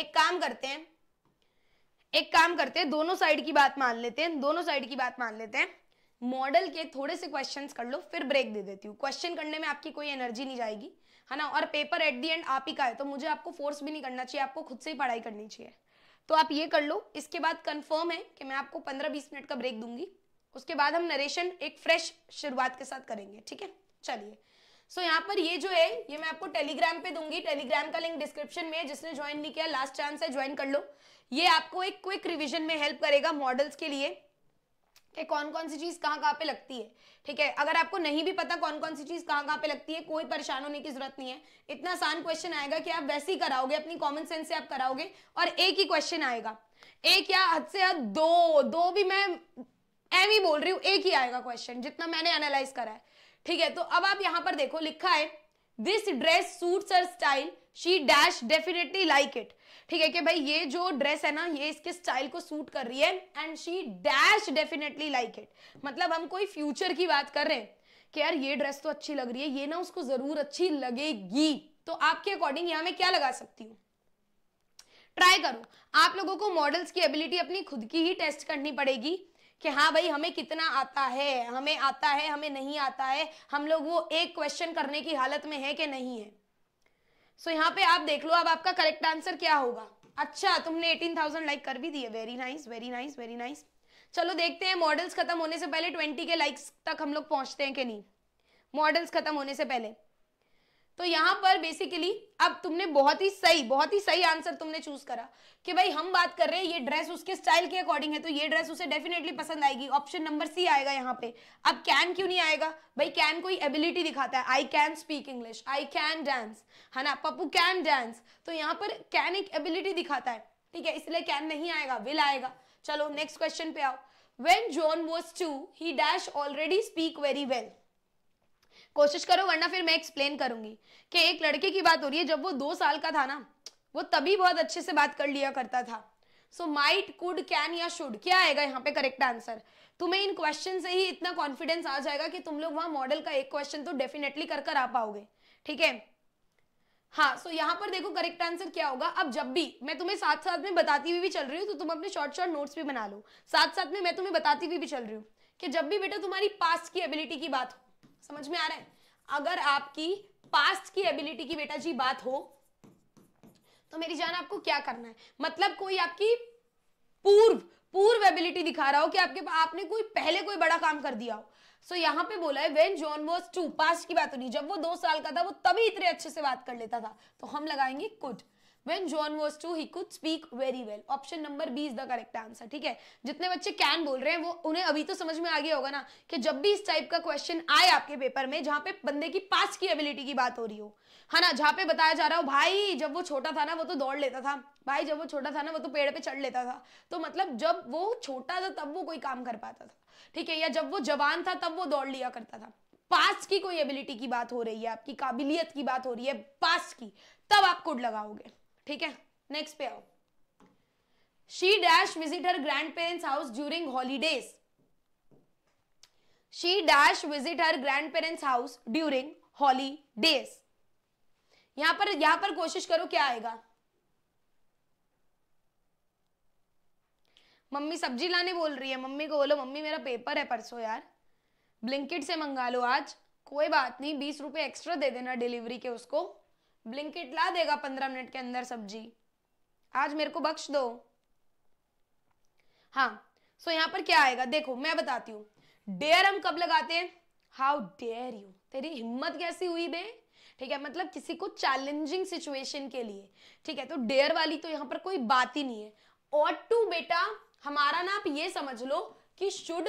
एक काम करते हैं एक काम करते हैं दोनों साइड की बात मान लेते हैं दोनों साइड की बात मान लेते हैं मॉडल के थोड़े से क्वेश्चंस कर लो फिर ब्रेक दे देती हूँ क्वेश्चन करने में आपकी कोई एनर्जी नहीं जाएगी है ना और पेपर एट दी एंड आप ही का है तो मुझे आपको फोर्स भी नहीं करना चाहिए आपको खुद से ही पढ़ाई करनी चाहिए तो आप ये कर लो इसके बाद कंफर्म है कि मैं आपको पंद्रह बीस मिनट का ब्रेक दूंगी उसके बाद हम नरेशन एक फ्रेश शुरुआत के साथ करेंगे ठीक है चलिए सो so, यहाँ पर ये जो है ये मैं आपको टेलीग्राम पे दूंगी टेलीग्राम का लिंक डिस्क्रिप्शन में है जिसने ज्वाइन नहीं किया लास्ट चांस है ज्वाइन कर लो ये आपको एक क्विक रिविजन में हेल्प करेगा मॉडल्स के लिए कि कौन कौन सी चीज़ कहाँ कहाँ पे लगती है ठीक है अगर आपको नहीं भी पता कौन कौन सी चीज़ कहाँ कहाँ पे लगती है कोई परेशान होने की जरूरत नहीं है इतना आसान क्वेश्चन आएगा कि आप वैसे ही कराओगे अपनी कॉमन सेंस से आप कराओगे और एक ही क्वेश्चन आएगा एक या हद से हद दो दो भी मैं एम ही बोल रही हूँ एक ही आएगा क्वेश्चन जितना मैंने एनालाइज करा है ठीक है तो अब आप यहाँ पर देखो लिखा है this dress suits her style she dash definitely like it ठीक है कि भाई ये जो ड्रेस है ना ये इसके स्टाइल को सूट कर रही है and she dash definitely like it मतलब हम कोई फ्यूचर की बात कर रहे हैं कि यार ये ड्रेस तो अच्छी लग रही है ये ना उसको जरूर अच्छी लगेगी तो आपके अकॉर्डिंग यहाँ मैं क्या लगा सकती हूँ ट्राई करो आप लोगों को मॉडल्स की एबिलिटी अपनी खुद की ही टेस्ट करनी पड़ेगी कि हाँ भाई हमें कितना आता है हमें आता है हमें नहीं आता है हम लोग वो एक क्वेश्चन करने की हालत में है कि नहीं है सो यहाँ पे आप देख लो अब आपका करेक्ट आंसर क्या होगा अच्छा तुमने एटीन थाउजेंड लाइक कर भी दिए very nice very nice very nice चलो देखते हैं मॉडल्स खत्म होने से पहले ट्वेंटी के लाइक्स तक हम लोग पहुंचते हैं कि नहीं मॉडल्स खत्म होने से पहले तो यहाँ पर बेसिकली अब तुमने बहुत ही सही बहुत ही सही आंसर तुमने चूज करा कि भाई हम बात कर रहे हैं ये ड्रेस उसके स्टाइल के अकॉर्डिंग है तो ये ड्रेस उसे डेफिनेटली पसंद आएगी ऑप्शन नंबर सी आएगा यहाँ पे अब कैन क्यों नहीं आएगा भाई कैन कोई एबिलिटी दिखाता है I can speak English I can dance है ना पप्पू कैन डांस तो यहाँ पर कैन एक एबिलिटी दिखाता है ठीक है इसलिए कैन नहीं आएगा विल आएगा चलो नेक्स्ट क्वेश्चन पे आओ when John was two he dash already speak very well कोशिश करो वरना फिर मैं एक्सप्लेन करूंगी कि एक लड़के की बात हो रही है जब वो दो साल का था ना वो तभी बहुत अच्छे से बात कर लिया करता था सो माइट कुड कैन या शुड क्या आएगा यहाँ पे करेक्ट आंसर तुम्हें इन क्वेश्चन से ही इतना कॉन्फिडेंस आ जाएगा कि तुम लोग वहाँ मॉडल का एक क्वेश्चन तो डेफिनेटली कर कर आ पाओगे ठीक है हाँ सो so यहाँ पर देखो करेक्ट आंसर क्या होगा अब जब भी मैं तुम्हें साथ साथ में बताती हुई भी चल रही हूँ तो तुम अपने शॉर्ट शॉर्ट नोट्स भी बना लो साथ साथ में मैं तुम्हें बताती हुई भी चल रही हूँ कि जब भी बेटा तुम्हारी पास्ट की एबिलिटी की बात हो समझ में आ रहा है अगर आपकी पास्ट की एबिलिटी की बेटा जी बात हो तो मेरी जान आपको क्या करना है मतलब कोई आपकी पूर्व पूर्व एबिलिटी दिखा रहा हो कि आपके आपने कोई पहले कोई बड़ा काम कर दिया हो सो so, यहाँ पे बोला है when John was two past की बात हो रही जब वो दो साल का था वो तभी इतने अच्छे से बात कर लेता था तो हम लगाएंगे could when John was two he could speak very well option number B is the correct answer ठीक है जितने बच्चे कैन बोल रहे हैं वो उन्हें अभी तो समझ में आ गया होगा ना कि जब भी इस टाइप का क्वेश्चन आए आपके पेपर में जहां पे बंदे की पास की एबिलिटी की बात हो रही हो है ना जहां पे बताया जा रहा हो भाई जब वो छोटा था ना वो तो दौड़ लेता था भाई जब वो छोटा था ना वो तो पेड़ पे चढ़ लेता था तो मतलब जब वो छोटा था तब वो कोई काम कर पाता था ठीक है या जब वो जवान था तब वो दौड़ लिया करता था पास की कोई एबिलिटी की बात हो रही है आपकी काबिलियत की बात हो रही है पास की तब आप कुड लगाओगे ठीक है नेक्स्ट पे आओ she dash visit her grandparents house during holidays she dash visit her grandparents house during holidays यहां पर यहां पर कोशिश करो क्या आएगा मम्मी सब्जी लाने बोल रही है मम्मी को बोलो मम्मी मेरा पेपर है परसों यार ब्लिंकिट से मंगा लो आज कोई बात नहीं बीस रुपए एक्स्ट्रा दे देना डिलीवरी के उसको ब्लिंकिट ला देगा पंद्रह मिनट के अंदर सब्जी आज मेरे को बख्श दो हाँ सो यहाँ पर क्या आएगा देखो मैं बताती हूँ डेयर हम कब लगाते हैं हाउ डेयर यू तेरी हिम्मत कैसी हुई बे ठीक है मतलब किसी को चैलेंजिंग सिचुएशन के लिए ठीक है तो डेयर वाली तो यहाँ पर कोई बात ही नहीं है और टू बेटा हमारा ना आप ये समझ लो कि शुड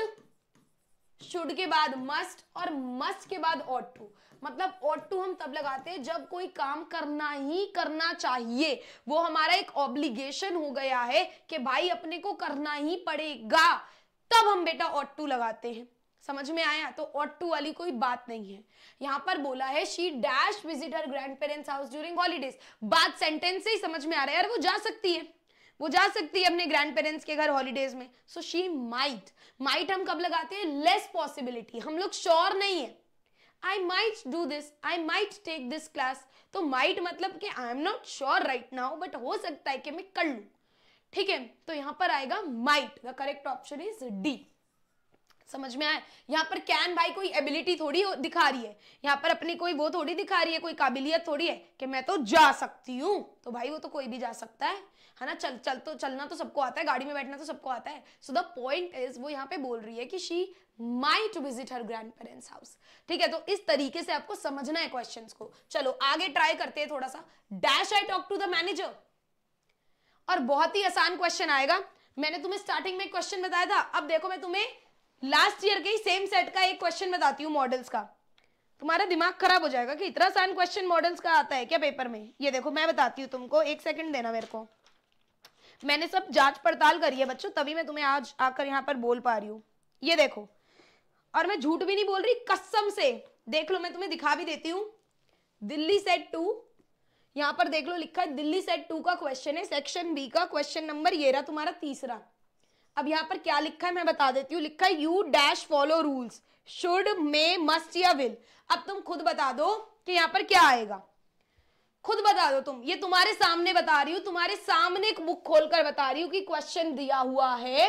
शुड के बाद मस्ट और मस्ट के बाद ऑट टू मतलब ऑट टू हम तब लगाते हैं जब कोई काम करना ही करना चाहिए वो हमारा एक ऑब्लिगेशन हो गया है कि भाई अपने को करना ही पड़ेगा तब हम बेटा ऑट टू लगाते हैं समझ में आया तो ऑट टू वाली कोई बात नहीं है यहाँ पर बोला है she dash visit her grandparents house during holidays बात सेंटेंस से ही समझ में आ रहा है यार वो जा सकती है वो जा सकती है अपने ग्रैंड पेरेंट्स के घर हॉलीडेज में सो शी माइट माइट हम कब लगाते हैं लेस पॉसिबिलिटी हम लोग श्योर नहीं है I might do this I might take this class तो माइट मतलब कि I am not sure right now but हो सकता है कि मैं कर लू ठीक है तो यहां पर आएगा might the correct option is D समझ में आए यहाँ पर कैन भाई कोई एबिलिटी थोड़ी दिखा रही है यहाँ पर अपनी कोई वो थोड़ी दिखा रही है कोई काबिलियत थोड़ी है कि मैं तो जा सकती हूँ तो भाई वो तो कोई भी जा सकता है है ना चल चल तो चलना तो सबको आता है गाड़ी में बैठना तो सबको आता है सो द पॉइंट इज वो यहाँ पे बोल रही है कि she may to visit her grandparents house ठीक है तो इस तरीके से आपको समझना है क्वेश्चन को चलो आगे ट्राई करते हैं थोड़ा सा dash I talk to the manager और बहुत ही आसान क्वेश्चन आएगा मैंने तुम्हें स्टार्टिंग में क्वेश्चन बताया था अब देखो मैं तुम्हें लास्ट ईयर के ही सेम सेट का एक क्वेश्चन बताती हूँ मॉडल्स का तुम्हारा दिमाग खराब हो जाएगा कि इतना आसान क्वेश्चन मॉडल्स का आता है क्या पेपर में ये देखो मैं बताती हूँ तुमको एक सेकंड देना मेरे को मैंने सब जांच पड़ताल करी है बच्चों तभी मैं तुम्हें आज आकर यहाँ पर बोल पा रही हूँ ये देखो और मैं झूठ भी नहीं बोल रही कसम से देख लो मैं तुम्हें दिखा भी देती हूँ दिल्ली सेट टू यहाँ पर देख लो लिखा है दिल्ली सेट टू का क्वेश्चन है सेक्शन बी का क्वेश्चन नंबर ये रहा तुम्हारा तीसरा अब यहाँ पर क्या लिखा है मैं बता देती हूँ लिखा है you dash follow rules should may must या विल अब तुम खुद बता दो कि यहाँ पर क्या आएगा खुद बता दो तुम ये तुम्हारे सामने बता रही हूँ तुम्हारे सामने एक बुक खोलकर बता रही हूँ कि क्वेश्चन दिया हुआ है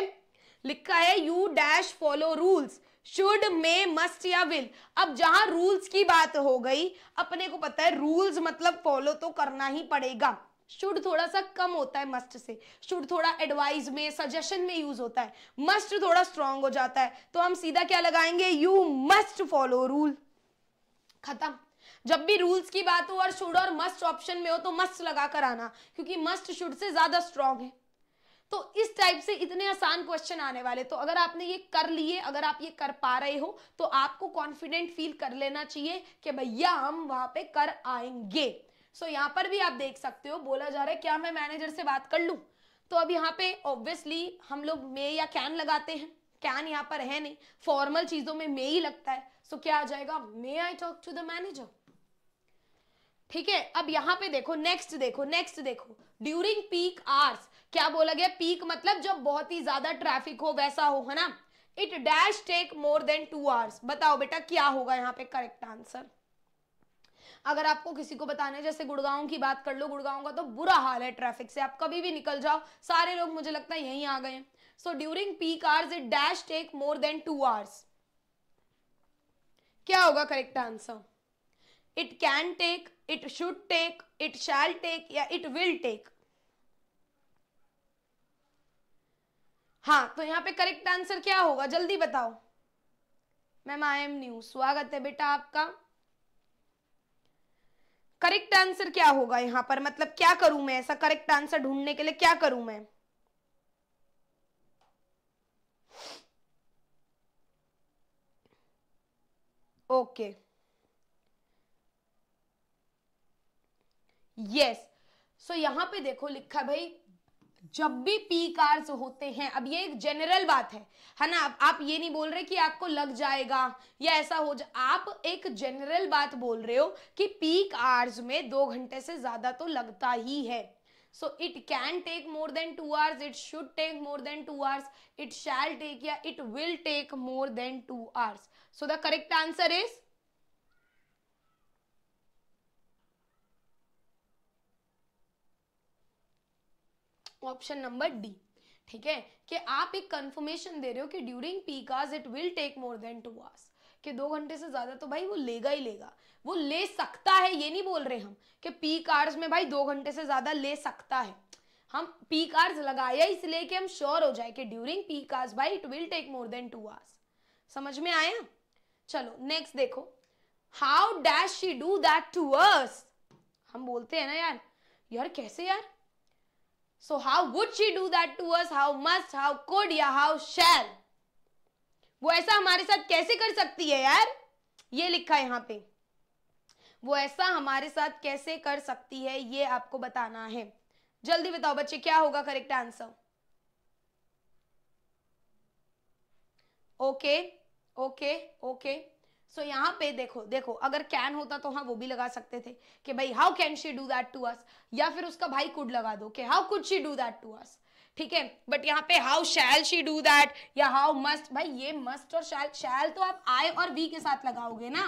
लिखा है you dash follow rules should may must या विल अब जहां रूल्स की बात हो गई अपने को पता है रूल्स मतलब फॉलो तो करना ही पड़ेगा शुड थोड़ा सा कम होता है मस्ट से शुड थोड़ा एडवाइस में सजेशन में यूज होता है मस्ट थोड़ा स्ट्रांग हो जाता है तो हम सीधा क्या लगाएंगे यू मस्ट फॉलो रूल खत्म जब भी रूल्स की बात हो और शुड और मस्ट ऑप्शन में हो तो मस्ट लगा कर आना क्योंकि मस्ट शुड से ज्यादा स्ट्रांग है तो इस टाइप से इतने आसान क्वेश्चन आने वाले तो अगर आपने ये कर लिए अगर आप ये कर पा रहे हो तो आपको कॉन्फिडेंट फील कर लेना चाहिए कि भैया हम वहां पे कर आएंगे सो so, यहाँ पर भी आप देख सकते हो बोला जा रहा है क्या मैं मैनेजर से बात कर लूँ तो अब यहाँ पे ऑब्वियसली हम लोग मे या कैन लगाते हैं कैन यहाँ पर है नहीं फॉर्मल चीजों में मे ही लगता है सो so, क्या आ जाएगा may I talk to the manager ठीक है अब यहाँ पे देखो नेक्स्ट देखो नेक्स्ट देखो ड्यूरिंग पीक आवर्स क्या बोला गया पीक मतलब जब बहुत ही ज्यादा ट्रैफिक हो वैसा हो है ना it dash take more than two hours बताओ बेटा क्या होगा यहाँ पे करेक्ट आंसर अगर आपको किसी को बताने जैसे गुड़गांव की बात कर लो गुड़गांव का तो बुरा हाल है ट्रैफिक से आप कभी भी निकल जाओ सारे लोग मुझे लगता है यहीं आ गए so during peak hours it dash take more than two hours क्या होगा correct answer it can take it should take it shall take या इट विल टेक हाँ तो यहाँ पे करेक्ट आंसर क्या होगा जल्दी बताओ मैम आई एम न्यू स्वागत है बेटा आपका करेक्ट आंसर क्या होगा यहां पर मतलब क्या करूं मैं ऐसा करेक्ट आंसर ढूंढने के लिए क्या करूं मैं ओके यस सो यहां पे देखो लिखा भाई जब भी पी कार्स होते हैं अब ये एक जनरल बात है है ना आप, आप ये नहीं बोल रहे कि आपको लग जाएगा या ऐसा हो जा आप एक जनरल बात बोल रहे हो कि पीक कार्स में दो घंटे से ज़्यादा तो लगता ही है so it can take more than two hours it should take more than two hours it shall take या it will take more than two hours so the correct answer is option number D ठीक है कि आप एक confirmation दे रहे हो कि during peak hours it will take more than two hours कि दो घंटे से ज़्यादा तो भाई वो लेगा ही लेगा वो ले सकता है ये नहीं बोल रहे हम कि पीक आवर्स में भाई दो घंटे से ज़्यादा ले सकता है हम पीक आवर्स लगाया इसलिए कि हम श्योर हो जाए कि ड्यूरिंग पीक आवर्स भाई it will take more than two hours समझ में आया चलो नेक्स्ट देखो how dash she do that to us हम बोलते हैं ना यार यार कैसे यार So how would she do that to us? How must? How could? ya how shall? वो ऐसा हमारे साथ कैसे कर सकती है यार ये लिखा है यहाँ पे वो ऐसा हमारे साथ कैसे कर सकती है ये आपको बताना है जल्दी बताओ बच्चे क्या होगा correct answer okay okay okay so so, यहाँ पे देखो देखो अगर कैन होता तो हाँ वो भी लगा सकते थे कि भाई how can she do that to us या फिर उसका भाई कुड लगा दो कि how could she do that to us ठीक है बट यहाँ पे how shall she do that या हाउ मस्ट भाई ये मस्ट और शैल शैल तो आप आई और वी के साथ लगाओगे ना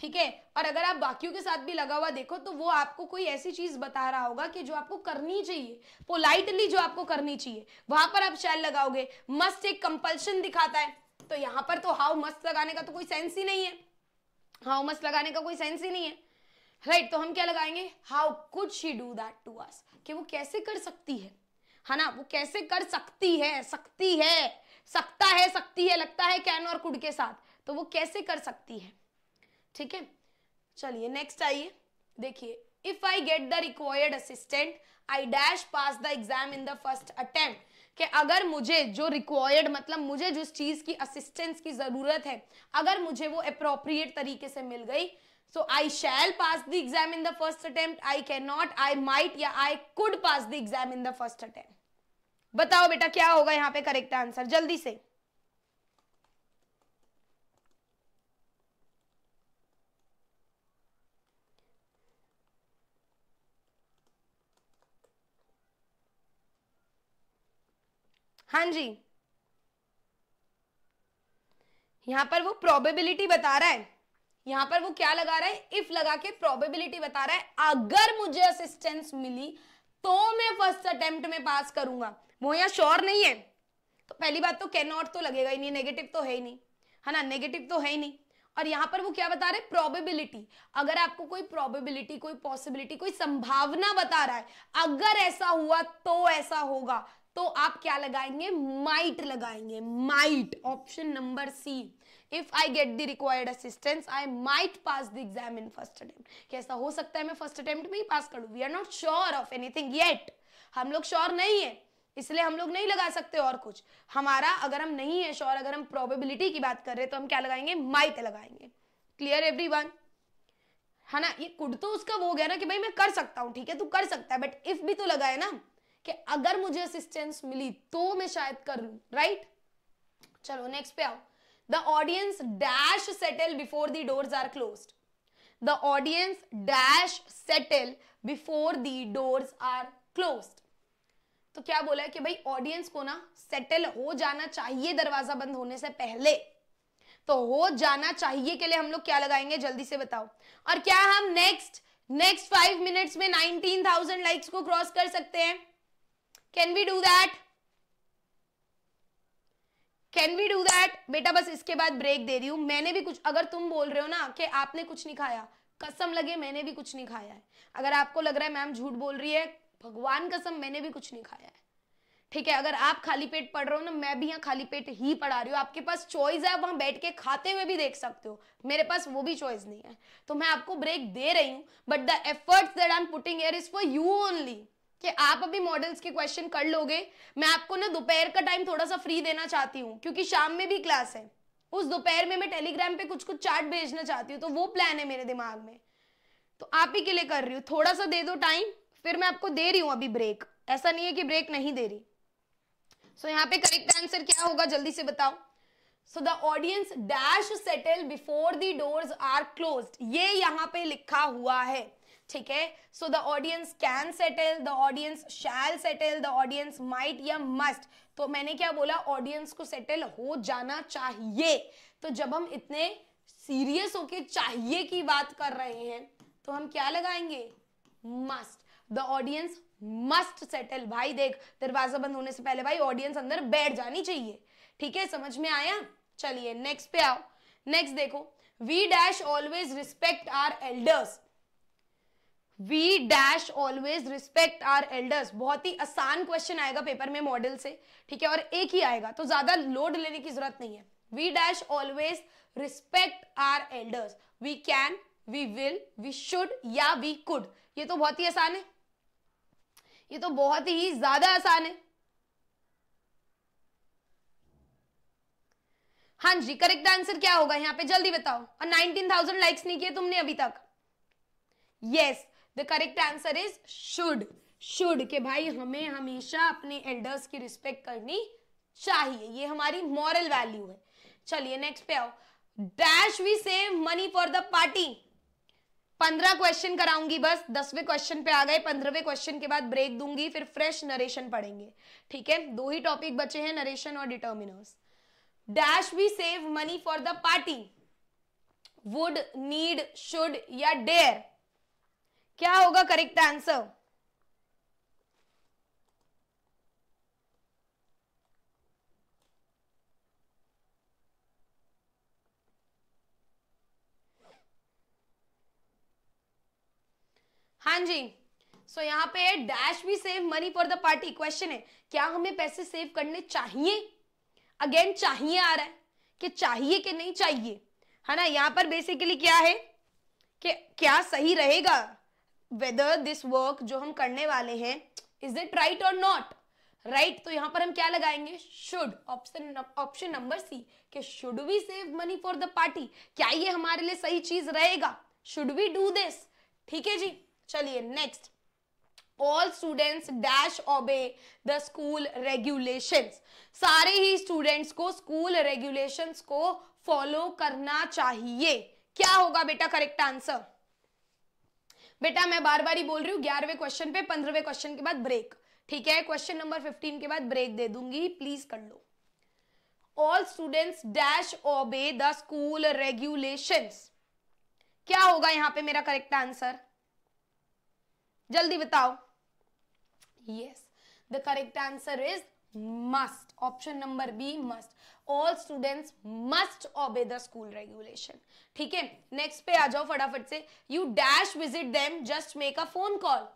ठीक है और अगर आप बाकियों के साथ भी लगा हुआ देखो तो वो आपको कोई ऐसी चीज बता रहा होगा कि जो आपको करनी चाहिए पोलाइटली जो आपको करनी चाहिए वहां पर आप शैल लगाओगे मस्ट एक कंपल्शन दिखाता है तो यहां पर तो हाउ मस्त लगाने का तो कोई सेंस ही नहीं है हाउ मस्त लगाने का कोई सेंस ही नहीं है राइट right, तो हम क्या लगाएंगे how could she do that to us कि वो कैसे कर सकती है है ना वो कैसे कर सकती है सकती है सकता है सकती है लगता है कैन और कुड के साथ तो वो कैसे कर सकती है ठीक है चलिए नेक्स्ट आइए देखिए if I get the required assistant I dash pass the exam in the first attempt कि अगर मुझे जो रिक्वायर्ड मतलब मुझे जिस चीज़ की असिस्टेंस की ज़रूरत है अगर मुझे वो अप्रोप्रिएट तरीके से मिल गई so I shall pass the exam in the first attempt I can not I might या I could pass the exam in the first attempt बताओ बेटा क्या होगा यहाँ पे करेक्ट आंसर जल्दी से हाँ जी यहां पर वो प्रोबेबिलिटी बता रहा है यहां पर वो क्या लगा रहा है इफ लगा के प्रोबेबिलिटी बता रहा है अगर मुझे असिस्टेंस मिली तो मैं फर्स्ट अटेम्प्ट में पास करूंगा वो यहाँ श्योर नहीं है तो पहली बात तो कैन नॉट तो लगेगा ही नहीं नेगेटिव तो है ही नहीं है ना नेगेटिव तो है ही नहीं और यहाँ पर वो क्या बता रहे प्रोबेबिलिटी अगर आपको कोई प्रोबेबिलिटी कोई पॉसिबिलिटी कोई संभावना बता रहा है अगर ऐसा हुआ तो ऐसा होगा तो आप क्या लगाएंगे माइट लगाएंगे might option number C if I get the required assistance I might pass the exam in first attempt कैसा हो सकता है मैं फर्स्ट अटेम्प्ट में ही पास कर लूँ we are not sure of anything yet हम लोग श्योर नहीं है इसलिए हम लोग नहीं लगा सकते और कुछ हमारा अगर हम नहीं है श्योर अगर हम प्रोबेबिलिटी की बात कर रहे हैं तो हम क्या लगाएंगे माइट लगाएंगे क्लियर एवरी है ना ये कुड तो उसका वो हो गया ना कि भाई मैं कर सकता हूँ ठीक है तू कर सकता है बट इफ भी तो लगाए ना कि अगर मुझे असिस्टेंस मिली तो मैं शायद कर लू राइट चलो नेक्स्ट पे आओ the audience dash settle before the doors are close the audience dash settle before the doors are close तो क्या बोला है कि भाई ऑडियंस को ना सेटल हो जाना चाहिए दरवाजा बंद होने से पहले तो हो जाना चाहिए के लिए हम लोग क्या लगाएंगे जल्दी से बताओ और क्या हम नेक्स्ट नेक्स्ट फाइव मिनट्स में नाइनटीन थाउजेंड लाइक्स को क्रॉस कर सकते हैं can we do that can we do that बेटा बस इसके बाद ब्रेक दे रही हूँ मैंने भी कुछ अगर तुम बोल रहे हो ना कि आपने कुछ नहीं खाया कसम लगे मैंने भी कुछ नहीं खाया है अगर आपको लग रहा है मैम झूठ बोल रही है भगवान कसम मैंने भी कुछ नहीं खाया है ठीक है अगर आप खाली पेट पढ़ रहे हो ना मैं भी यहाँ खाली पेट ही पढ़ा रही हूँ आपके पास चॉइस है आप वहां बैठ के खाते हुए भी देख सकते हो मेरे पास वो भी चॉइस नहीं है तो मैं आपको ब्रेक दे रही हूँ but the efforts that I am putting here is for you only कि आप अभी मॉडल्स के क्वेश्चन कर लोगे मैं आपको ना दोपहर का टाइम थोड़ा सा फ्री देना चाहती हूँ क्योंकि शाम में भी क्लास है उस दोपहर में मैं टेलीग्राम पे कुछ कुछ चार्ट भेजना चाहती हूँ तो वो प्लान है मेरे दिमाग में तो आप ही के लिए कर रही हूँ थोड़ा सा दे दो टाइम फिर मैं आपको दे रही हूँ अभी ब्रेक ऐसा नहीं है कि ब्रेक नहीं दे रही सो so, यहाँ पे करेक्ट आंसर क्या होगा जल्दी से बताओ so the audience dash settle before the doors are close ये यहाँ पे लिखा हुआ है ठीक है so the audience can settle the audience shall settle the audience might या मस्ट तो मैंने क्या बोला ऑडियंस को सेटल हो जाना चाहिए तो जब हम इतने सीरियस होके चाहिए की बात कर रहे हैं तो हम क्या लगाएंगे must the audience must settle भाई देख दरवाजा बंद होने से पहले भाई ऑडियंस अंदर बैठ जानी चाहिए ठीक है समझ में आया चलिए नेक्स्ट पे आओ नेक्स्ट देखो we dash always respect our elders we dash always respect our elders बहुत ही आसान क्वेश्चन आएगा पेपर में मॉडल से ठीक है और एक ही आएगा तो ज्यादा लोड लेने की जरूरत नहीं है we dash always respect our elders we can we will we should या वी कुड ये तो बहुत ही आसान है ये तो बहुत ही ज्यादा आसान है हाँ जी करेक्ट आंसर क्या होगा यहाँ पे जल्दी बताओ और 19,000 लाइक्स नहीं किए तुमने अभी तक yes yes, the correct answer is should should के भाई हमें हमेशा अपने एल्डर्स की रिस्पेक्ट करनी चाहिए ये हमारी मॉरल वैल्यू है चलिए नेक्स्ट पे आओ dash we save money for the party पंद्रह क्वेश्चन कराऊंगी बस दसवें क्वेश्चन पे आ गए पंद्रहवें क्वेश्चन के बाद ब्रेक दूंगी फिर फ्रेश नरेशन पढ़ेंगे ठीक है दो ही टॉपिक बचे हैं नरेशन और determiners dash we save money for the party would need should या डेयर क्या होगा करेक्ट आंसर हाँ जी सो so, यहाँ पे डैश भी save money for the party question है क्या हमें पैसे सेव करने चाहिए अगेन चाहिए आ रहा है कि चाहिए कि नहीं चाहिए है ना यहाँ पर बेसिकली क्या है कि क्या सही रहेगा वेदर दिस वर्क जो हम करने वाले हैं इज इट राइट और नॉट राइट तो यहाँ पर हम क्या लगाएंगे should option option number C कि should we save money for the party क्या ये हमारे लिए सही चीज रहेगा शुड वी डू दिस ठीक है जी चलिए next all students dash obey the school regulation सारे ही स्टूडेंट्स को स्कूल रेगुलेशन को फॉलो करना चाहिए क्या होगा बेटा करेक्ट आंसर बेटा मैं बार बार ही बोल रही हूँ ग्यारहवें क्वेश्चन पे पंद्रहवें क्वेश्चन के बाद ब्रेक ठीक है क्वेश्चन नंबर फिफ्टीन के बाद ब्रेक दे दूंगी प्लीज कर लो all students dash obey the school regulation क्या होगा यहाँ पे मेरा करेक्ट आंसर जल्दी बताओ yes the correct answer is must option number B must all students must obey the school regulation ठीक है नेक्स्ट पे आ जाओ फटाफट से you dash visit them just make a phone call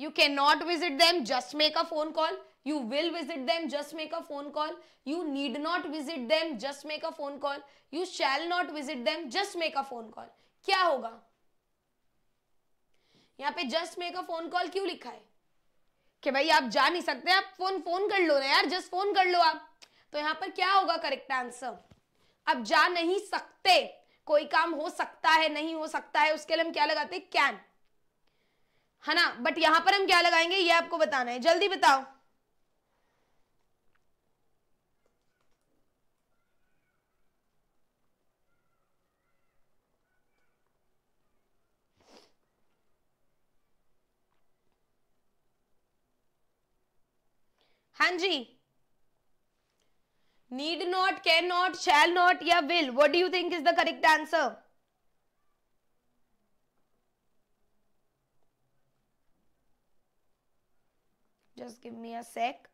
you can not visit them just make a phone call you will visit them just make a phone call you need not visit them just make a phone call you shall not visit them just make a phone call क्या होगा यहाँ पे just make a phone call क्यों लिखा है कि भाई आप जा नहीं सकते आप फोन फोन कर लो ना यार जस्ट फोन कर लो आप तो यहाँ पर क्या होगा करेक्ट आंसर अब जा नहीं सकते कोई काम हो सकता है नहीं हो सकता है उसके लिए हम क्या लगाते कैन है ना बट यहां पर हम क्या लगाएंगे ये आपको बताना है जल्दी बताओ हां जी need not cannot, shall not yeah will what do you think is the correct answer just give me a sec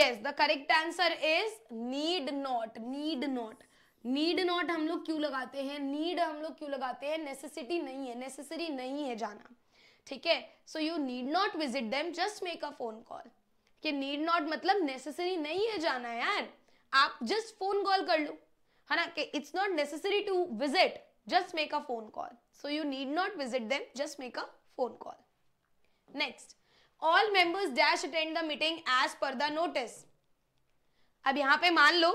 yes the correct answer is need not need not need not हम लोग क्यों लगाते हैं need हम लोग क्यों लगाते हैं नेसेसिटी नहीं है नेसेसरी नहीं है जाना ठीक है so you need not visit them just make a phone call कि नीड नॉट मतलब नेसेसरी नहीं है जाना यार आप जस्ट फोन कॉल कर लो है ना कि it's not necessary to visit just make a phone call so you need not visit them just make a phone call next all members dash attend the meeting as per the notice अब यहां पे मान लो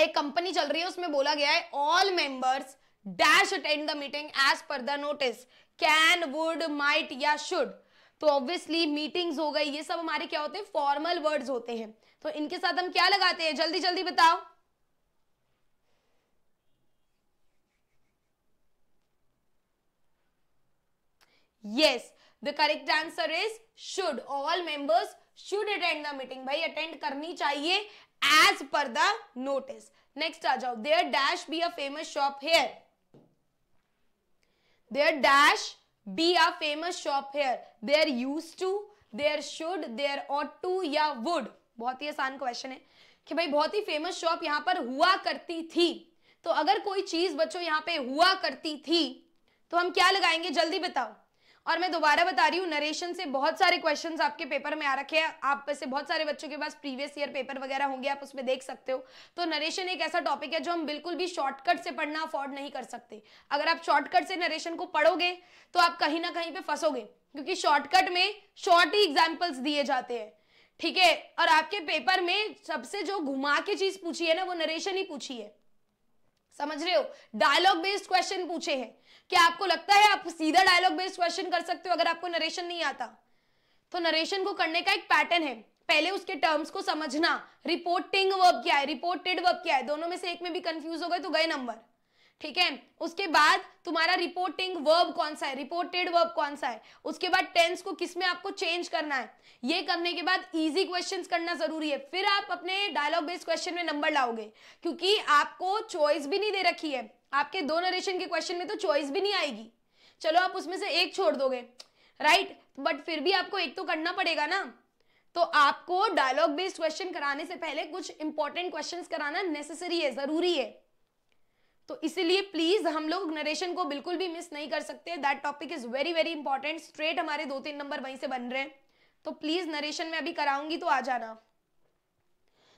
एक company चल रही है उसमें बोला गया है all members dash attend the meeting as per the notice can would might या शुड तो ऑब्वियसली मीटिंग्स हो गई ये सब हमारे क्या होते हैं फॉर्मल वर्ड्स होते हैं तो इनके साथ हम क्या लगाते हैं जल्दी जल्दी बताओ yes the correct answer is should all members should attend the meeting भाई अटेंड करनी चाहिए as per the notice next आ जाओ there dash be a famous shop here there dash be a famous shop here there used to there should there ought to या would बहुत ही आसान question है कि भाई बहुत ही फेमस शॉप यहां पर हुआ करती थी तो अगर कोई चीज बच्चों यहां पे हुआ करती थी तो हम क्या लगाएंगे जल्दी बताओ और मैं दोबारा बता रही हूँ नरेशन से बहुत सारे क्वेश्चंस आपके पेपर में आ रखे हैं आप से बहुत सारे बच्चों के पास प्रीवियस ईयर पेपर वगैरह होंगे आप उसमें देख सकते हो तो नरेशन एक ऐसा टॉपिक है जो हम बिल्कुल भी शॉर्टकट से पढ़ना अफोर्ड नहीं कर सकते अगर आप शॉर्टकट से नरेशन को पढ़ोगे तो आप कहीं ना कहीं पे फंसोगे क्योंकि शॉर्टकट में शॉर्ट ही एग्जाम्पल्स दिए जाते हैं ठीक है और आपके पेपर में सबसे जो घुमा के चीज पूछी है ना वो नरेशन ही पूछी है समझ रहे हो डायलॉग बेस्ड क्वेश्चन पूछे हैं क्या आपको लगता है आप सीधा डायलॉग बेस्ड क्वेश्चन कर सकते हो अगर आपको नरेशन नहीं आता तो नरेशन को करने का एक पैटर्न है पहले उसके टर्म्स को समझना रिपोर्टिंग वर्ब क्या है रिपोर्टेड वर्ब क्या है दोनों में से एक में भी कंफ्यूज हो गए तो गए नंबर ठीक है उसके बाद तुम्हारा रिपोर्टिंग वर्ब कौन सा है रिपोर्टेड वर्ब कौन सा है उसके बाद टेंस को किस में आपको चेंज करना है ये करने के बाद इजी क्वेश्चंस करना जरूरी है फिर आप अपने डायलॉग बेस्ड क्वेश्चन में नंबर लाओगे क्योंकि आपको चॉइस भी नहीं दे रखी है आपके दो नरेशन के क्वेश्चन में तो चॉइस भी नहीं आएगी चलो आप उसमें से एक छोड़ दोगे राइट बट फिर भी आपको एक तो करना पड़ेगा ना तो आपको डायलॉग बेस्ड क्वेश्चन कराने से पहले कुछ इंपॉर्टेंट क्वेश्चंस कराना नेसेसरी है जरूरी है तो इसीलिए प्लीज हम लोग नरेशन को बिल्कुल भी मिस नहीं कर सकते that topic is very very important straight हमारे दो तीन नंबर वहीं से बन रहे हैं तो प्लीज नरेशन में अभी कराऊंगी तो आ जाना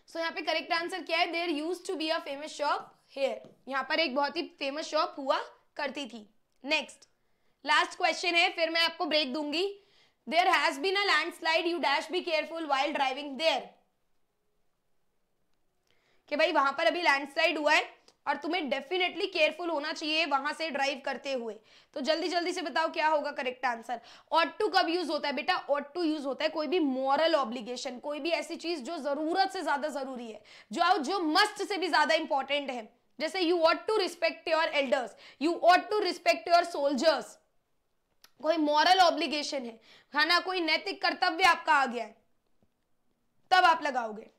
सो so, यहाँ पे करेक्ट आंसर क्या है there used to be a famous shop here यहाँ पर एक बहुत ही फेमस शॉप हुआ करती थी नेक्स्ट लास्ट क्वेश्चन है फिर मैं आपको ब्रेक दूंगी there has been a landslide you dash be careful while driving there कि भाई वहां पर अभी लैंडस्लाइड हुआ है और तुम्हें डेफिनेटली केयरफुल होना चाहिए वहां से ड्राइव करते हुए तो जल्दी जल्दी से बताओ क्या होगा करेक्ट आंसर ऑट टू कब यूज होता है बेटा ऑट टू यूज होता है कोई भी मॉरल ऑब्लिगेशन कोई भी ऐसी चीज जो जरूरत से ज्यादा जरूरी है जो जो मस्ट से भी ज्यादा इंपॉर्टेंट है जैसे you ought to respect your elders you ought to respect your soldiers कोई मॉरल ऑब्लिगेशन है है ना कोई नैतिक कर्तव्य आपका आ गया है तब आप लगाओगे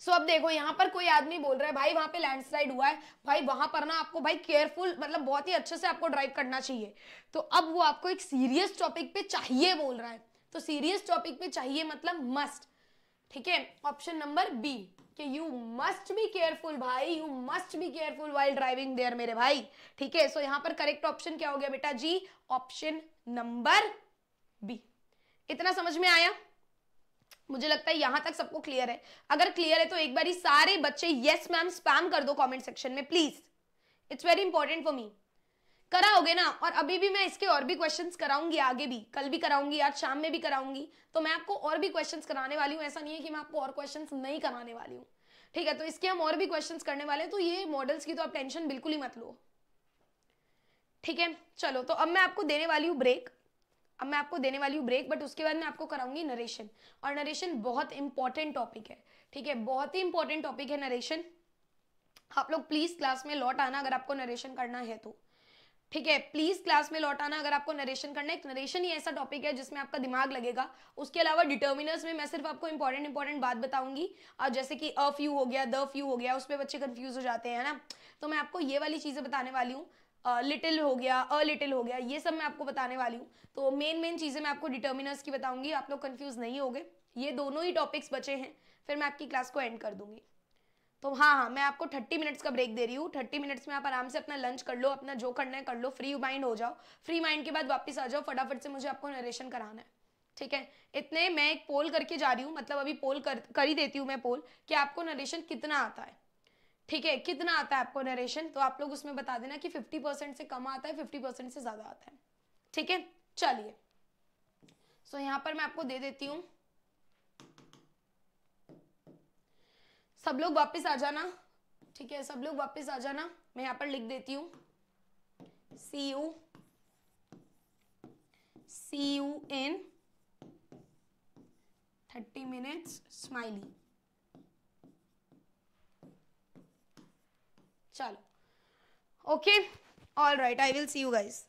सो so, अब देखो यहां पर कोई आदमी बोल रहा है भाई वहां पे लैंडस्लाइड हुआ है भाई वहां पर ना आपको भाई केयरफुल मतलब बहुत ही अच्छे से आपको ड्राइव करना चाहिए तो अब वो आपको एक सीरियस टॉपिक पे चाहिए बोल रहा है तो सीरियस टॉपिक पे चाहिए मतलब मस्ट ठीक है ऑप्शन नंबर बी कि यू मस्ट बी केयरफुल भाई you must be careful while driving there मेरे भाई ठीक है सो यहां पर करेक्ट ऑप्शन क्या हो गया बेटा जी ऑप्शन नंबर बी इतना समझ में आया मुझे लगता है यहां तक सबको क्लियर है अगर क्लियर है तो एक बार सारे बच्चे यस मैम स्पैम कर दो कमेंट सेक्शन में please it's very important for me कराओगे ना और अभी भी मैं इसके और भी क्वेश्चंस कराऊंगी आगे भी कल भी कराऊंगी आज शाम में भी कराऊंगी तो मैं आपको और भी क्वेश्चंस कराने वाली हूँ ऐसा नहीं है कि मैं आपको और क्वेश्चंस नहीं कराने वाली हूँ ठीक है तो इसके हम और भी क्वेश्चंस करने वाले हैं तो ये मॉडल्स की तो आप टेंशन बिल्कुल ही मत लो ठीक है चलो तो अब मैं आपको देने वाली हूँ ब्रेक अब मैं आपको देने वाली हूँ ब्रेक बट उसके बाद मैं आपको कराऊंगी नरेशन और नरेशन बहुत इंपॉर्टेंट टॉपिक है ठीक है बहुत ही इंपॉर्टेंट टॉपिक है नरेशन आप लोग प्लीज क्लास में लौट आना अगर आपको नरेशन करना है तो ठीक है प्लीज क्लास में लौट आना अगर आपको नरेशन करना है नरेशन ही ऐसा टॉपिक है जिसमें आपका दिमाग लगेगा उसके अलावा डिटर्मिनर्स में मैं सिर्फ आपको इंपॉर्टेंट इंपॉर्टेंट बात बताऊंगी और जैसे कि अ फ्यू हो गया द फ्यू हो गया उस पर बच्चे कन्फ्यूज हो जाते हैं ना तो मैं आपको ये वाली चीज़ें बताने वाली हूँ लिटिल हो गया अ लिटिल हो गया ये सब मैं आपको बताने वाली हूँ तो मेन मेन चीज़ें मैं आपको डिटर्मिनर्स की बताऊंगी आप लोग कन्फ्यूज़ नहीं हो ये दोनों ही टॉपिक्स बचे हैं फिर मैं आपकी क्लास को एंड कर दूंगी तो हाँ हाँ मैं आपको थर्टी मिनट्स का ब्रेक दे रही हूँ थर्टी मिनट्स में आप आराम से अपना लंच कर लो अपना जो करना है कर लो फ्री माइंड हो जाओ फ्री माइंड के बाद वापस आ जाओ फटाफट से मुझे आपको नरेशन कराना है ठीक है इतने मैं एक पोल करके जा रही हूँ मतलब अभी पोल कर कर ही देती हूँ मैं पोल कि आपको नरेशन कितना आता है ठीक है कितना आता है आपको नरेशन तो आप लोग उसमें बता देना कि फिफ्टी परसेंट से कम आता है फिफ्टी परसेंट से ज़्यादा आता है ठीक है चलिए सो यहाँ पर मैं आपको दे देती हूँ सब लोग वापस आ जाना ठीक है सब लोग वापस आ जाना मैं यहाँ पर लिख देती हूँ see you see you in thirty minutes smiley चलो okay all right I will see you guys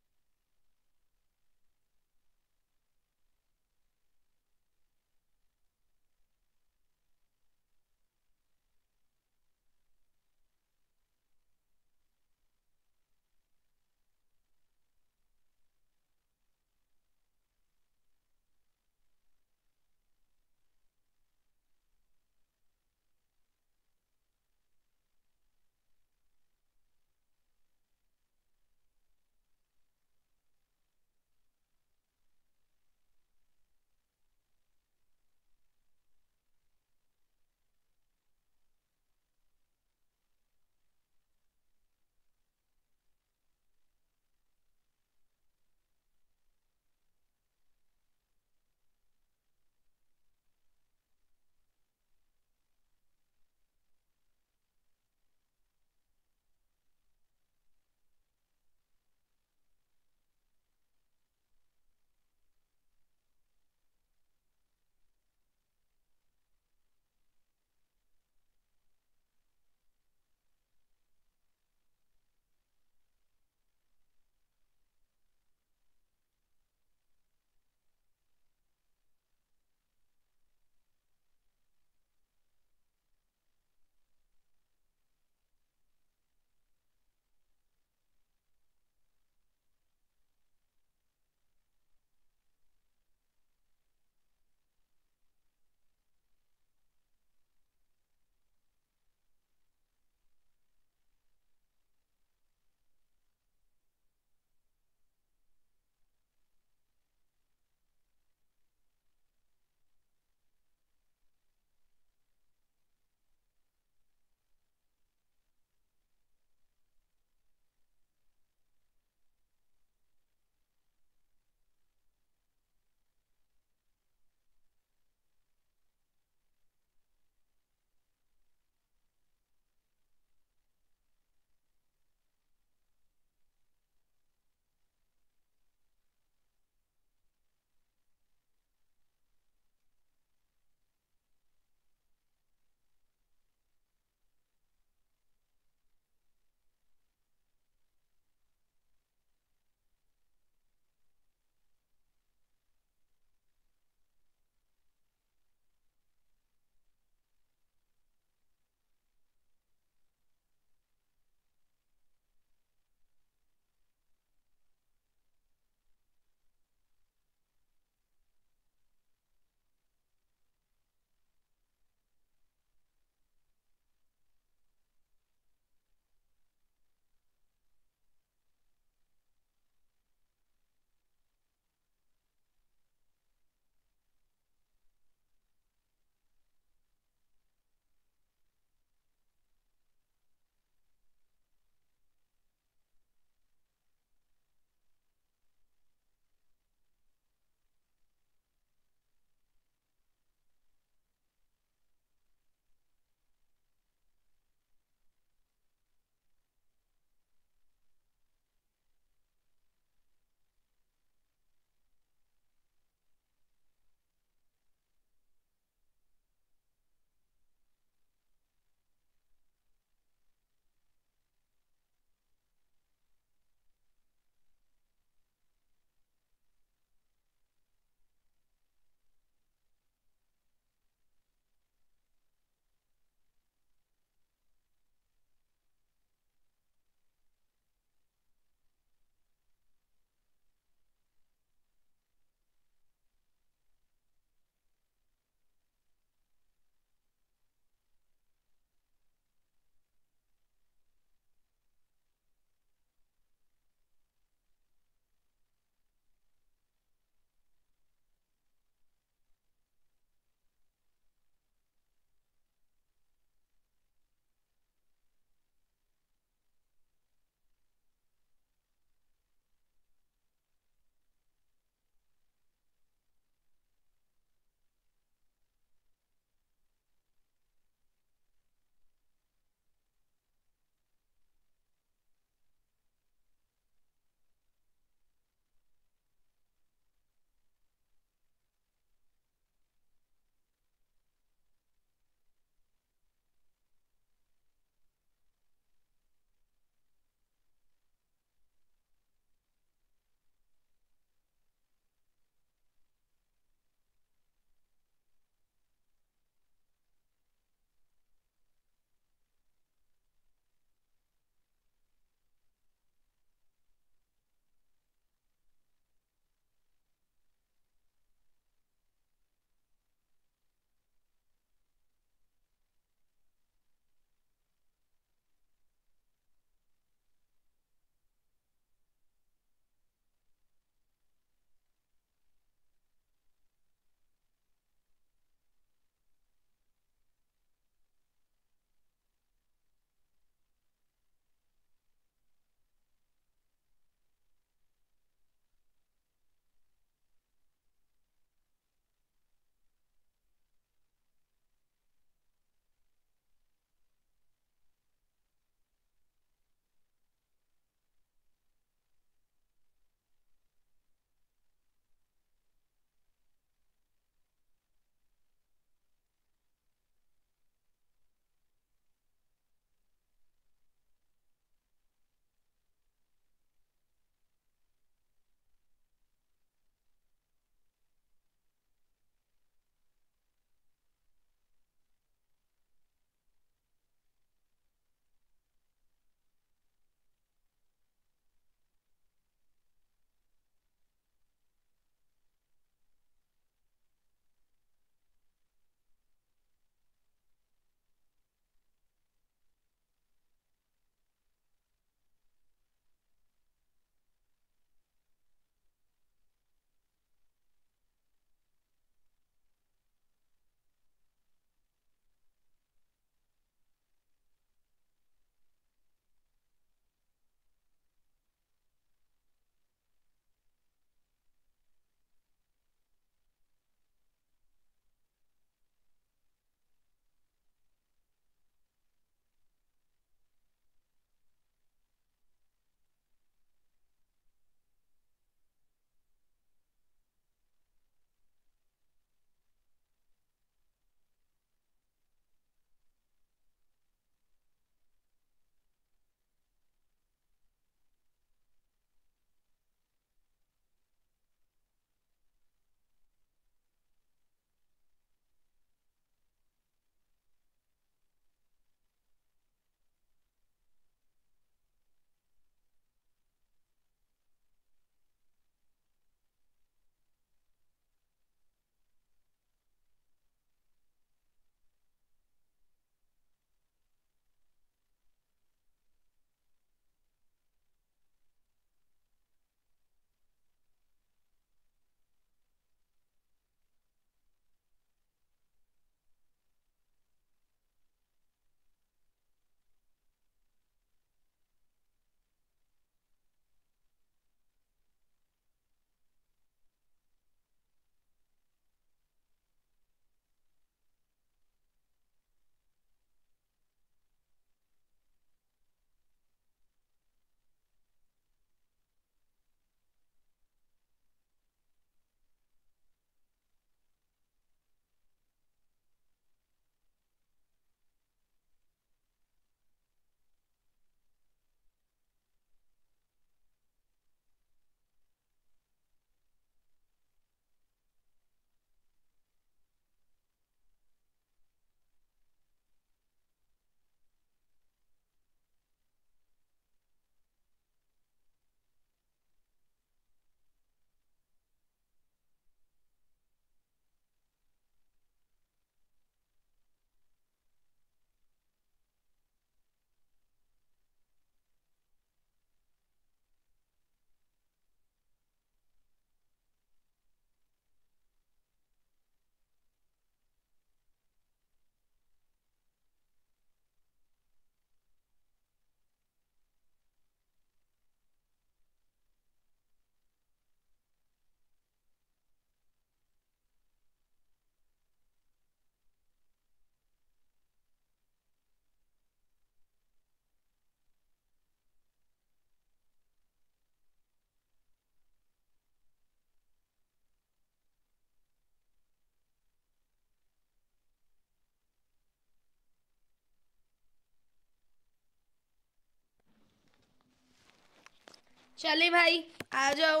चले भाई आ जाओ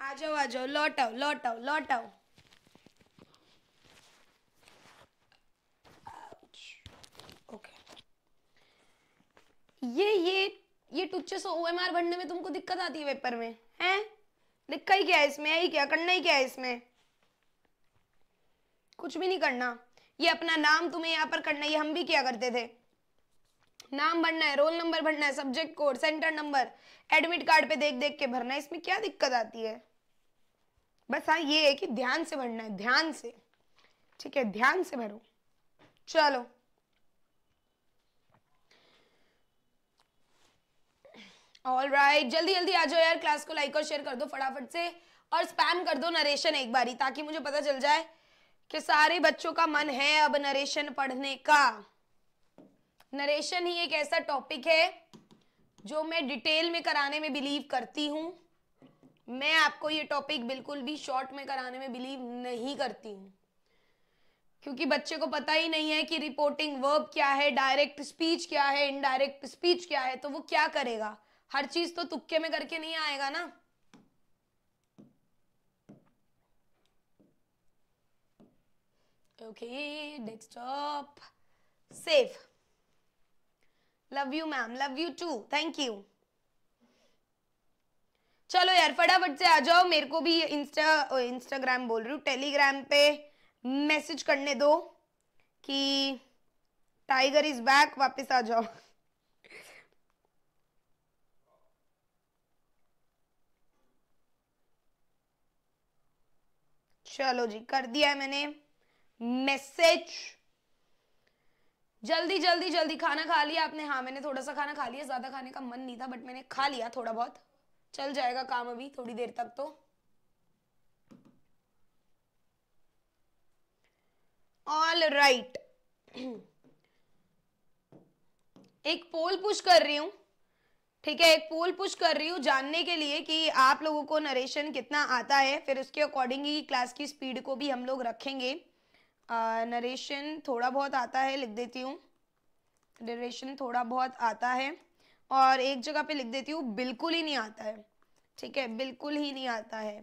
आ जाओ आ जाओ लौट आओ लौट आओ लौट आओ ओके ये ये ये टुच्चे सो ओएमआर भरने में तुमको दिक्कत आती है पेपर में हैं दिक्कत ही क्या है इसमें ही क्या करना ही क्या है इसमें कुछ भी नहीं करना ये अपना नाम तुम्हें यहाँ पर करना ये हम भी क्या करते थे नाम भरना है रोल नंबर भरना है subject code centre number admit card पे देख देख के भरना है इसमें क्या दिक्कत आती है बस हाँ ये है कि ध्यान से भरना है ध्यान से ठीक है ध्यान से भरो चलो ऑल राइट right. जल्दी जल्दी आ जाओ यार क्लास को लाइक और शेयर कर दो फटाफट से और स्पैम कर दो नरेशन एक बारी ताकि मुझे पता चल जाए कि सारे बच्चों का मन है अब नरेशन पढ़ने का नरेशन ही एक ऐसा टॉपिक है जो मैं डिटेल में कराने में बिलीव करती हूँ मैं आपको ये टॉपिक बिल्कुल भी शॉर्ट में कराने में बिलीव नहीं करती हूँ क्योंकि बच्चे को पता ही नहीं है कि रिपोर्टिंग वर्ब क्या है डायरेक्ट स्पीच क्या है इनडायरेक्ट स्पीच क्या है तो वो क्या करेगा हर चीज तो तुक्के में करके नहीं आएगा ना okay desktop safe love you ma'am love you too thank you चलो यार फटाफट से आ जाओ मेरे को भी इंस्टा इंस्टाग्राम बोल रही हूँ टेलीग्राम पे मैसेज करने दो कि टाइगर इज बैक वापस आ जाओ चलो जी कर दिया है मैंने मैसेज जल्दी जल्दी जल्दी खाना खा लिया आपने हाँ मैंने थोड़ा सा खाना खा लिया ज़्यादा खाने का मन नहीं था बट मैंने खा लिया थोड़ा बहुत चल जाएगा काम अभी थोड़ी देर तक तो ऑल राइट right. एक पोल पुश कर रही हूं ठीक है एक पोल पुश कर रही हूँ जानने के लिए कि आप लोगों को नरेशन कितना आता है फिर उसके अकॉर्डिंग ही क्लास की स्पीड को भी हम लोग रखेंगे नरेशन थोड़ा बहुत आता है लिख देती हूँ नरेशन थोड़ा बहुत आता है और एक जगह पे लिख देती हूँ बिल्कुल ही नहीं आता है ठीक है बिल्कुल ही नहीं आता है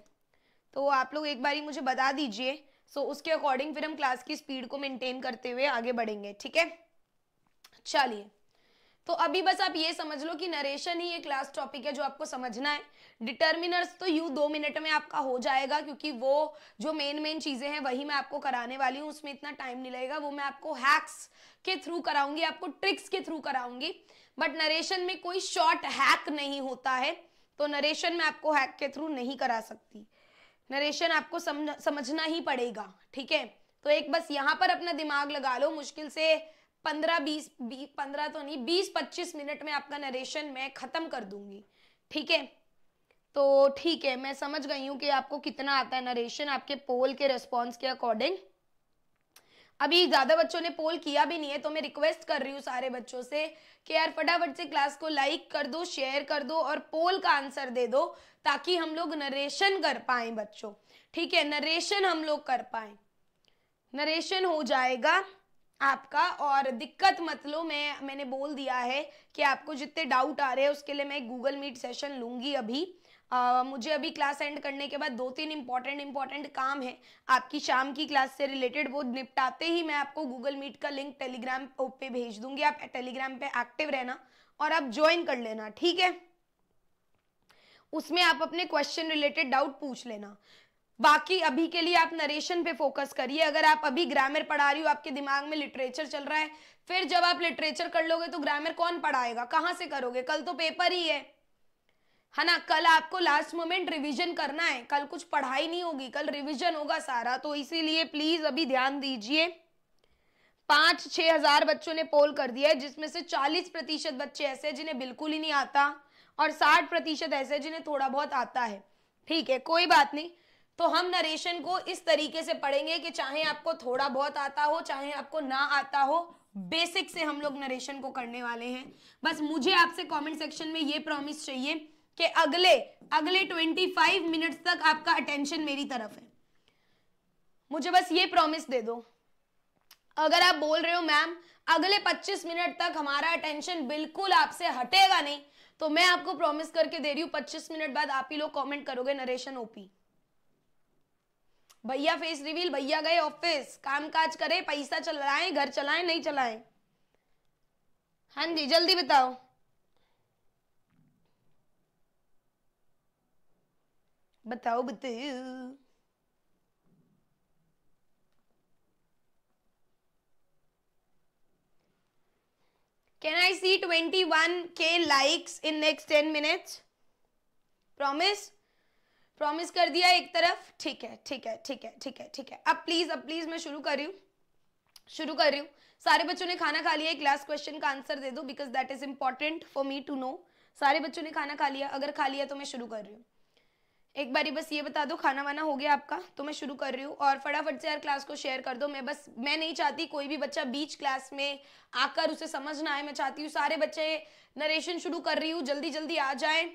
तो आप लोग एक बार ही मुझे बता दीजिए सो उसके अकॉर्डिंग फिर हम क्लास की स्पीड को मेंटेन करते हुए आगे बढ़ेंगे ठीक है चलिए तो अभी बस आप ये समझ लो कि नरेशन ही एक लास्ट टॉपिक है जो आपको समझना है डिटर्मिनर्स तो यू दो मिनट में आपका हो जाएगा क्योंकि वो जो मेन मेन चीज़ें हैं वही मैं आपको कराने वाली हूँ उसमें इतना टाइम नहीं लगेगा वो मैं आपको हैक्स के थ्रू कराऊंगी आपको ट्रिक्स के थ्रू कराऊंगी बट नरेशन में कोई शॉर्ट हैक नहीं होता है तो नरेशन में आपको हैक के थ्रू नहीं करा सकती नरेशन आपको समझ समझना ही पड़ेगा ठीक है तो एक बस यहाँ पर अपना दिमाग लगा लो मुश्किल से पंद्रह बीस पंद्रह तो नहीं बीस पच्चीस मिनट में आपका नरेशन मैं ख़त्म कर दूंगी ठीक है तो ठीक है मैं समझ गई हूँ कि आपको कितना आता है नरेशन आपके पोल के रिस्पॉन्स के अकॉर्डिंग अभी ज़्यादा बच्चों ने पोल किया भी नहीं है तो मैं रिक्वेस्ट कर रही हूँ सारे बच्चों से कि यार फटाफट से क्लास को लाइक कर दो शेयर कर दो और पोल का आंसर दे दो ताकि हम लोग नरेशन कर पाए बच्चों ठीक है नरेशन हम लोग कर पाए नरेशन हो जाएगा आपका और दिक्कत मतलब मैं मैंने बोल दिया है कि आपको जितने डाउट आ रहे हैं उसके लिए मैं गूगल मीट सेशन लूँगी अभी आ, मुझे अभी क्लास एंड करने के बाद दो तीन इम्पॉर्टेंट इम्पॉर्टेंट काम है आपकी शाम की क्लास से रिलेटेड वो निपटाते ही मैं आपको गूगल मीट का लिंक टेलीग्राम पे भेज दूंगी आप टेलीग्राम पे एक्टिव रहना और आप ज्वाइन कर लेना ठीक है उसमें आप अपने क्वेश्चन रिलेटेड डाउट पूछ लेना बाकी अभी के लिए आप नरेशन पे फोकस करिए अगर आप अभी ग्रामर पढ़ा रही हो आपके दिमाग में लिटरेचर चल रहा है फिर जब आप लिटरेचर कर लोगे तो ग्रामर कौन पढ़ाएगा कहाँ से करोगे कल तो पेपर ही है है ना कल आपको लास्ट मोमेंट रिवीजन करना है कल कुछ पढ़ाई नहीं होगी कल रिवीजन होगा सारा तो इसीलिए प्लीज अभी ध्यान दीजिए पांच छह हजार बच्चों ने पोल कर दिया है जिसमें से चालीस प्रतिशत बच्चे ऐसे हैं जिन्हें बिल्कुल ही नहीं आता और साठ प्रतिशत ऐसे जिन्हें थोड़ा बहुत आता है ठीक है कोई बात नहीं तो हम नरेशन को इस तरीके से पढ़ेंगे कि चाहे आपको थोड़ा बहुत आता हो चाहे आपको ना आता हो बेसिक से हम लोग नरेशन को करने वाले हैं बस मुझे आपसे कमेंट सेक्शन में ये प्रॉमिस चाहिए कि अगले अगले 25 मिनट्स तक आपका अटेंशन मेरी तरफ है मुझे बस ये प्रॉमिस दे दो अगर आप बोल रहे हो मैम अगले 25 मिनट तक हमारा अटेंशन बिल्कुल आपसे हटेगा नहीं तो मैं आपको प्रॉमिस करके दे रही हूँ 25 मिनट बाद आप ही लोग कमेंट करोगे नरेशन ओपी भैया फेस रिवील भैया गए ऑफिस काम काज करे पैसा चलाएं घर चलाएं नहीं चलाएं हाँ जी जल्दी बताओ बताओ बताओ सी ट्वेंटी वन के likes in next ten minutes promise promise कर दिया एक तरफ ठीक है ठीक है ठीक है ठीक है ठीक है अब प्लीज अब प्लीज मैं शुरू कर रही हूँ शुरू कर रही हूँ सारे बच्चों ने खाना खा लिया एक लास्ट क्वेश्चन का आंसर दे दो because that is important for me to know सारे बच्चों ने खाना खा लिया अगर खा लिया तो मैं शुरू कर रही हूँ एक बारी बस ये बता दो खाना वाना हो गया आपका तो मैं शुरू कर रही हूँ और फटाफट से यार क्लास को शेयर कर दो मैं बस मैं नहीं चाहती कोई भी बच्चा बीच क्लास में आकर उसे समझ ना आए मैं चाहती हूँ सारे बच्चे नरेशन शुरू कर रही हूँ जल्दी जल्दी आ जाएं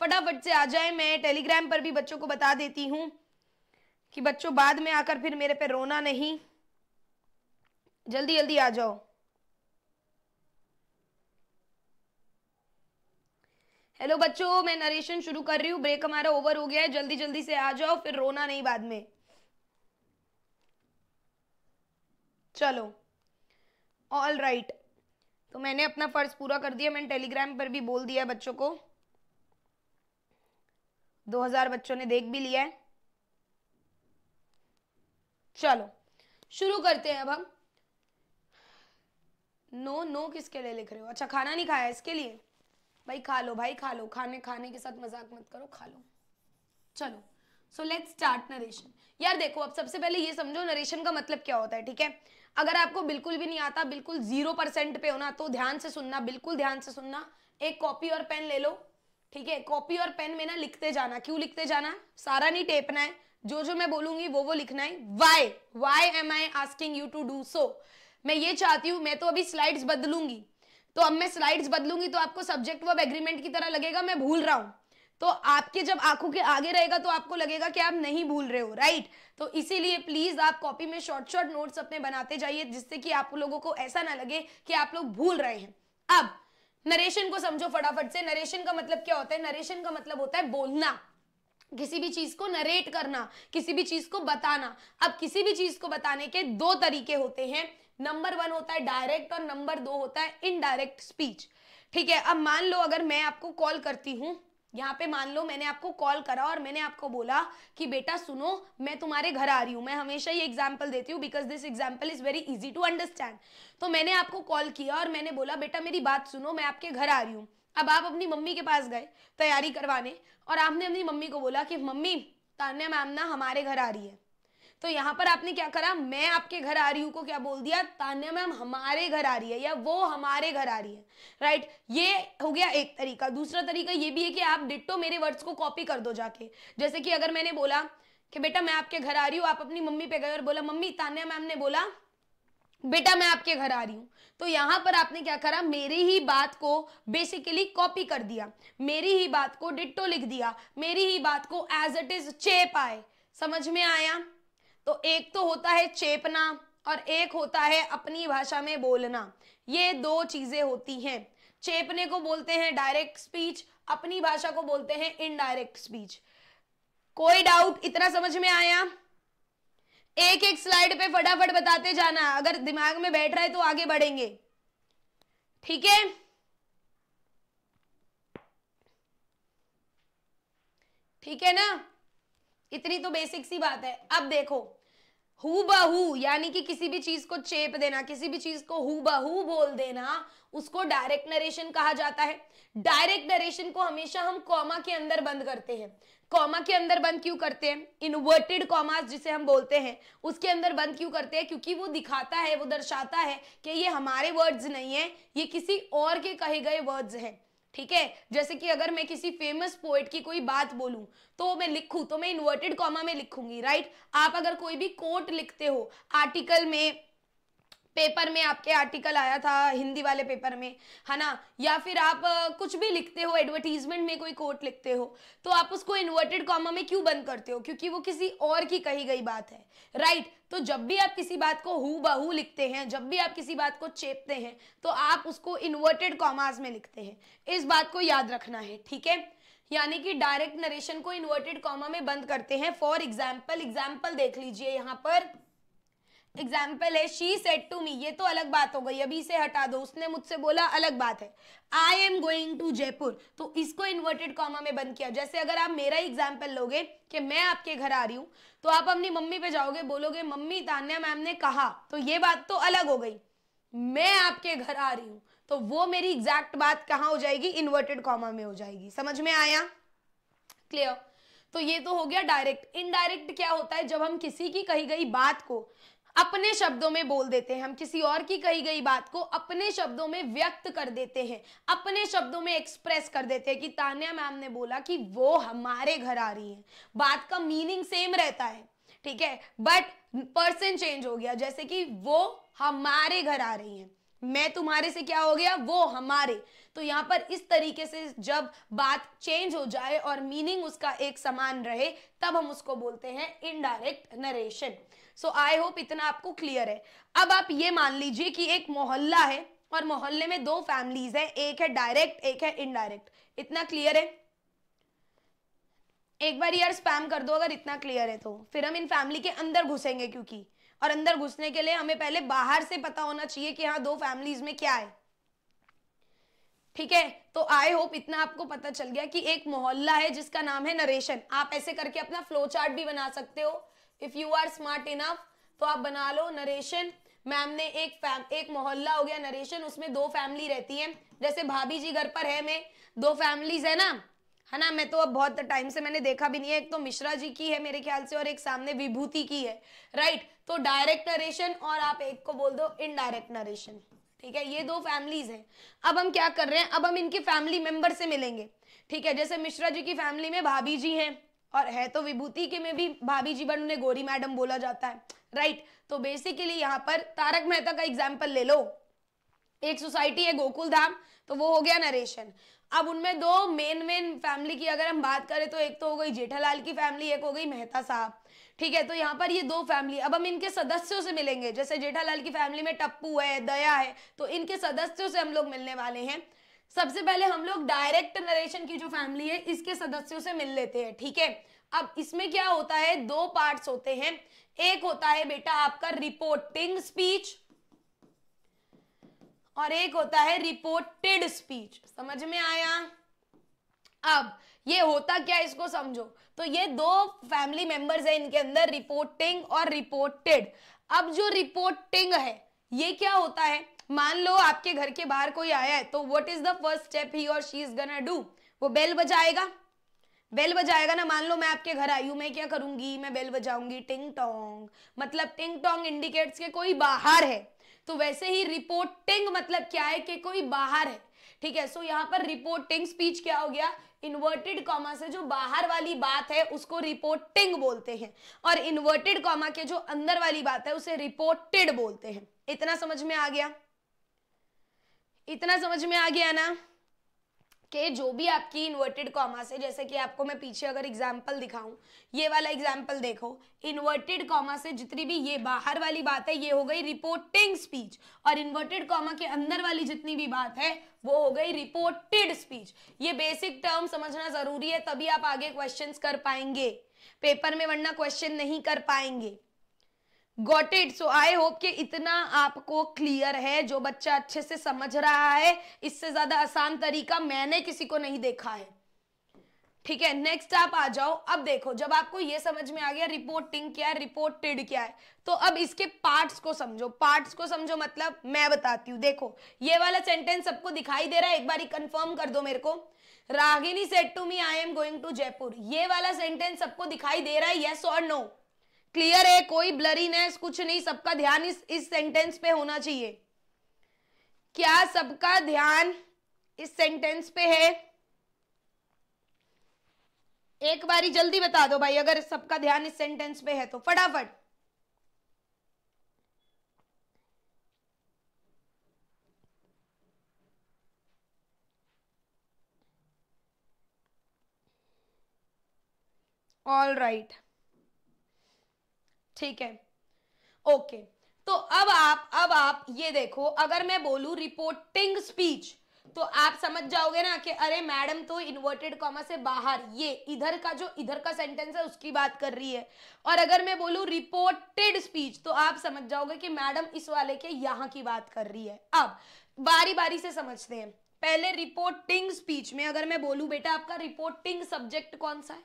फटाफट से आ जाए मैं टेलीग्राम पर भी बच्चों को बता देती हूँ कि बच्चों बाद में आकर फिर मेरे पे रोना नहीं जल्दी जल्दी आ जाओ हेलो बच्चों मैं नरेशन शुरू कर रही हूँ ब्रेक हमारा ओवर हो गया है जल्दी जल्दी से आ जाओ फिर रोना नहीं बाद में चलो ऑल राइट right. तो मैंने अपना फ़र्ज़ पूरा कर दिया मैंने टेलीग्राम पर भी बोल दिया बच्चों को 2000 बच्चों ने देख भी लिया है चलो शुरू करते हैं अब हम नो नो किसके लिए लिख रहे हो अच्छा खाना नहीं खाया इसके लिए भाई खा लो भाई खा लो खाने खाने के साथ मजाक मत करो खा लो चलो सो लेट्स स्टार्ट नरेशन यार देखो अब सबसे पहले ये समझो नरेशन का मतलब क्या होता है ठीक है अगर आपको बिल्कुल भी नहीं आता बिल्कुल जीरो परसेंट पे होना तो ध्यान से सुनना बिल्कुल ध्यान से सुनना एक कॉपी और पेन ले लो ठीक है कॉपी और पेन में ना लिखते जाना क्यों लिखते जाना सारा नहीं टेपना है जो जो मैं बोलूंगी वो वो लिखना है why why am I asking you to do so मैं ये चाहती हूँ मैं तो अभी स्लाइड्स बदलूंगी तो अब मैं स्लाइड्स बदलूंगी तो आपको सब्जेक्ट वर्ब एग्रीमेंट की तरह लगेगा मैं भूल रहा हूँ तो आपके जब आंखों के आगे रहेगा तो आपको लगेगा कि आप नहीं भूल रहे हो राइट तो इसीलिए प्लीज आप कॉपी में शॉर्ट शॉर्ट नोट्स अपने बनाते जाइए जिससे कि आप लोगों को ऐसा ना लगे कि आप लोग भूल रहे हैं अब नरेशन को समझो फटाफट से नरेशन का मतलब क्या होता है नरेशन का मतलब होता है बोलना किसी भी चीज को नरेट करना किसी भी चीज को बताना अब किसी भी चीज को बताने के दो तरीके होते हैं नंबर वन होता है डायरेक्ट और नंबर दो होता है इनडायरेक्ट स्पीच ठीक है अब मान लो अगर मैं आपको कॉल करती हूँ यहाँ पे मान लो मैंने आपको कॉल करा और मैंने आपको बोला कि बेटा सुनो मैं तुम्हारे घर आ रही हूँ मैं हमेशा ये एग्जाम्पल देती हूँ because this example is very easy to understand तो मैंने आपको कॉल किया और मैंने बोला बेटा मेरी बात सुनो मैं आपके घर आ रही हूँ अब आप अपनी मम्मी के पास गए तैयारी करवाने और आपने अपनी मम्मी को बोला कि मम्मी तान्या मैम ना हमारे घर आ रही है तो यहाँ पर आपने क्या करा मैं आपके घर आ रही हूँ को क्या बोल दिया तान्या मैम हमारे घर आ रही है या वो हमारे घर आ रही है राइट ये हो गया एक तरीका दूसरा तरीका ये भी है कि आप डिट्टो मेरे वर्ड्स को कॉपी कर दो जाके जैसे कि अगर मैंने बोला कि बेटा मैं आपके घर आ रही हूँ आप अपनी मम्मी पे गए और बोला मम्मी तान्या मैम ने बोला बेटा मैं आपके घर आ रही हूँ तो यहाँ पर आपने क्या करा मेरी ही बात को बेसिकली कॉपी कर दिया मेरी ही बात को डिट्टो लिख दिया मेरी ही बात को एज इट इज चेप आए समझ में आया तो एक तो होता है चेपना और एक होता है अपनी भाषा में बोलना ये दो चीजें होती हैं चेपने को बोलते हैं डायरेक्ट स्पीच अपनी भाषा को बोलते हैं इनडायरेक्ट स्पीच कोई डाउट इतना समझ में आया एक एक स्लाइड पे फटाफट बताते जाना अगर दिमाग में बैठ रहा है तो आगे बढ़ेंगे ठीक है ठीक है ना इतनी तो बेसिक सी बात है अब देखो हु बहू यानी कि किसी भी चीज को चेप देना किसी भी चीज को हु बहू बोल देना उसको डायरेक्ट नरेशन कहा जाता है डायरेक्ट नरेशन को हमेशा हम कॉमा के अंदर बंद करते हैं कॉमा के अंदर बंद क्यों करते हैं इनवर्टेड कॉमास जिसे हम बोलते हैं उसके अंदर बंद क्यों करते हैं क्योंकि वो दिखाता है वो दर्शाता है कि ये हमारे वर्ड्स नहीं है ये किसी और के कहे गए वर्ड्स हैं ठीक है जैसे कि अगर मैं किसी फेमस पोएट की कोई बात बोलूं तो मैं लिखूं तो मैं इन्वर्टेड कॉमा में लिखूंगी राइट आप अगर कोई भी कोट लिखते हो आर्टिकल में पेपर में आपके आर्टिकल आया था हिंदी वाले पेपर में है ना या फिर आप कुछ भी लिखते हो एडवर्टीजमेंट में कोई कोट लिखते हो तो आप उसको इन्वर्टेड कॉमा में क्यों बंद करते हो क्योंकि वो किसी और की कही गई बात है राइट तो जब भी आप किसी बात को हु बहू लिखते हैं जब भी आप किसी बात को चेपते हैं तो आप उसको इन्वर्टेड कॉमाज में लिखते हैं इस बात को याद रखना है ठीक है यानी कि डायरेक्ट नरेशन को इन्वर्टेड कॉमा में बंद करते हैं फॉर एग्जाम्पल एग्जाम्पल देख लीजिए यहाँ पर एग्जाम्पल है शी सेट टू मी ये तो अलग बात हो गई अभी इसे हटा दो उसने मुझसे बोला अलग बात है I am going to Jaipur तो इसको इन्वर्टेड कॉमा में बंद किया जैसे अगर आप मेरा ही एग्जाम्पल लोगे कि मैं आपके घर आ रही हूँ तो आप अपनी मम्मी पे जाओगे बोलोगे मम्मी तान्या मैम ने कहा तो ये बात तो अलग हो गई मैं आपके घर आ रही हूँ तो वो मेरी एग्जैक्ट बात कहाँ हो जाएगी इन्वर्टेड कॉमा में हो जाएगी समझ में आया क्लियर तो ये तो हो गया डायरेक्ट इनडायरेक्ट क्या होता है जब हम किसी की कही गई बात को अपने शब्दों में बोल देते हैं हम किसी और की कही गई बात को अपने शब्दों में व्यक्त कर देते हैं अपने शब्दों में एक्सप्रेस कर देते हैं कि तान्या मैम ने बोला कि वो हमारे घर आ रही है बात का मीनिंग सेम रहता है ठीक है बट पर्सन चेंज हो गया जैसे कि वो हमारे घर आ रही है मैं तुम्हारे से क्या हो गया वो हमारे तो यहाँ पर इस तरीके से जब बात चेंज हो जाए और मीनिंग उसका एक समान रहे तब हम उसको बोलते हैं indirect narration so I hope इतना आपको क्लियर है अब आप ये मान लीजिए कि एक मोहल्ला है और मोहल्ले में दो फैमिलीज है एक है डायरेक्ट एक है इनडायरेक्ट इतना क्लियर है एक बार यार स्पैम कर दो अगर इतना क्लियर है तो फिर हम इन फैमिली के अंदर घुसेंगे क्योंकि और अंदर घुसने के लिए हमें पहले बाहर से पता होना चाहिए कि हाँ दो फैमिलीज में क्या है ठीक है तो आई होप इतना आपको पता चल गया कि एक मोहल्ला है जिसका नाम है नरेशन आप ऐसे करके अपना फ्लो चार्ट भी बना सकते हो if you are smart enough तो आप बना लो नरेशन मैम ने एक फैम एक मोहल्ला हो गया नरेशन उसमें दो फैमिली रहती है जैसे भाभी जी घर पर है मैं दो फैमिलीज है ना है ना मैं तो अब बहुत टाइम से मैंने देखा भी नहीं है एक तो मिश्रा जी की है मेरे ख्याल से और एक सामने विभूति की है राइट तो डायरेक्ट नरेशन और आप एक को बोल दो इनडायरेक्ट नरेशन ठीक है ये दो फैमिलीज हैं अब हम क्या कर रहे हैं अब हम इनके फैमिली मेंबर से मिलेंगे ठीक है जैसे मिश्रा जी की फैमिली में भाभी जी हैं और है तो विभूति के में भी भाभी जी बन उन्हें गोरी मैडम बोला जाता है राइट तो बेसिकली यहाँ पर तारक मेहता का एग्जाम्पल ले लो एक सोसाइटी है गोकुल धाम तो वो हो गया नरेशन अब उनमें दो मेन मेन फैमिली की अगर हम बात करें तो एक तो हो गई जेठालाल की फैमिली एक हो गई मेहता साहब ठीक है तो यहाँ पर ये दो फैमिली अब हम इनके सदस्यों से मिलेंगे जैसे जेठालाल की फैमिली में टप्पू है दया है तो इनके सदस्यों से हम लोग मिलने वाले हैं सबसे पहले हम लोग डायरेक्ट नरेशन की जो फैमिली है इसके सदस्यों से मिल लेते हैं ठीक है अब इसमें क्या होता है दो पार्ट्स होते हैं एक होता है बेटा आपका रिपोर्टिंग स्पीच और एक होता है रिपोर्टेड स्पीच समझ में आया अब ये होता क्या इसको समझो तो ये दो फैमिली मेंबर्स हैं इनके अंदर रिपोर्टिंग और रिपोर्टेड अब जो रिपोर्टिंग है ये क्या होता है मान लो आपके घर के बाहर कोई आया है तो what is the first step ही और शी इज गना डू वो बेल बजाएगा बेल बजाएगा ना मान लो मैं आपके घर आई हूं मैं क्या करूंगी मैं बेल बजाऊंगी टिंग टोंग मतलब टिंग टोंग इंडिकेट्स के कोई बाहर है तो वैसे ही रिपोर्टिंग मतलब क्या है कि कोई बाहर है ठीक है सो so, यहाँ पर रिपोर्टिंग स्पीच क्या हो गया इन्वर्टेड कॉमा से जो बाहर वाली बात है उसको रिपोर्टिंग बोलते हैं और इन्वर्टेड कॉमा के जो अंदर वाली बात है उसे रिपोर्टेड बोलते हैं इतना समझ में आ गया इतना समझ में आ गया ना कि जो भी आपकी इन्वर्टेड कॉमा से जैसे कि आपको मैं पीछे अगर एग्जाम्पल दिखाऊं ये वाला एग्जाम्पल देखो इन्वर्टेड कॉमा से जितनी भी ये बाहर वाली बात है ये हो गई रिपोर्टिंग स्पीच और इन्वर्टेड कॉमा के अंदर वाली जितनी भी बात है वो हो गई रिपोर्टेड स्पीच ये बेसिक टर्म समझना जरूरी है तभी आप आगे क्वेश्चन कर पाएंगे पेपर में वरना क्वेश्चन नहीं कर पाएंगे got it so I hope कि इतना आपको क्लियर है जो बच्चा अच्छे से समझ रहा है इससे ज्यादा आसान तरीका मैंने किसी को नहीं देखा है ठीक है नेक्स्ट आप आ जाओ अब देखो जब आपको ये समझ में आ गया रिपोर्टिंग क्या है रिपोर्टेड क्या है तो अब इसके पार्ट्स को समझो पार्ट्स को समझो मतलब मैं बताती हूँ देखो ये वाला सेंटेंस सबको दिखाई दे रहा है एक बार कंफर्म कर दो मेरे को Ragini said to me I am going to Jaipur ये वाला सेंटेंस सबको दिखाई दे रहा है येस और नो क्लियर है कोई ब्लरीनेस कुछ नहीं सबका ध्यान इस इस सेंटेंस पे होना चाहिए क्या सबका ध्यान इस सेंटेंस पे है एक बारी जल्दी बता दो भाई अगर सबका ध्यान इस सेंटेंस पे है तो फटाफट ऑल राइट right. ठीक है ओके तो अब आप अब आप ये देखो अगर मैं बोलू रिपोर्टिंग स्पीच तो आप समझ जाओगे ना कि अरे मैडम तो इन्वर्टेड कॉमा से बाहर ये इधर का जो इधर का सेंटेंस है उसकी बात कर रही है और अगर मैं बोलू रिपोर्टेड स्पीच तो आप समझ जाओगे कि मैडम इस वाले के यहाँ की बात कर रही है अब बारी बारी से समझते हैं पहले रिपोर्टिंग स्पीच में अगर मैं बोलू बेटा आपका रिपोर्टिंग सब्जेक्ट कौन सा है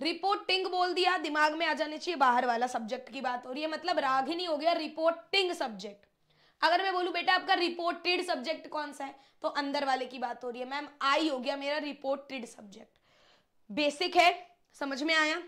रिपोर्टिंग बोल दिया दिमाग में आ जाने चाहिए बाहर वाला सब्जेक्ट की बात हो रही है मतलब रागिनी हो गया रिपोर्टिंग सब्जेक्ट अगर मैं बोलू बेटा आपका रिपोर्टेड सब्जेक्ट कौन सा है तो अंदर वाले की बात हो रही है मैम आई हो गया मेरा रिपोर्टेड सब्जेक्ट बेसिक है समझ में आया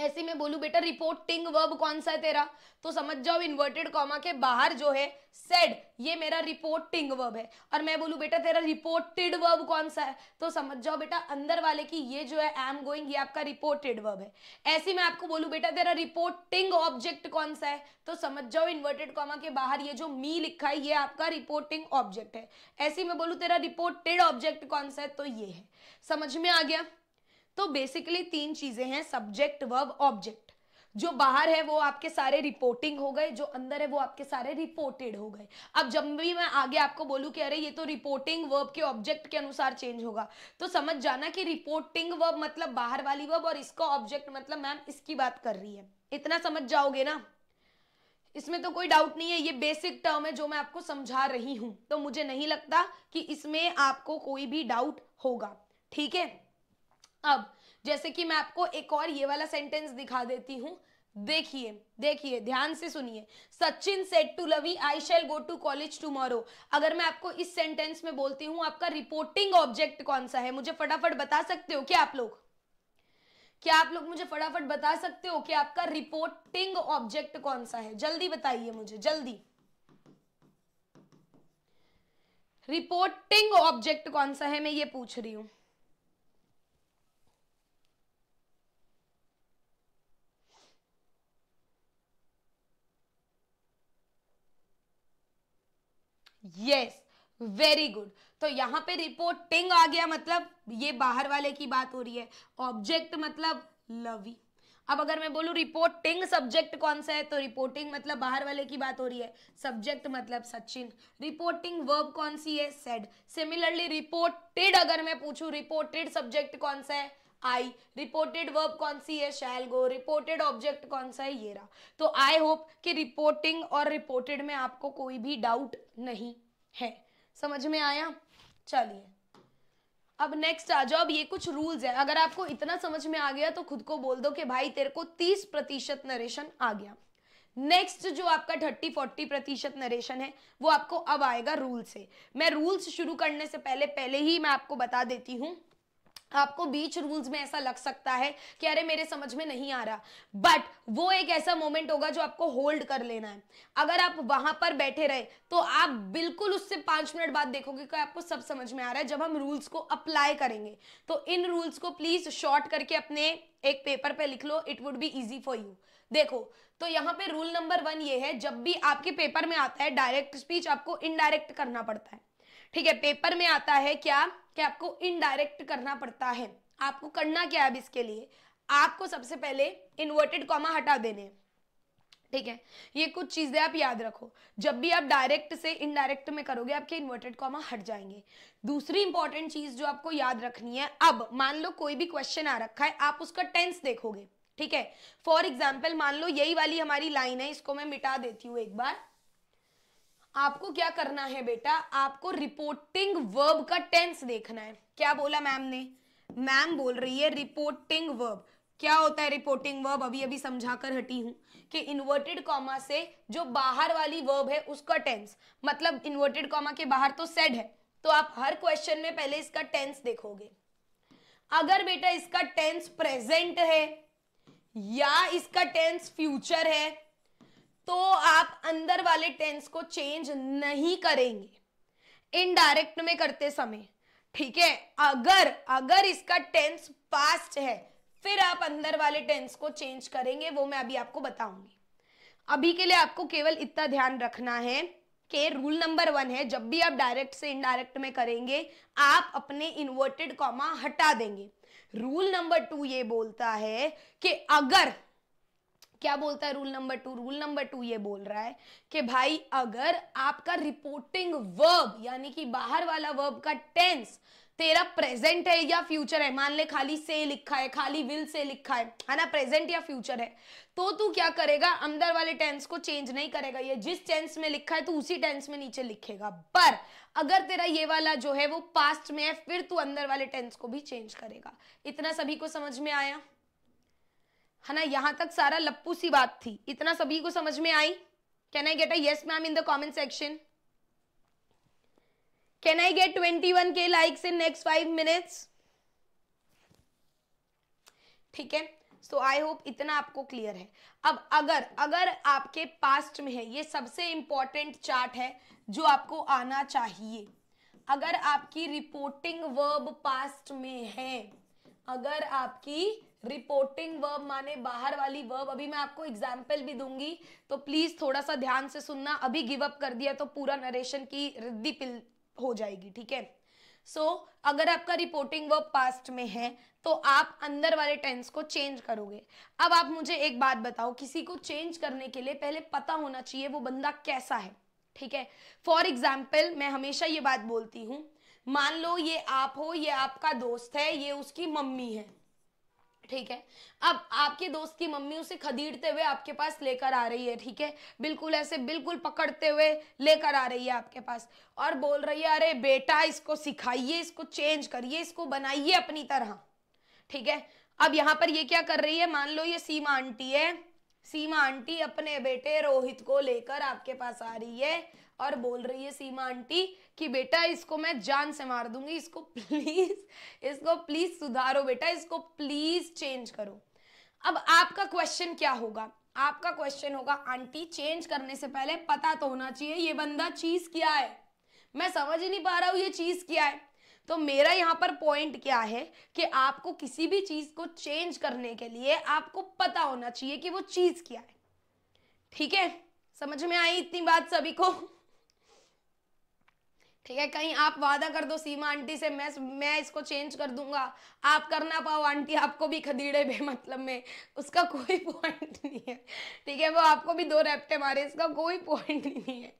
ऐसे में बोलू बेटा रिपोर्टिंग वर्ब कौन सा है तेरा तो समझ जाओ इन्वर्टेड कॉमा के बाहर जो है सेड ये मेरा रिपोर्टिंग वर्ब है और मैं बोलू बेटा तेरा रिपोर्टेड वर्ब कौन सा है तो समझ जाओ बेटा अंदर वाले की ये जो है आई एम गोइंग ये आपका रिपोर्टेड वर्ब है ऐसे में आपको बोलू बेटा तेरा रिपोर्टिंग ऑब्जेक्ट कौन सा है तो समझ जाओ इन्वर्टेड कॉमा के बाहर ये जो मी लिखा है ये आपका रिपोर्टिंग ऑब्जेक्ट है ऐसे में बोलू तेरा रिपोर्टेड ऑब्जेक्ट कौन सा है तो ये है समझ में आ गया तो बेसिकली तीन चीजें हैं सब्जेक्ट वर्ब ऑब्जेक्ट जो बाहर है वो आपके सारे रिपोर्टिंग हो गए जो अंदर है वो आपके सारे रिपोर्टेड हो गए अब जब भी मैं आगे आपको बोलूं कि अरे ये तो रिपोर्टिंग वर्ब के ऑब्जेक्ट के अनुसार चेंज होगा तो समझ जाना कि रिपोर्टिंग वर्ब मतलब बाहर वाली वर्ब और इसका ऑब्जेक्ट मतलब मैम इसकी बात कर रही है इतना समझ जाओगे ना इसमें तो कोई डाउट नहीं है ये बेसिक टर्म है जो मैं आपको समझा रही हूं तो मुझे नहीं लगता कि इसमें आपको कोई भी डाउट होगा ठीक है अब जैसे कि मैं आपको एक और ये वाला सेंटेंस दिखा देती हूँ देखिए देखिए ध्यान से सुनिए Sachin said to Lavi I shall go to college tomorrow अगर मैं आपको इस सेंटेंस में बोलती हूँ आपका रिपोर्टिंग ऑब्जेक्ट कौन सा है मुझे फटाफट बता सकते हो क्या आप लोग क्या आप लोग मुझे फटाफट बता सकते हो कि आपका रिपोर्टिंग ऑब्जेक्ट कौन सा है जल्दी बताइए मुझे जल्दी रिपोर्टिंग ऑब्जेक्ट कौन सा है मैं ये पूछ रही हूं यस वेरी गुड तो यहाँ पे रिपोर्टिंग आ गया मतलब ये बाहर वाले की बात हो रही है ऑब्जेक्ट मतलब लवी अब अगर मैं बोलू रिपोर्टिंग सब्जेक्ट कौन सा है तो रिपोर्टिंग मतलब बाहर वाले की बात हो रही है सब्जेक्ट मतलब सचिन रिपोर्टिंग वर्ब कौन सी है सेड सिमिलरली रिपोर्टेड अगर मैं पूछूं रिपोर्टेड सब्जेक्ट कौन सा है आई रिपोर्टेड वर्ब कौन सी है शैल गो रिपोर्टेड ऑब्जेक्ट कौन सा है ये रहा तो आई होप कि रिपोर्टिंग और रिपोर्टेड में आपको कोई भी डाउट नहीं है समझ में आया चलिए अब नेक्स्ट आ जाओ अब ये कुछ रूल्स हैं अगर आपको इतना समझ में आ गया तो खुद को बोल दो कि भाई तेरे को तीस प्रतिशत नरेशन आ गया नेक्स्ट जो आपका थर्टी फोर्टी प्रतिशत नरेशन है वो आपको अब आएगा रूल से मैं रूल्स शुरू करने से पहले पहले ही मैं आपको बता देती हूँ आपको बीच रूल्स में ऐसा लग सकता है कि अरे मेरे समझ में नहीं आ रहा बट वो एक ऐसा मोमेंट होगा जो आपको होल्ड कर लेना है अगर आप वहां पर बैठे रहे तो आप बिल्कुल उससे पांच मिनट बाद देखोगे कि आपको सब समझ में आ रहा है जब हम रूल्स को अप्लाई करेंगे तो इन रूल्स को प्लीज शॉर्ट करके अपने एक पेपर पे लिख लो it would be easy for you देखो तो यहाँ पे रूल नंबर वन ये है जब भी आपके पेपर में आता है डायरेक्ट स्पीच आपको इनडायरेक्ट करना पड़ता है ठीक है पेपर में आता है क्या कि आपको इनडायरेक्ट करना पड़ता है आपको करना क्या है अब इसके लिए आपको सबसे पहले इन्वर्टेड कॉमा हटा देने ठीक है ये कुछ चीज़ें आप याद रखो जब भी आप डायरेक्ट से इनडायरेक्ट में करोगे आपके इन्वर्टेड कॉमा हट जाएंगे दूसरी इंपॉर्टेंट चीज़ जो आपको याद रखनी है अब मान लो कोई भी क्वेश्चन आ रखा है आप उसका टेंस देखोगे ठीक है फॉर एग्जाम्पल मान लो यही वाली हमारी लाइन है इसको मैं मिटा देती हूँ एक बार आपको क्या करना है बेटा आपको रिपोर्टिंग वर्ब का टेंस देखना है क्या बोला मैम ने मैम बोल रही है रिपोर्टिंग वर्ब क्या होता है रिपोर्टिंग वर्ब अभी अभी समझा कर हटी हूँ कि इन्वर्टेड कॉमा से जो बाहर वाली वर्ब है उसका टेंस मतलब इन्वर्टेड कॉमा के बाहर तो सेड है तो आप हर क्वेश्चन में पहले इसका टेंस देखोगे अगर बेटा इसका टेंस प्रेजेंट है या इसका टेंस फ्यूचर है तो आप अंदर वाले टेंस को चेंज नहीं करेंगे इनडायरेक्ट में करते समय ठीक है अगर अगर इसका टेंस पास्ट है फिर आप अंदर वाले टेंस को चेंज करेंगे वो मैं अभी आपको बताऊंगी अभी के लिए आपको केवल इतना ध्यान रखना है कि रूल नंबर वन है जब भी आप डायरेक्ट से इनडायरेक्ट में करेंगे आप अपने इन्वर्टेड कॉमा हटा देंगे रूल नंबर टू ये बोलता है कि अगर क्या बोलता है rule number two rule number two ये बोल रहा है कि भाई अगर आपका रिपोर्टिंग वर्ब यानी कि बाहर वाला वर्ब का टेंस तेरा प्रेजेंट है या फ्यूचर है मान ले खाली से लिखा है खाली विल से लिखा है है ना प्रेजेंट या फ्यूचर है तो तू क्या करेगा अंदर वाले टेंस को चेंज नहीं करेगा ये जिस टेंस में लिखा है तू उसी टेंस में नीचे लिखेगा पर अगर तेरा ये वाला जो है वो पास्ट में है फिर तू अंदर वाले टेंस को भी चेंज करेगा इतना सभी को समझ में आया है ना यहां तक सारा लप्पू सी बात थी इतना सभी को समझ में आई can I get yes ma'am in the comment section can I get twenty one के likes in next five minutes ठीक है सो आई होप इतना आपको क्लियर है अब अगर अगर आपके पास्ट में है ये सबसे इंपॉर्टेंट चार्ट है जो आपको आना चाहिए अगर आपकी रिपोर्टिंग वर्ब पास्ट में है अगर आपकी रिपोर्टिंग वर्ब माने बाहर वाली वर्ब अभी मैं आपको एग्जाम्पल भी दूंगी तो प्लीज थोड़ा सा ध्यान से सुनना अभी गिव अप कर दिया तो पूरा नरेशन की रिद्धि पिल हो जाएगी ठीक है सो so, अगर आपका रिपोर्टिंग वर्ब पास्ट में है तो आप अंदर वाले टेंस को चेंज करोगे अब आप मुझे एक बात बताओ किसी को चेंज करने के लिए पहले पता होना चाहिए वो बंदा कैसा है ठीक है फॉर एग्जाम्पल मैं हमेशा ये बात बोलती हूँ मान लो ये आप हो ये आपका दोस्त है ये उसकी मम्मी है ठीक है अब आपके दोस्त की मम्मी उसे खदीड़ते हुए आपके पास लेकर आ रही है ठीक है बिल्कुल ऐसे बिल्कुल पकड़ते हुए लेकर आ रही है आपके पास और बोल रही है अरे बेटा इसको सिखाइए इसको चेंज करिए इसको बनाइए अपनी तरह ठीक है अब यहाँ पर ये क्या कर रही है मान लो ये सीमा आंटी है सीमा आंटी अपने बेटे रोहित को लेकर आपके पास आ रही है और बोल रही है सीमा आंटी कि बेटा इसको मैं जान से मार दूंगी इसको प्लीज इसको प्लीज सुधारो बेटा इसको प्लीज चेंज करो अब आपका क्वेश्चन क्या होगा आपका क्वेश्चन होगा आंटी चेंज करने से पहले पता तो होना चाहिए ये बंदा चीज क्या है मैं समझ ही नहीं पा रहा हूँ ये चीज क्या है तो मेरा यहाँ पर पॉइंट क्या है कि आपको किसी भी चीज को चेंज करने के लिए आपको पता होना चाहिए कि वो चीज क्या है ठीक है समझ में आई इतनी बात सभी को ठीक है कहीं आप वादा कर दो सीमा आंटी से मैं मैं इसको चेंज कर दूंगा आप कर ना पाओ आंटी आपको भी खदीड़े बे मतलब में उसका कोई पॉइंट [laughs] नहीं है ठीक है वो आपको भी दो रेप्टे मारे इसका कोई पॉइंट [laughs] नहीं है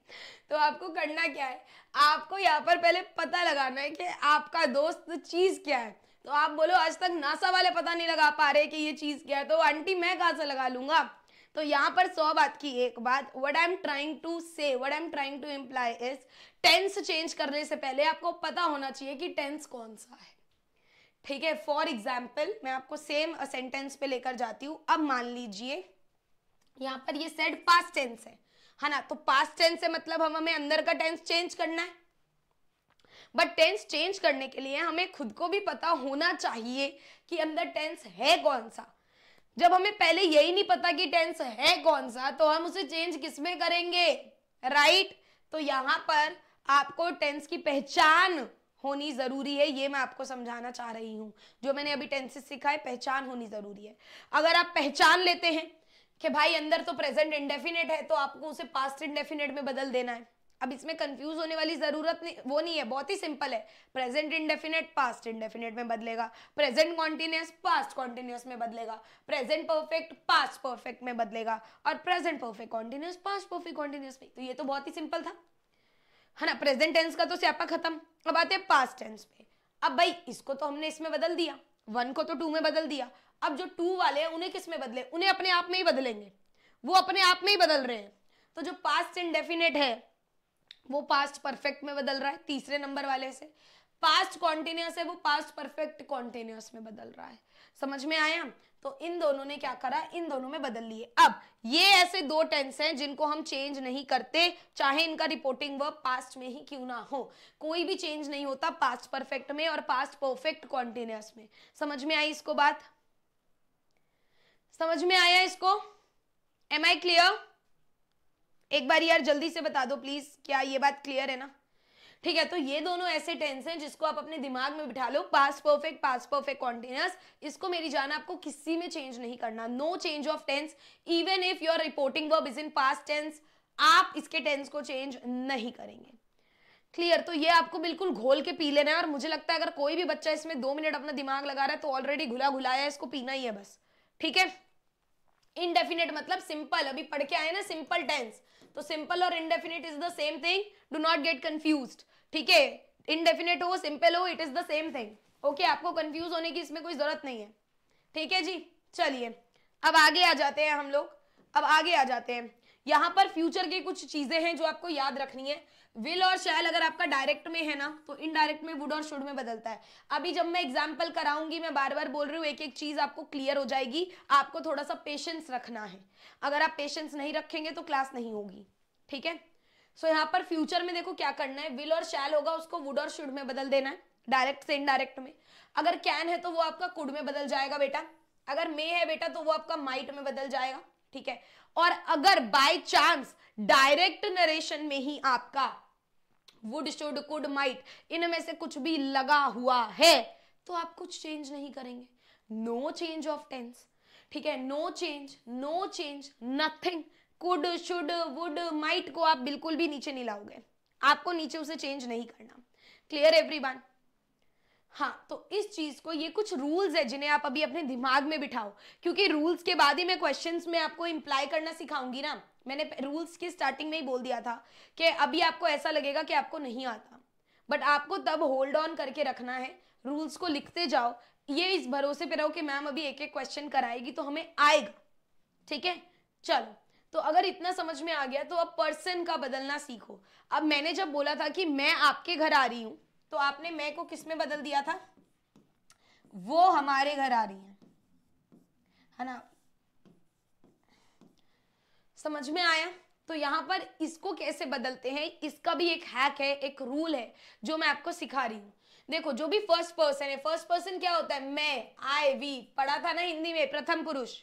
तो आपको करना क्या है आपको यहाँ पर पहले पता लगाना है कि आपका दोस्त चीज़ क्या है तो आप बोलो आज तक नासा वाले पता नहीं लगा पा रहे कि ये चीज़ क्या है तो आंटी मैं कहाँ से लगा लूँगा तो यहाँ पर सौ बात की एक बात what I am trying to say what I am trying to imply is tense change करने से पहले आपको पता होना चाहिए कि टेंस कौन सा है ठीक है फॉर एग्जाम्पल मैं आपको सेम सेंटेंस पे लेकर जाती हूँ अब मान लीजिए यहाँ पर ये सेड पास्ट टेंस है है ना तो पास्ट टेंस से मतलब हम हमें अंदर का टेंस चेंज करना है बट टेंस चेंज करने के लिए हमें खुद को भी पता होना चाहिए कि अंदर टेंस है कौन सा जब हमें पहले यही नहीं पता कि टेंस है कौन सा तो हम उसे चेंज किसमें करेंगे राइट right? तो यहां पर आपको टेंस की पहचान होनी ज़रूरी है ये मैं आपको समझाना चाह रही हूँ जो मैंने अभी टेंसेस सीखा है पहचान होनी ज़रूरी है अगर आप पहचान लेते हैं कि भाई अंदर तो प्रेजेंट इंडेफिनेट है तो आपको उसे पास्ट इंडेफिनेट में बदल देना है अब इसमें कंफ्यूज होने वाली ज़रूरत नहीं वो नहीं है बहुत ही सिंपल है प्रेजेंट इंडेफिनेट पास्ट इंडेफिनेट में बदलेगा प्रेजेंट कॉन्टिन्यूस पास्ट कॉन्टिन्यूस में बदलेगा प्रेजेंट परफेक्ट पास्ट परफेक्ट में बदलेगा और present perfect continuous past perfect continuous में तो ये तो बहुत ही सिंपल था है ना प्रेजेंट टेंस का तो स्यापा खत्म अब आते हैं पास्ट टेंस पे अब भाई इसको तो हमने इसमें बदल दिया वन को तो टू में बदल दिया अब जो टू वाले हैं उन्हें किस में बदले उन्हें अपने आप में ही बदलेंगे वो अपने आप में ही बदल रहे हैं तो जो पास्ट इनडेफिनेट है वो पास्ट परफेक्ट में बदल रहा है तीसरे नंबर वाले से पास्ट कॉन्टिन्यूस है वो पास्ट परफेक्ट कॉन्टिन्यूस में बदल रहा है समझ में आया तो इन दोनों ने क्या करा इन दोनों में बदल लिए अब ये ऐसे दो टेंस हैं जिनको हम चेंज नहीं करते चाहे इनका रिपोर्टिंग वर्ब पास्ट में ही क्यों ना हो कोई भी चेंज नहीं होता पास्ट परफेक्ट में और पास्ट परफेक्ट कॉन्टिन्यूस में समझ में आई इसको बात समझ में आया इसको एम आई क्लियर एक बार यार जल्दी से बता दो प्लीज क्या ये बात क्लियर है ना ठीक है तो ये दोनों ऐसे टेंस हैं जिसको आप अपने दिमाग में बिठा लो past perfect past perfect continuous इसको मेरी जान आपको किसी में चेंज नहीं करना no change of tense even if your reporting verb is in past tense आप इसके टेंस को चेंज नहीं करेंगे क्लियर तो ये आपको बिल्कुल घोल के पी लेना है और मुझे लगता है अगर कोई भी बच्चा इसमें दो मिनट अपना दिमाग लगा रहा है तो ऑलरेडी घुला घुलाया है इसको पीना ही है बस ठीक है इनडेफिनेट मतलब सिंपल अभी पढ़ के आए ना सिंपल टेंस तो सिंपल और indefinite is the same thing do not get confuse ठीक है इनडेफिनेट हो सिंपल हो it is the same thing okay आपको कंफ्यूज होने की इसमें कोई जरूरत नहीं है ठीक है जी चलिए अब आगे आ जाते हैं हम लोग अब आगे आ जाते हैं यहाँ पर फ्यूचर की कुछ चीजें हैं जो आपको याद रखनी है विल और शैल अगर आपका डायरेक्ट में है ना तो इनडायरेक्ट में वुड और शुड में बदलता है अभी जब मैं एग्जाम्पल कराऊंगी मैं बार बार बोल रही हूँ एक एक चीज आपको क्लियर हो जाएगी आपको थोड़ा सा पेशेंस रखना है अगर आप पेशेंस नहीं रखेंगे तो क्लास नहीं होगी ठीक है सो so, यहाँ पर फ्यूचर में देखो क्या करना है विल और शैल होगा उसको वुड और शुड में बदल देना है डायरेक्ट से इनडायरेक्ट में अगर कैन है तो वो आपका कुड में बदल जाएगा बेटा अगर मे है बेटा तो वो आपका माइट में बदल जाएगा ठीक है और अगर बाय चांस डायरेक्ट नरेशन में ही आपका वुड शुड कुड माइट इनमें से कुछ भी लगा हुआ है तो आप कुछ चेंज नहीं करेंगे नो चेंज ऑफ टेंस ठीक है no change no change nothing could should would might को आप बिल्कुल भी नीचे नहीं लाओगे आपको नीचे उसे चेंज नहीं करना क्लियर एवरी वन हाँ तो इस चीज को ये कुछ रूल्स है जिन्हें आप अभी अपने दिमाग में बिठाओ क्योंकि रूल्स के बाद ही मैं क्वेश्चंस में आपको इम्प्लाई करना सिखाऊंगी ना मैंने रूल्स की स्टार्टिंग में ही बोल दिया था कि अभी आपको ऐसा लगेगा कि आपको नहीं आता बट आपको तब होल्ड ऑन करके रखना है रूल्स को लिखते जाओ ये इस भरोसे पे रहो कि मैम अभी एक एक क्वेश्चन कराएगी तो हमें आएगा ठीक है चलो तो अगर इतना समझ में आ गया तो अब पर्सन का बदलना सीखो अब मैंने जब बोला था कि मैं आपके घर आ रही हूं तो आपने मैं को किस में बदल दिया था वो हमारे घर आ रही है है ना समझ में आया तो यहां पर इसको कैसे बदलते हैं इसका भी एक हैक है एक रूल है जो मैं आपको सिखा रही हूँ देखो जो भी फर्स्ट पर्सन है फर्स्ट पर्सन क्या होता है मैं आई वी पढ़ा था ना हिंदी में प्रथम पुरुष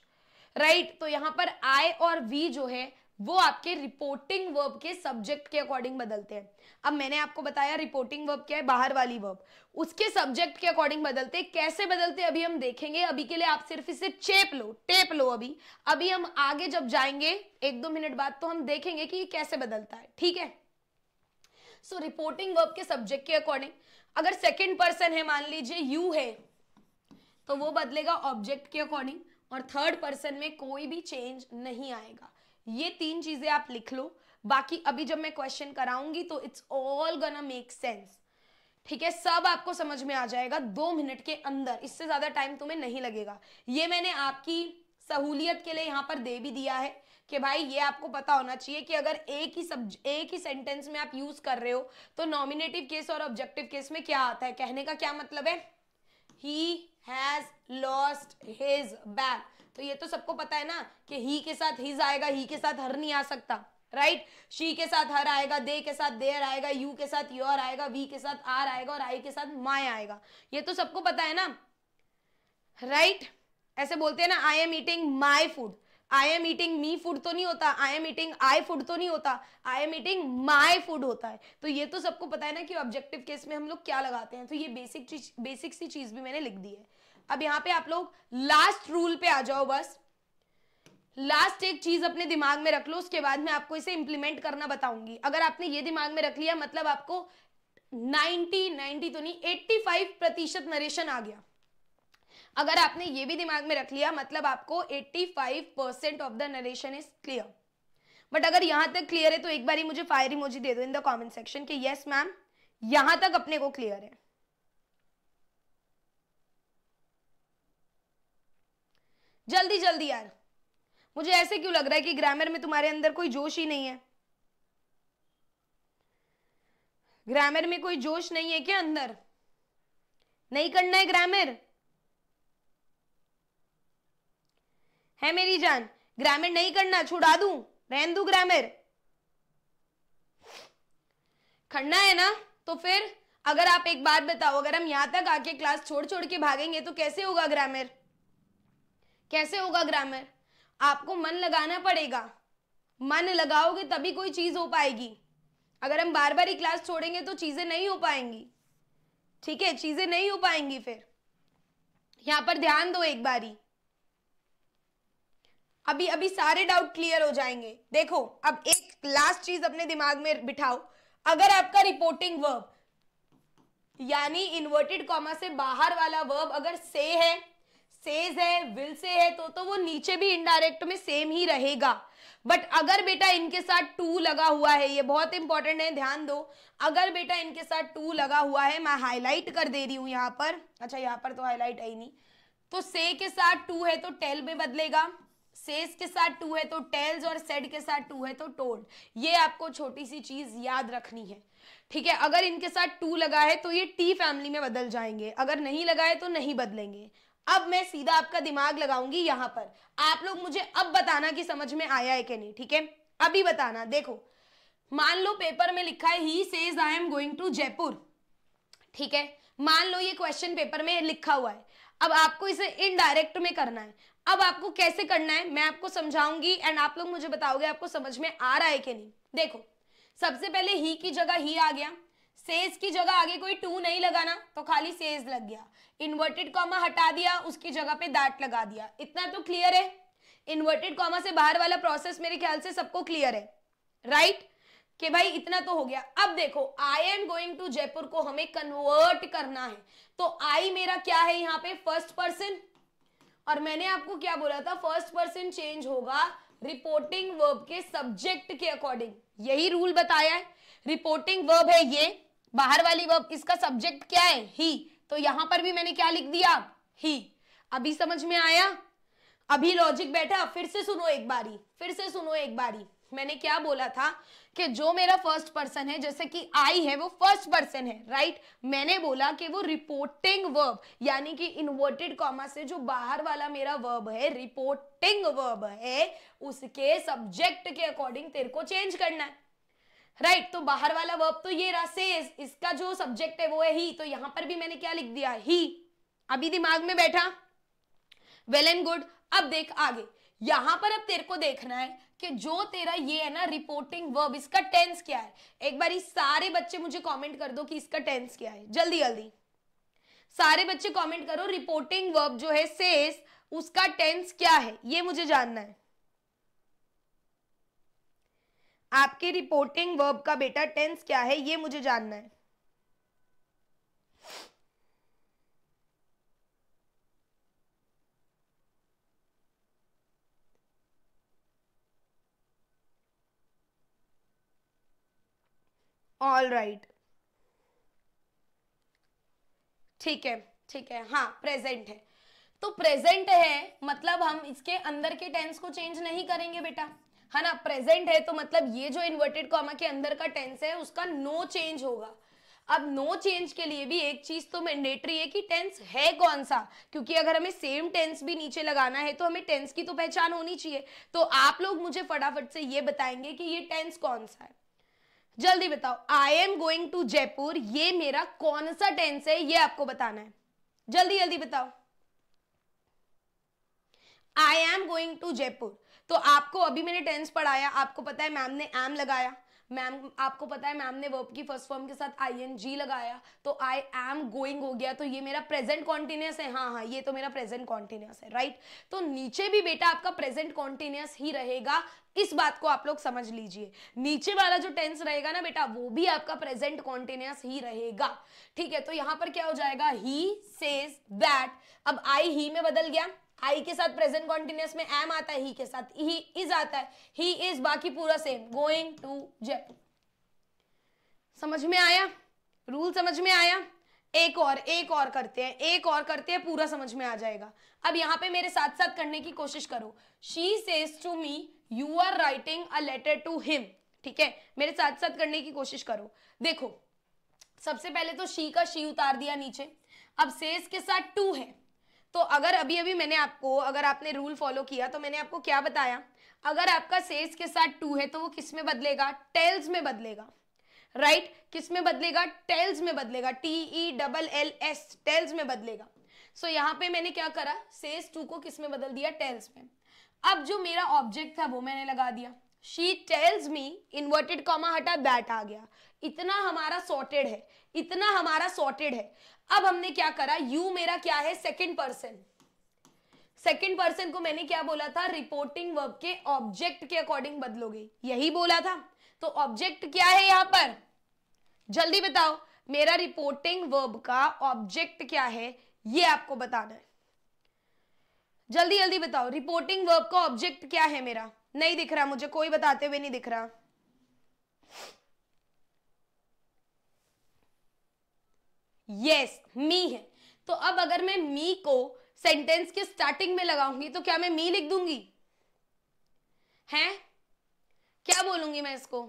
राइट right? तो यहाँ पर आई और वी जो है वो आपके रिपोर्टिंग वर्ब के सब्जेक्ट के अकॉर्डिंग बदलते हैं अब मैंने आपको बताया रिपोर्टिंग वर्ब क्या है बाहर वाली वर्ब उसके सब्जेक्ट के अकॉर्डिंग बदलते हैं कैसे बदलते हैं अभी हम देखेंगे अभी के लिए आप सिर्फ इसे चेप लो टेप लो अभी अभी हम आगे जब जाएंगे एक दो मिनट बाद तो हम देखेंगे कि ये कैसे बदलता है ठीक है सो रिपोर्टिंग वर्ब के सब्जेक्ट के अकॉर्डिंग अगर सेकेंड पर्सन है मान लीजिए यू है तो वो बदलेगा ऑब्जेक्ट के अकॉर्डिंग और थर्ड पर्सन में कोई भी चेंज नहीं आएगा ये तीन चीजें आप लिख लो बाकी अभी जब मैं क्वेश्चन कराऊंगी तो it's all gonna make sense ठीक है सब आपको समझ में आ जाएगा दो मिनट के अंदर इससे ज्यादा टाइम तुम्हें नहीं लगेगा ये मैंने आपकी सहूलियत के लिए यहाँ पर दे भी दिया है कि भाई ये आपको पता होना चाहिए कि अगर एक ही सब एक ही सेंटेंस में आप यूज कर रहे हो तो नॉमिनेटिव केस और ऑब्जेक्टिव केस में क्या आता है कहने का क्या मतलब है he has lost his bag तो ये तो सबको पता है ना कि ही के साथ हिज आएगा ही के साथ हर नहीं आ सकता राइट right? शी के साथ हर आएगा दे के साथ देर आएगा यू के साथ योर आएगा वी के साथ आर आएगा और आई के साथ माय आएगा ये तो सबको पता है ना राइट right? ऐसे बोलते हैं ना I am eating my food I am eating me food तो नहीं होता I am eating I food तो नहीं होता I am eating my food होता है तो ये तो सबको पता है ना कि ऑब्जेक्टिव केस में हम लोग क्या लगाते हैं तो ये बेसिक चीज बेसिक सी चीज भी मैंने लिख दी है अब यहाँ पे आप लोग लास्ट रूल पे आ जाओ बस लास्ट एक चीज अपने दिमाग में रख लो उसके बाद में आपको इसे इंप्लीमेंट करना बताऊंगी अगर आपने ये दिमाग में रख लिया मतलब आपको 90 90 तो नहीं 85 प्रतिशत नरेशन आ गया अगर आपने ये भी दिमाग में रख लिया मतलब आपको 85 percent of the narration is clear but अगर यहां तक क्लियर है तो एक बार ही मुझे फायर इमोजी दे दो इन द कॉमेंट सेक्शन के यस मैम यहां तक अपने को क्लियर है जल्दी जल्दी यार मुझे ऐसे क्यों लग रहा है कि ग्रामर में तुम्हारे अंदर कोई जोश ही नहीं है ग्रामर में कोई जोश नहीं है क्या अंदर नहीं करना है ग्रामर है मेरी जान ग्रामर नहीं करना छुड़ा दू रहन दू ग्रामर खड़ना है ना तो फिर अगर आप एक बात बताओ अगर हम यहां तक आके क्लास छोड़ छोड़ के भागेंगे तो कैसे होगा ग्रामर कैसे होगा ग्रामर आपको मन लगाना पड़ेगा मन लगाओगे तभी कोई चीज़ हो पाएगी अगर हम बार बार ही क्लास छोड़ेंगे तो चीज़ें नहीं हो पाएंगी ठीक है चीज़ें नहीं हो पाएंगी फिर यहां पर ध्यान दो एक बारी अभी अभी सारे डाउट क्लियर हो जाएंगे देखो अब एक लास्ट चीज अपने दिमाग में बिठाओ अगर आपका रिपोर्टिंग वर्ब यानी इन्वर्टेड कॉमा से बाहर वाला वर्ब अगर से है सेज है विल से है तो तो वो नीचे भी इनडायरेक्ट में सेम ही रहेगा बट अगर बेटा इनके साथ टू लगा हुआ है ये बहुत इंपॉर्टेंट है ध्यान दो अगर बेटा इनके साथ टू लगा हुआ है मैं हाईलाइट कर दे रही हूं यहाँ पर अच्छा यहाँ पर तो हाईलाइट है ही नहीं तो से के साथ टू है तो टेल में बदलेगा सेज के साथ टू है तो टेल्स और सेड के साथ टू है तो टोल्ड ये आपको छोटी सी चीज याद रखनी है ठीक है अगर इनके साथ टू लगा है तो ये टी फैमिली में बदल जाएंगे अगर नहीं लगा है तो नहीं बदलेंगे अब मैं सीधा आपका दिमाग लगाऊंगी यहां पर आप लोग मुझे अब बताना कि समझ में आया है कि नहीं ठीक है अभी बताना देखो मान लो पेपर में लिखा है he says I am going to Jaipur ठीक है मान लो ये क्वेश्चन पेपर में लिखा हुआ है अब आपको इसे इनडायरेक्ट में करना है अब आपको कैसे करना है मैं आपको समझाऊंगी एंड आप लोग मुझे बताओगे आपको समझ में आ रहा है कि नहीं देखो सबसे पहले ही की जगह ही आ गया सेज की जगह आगे कोई टू नहीं लगाना तो खाली सेज लग गया इन्वर्टेड कॉमा हटा दिया उसकी जगह पे दैट लगा दिया इतना तो क्लियर है इन्वर्टेड कॉमा से बाहर वाला प्रोसेस मेरे ख्याल से सबको क्लियर है राइट right? कि भाई इतना तो हो गया अब देखो I am going to Jaipur को हमें कन्वर्ट करना है तो आई मेरा क्या है यहाँ पे फर्स्ट पर्सन और मैंने आपको क्या बोला था फर्स्ट पर्सन चेंज होगा रिपोर्टिंग वर्ब के सब्जेक्ट के अकॉर्डिंग यही रूल बताया है रिपोर्टिंग वर्ब है ये बाहर वाली वर्ब इसका सब्जेक्ट क्या है ही तो यहां पर भी मैंने क्या लिख दिया ही अभी समझ में आया अभी लॉजिक बैठा फिर से सुनो एक बारी फिर से सुनो एक बारी मैंने क्या बोला था कि जो मेरा फर्स्ट पर्सन है जैसे कि आई है वो फर्स्ट पर्सन है राइट मैंने बोला कि वो रिपोर्टिंग वर्ब यानी कि इन्वर्टेड कॉमा से जो बाहर वाला मेरा वर्ब है रिपोर्टिंग वर्ब है उसके सब्जेक्ट के अकॉर्डिंग तेरे को चेंज करना है राइट right, तो बाहर वाला वर्ब तो ये रहा सेज इसका जो सब्जेक्ट है वो है ही तो यहां पर भी मैंने क्या लिख दिया ही अभी दिमाग में बैठा वेल एंड गुड अब देख आगे यहां पर अब तेरे को देखना है कि जो तेरा ये है ना रिपोर्टिंग वर्ब इसका टेंस क्या है एक बार सारे बच्चे मुझे कॉमेंट कर दो कि इसका टेंस क्या है जल्दी जल्दी सारे बच्चे कॉमेंट करो रिपोर्टिंग वर्ब जो है सेस उसका टेंस क्या है ये मुझे जानना है आपके रिपोर्टिंग वर्ब का बेटा टेंस क्या है ये मुझे जानना है ऑल राइट ठीक है ठीक है हाँ प्रेजेंट है तो प्रेजेंट है मतलब हम इसके अंदर के टेंस को चेंज नहीं करेंगे बेटा है ना प्रेजेंट है तो मतलब ये जो इन्वर्टेड कॉमा के अंदर का टेंस है उसका नो no चेंज होगा अब नो no चेंज के लिए भी एक चीज तो मैंडेटरी है कि टेंस है कौन सा क्योंकि अगर हमें सेम टेंस भी नीचे लगाना है तो हमें टेंस की तो पहचान होनी चाहिए तो आप लोग मुझे फटाफट से ये बताएंगे कि ये टेंस कौन सा है जल्दी बताओ I am going to Jaipur ये मेरा कौन सा टेंस है ये आपको बताना है जल्दी जल्दी बताओ I am going to Jaipur तो आपको अभी मैंने टेंस पढ़ाया आपको पता है मैम ने एम लगाया मैम आपको पता है मैम ने वर्ब की फर्स्ट फॉर्म के साथ आई एन जी लगाया तो आई एम गोइंग हो गया तो ये मेरा प्रेजेंट कॉन्टिन्यूस है हाँ हाँ ये तो मेरा प्रेजेंट कॉन्टिन्यूस है राइट तो नीचे भी बेटा आपका प्रेजेंट कॉन्टिन्यूस ही रहेगा इस बात को आप लोग समझ लीजिए नीचे वाला जो टेंस रहेगा ना बेटा वो भी आपका प्रेजेंट कॉन्टिन्यूस ही रहेगा ठीक है तो यहाँ पर क्या हो जाएगा ही सेज दैट अब आई ही में बदल गया आई के साथ प्रेजेंट कॉन्टिन्यूस में एम आता है ही के साथ ही इज आता है ही इज बाकी पूरा सेम गोइंग टू जयपुर समझ में आया रूल समझ में आया एक और एक और करते हैं एक और करते हैं पूरा समझ में आ जाएगा अब यहाँ पे मेरे साथ साथ करने की कोशिश करो she says to me you are writing a letter to him ठीक है मेरे साथ साथ करने की कोशिश करो देखो सबसे पहले तो शी का शी उतार दिया नीचे अब सेज के साथ टू है तो अगर अभी अभी मैंने आपको अगर आपने रूल फॉलो किया तो मैंने आपको क्या बताया अगर आपका सेल्स के साथ टू है तो वो किस में बदलेगा टेल्स में बदलेगा राइट right? किस में बदलेगा टेल्स में बदलेगा T E double L S tells में बदलेगा सो so, यहाँ पे मैंने क्या करा सेल्स टू को किस में बदल दिया टेल्स में अब जो मेरा ऑब्जेक्ट था वो मैंने लगा दिया she tells me inverted comma हटा बैट आ गया इतना हमारा सॉर्टेड है इतना हमारा सॉर्टेड है अब हमने क्या करा यू मेरा क्या है सेकेंड पर्सन सेकेंड पर्सन को मैंने क्या बोला था रिपोर्टिंग वर्ब के ऑब्जेक्ट के अकॉर्डिंग बदलोगे यही बोला था तो ऑब्जेक्ट क्या है यहां पर जल्दी बताओ मेरा रिपोर्टिंग वर्ब का ऑब्जेक्ट क्या है ये आपको बताना है जल्दी जल्दी बताओ रिपोर्टिंग वर्ब का ऑब्जेक्ट क्या है मेरा नहीं दिख रहा मुझे कोई बताते हुए नहीं दिख रहा यस मी है तो अब अगर मैं मी को सेंटेंस के स्टार्टिंग में लगाऊंगी तो क्या मैं मी लिख दूंगी हैं क्या बोलूंगी मैं इसको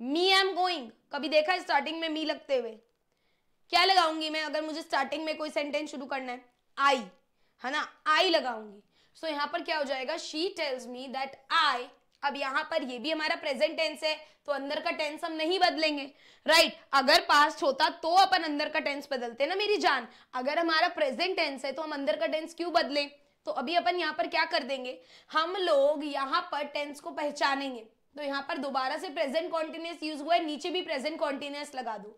मी एम गोइंग कभी देखा है स्टार्टिंग में मी लगते हुए क्या लगाऊंगी मैं अगर मुझे स्टार्टिंग में कोई सेंटेंस शुरू करना है आई है ना आई लगाऊंगी सो so, यहां पर क्या हो जाएगा she tells me that I अब यहाँ पर ये भी हमारा प्रेजेंट टेंस है तो अंदर का टेंस हम नहीं बदलेंगे राइट right. अगर पास्ट होता तो अपन अंदर का टेंस बदलते ना मेरी जान अगर हमारा प्रेजेंट टेंस है तो हम अंदर का टेंस क्यों बदले तो अभी अपन यहाँ पर क्या कर देंगे हम लोग यहाँ पर टेंस को पहचानेंगे तो यहाँ पर दोबारा से प्रेजेंट कॉन्टिन्यूस यूज हुआ है नीचे भी प्रेजेंट कॉन्टिन्यूस लगा दो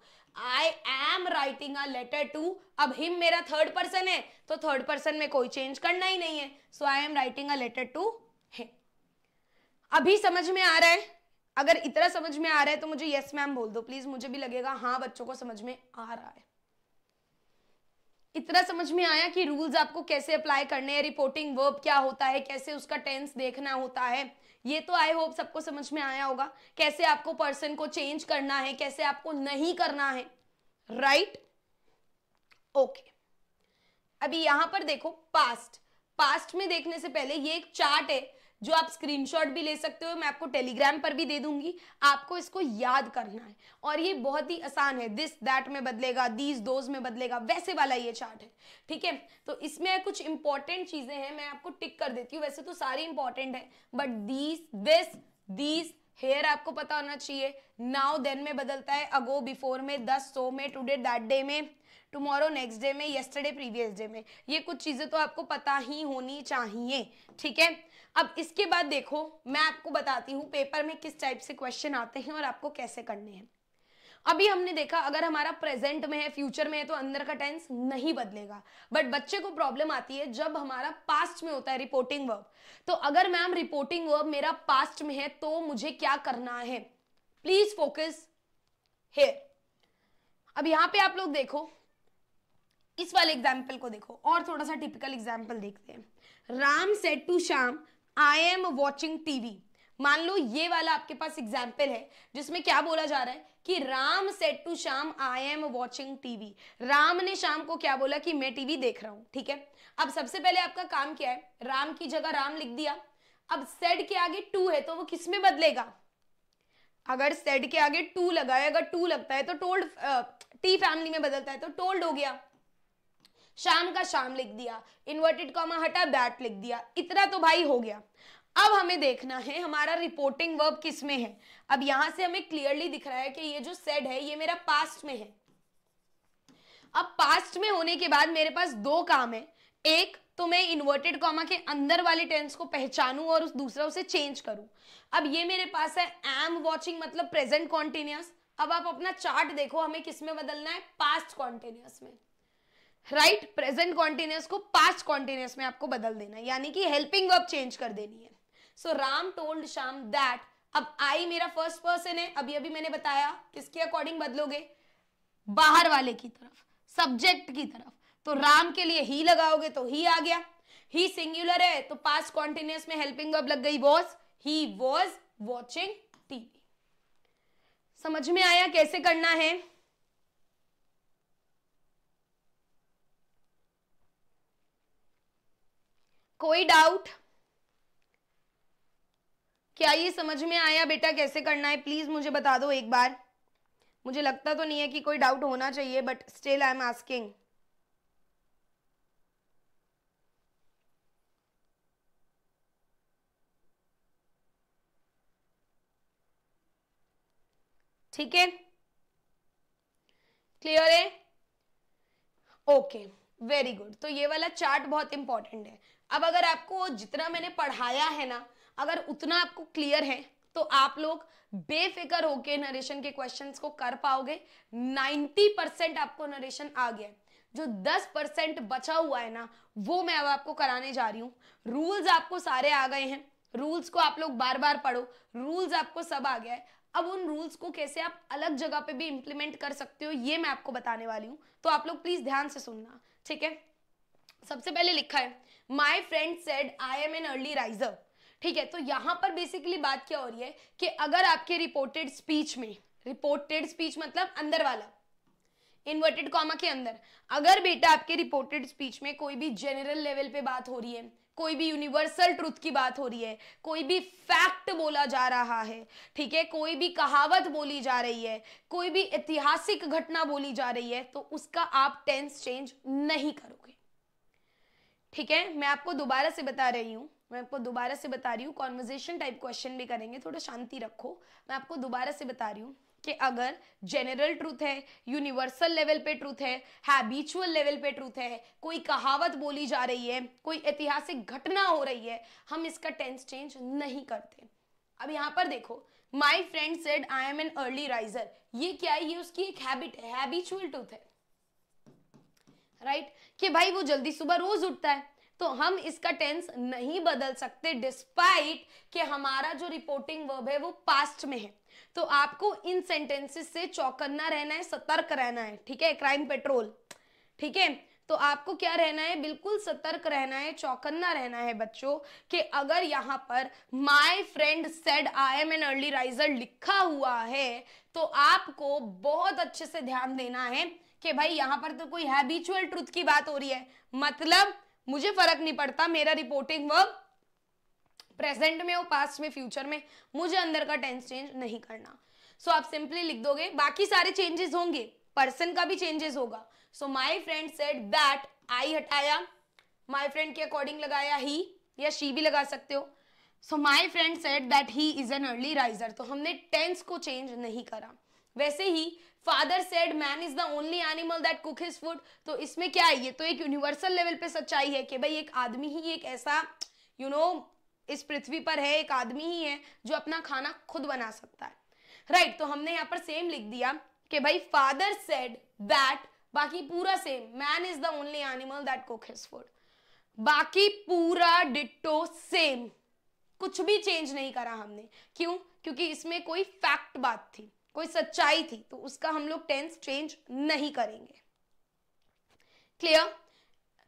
I am writing a letter to अब हिम मेरा थर्ड पर्सन है तो थर्ड पर्सन में कोई चेंज करना ही नहीं है so I am writing a letter to अभी समझ में आ रहा है अगर इतना समझ में आ रहा है तो मुझे यस मैम बोल दो प्लीज मुझे भी लगेगा हाँ बच्चों को समझ में आ रहा है इतना समझ में आया कि रूल्स आपको कैसे अप्लाई करने हैं रिपोर्टिंग वर्ब क्या होता है कैसे उसका टेंस देखना होता है ये तो आई होप सबको समझ में आया होगा कैसे आपको पर्सन को चेंज करना है कैसे आपको नहीं करना है राइट ओके okay. अभी यहां पर देखो पास्ट पास्ट में देखने से पहले ये एक चार्ट है जो आप स्क्रीनशॉट भी ले सकते हो मैं आपको टेलीग्राम पर भी दे दूंगी आपको इसको याद करना है और ये बहुत ही आसान है दिस दैट में बदलेगा दीज दोज में बदलेगा वैसे वाला ये चार्ट है ठीक है तो इसमें कुछ इंपॉर्टेंट चीजें हैं मैं आपको टिक कर देती हूँ वैसे तो सारी इंपॉर्टेंट है but these this these here आपको पता होना चाहिए नाउ देन में बदलता है अगो बिफोर में दस सो में टूडे दैट डे में टुमारो नेक्स्ट डे में येस्टरडे प्रीवियस डे में ये कुछ चीज़ें तो आपको पता ही होनी चाहिए ठीक है अब इसके बाद देखो मैं आपको बताती हूँ पेपर में किस टाइप से क्वेश्चन आते हैं और आपको कैसे करने हैं अभी हमने देखा अगर हमारा प्रेजेंट में है फ्यूचर में है तो अंदर का टेंस नहीं बदलेगा बट बच्चे को प्रॉब्लम आती है जब हमारा पास्ट में होता है रिपोर्टिंग वर्ब तो अगर मैम रिपोर्टिंग वर्ब मेरा पास्ट में है तो मुझे क्या करना है प्लीज फोकस हेयर अब यहां पे आप लोग देखो इस वाले एग्जाम्पल को देखो और थोड़ा सा टिपिकल एग्जाम्पल देखते हैं Ram said to Shyam I am watching TV मान लो ये वाला आपके पास एग्जाम्पल है जिसमें क्या बोला जा रहा है कि Ram said to Shyam I am watching TV Ram ने शाम को क्या बोला कि मैं टीवी देख रहा हूं ठीक है अब सबसे पहले आपका काम क्या है राम की जगह राम लिख दिया अब सेड के आगे टू है तो वो किस में बदलेगा अगर सेड के आगे टू लगा है अगर टू लगता है तो टोल्ड टी फैमिली में बदलता है तो टोल्ड हो गया शाम का शाम लिख दिया इन्वर्टेड कॉमा हटा बैट लिख दिया इतना तो भाई हो गया अब हमें देखना है हमारा रिपोर्टिंग वर्ब किस में है अब यहां से हमें क्लियरली दिख रहा है कि ये जो सेड है ये मेरा पास्ट में है अब पास्ट में होने के बाद मेरे पास दो काम है एक तो मैं इन्वर्टेड कॉमा के अंदर वाले टेंस को पहचानूं और उस दूसरा उसे चेंज करूं अब ये मेरे पास है एम वॉचिंग मतलब प्रेजेंट कॉन्टिन्यूस अब आप अपना चार्ट देखो हमें किस में बदलना है पास्ट कॉन्टिन्यूस में राइट प्रेजेंट कॉन्टिन्यूस को पास्ट कॉन्टिन्यूस में आपको बदल देना यानी कि हेल्पिंग वर्ब चेंज कर देनी है so Ram told Shyam that अब आई मेरा फर्स्ट पर्सन है अभी अभी मैंने बताया किसके अकॉर्डिंग बदलोगे बाहर वाले की तरफ सब्जेक्ट की तरफ तो राम के लिए ही लगाओगे तो ही आ गया ही सिंगुलर है तो पास कॉन्टिन्यूस में हेल्पिंग वर्ब लग गई was he was watching TV समझ में आया कैसे करना है कोई डाउट क्या ये समझ में आया बेटा कैसे करना है प्लीज मुझे बता दो एक बार मुझे लगता तो नहीं है कि कोई डाउट होना चाहिए but still I am asking ठीक है क्लियर है ओके वेरी गुड तो ये वाला चार्ट बहुत इंपॉर्टेंट है अब अगर आपको जितना मैंने पढ़ाया है ना अगर उतना आपको क्लियर है तो आप लोग बेफिक्र होके नरेशन के क्वेश्चंस को कर पाओगे 90 परसेंट आपको नरेशन आ गया है जो 10 परसेंट बचा हुआ है ना वो मैं अब आपको कराने जा रही हूँ रूल्स आपको सारे आ गए हैं रूल्स को आप लोग बार बार पढ़ो रूल्स आपको सब आ गया है अब उन रूल्स को कैसे आप अलग जगह पे भी इंप्लीमेंट कर सकते हो ये मैं आपको बताने वाली हूँ तो आप लोग प्लीज ध्यान से सुनना ठीक है सबसे पहले लिखा है my friend said I am an early riser ठीक है तो यहाँ पर बेसिकली बात क्या हो रही है कि अगर आपके रिपोर्टेड स्पीच में रिपोर्टेड स्पीच मतलब अंदर वाला इन्वर्टेड कॉमा के अंदर अगर बेटा आपके रिपोर्टेड स्पीच में कोई भी जनरल लेवल पे बात हो रही है कोई भी यूनिवर्सल ट्रुथ की बात हो रही है कोई भी फैक्ट बोला जा रहा है ठीक है कोई भी कहावत बोली जा रही है कोई भी ऐतिहासिक घटना बोली जा रही है तो उसका आप टेंस चेंज नहीं करो ठीक है मैं आपको दोबारा से बता रही हूँ मैं आपको दोबारा से बता रही हूँ कॉन्वर्जेशन टाइप क्वेश्चन भी करेंगे थोड़ा शांति रखो मैं आपको दोबारा से बता रही हूँ कि अगर जनरल ट्रूथ है यूनिवर्सल लेवल पे ट्रूथ है हैबिचुअल लेवल पे ट्रूथ है कोई कहावत बोली जा रही है कोई ऐतिहासिक घटना हो रही है हम इसका टेंस चेंज नहीं करते अब यहाँ पर देखो my friend said I am an early riser ये क्या है ये उसकी एक हैबिट है हैबिचुअल ट्रूथ है राइट right? कि भाई वो जल्दी सुबह रोज उठता है तो हम इसका टेंस नहीं बदल सकते डिस्पाइट कि हमारा जो रिपोर्टिंग वर्ब है वो पास्ट में है तो आपको इन सेंटेंसेस से चौकन्ना रहना है सतर्क रहना है ठीक है क्राइम पेट्रोल ठीक है तो आपको क्या रहना है बिल्कुल सतर्क रहना है चौकन्ना रहना है बच्चों कि अगर यहाँ पर my friend said I am an early riser लिखा हुआ है तो आपको बहुत अच्छे से ध्यान देना है कि भाई यहाँ पर तो कोई हैबिचुअल ट्रुथ की बात हो रही है मतलब मुझे फर्क नहीं पड़ता मेरा रिपोर्टिंग वर्क प्रेजेंट में हो पास्ट में फ्यूचर में मुझे अंदर का टेंस चेंज नहीं करना सो so, आप सिंपली लिख दोगे बाकी सारे चेंजेस होंगे पर्सन का भी चेंजेस होगा so my friend said that I हटाया माई फ्रेंड के अकॉर्डिंग लगाया ही या शी भी लगा सकते हो so my friend said that he is an early riser तो हमने टेंस को चेंज नहीं करा वैसे ही father said man is the only animal that cook his food तो इसमें क्या है ये तो एक यूनिवर्सल लेवल पे सच्चाई है कि भाई एक आदमी ही एक ऐसा यू you नो know, इस पृथ्वी पर है एक आदमी ही है जो अपना खाना खुद बना सकता है राइट right, तो हमने यहाँ पर सेम लिख दिया कि भाई फादर सेड दैट बाकी पूरा same man is the only animal that cook his food बाकी पूरा डिटो सेम कुछ भी चेंज नहीं करा हमने क्यों क्योंकि इसमें कोई फैक्ट बात थी कोई सच्चाई थी तो उसका हम लोग टेंस चेंज नहीं करेंगे क्लियर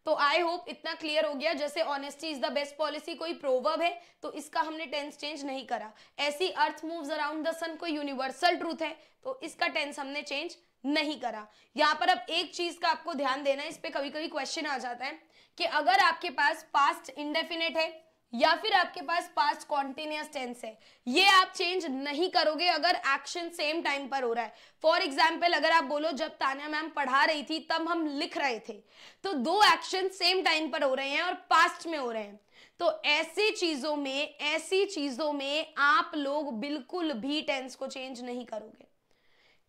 तो आई होप इतना क्लियर हो गया जैसे honesty is the best policy कोई प्रोवर्ब है तो इसका हमने टेंस चेंज नहीं करा ऐसी earth moves around the sun कोई यूनिवर्सल ट्रूथ है तो इसका टेंस हमने चेंज नहीं करा यहाँ पर अब एक चीज का आपको ध्यान देना है इस पर कभी कभी क्वेश्चन आ जाता है कि अगर आपके पास पास्ट इंडेफिनेट है या फिर आपके पास पास्ट कॉन्टिन्यूस टेंस है ये आप चेंज नहीं करोगे अगर एक्शन सेम टाइम पर हो रहा है फॉर एग्जाम्पल अगर आप बोलो जब तानिया मैम पढ़ा रही थी तब हम लिख रहे थे तो दो एक्शन सेम टाइम पर हो रहे हैं और पास्ट में हो रहे हैं तो ऐसी चीजों में ऐसी चीजों में आप लोग बिल्कुल भी टेंस को चेंज नहीं करोगे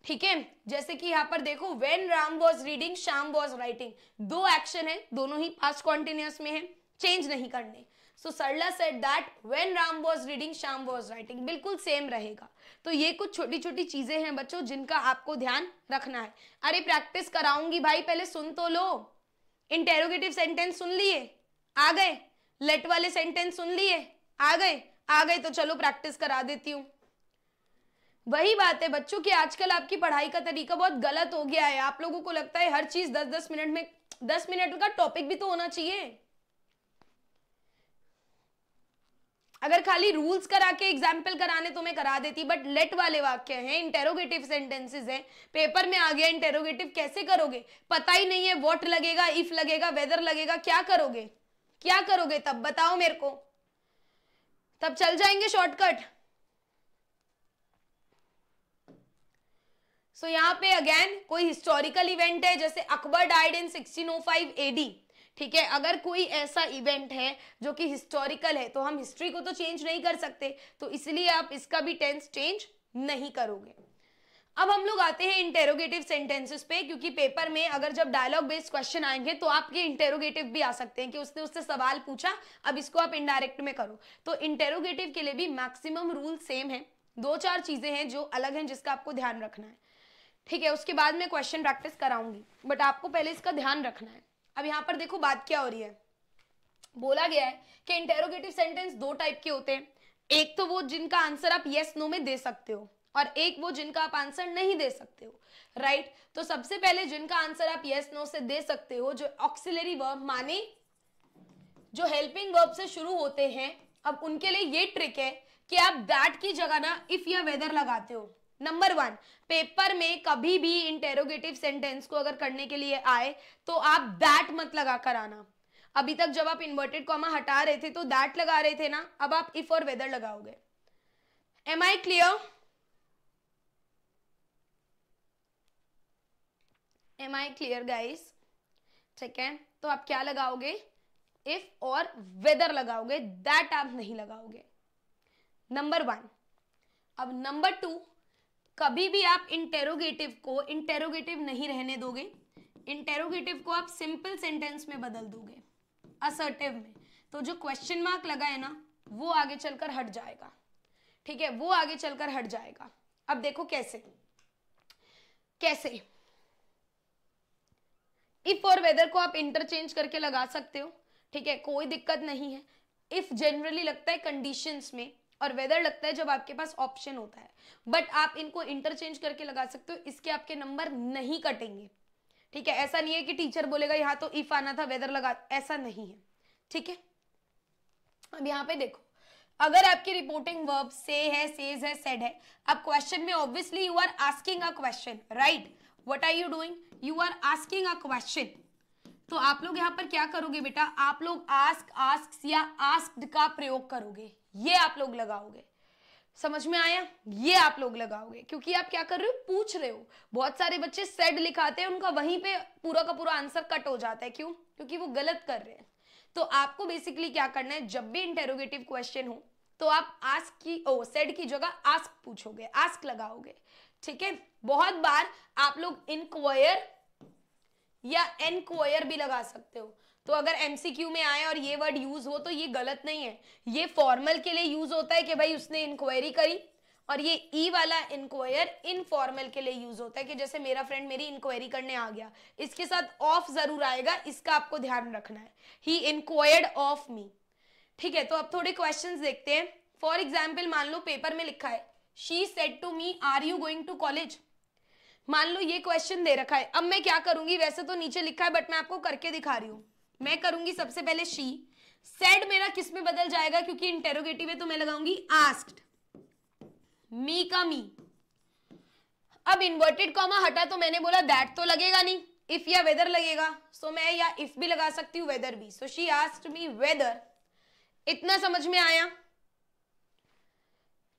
ठीक है जैसे कि यहां पर देखो when Ram was reading Shyam was writing दो एक्शन है दोनों ही पास्ट कॉन्टिन्यूस में है चेंज नहीं करने so Sarla said that when Ram was reading Shyam was writing बिल्कुल सेम रहेगा तो ये कुछ छोटी छोटी चीजें हैं बच्चों जिनका आपको ध्यान रखना है अरे प्रैक्टिस कराऊंगी भाई पहले सुन तो लो इंटेरोगेटिव सेंटेंस सुन लिए आ गए लेट वाले सेंटेंस सुन लिए आ गए आ गए तो चलो प्रैक्टिस करा देती हूँ वही बात है बच्चों कि आजकल आपकी पढ़ाई का तरीका बहुत गलत हो गया है आप लोगों को लगता है हर चीज दस दस मिनट में दस मिनट का टॉपिक भी तो होना चाहिए अगर खाली रूल्स करा के एग्जाम्पल कराने तो मैं करा देती बट लेट वाले वाक्य हैं इंटेरोगेटिव सेंटेंसेज हैं पेपर में आ गया इंटेरोगेटिव कैसे करोगे पता ही नहीं है वॉट लगेगा इफ लगेगा वेदर लगेगा क्या करोगे क्या करोगे तब बताओ मेरे को तब चल जाएंगे शॉर्टकट सो so, यहाँ पे अगेन कोई हिस्टोरिकल इवेंट है जैसे अकबर डाइड इन 1605 एडी ठीक है अगर कोई ऐसा इवेंट है जो कि हिस्टोरिकल है तो हम हिस्ट्री को तो चेंज नहीं कर सकते तो इसलिए आप इसका भी टेंस चेंज नहीं करोगे अब हम लोग आते हैं इंटेरोगेटिव सेंटेंसेस पे क्योंकि पेपर में अगर जब डायलॉग बेस्ड क्वेश्चन आएंगे तो आपके इंटेरोगेटिव भी आ सकते हैं कि उसने उससे सवाल पूछा अब इसको आप इनडायरेक्ट में करो तो इंटेरोगेटिव के लिए भी मैक्सिमम रूल सेम है दो चार चीज़ें हैं जो अलग हैं जिसका आपको ध्यान रखना है ठीक है उसके बाद में क्वेश्चन प्रैक्टिस कराऊंगी बट आपको पहले इसका ध्यान रखना है अब यहाँ पर देखो बात क्या हो रही है बोला गया है कि इंटेरोगेटिव सेंटेंस दो टाइप के होते हैं एक तो वो जिनका आंसर आप यस नो में दे सकते हो और एक वो जिनका आप आंसर नहीं दे सकते हो राइट right? तो सबसे पहले जिनका आंसर आप यस नो से दे सकते हो जो ऑक्सिलरी वर्ब माने जो हेल्पिंग वर्ब से शुरू होते हैं अब उनके लिए ये ट्रिक है कि आप दैट की जगह ना इफ या वेदर लगाते हो नंबर वन पेपर में कभी भी इंटेरोगेटिव सेंटेंस को अगर करने के लिए आए तो आप दैट मत लगा कर आना अभी तक जब आप इन्वर्टेड कॉमा हटा रहे थे तो दैट लगा रहे थे ना अब आप इफ और वेदर लगाओगे am I clear am I clear guys ठीक है तो आप क्या लगाओगे इफ और वेदर लगाओगे दैट आप नहीं लगाओगे नंबर वन अब नंबर टू कभी भी आप इंटेरोगेटिव को इंटेरोगेटिव नहीं रहने दोगे इंटेरोगेटिव को आप सिंपल सेंटेंस में बदल दोगे असर्टिव में तो जो क्वेश्चन मार्क लगा है ना वो आगे चलकर हट जाएगा ठीक है वो आगे चलकर हट जाएगा अब देखो कैसे कैसे इफ और वेदर को आप इंटरचेंज करके लगा सकते हो ठीक है कोई दिक्कत नहीं है इफ जनरली लगता है कंडीशंस में और वेदर लगता है जब आपके पास ऑप्शन होता है बट आप इनको इंटरचेंज करके लगा सकते हो इसके आपके नंबर नहीं कटेंगे ठीक है ऐसा नहीं है कि टीचर बोलेगा यहाँ तो इफ आना था वेदर लगा ऐसा नहीं है ठीक है अब यहाँ पे देखो अगर आपकी रिपोर्टिंग वर्ब से है सेज है सेड है अब क्वेश्चन में obviously you are asking a question right what are you doing you are asking a question तो आप लोग यहाँ पर क्या करोगे बेटा आप लोग आस्क आस्क या आस्क्ड का प्रयोग करोगे ये आप लोग लगाओगे समझ में आया ये आप लोग लगाओगे क्योंकि आप क्या कर रहे हो पूछ रहे हो बहुत सारे बच्चे सेड लिखाते हैं उनका वहीं पे पूरा का पूरा आंसर कट हो जाता है क्यों क्योंकि वो गलत कर रहे हैं तो आपको बेसिकली क्या करना है जब भी इंटेरोगेटिव क्वेश्चन हो तो आप आस्क की ओ सेड की जगह आस्क पूछोगे आस्क लगाओगे ठीक है बहुत बार आप लोग इनक्वायर या एनक्वायर भी लगा सकते हो तो अगर एमसीक्यू में आए और ये वर्ड यूज हो तो ये गलत नहीं है ये फॉर्मल के लिए यूज होता है कि भाई उसने इंक्वायरी करी और ये ई e वाला इंक्वायर इनफॉर्मल के लिए यूज होता है कि जैसे मेरा फ्रेंड मेरी इंक्वायरी करने आ गया इसके साथ ऑफ जरूर आएगा इसका आपको ध्यान रखना है ही इंक्वायर्ड ऑफ मी ठीक है तो अब थोड़े क्वेश्चन देखते हैं फॉर एग्जाम्पल मान लो पेपर में लिखा है she said to me are you going to college मान लो ये क्वेश्चन दे रखा है अब मैं क्या करूंगी वैसे तो नीचे लिखा है बट मैं आपको करके दिखा रही हूँ मैं करूंगी सबसे पहले शी सेड मेरा किस में बदल जाएगा क्योंकि इंटेरोगेटिव है तो मैं लगाऊंगी आस्क्ड मी का मी अब इन्वर्टेड कॉमा हटा तो मैंने बोला दैट तो लगेगा नहीं इफ या वेदर लगेगा सो so मैं या इफ भी लगा सकती हूँ वेदर भी so she asked me whether इतना समझ में आया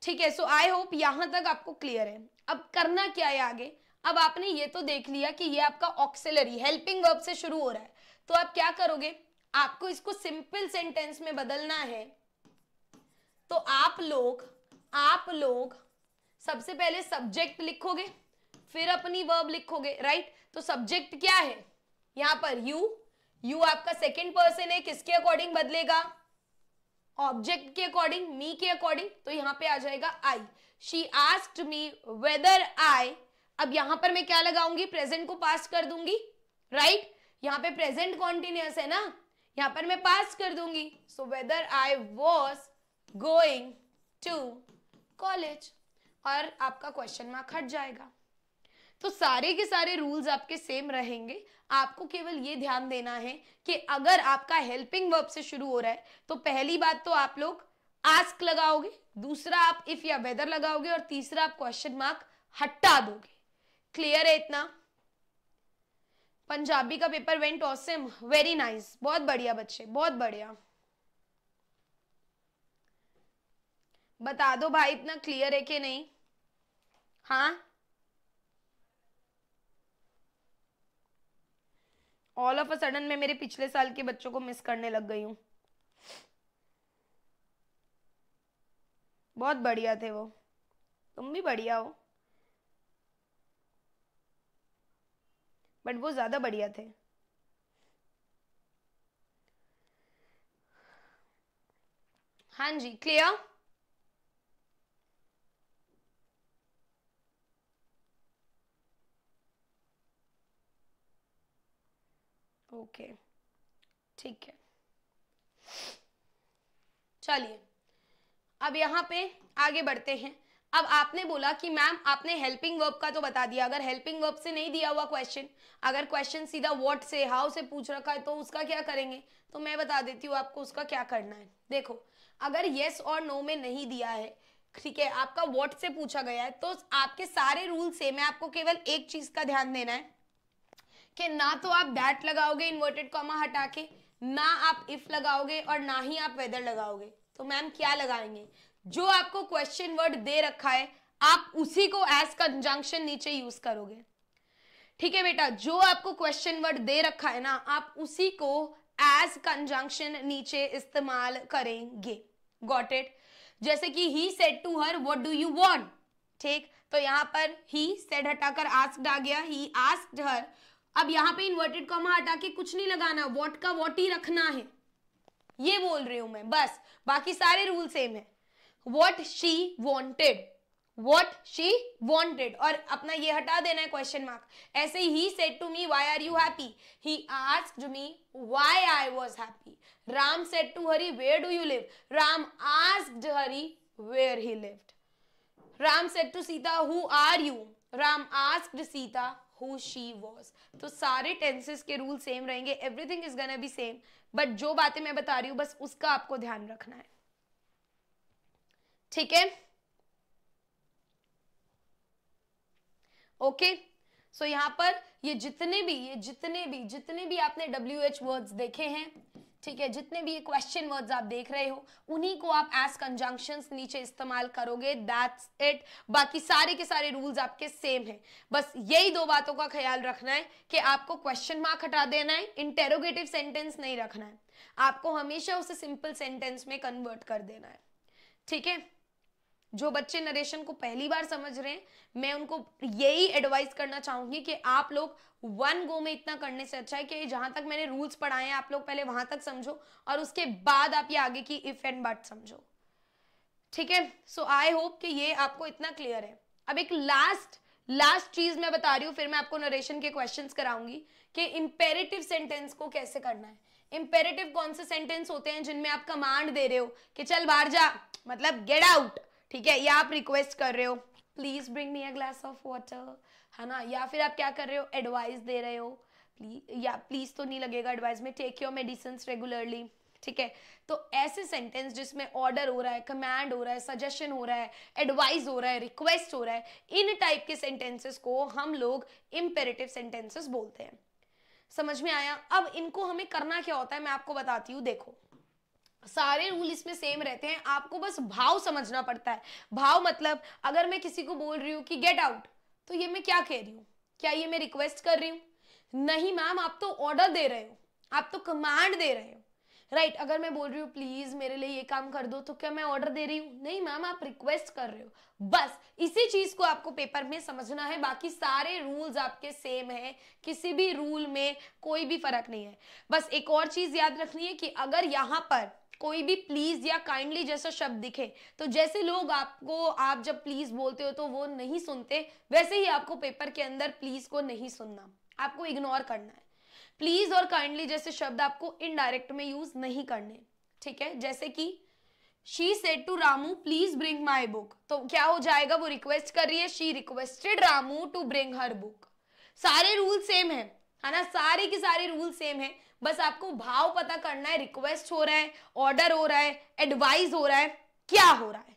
ठीक है सो आई होप यहां तक आपको क्लियर है अब करना क्या है आगे अब आपने ये तो देख लिया कि ये आपका ऑक्सिलरी हेल्पिंग वर्ब से शुरू हो रहा है तो आप क्या करोगे आपको इसको सिंपल सेंटेंस में बदलना है तो आप लोग आप लोग सबसे पहले सब्जेक्ट लिखोगे फिर अपनी वर्ब लिखोगे राइट तो सब्जेक्ट क्या है यहां पर यू यू आपका सेकेंड पर्सन है किसके अकॉर्डिंग बदलेगा ऑब्जेक्ट के अकॉर्डिंग मी के अकॉर्डिंग तो यहां पे आ जाएगा I she asked me whether I अब यहां पर मैं क्या लगाऊंगी प्रेजेंट को पास कर दूंगी राइट यहाँ पे प्रेजेंट कॉन्टिन्यूस है ना यहाँ पर मैं पास कर दूंगी so whether I was going to college और आपका क्वेश्चन मार्क हट जाएगा तो सारे के सारे रूल्स आपके सेम रहेंगे आपको केवल ये ध्यान देना है कि अगर आपका हेल्पिंग वर्ब से शुरू हो रहा है तो पहली बात तो आप लोग आस्क लगाओगे दूसरा आप इफ या वेदर लगाओगे और तीसरा आप क्वेश्चन मार्क हटा दोगे क्लियर है इतना पंजाबी का paper went awesome very nice बहुत बढ़िया बच्चे बहुत बढ़िया बता दो भाई इतना क्लियर है कि नहीं हाँ ऑल ऑफ अ सडन मैं मेरे पिछले साल के बच्चों को मिस करने लग गई हूँ बहुत बढ़िया थे वो तुम भी बढ़िया हो बट वो ज़्यादा बढ़िया थे हाँ जी क्लियर ओके ठीक है चलिए अब यहां पे आगे बढ़ते हैं अब आपने बोला कि मैम आपने हेल्पिंग वर्ब का तो बता दिया अगर हेल्पिंग वर्ब से नहीं दिया हुआ क्वेश्चन अगर क्वेश्चन सीधा व्हाट से हाउ से पूछ रखा है तो उसका क्या करेंगे तो मैं बता देती हूँ आपको उसका क्या करना है देखो अगर येस और नो में नहीं दिया है ठीक है आपका व्हाट से पूछा गया है तो आपके सारे रूल सेम है आपको केवल एक चीज का ध्यान देना है कि ना तो आप दैट लगाओगे इन्वर्टेड कॉमा हटा के ना आप इफ लगाओगे और ना ही आप वेदर लगाओगे तो मैम क्या लगाएंगे जो आपको क्वेश्चन वर्ड दे रखा है आप उसी को एज कंजंक्शन नीचे यूज करोगे ठीक है बेटा जो आपको क्वेश्चन वर्ड दे रखा है ना आप उसी को एज कंजंक्शन नीचे इस्तेमाल करेंगे गॉट इट जैसे कि he said to her what do you want ठीक तो यहां पर ही सेड हटाकर आस्क्ड आ गया ही आस्क्ड हर अब यहां पे इन्वर्टेड कॉमा हटा के कुछ नहीं लगाना वॉट का वॉट ही रखना है ये बोल रही हूं मैं बस बाकी सारे रूल सेम है what she wanted what she wanted और अपना ये हटा देना है क्वेश्चन मार्क ऐसे ही said to me why are you happy he asked me why I was happy Ram said to Hari where do you live Ram asked Hari where he lived Ram said to Sita who are you Ram asked Sita who she was तो सारे tenses के rule same रहेंगे everything is gonna be same but जो बातें मैं बता रही हूँ बस उसका आपको ध्यान रखना है ठीक है ओके सो यहां पर ये जितने भी ये जितने भी जितने भी आपने डब्ल्यू एच वर्ड्स देखे हैं ठीक है जितने भी ये क्वेश्चन वर्ड्स आप देख रहे हो उन्हीं को आप एस कंजंक्शन नीचे इस्तेमाल करोगे दैट्स इट बाकी सारे के सारे रूल्स आपके सेम हैं बस यही दो बातों का ख्याल रखना है कि आपको क्वेश्चन मार्क हटा देना है इंटेरोगेटिव सेंटेंस नहीं रखना है आपको हमेशा उसे सिंपल सेंटेंस में कन्वर्ट कर देना है ठीक है जो बच्चे नरेशन को पहली बार समझ रहे हैं मैं उनको यही एडवाइस करना चाहूंगी कि आप लोग वन गो में इतना करने से अच्छा है कि जहां तक मैंने रूल्स पढ़ाए हैं आप लोग पहले वहां तक समझो और उसके बाद आप ये आगे की इफ एंड बट समझो ठीक है सो आई होप कि ये आपको इतना क्लियर है अब एक लास्ट लास्ट चीज मैं बता रही हूँ फिर मैं आपको नरेशन के क्वेश्चन कराऊंगी कि इम्पेरेटिव सेंटेंस को कैसे करना है इंपेरेटिव कौन से सेंटेंस होते हैं जिनमें आप कमांड दे रहे हो कि चल बाहर जा मतलब गेट आउट ठीक है या आप रिक्वेस्ट कर रहे हो please bring me a glass of water है ना या फिर आप क्या कर रहे हो एडवाइस दे रहे हो प्लीज या प्लीज तो नहीं लगेगा एडवाइस में टेक योर मेडिसिन रेगुलरली ठीक है तो ऐसे सेंटेंस जिसमें ऑर्डर हो रहा है कमांड हो रहा है सजेशन हो रहा है एडवाइस हो रहा है रिक्वेस्ट हो रहा है इन टाइप के सेंटेंसेस को हम लोग इम्पेरेटिव सेंटेंसेस बोलते हैं समझ में आया अब इनको हमें करना क्या होता है मैं आपको बताती हूँ देखो सारे रूल इसमें सेम रहते हैं आपको बस भाव समझना पड़ता है भाव मतलब अगर मैं किसी को बोल रही हूँ कि गेट आउट तो ये मैं क्या कह रही हूँ क्या ये मैं रिक्वेस्ट कर रही हूँ नहीं मैम आप तो ऑर्डर दे रहे हो आप तो कमांड दे रहे हो राइट right, अगर मैं बोल रही हूँ प्लीज मेरे लिए ये काम कर दो तो क्या मैं ऑर्डर दे रही हूँ नहीं मैम आप रिक्वेस्ट कर रहे हो बस इसी चीज को आपको पेपर में समझना है बाकी सारे रूल्स आपके सेम है किसी भी रूल में कोई भी फर्क नहीं है बस एक और चीज याद रखनी है कि अगर यहाँ पर कोई भी प्लीज या काइंडली जैसा शब्द दिखे तो जैसे लोग आपको आप जब प्लीज बोलते हो तो वो नहीं सुनते वैसे ही आपको पेपर के अंदर प्लीज को नहीं सुनना आपको इग्नोर करना है प्लीज और काइंडली जैसे शब्द आपको इनडायरेक्ट में यूज नहीं करने ठीक है जैसे कि she said to Ramu please bring my book तो क्या हो जाएगा वो रिक्वेस्ट कर रही है she requested Ramu to bring her book सारे रूल सेम है ना सारे के सारे रूल सेम है बस आपको भाव पता करना है रिक्वेस्ट हो रहा है ऑर्डर हो रहा है एडवाइस हो रहा है क्या हो रहा है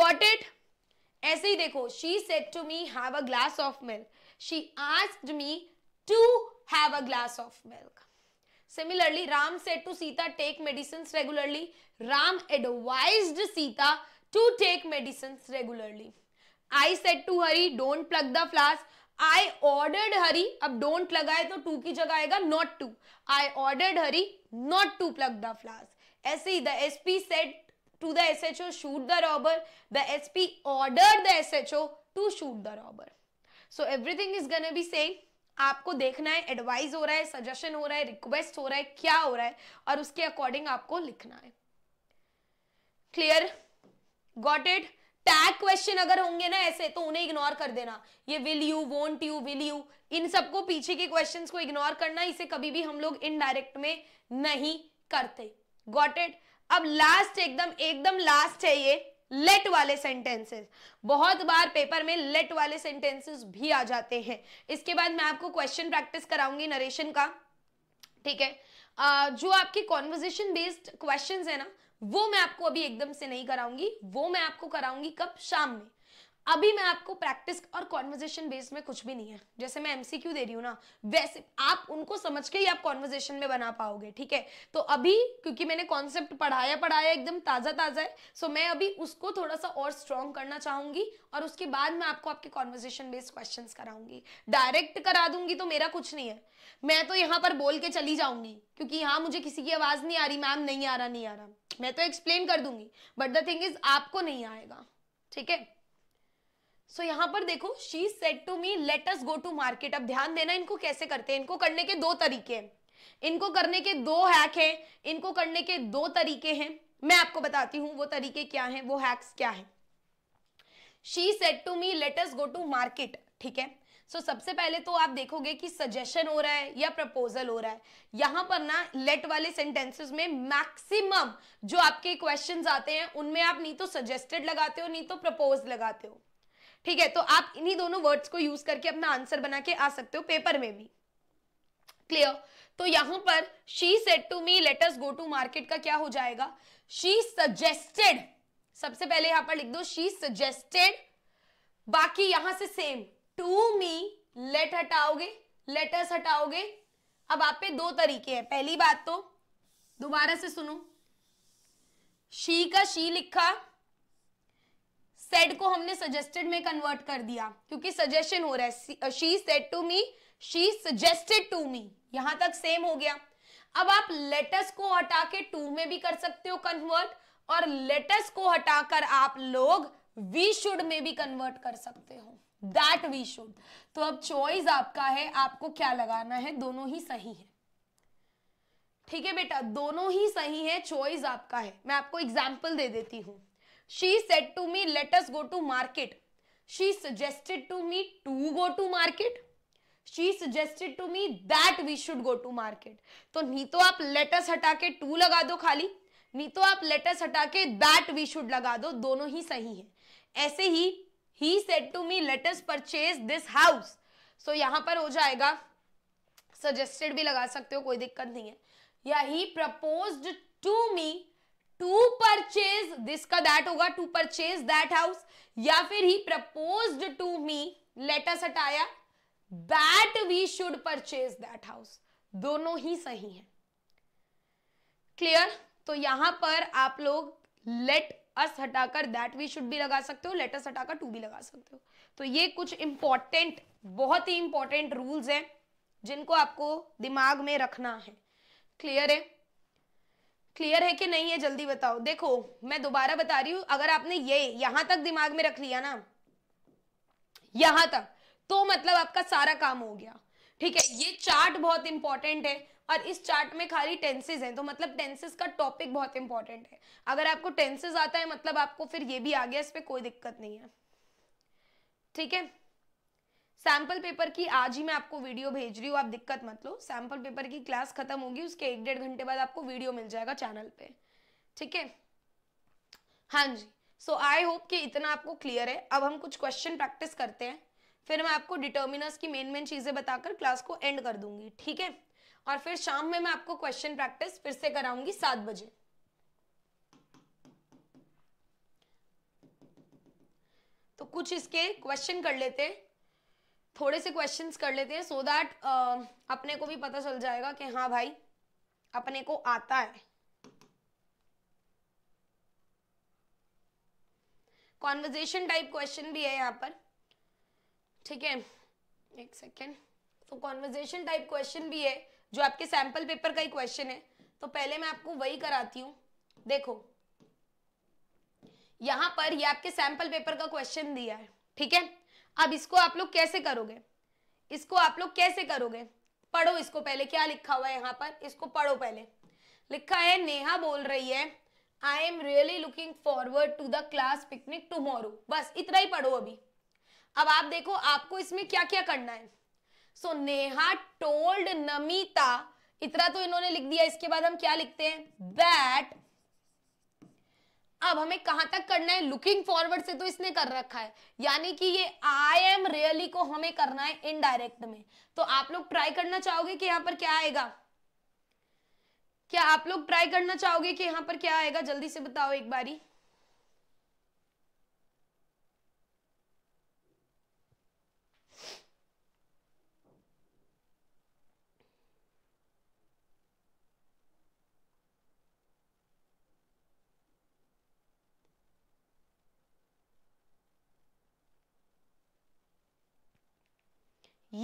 गॉट इट ऐसे ही देखो she said to me have glass of milk she asked me to have glass of milk similarly Ram said to Sita take medicine regularly Ram advise Sita to take medicine regularly I said to Hari don't plug the flask I ordered Hari अब don't लगाए तो to की जगह आएगा not to I ordered Hari not to plug the flask ऐसे ही the S P set to the S H O shoot the robber the S P order the S H O to shoot the robber so everything is gonna be same आपको देखना है advise हो रहा है suggestion हो रहा है request हो रहा है क्या हो रहा है और उसके अकॉर्डिंग आपको लिखना है clear got it tag question अगर होंगे ना ऐसे तो उन्हें इग्नोर कर देना ये will you won't you will you इन सबको पीछे के क्वेश्चन को इग्नोर करना इसे कभी भी हम लोग इनडायरेक्ट में नहीं करते गॉट इट अब लास्ट एकदम एकदम लास्ट है ये लेट वाले सेंटेंसेस बहुत बार पेपर में लेट वाले सेंटेंसेस भी आ जाते हैं इसके बाद मैं आपको क्वेश्चन प्रैक्टिस कराऊंगी नरेशन का ठीक है जो आपके कॉन्वर्जेशन बेस्ड क्वेश्चंस है ना वो मैं आपको अभी एकदम से नहीं कराऊंगी वो मैं आपको कराऊंगी कब शाम में अभी मैं आपको प्रैक्टिस और कॉन्वर्जेशन बेस्ड में कुछ भी नहीं है जैसे मैं एमसीक्यू दे रही हूँ ना वैसे आप उनको समझ के ही आप कॉन्वर्जेशन में बना पाओगे ठीक है तो अभी क्योंकि मैंने कॉन्सेप्ट पढ़ाया पढ़ाया एकदम ताज़ा ताज़ा है सो मैं अभी उसको थोड़ा सा और स्ट्रॉन्ग करना चाहूंगी और उसके बाद मैं आपको आपके कॉन्वर्जेशन बेस्ड क्वेश्चन कराऊंगी डायरेक्ट करा दूंगी तो मेरा कुछ नहीं है मैं तो यहाँ पर बोल के चली जाऊंगी क्योंकि यहाँ मुझे किसी की आवाज़ नहीं आ रही मैम नहीं आ रहा नहीं आ रहा मैं तो एक्सप्लेन कर दूंगी बट द थिंग इज आपको नहीं आएगा ठीक है सो so, यहाँ पर देखो she said to me let us go to market अब ध्यान देना इनको कैसे करते हैं इनको करने के दो तरीके हैं इनको करने के दो हैक हैं इनको करने के दो तरीके हैं मैं आपको बताती हूँ वो तरीके क्या हैं वो हैक्स क्या हैं she said to me let us go to market ठीक है सो so, सबसे पहले तो आप देखोगे कि सजेशन हो रहा है या प्रपोजल हो रहा है यहाँ पर ना लेट वाले सेंटेंसेस में मैक्सिमम जो आपके क्वेश्चंस आते हैं उनमें आप नहीं तो सजेस्टेड लगाते हो नहीं तो प्रपोज लगाते हो ठीक है तो आप इन्हीं दोनों वर्ड्स को यूज करके अपना आंसर बना के आ सकते हो पेपर में भी क्लियर तो यहां पर she said to me let's go to market का क्या हो जाएगा शी सजेस्टेड सबसे पहले यहां पर लिख दो शी सजेस्टेड बाकी यहां से सेम टू मी लेट हटाओगे लेटर्स हटाओगे अब आप पे दो तरीके हैं पहली बात तो दोबारा से सुनो शी का शी लिखा सेड को हमने सजेस्टेड में कन्वर्ट कर दिया क्योंकि सजेशन हो रहा है she said to me she suggested to me यहां तक सेम हो गया अब आप लेटस को हटा के टू में भी कर सकते हो कन्वर्ट और लेटस को हटाकर आप लोग वी शुड में भी कन्वर्ट कर सकते हो दैट वी शुड तो अब चॉइस आपका है आपको क्या लगाना है दोनों ही सही है ठीक है बेटा दोनों ही सही है चॉइस आपका है मैं आपको एग्जाम्पल दे देती हूं she said to me let us go to market she suggested to me to go to market she suggested to me that we should go to market to नहीं to aap let us hata ke to laga do khali नहीं तो आप let us हटा के that we should लगा दो दोनों ही सही है ऐसे ही he said to me let us purchase this house so so, यहाँ पर हो जाएगा सजेस्टेड भी लगा सकते हो कोई दिक्कत नहीं है या he proposed to me to purchase this का दैट होगा टू परचेज दैट हाउस या फिर he propose to me let's हटाया that we should purchase that house दोनों ही सही है क्लियर तो यहां पर आप लोग लेट अस हटाकर दैट वी शुड भी लगा सकते हो लेट अस हटाकर टू भी लगा सकते हो तो ये कुछ इंपॉर्टेंट बहुत ही इंपॉर्टेंट रूल्स हैं जिनको आपको दिमाग में रखना है क्लियर है क्लियर है कि नहीं है जल्दी बताओ देखो मैं दोबारा बता रही हूं अगर आपने ये यहां तक दिमाग में रख लिया ना यहां तक तो मतलब आपका सारा काम हो गया ठीक है ये चार्ट बहुत इंपॉर्टेंट है और इस चार्ट में खाली टेंसेज हैं तो मतलब टेंसेज का टॉपिक बहुत इंपॉर्टेंट है अगर आपको टेंसेज आता है मतलब आपको फिर ये भी आ गया इस पर कोई दिक्कत नहीं है ठीक है सैंपल पेपर की आज ही मैं आपको वीडियो भेज रही हूँ आप दिक्कत मत लो सैंपल पेपर की क्लास खत्म होगी उसके एक डेढ़ घंटे बाद आपको वीडियो मिल जाएगा चैनल पे ठीक है हाँ जी सो आई होप कि इतना आपको क्लियर है अब हम कुछ क्वेश्चन प्रैक्टिस करते हैं फिर मैं आपको डिटर्मिनर्स की मेन मेन चीज़ें बताकर क्लास को एंड कर दूंगी ठीक है और फिर शाम में मैं आपको क्वेश्चन प्रैक्टिस फिर से कराऊंगी सात बजे तो कुछ इसके क्वेश्चन कर लेते हैं थोड़े से क्वेश्चंस कर लेते हैं सो so दैट uh, अपने को भी पता चल जाएगा कि हाँ भाई अपने को आता है कॉन्वर्जेशन टाइप क्वेश्चन भी है यहाँ पर ठीक है एक सेकेंड तो कॉन्वर्जेशन टाइप क्वेश्चन भी है जो आपके सैम्पल पेपर का ही क्वेश्चन है तो पहले मैं आपको वही कराती हूँ देखो यहाँ पर ये आपके सैम्पल पेपर का क्वेश्चन दिया है ठीक है अब इसको आप लोग कैसे करोगे इसको आप लोग कैसे करोगे पढ़ो इसको पहले क्या लिखा हुआ है यहाँ पर इसको पढ़ो पहले लिखा है नेहा बोल रही है I am really looking forward to the class picnic tomorrow बस इतना ही पढ़ो अभी अब आप देखो आपको इसमें क्या क्या करना है so so, Neha told Namita इतना तो इन्होंने लिख दिया इसके बाद हम क्या लिखते हैं दैट अब हमें कहां तक करना है लुकिंग फॉरवर्ड से तो इसने कर रखा है यानी कि ये आई एम रियली को हमें करना है इनडायरेक्ट में तो आप लोग ट्राई करना चाहोगे कि यहाँ पर क्या आएगा क्या आप लोग ट्राई करना चाहोगे कि यहाँ पर क्या आएगा जल्दी से बताओ एक बारी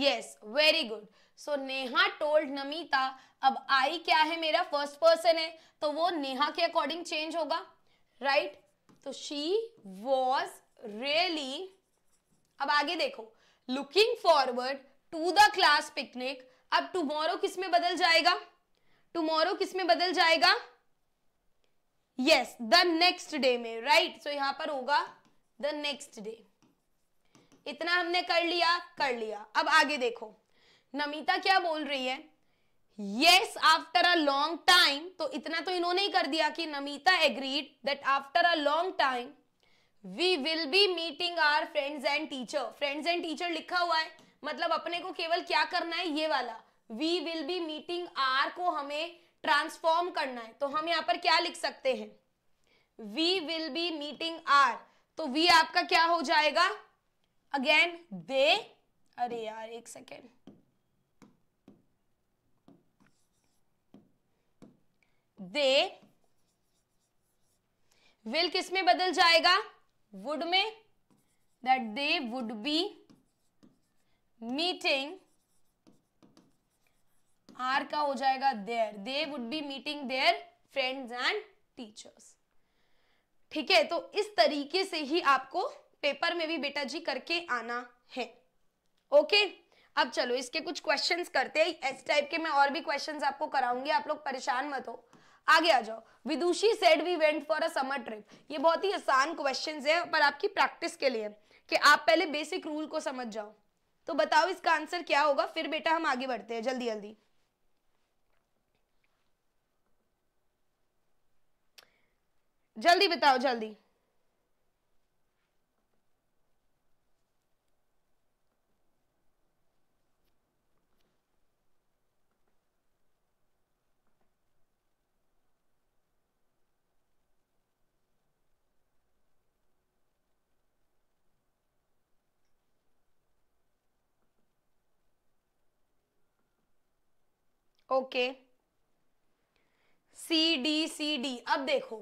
yes very good so Neha told Namita अब आई क्या है मेरा फर्स्ट पर्सन है तो वो नेहा के अकॉर्डिंग चेंज होगा राइट तो शी वॉज रियली अब आगे देखो looking forward to the class picnic अब टूमोरो किसमें बदल जाएगा टूमोरो किसमें बदल जाएगा यस द नेक्स्ट डे में राइट right? सो so यहां पर होगा द नेक्स्ट डे इतना हमने कर लिया कर लिया अब आगे देखो नमिता क्या बोल रही है yes after a long time तो इतना तो इन्होंने ही कर दिया कि Namita agreed that after a long time we will be meeting our friends and teacher friends and teacher लिखा हुआ है मतलब अपने को केवल क्या करना है ये वाला we will be meeting our को हमें ट्रांसफॉर्म करना है तो हम यहाँ पर क्या लिख सकते हैं we will be meeting our तो वी आपका क्या हो जाएगा अगेन दे अरे यार एक सेकेंड दे विल किस में बदल जाएगा वुड में that they would be meeting our का हो जाएगा their they would be meeting their friends and teachers ठीक है तो इस तरीके से ही आपको पेपर में भी बेटा जी करके आना है ओके अब चलो इसके कुछ क्वेश्चंस करते हैं एस टाइप के मैं और भी क्वेश्चंस आपको कराऊंगी आप लोग परेशान मत हो आगे आ जाओ Vidushi said we went for a summer trip ये बहुत ही आसान क्वेश्चन है पर आपकी प्रैक्टिस के लिए कि आप पहले बेसिक रूल को समझ जाओ तो बताओ इसका आंसर क्या होगा फिर बेटा हम आगे बढ़ते हैं जल्दी जल्दी जल्दी बताओ जल्दी okay C D C D अब देखो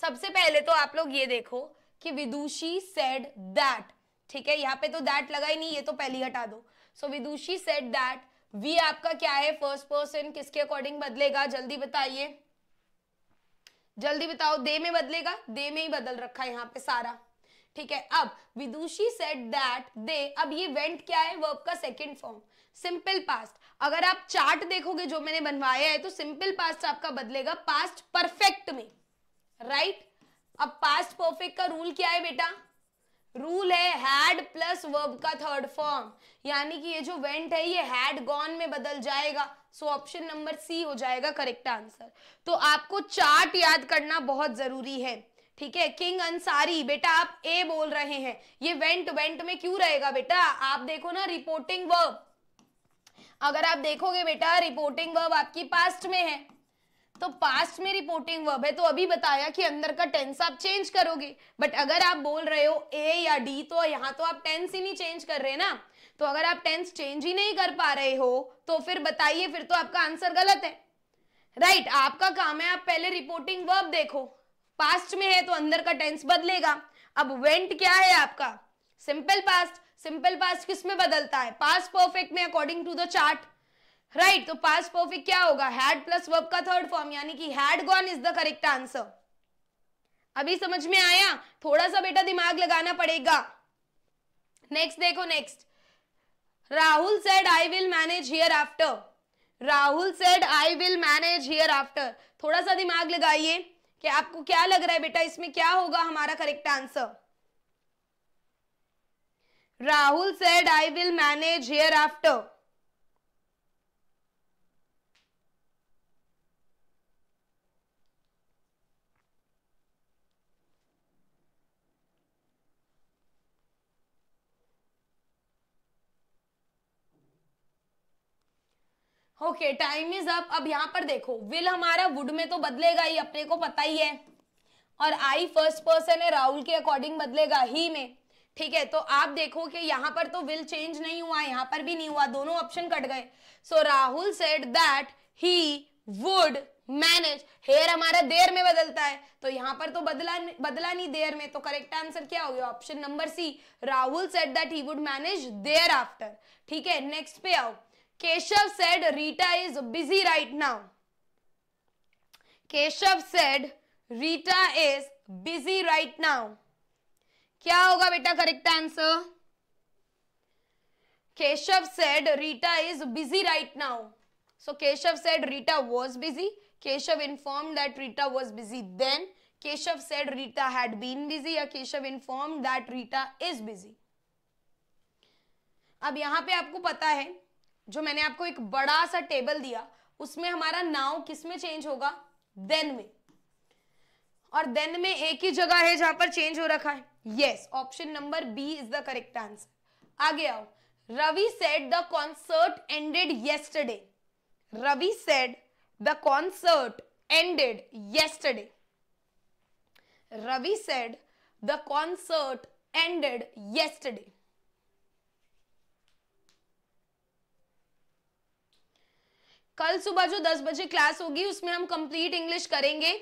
सबसे पहले तो आप लोग ये देखो कि विदुषी सेड दैट ठीक है यहाँ पे तो दैट लगा ही नहीं ये तो पहली हटा दो so Vidushi said that we आपका क्या है फर्स्ट पर्सन किसके अकॉर्डिंग बदलेगा जल्दी बताइए जल्दी बताओ दे में बदलेगा दे में ही बदल रखा है यहाँ पे सारा ठीक है अब विदुषी सेट दैट दे अब ये वेंट क्या है वर्ब का सेकंड फॉर्म सिंपल पास्ट अगर आप चार्ट देखोगे जो मैंने बनवाया है तो सिंपल पास्ट आपका बदलेगा पास्ट परफेक्ट में राइट right? अब पास्ट परफेक्ट का रूल क्या है बेटा रूल है हैड प्लस वर्ब का थर्ड फॉर्म यानी कि ये जो वेंट है ये हैड गॉन में बदल जाएगा सो ऑप्शन नंबर सी हो जाएगा करेक्ट आंसर तो आपको चार्ट याद करना बहुत जरूरी है ठीक है किंग अंसारी बेटा आप ए बोल रहे हैं ये वेंट वेंट में क्यों रहेगा बेटा आप देखो ना रिपोर्टिंग वर्ब अगर आप देखोगे बेटा रिपोर्टिंग वर्ब आपकी पास्ट में है तो पास्ट में रिपोर्टिंग वर्ब है तो अभी बताया कि अंदर का टेंस आप चेंज करोगे बट अगर आप बोल रहे हो ए या डी तो यहाँ तो आप टेंस ही नहीं चेंज कर रहे ना तो अगर आप टेंस चेंज ही नहीं कर पा रहे हो तो फिर बताइए फिर तो आपका आंसर गलत है राइट right, आपका काम है आप पहले रिपोर्टिंग वर्ब देखो पास्ट में है तो अंदर का टेंस बदलेगा अब वेंट क्या है आपका सिंपल पास्ट सिंपल पास किस में बदलता है पास परफेक्ट में according to the chart right तो पास परफेक्ट क्या होगा हैड प्लस वर्ब का थर्ड फॉर्म यानी कि had gone is the correct answer अभी समझ में आया थोड़ा सा बेटा दिमाग लगाना पड़ेगा नेक्स्ट देखो next Rahul said I will manage hereafter Rahul said I will manage hereafter थोड़ा सा दिमाग लगाइए कि आपको क्या लग रहा है बेटा इसमें क्या होगा हमारा correct answer Rahul said, I will manage hereafter. Okay time is up अब यहां पर देखो विल हमारा वुड में तो बदलेगा ही अपने को पता ही है और आई फर्स्ट पर्सन है राहुल के अकॉर्डिंग बदलेगा ही में ठीक है तो आप देखो कि यहां पर तो विल चेंज नहीं हुआ यहां पर भी नहीं हुआ दोनों ऑप्शन कट गए so Rahul said that he would manage here हमारा देर में बदलता है तो यहां पर तो बदला बदला नहीं देर में तो करेक्ट आंसर क्या हो गया option number C Rahul said that he would manage thereafter ठीक है नेक्स्ट पे आओ Keshav said Rita is busy right now Keshav said Rita is busy right now क्या होगा बेटा correct answer Keshav said Rita is busy right now so Keshav said Rita was busy Keshav inform that Rita was busy then Keshav said Rita had been busy या Keshav inform that Rita is busy अब यहां पे आपको पता है जो मैंने आपको एक बड़ा सा टेबल दिया उसमें हमारा नाउ किस में चेंज होगा देन में और देन में एक ही जगह है जहां पर चेंज हो रखा है yes option number B is the correct answer आगे आओ Ravi said the concert ended yesterday Ravi said the concert ended yesterday Ravi said the concert ended yesterday कल सुबह जो 10 बजे क्लास होगी उसमें हम कंप्लीट इंग्लिश करेंगे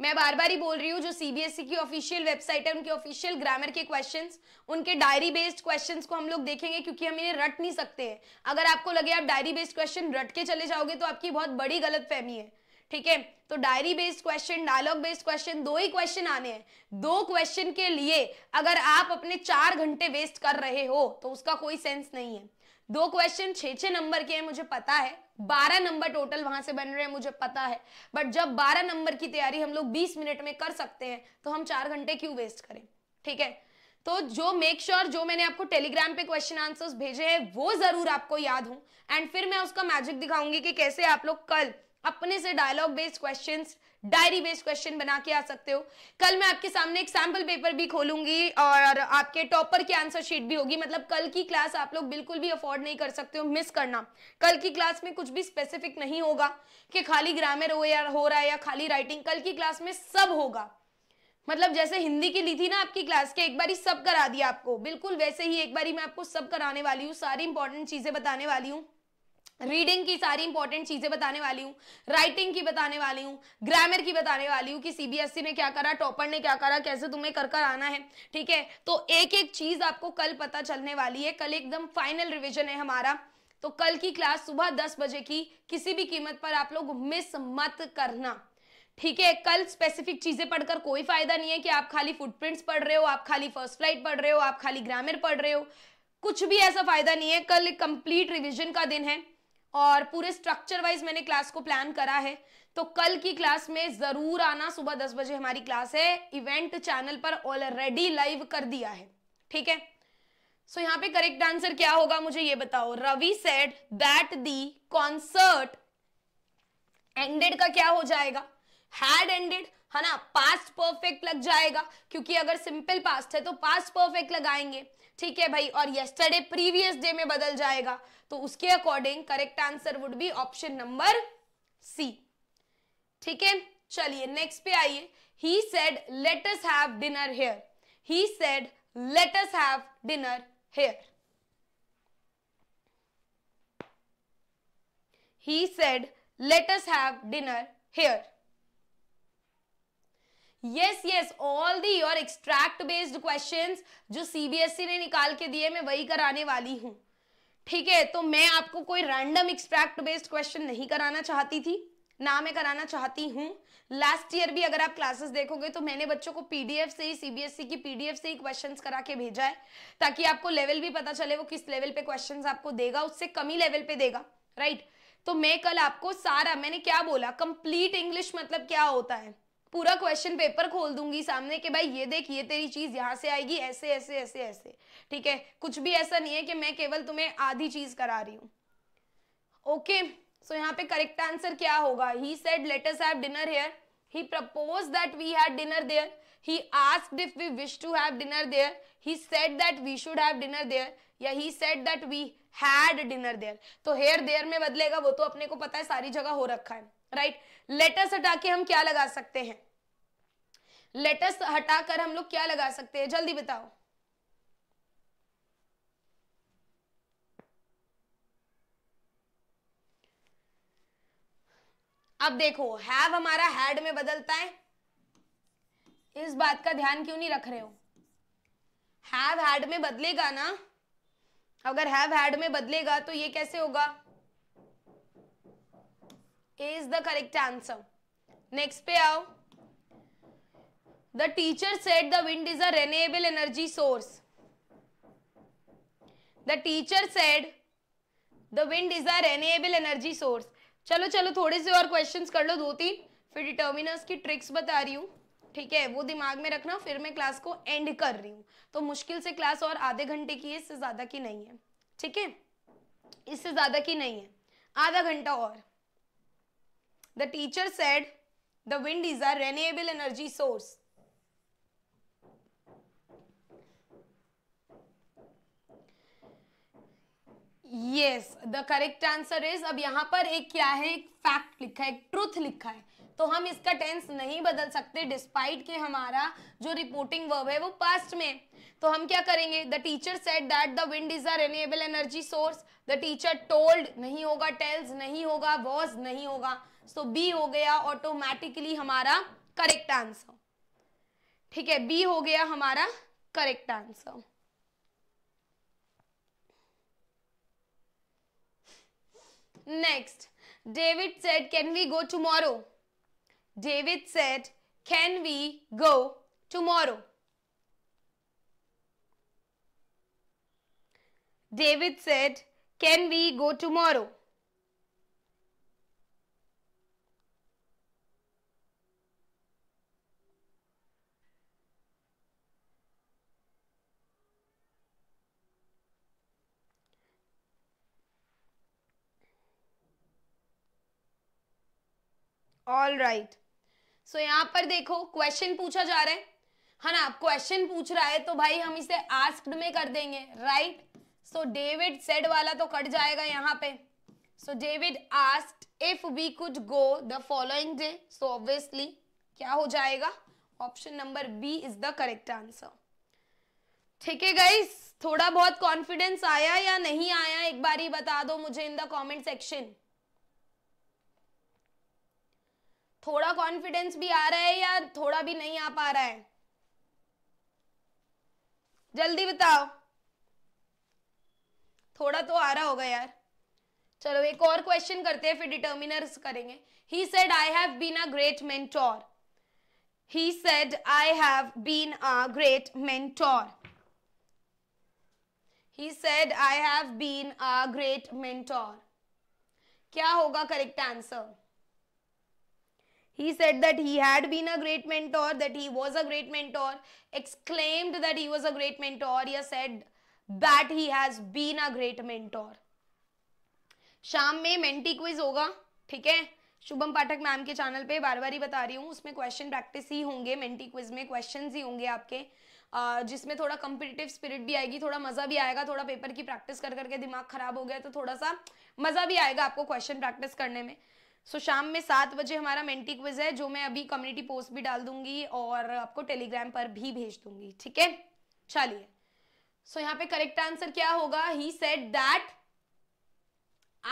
मैं बार बार ही बोल रही हूँ जो सीबीएसई e की ऑफिशियल वेबसाइट है उनके ऑफिशियल ग्रामर के क्वेश्चंस उनके डायरी बेस्ड क्वेश्चंस को हम लोग देखेंगे क्योंकि हम इन्हें रट नहीं सकते हैं अगर आपको लगे आप डायरी बेस्ड क्वेश्चन रट के चले जाओगे तो आपकी बहुत बड़ी गलत फहमी है ठीक है तो diary based question dialogue based question दो ही क्वेश्चन आने हैं दो क्वेश्चन के लिए अगर आप अपने चार घंटे वेस्ट कर रहे हो तो उसका कोई सेंस नहीं है दो क्वेश्चन छे छे नंबर के हैं मुझे पता है बारह नंबर टोटल वहां से बन रहे हैं मुझे पता है बट जब बारह नंबर की तैयारी हम लोग बीस मिनट में कर सकते हैं तो हम चार घंटे क्यों वेस्ट करें ठीक है तो जो मेक श्योर sure, जो मैंने आपको टेलीग्राम पे क्वेश्चन आंसर्स भेजे हैं वो जरूर आपको याद हूं एंड फिर मैं उसका मैजिक दिखाऊंगी कि कैसे आप लोग कल अपने से dialogue based questions diary based question बना के आ सकते हो कल मैं आपके सामने एक सैम्पल पेपर भी खोलूंगी और आपके टॉपर की आंसर शीट भी होगी मतलब कल की क्लास आप लोग बिल्कुल भी अफोर्ड नहीं कर सकते हो मिस करना कल की क्लास में कुछ भी स्पेसिफिक नहीं होगा कि खाली ग्रामर हो या हो रहा है या खाली राइटिंग कल की क्लास में सब होगा मतलब जैसे हिंदी की ली थी ना आपकी क्लास के एक बार सब करा दिया आपको बिल्कुल वैसे ही एक बार मैं आपको सब कराने वाली हूँ सारी इंपॉर्टेंट चीजें बताने वाली हूँ रीडिंग की सारी इंपॉर्टेंट चीजें बताने वाली हूँ राइटिंग की बताने वाली हूँ ग्रामर की बताने वाली हूँ कि सीबीएसई e ने क्या करा टॉपर ने क्या करा कैसे तुम्हें कर कर आना है ठीक है तो एक एक चीज आपको कल पता चलने वाली है कल एकदम फाइनल रिविजन है हमारा तो कल की क्लास सुबह दस बजे की किसी भी कीमत पर आप लोग मिस मत करना ठीक है कल स्पेसिफिक चीजें पढ़कर कोई फायदा नहीं है कि आप खाली फुटप्रिंट्स पढ़ रहे हो आप खाली फर्स्ट फ्लाइट पढ़ रहे हो आप खाली ग्रामर पढ़ रहे हो कुछ भी ऐसा फायदा नहीं है कल कंप्लीट रिविजन का दिन है और पूरे स्ट्रक्चर वाइज मैंने क्लास को प्लान करा है तो कल की क्लास में जरूर आना सुबह दस बजे हमारी क्लास है इवेंट चैनल पर ऑलरेडी लाइव कर दिया है ठीक है सो यहाँ पे करेक्ट आंसर क्या होगा मुझे ये बताओ Ravi said that the concert ended का क्या हो जाएगा हैड एंडेड है ना पास्ट परफेक्ट लग जाएगा क्योंकि अगर सिंपल पास्ट है तो पास्ट परफेक्ट लगाएंगे ठीक है भाई और यस्टरडे प्रीवियस डे में बदल जाएगा तो उसके according correct answer would be option number C ठीक है चलिए नेक्स्ट पे आइए he said let us have dinner here he said let us have dinner here he said let us have dinner here yes yes all the your extract based questions जो CBSE e ने निकाल के दिए मैं वही कराने वाली हूं ठीक है तो मैं आपको कोई रैंडम एक्सट्रैक्ट बेस्ड क्वेश्चन नहीं कराना चाहती थी ना मैं कराना चाहती हूँ लास्ट ईयर भी अगर आप क्लासेस देखोगे तो मैंने बच्चों को पीडीएफ से ही सीबीएसई की पीडीएफ से ही क्वेश्चंस करा के भेजा है ताकि आपको लेवल भी पता चले वो किस लेवल पे क्वेश्चंस आपको देगा उससे कमी लेवल पे देगा राइट तो मैं कल आपको सारा मैंने क्या बोला कंप्लीट इंग्लिश मतलब क्या होता है पूरा क्वेश्चन पेपर खोल दूंगी सामने कि भाई ये देख ये तेरी चीज यहाँ से आएगी ऐसे ऐसे ऐसे ऐसे ठीक है कुछ भी ऐसा नहीं है कि मैं केवल तुम्हें आधी चीज करा रही हूँ ओके सो यहाँ पे करेक्ट आंसर क्या होगा he said let's have dinner here he propose that we had dinner there he asked if we wish to have dinner there he said that we should have dinner there या he said that we had dinner there तो here there में बदलेगा वो तो अपने को पता है सारी जगह हो रखा है राइट right? लेटर्स हटा के हम क्या लगा सकते हैं लेटर्स हटाकर हम लोग क्या लगा सकते हैं जल्दी बताओ अब देखो हैव हमारा हैड में बदलता है इस बात का ध्यान क्यों नहीं रख रहे हो हैव हैड में बदलेगा ना अगर हैव हैड में बदलेगा तो ये कैसे होगा is the correct answer next पे आओ. The teacher said the wind is a renewable energy source the teacher said the wind is a renewable energy source चलो चलो थोड़े से और क्वेश्चंस कर लो दो तीन फिर डिटर्मिनर्स की ट्रिक्स बता रही हूँ ठीक है वो दिमाग में रखना फिर मैं क्लास को एंड कर रही हूँ तो मुश्किल से क्लास और आधे घंटे की है इससे ज़्यादा की नहीं है ठीक है इससे ज़्यादा की नहीं है आधा घंटा और The teacher said the wind is a renewable energy source. yes the correct answer is ab yahan par ek kya hai ek fact likha hai ek truth likha hai तो हम इसका टेंस नहीं बदल सकते डिस्पाइट के हमारा जो reporting verb है वो पास्ट में तो हम क्या करेंगे the teacher said that the wind is renewable energy source the teacher told नहीं होगा टेल्स नहीं होगा वॉज नहीं होगा सो so, बी हो गया ऑटोमेटिकली हमारा करेक्ट आंसर ठीक है बी हो गया हमारा correct answer next David said can we go tomorrow David said can we go tomorrow David said can we go tomorrow all right so यहाँ पर देखो क्वेश्चन पूछा जा रहा है ना क्वेश्चन पूछ रहा है तो भाई हम इसे आस्क्ड में कर देंगे राइट सो डेविड सेड वाला तो कट जाएगा यहाँ पे so David asked if we could go the following day so obviously क्या हो जाएगा option number B is the correct answer ठीक है गाइस थोड़ा बहुत कॉन्फिडेंस आया या नहीं आया एक बार ही बता दो मुझे इन द कमेंट सेक्शन थोड़ा कॉन्फिडेंस भी आ रहा है या थोड़ा भी नहीं आ पा रहा है जल्दी बताओ थोड़ा तो आ रहा होगा यार चलो एक और क्वेश्चन करते हैं फिर डिटर्मिनर्स करेंगे he said I have been a great mentor he said I have been a great mentor he said I have been a great mentor क्या होगा correct answer He said that he had been a great mentor, that he was a great mentor, exclaimed that he was a great mentor. He said that he has been a great mentor. sham mein menti quiz hoga theek hai Shubham Pathak ma'am के channel पे बार बार ही बता रही हूँ उसमें question practice ही होंगे Menti quiz में क्वेश्चंस ही होंगे आपके जिसमें थोड़ा कम्पिटिटिव स्पिरिट भी आएगी थोड़ा मज़ा भी आएगा थोड़ा पेपर की प्रैक्टिस कर करके दिमाग खराब हो गया तो थोड़ा सा मज़ा भी आएगा आपको क्वेश्चन प्रैक्टिस करने में सो so, शाम में सात बजे हमारा मेंटी क्विज है जो मैं अभी कम्युनिटी पोस्ट भी डाल दूंगी और आपको टेलीग्राम पर भी भेज दूंगी ठीक है चलिए सो so, यहाँ पे करेक्ट आंसर क्या होगा he said that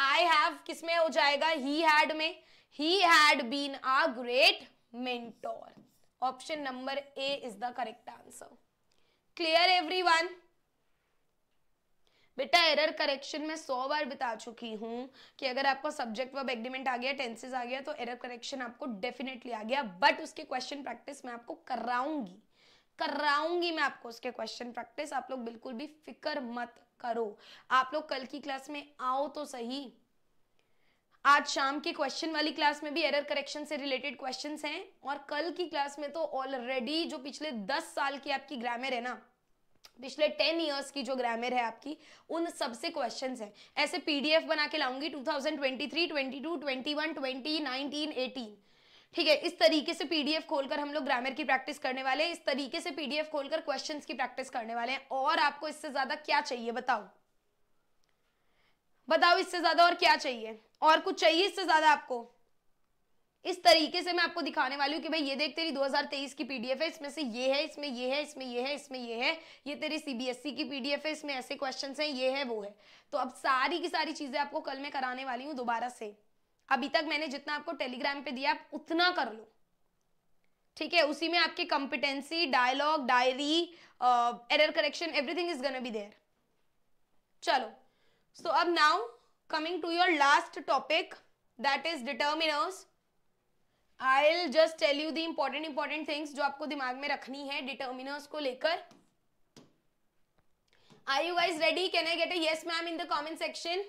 I have किस में हो जाएगा ही हैड में he had been a great mentor option number A is the correct answer clear every everyone बेटा एरर करेक्शन में सौ बार बता चुकी हूँ कि अगर आपको सब्जेक्ट वर्ब एग्रीमेंट आ गया टेंसेज आ गया तो एरर करेक्शन आपको डेफिनेटली आ गया बट उसके क्वेश्चन प्रैक्टिस मैं आपको कराऊंगी कराऊंगी मैं आपको उसके क्वेश्चन प्रैक्टिस आप लोग बिल्कुल भी फिक्र मत करो आप लोग कल की क्लास में आओ तो सही आज शाम की क्वेश्चन वाली क्लास में भी एरर करेक्शन से रिलेटेड क्वेश्चंस हैं और कल की क्लास में तो ऑलरेडी जो पिछले दस साल की आपकी ग्रामर है ना पिछले टेन ईयर्स की जो ग्रामर है आपकी उन सबसे क्वेश्चन है ऐसे पीडीएफ बना के लाऊंगी 2023, 22, 21, 20, 19, एटीन ठीक है इस तरीके से पीडीएफ खोलकर हम लोग ग्रामर की प्रैक्टिस करने वाले हैं इस तरीके से पीडीएफ खोलकर क्वेश्चंस की प्रैक्टिस करने वाले हैं और आपको इससे ज्यादा क्या चाहिए बताओ बताओ इससे ज्यादा और क्या चाहिए और कुछ चाहिए इससे ज्यादा आपको इस तरीके से मैं आपको दिखाने वाली हूँ कि भाई ये देख तेरी 2023 की पीडीएफ है इसमें से ये है इसमें ये है इसमें ये है इसमें ये है ये तेरी सीबीएसई e की पीडीएफ है इसमें ऐसे क्वेश्चन हैं ये है वो है तो अब सारी की सारी चीज़ें आपको कल मैं कराने वाली हूँ दोबारा से अभी तक मैंने जितना आपको टेलीग्राम पे दिया आप उतना कर लो ठीक है उसी में आपकी competency dialogue diary error correction everything is gonna be there चलो सो अब now coming to your last topic that is determiners I just tell you the important important things जो आपको दिमाग में रखनी है डिटर्मिनर्स को लेकर I you guys ready can I get a yes ma'am in the comment section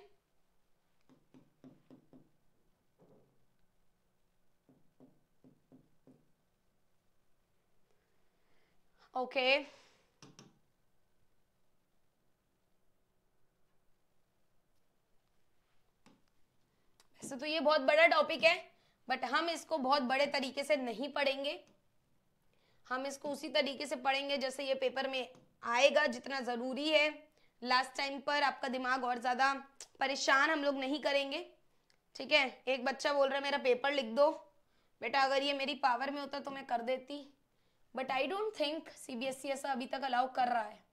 okay वैसे तो ये बहुत बड़ा टॉपिक है बट हम इसको बहुत बड़े तरीके से नहीं पढ़ेंगे हम इसको उसी तरीके से पढ़ेंगे जैसे ये पेपर में आएगा जितना ज़रूरी है लास्ट टाइम पर आपका दिमाग और ज़्यादा परेशान हम लोग नहीं करेंगे ठीक है एक बच्चा बोल रहा है मेरा पेपर लिख दो बेटा अगर ये मेरी पावर में होता तो मैं कर देती but I don't think CBSE ऐसा अभी तक अलाउ कर रहा है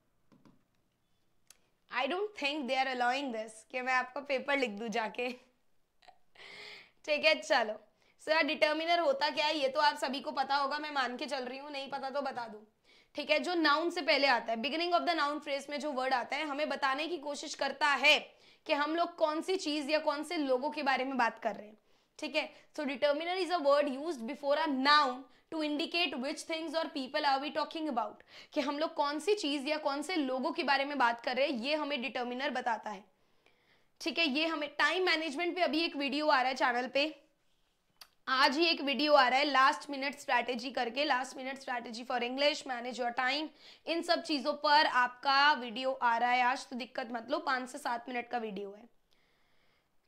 I don't think they are allowing this कि मैं आपका पेपर लिख दूँ जाके [laughs] ठीक है चलो सो यार डिटर्मिनर होता क्या है ये तो आप सभी को पता होगा मैं मान के चल रही हूँ नहीं पता तो बता दू ठीक है जो नाउन से पहले आता है beginning of the noun phrase में जो वर्ड आता है हमें बताने की कोशिश करता है कि हम लोग कौन सी चीज या कौन से लोगों के बारे में बात कर रहे हैं ठीक है so determiner is a word use before a noun to indicate which things और people are we talking about कि हम लोग कौन सी चीज या कौन से लोगों के बारे में बात कर रहे हैं ये हमें डिटर्मिनर बताता है ठीक है ये हमें टाइम मैनेजमेंट पे अभी एक वीडियो आ रहा है चैनल पे आज ही एक वीडियो आ रहा है लास्ट मिनट स्ट्रैटेजी करके last minute strategy for English manage your time इन सब चीज़ों पर आपका वीडियो आ रहा है आज तो दिक्कत मत लो पांच से सात मिनट का वीडियो है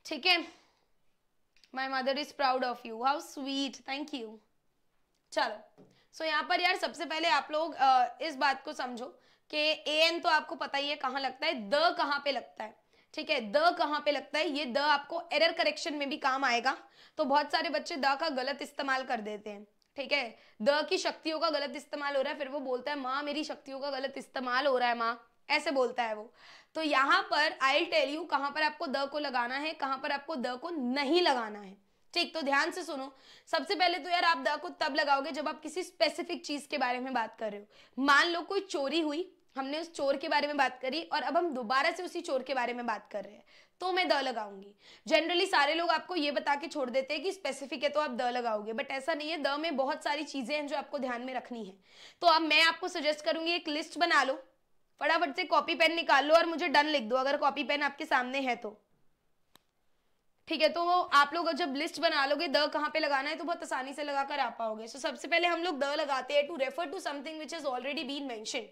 ठीक है my mother is proud of you how sweet thank you चलो सो so, यहाँ पर यार सबसे पहले आप लोग इस बात को समझो कि ए एन तो आपको पता ही है कहाँ लगता है द कहाँ पे लगता है ठीक है द कहाँ पे लगता है ये द आपको एरर करेक्शन में भी काम आएगा तो बहुत सारे बच्चे द का गलत इस्तेमाल कर देते हैं ठीक है द की शक्तियों का गलत इस्तेमाल हो रहा है फिर वो बोलता है माँ मेरी शक्तियों का गलत इस्तेमाल हो रहा है माँ ऐसे बोलता है वो तो यहाँ पर आई टेल यू कहाँ पर आपको द को लगाना है कहाँ पर आपको द को नहीं लगाना है ठीक तो ध्यान से सुनो सबसे पहले तो यार आप द को तब लगाओगे जब आप किसी स्पेसिफिक चीज के बारे में बात कर रहे हो मान लो कोई चोरी हुई हमने उस चोर के बारे में बात करी और अब हम दोबारा से उसी चोर के बारे में बात कर रहे हैं तो मैं द लगाऊंगी जनरली सारे लोग आपको ये बता के छोड़ देते हैं कि स्पेसिफिक है तो आप द लगाओगे बट ऐसा नहीं है द में बहुत सारी चीज़ें हैं जो आपको ध्यान में रखनी है तो अब मैं आपको सजेस्ट करूंगी एक लिस्ट बना लो फटाफट से कॉपी पेन निकाल लो और मुझे डन लिख दो अगर कॉपी पेन आपके सामने है तो ठीक है तो आप लोग जब लिस्ट बना लोगे द कहाँ पे लगाना है तो बहुत आसानी से लगा कर आ पाओगे सो so, सबसे पहले हम लोग द लगाते हैं to refer to something which is already been mention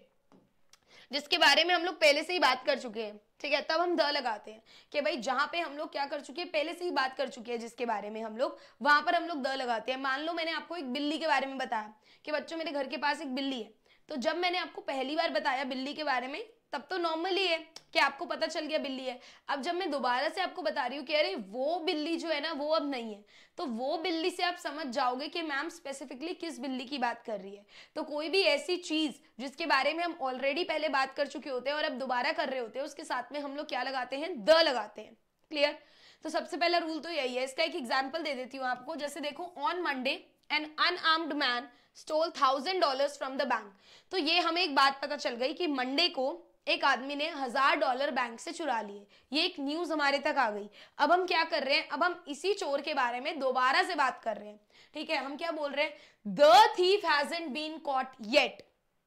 जिसके बारे में हम लोग पहले से ही बात कर चुके हैं ठीक है तब हम द लगाते हैं कि भाई जहाँ पे हम लोग क्या कर चुके हैं पहले से ही बात कर चुके हैं जिसके बारे में हम लोग वहां पर हम लोग द लगाते हैं मान लो मैंने आपको एक बिल्ली के बारे में बताया कि बच्चों मेरे घर के पास एक बिल्ली है तो जब मैंने आपको पहली बार बताया बिल्ली के बारे में तब तो नॉर्मल ही है कि आपको पता चल गया बिल्ली है अब जब मैं दोबारा से आपको बता रही हूँ कि अरे वो बिल्ली जो है ना वो अब नहीं है तो वो बिल्ली से आप समझ जाओगे कि मैम स्पेसिफिकली किस बिल्ली की बात कर रही है तो कोई भी ऐसी चीज़ जिसके बारे में हम ऑलरेडी पहले बात कर चुके होते हैं और अब दोबारा कर रहे होते हैं उसके साथ में हम लोग क्या लगाते हैं द लगाते हैं क्लियर तो सबसे पहला रूल तो यही है इसका एक एग्जाम्पल दे देती हूँ आपको जैसे देखो on Monday an unarmed man stole thousand dollar from the bank तो ये हमें एक बात पता चल गई कि मंडे को एक आदमी ने हजार डॉलर बैंक से चुरा लिए ये एक न्यूज हमारे तक आ गई अब हम क्या कर रहे हैं अब हम इसी चोर के बारे में दोबारा से बात कर रहे हैं ठीक है हम क्या बोल रहे हैं the thief hasn't been caught yet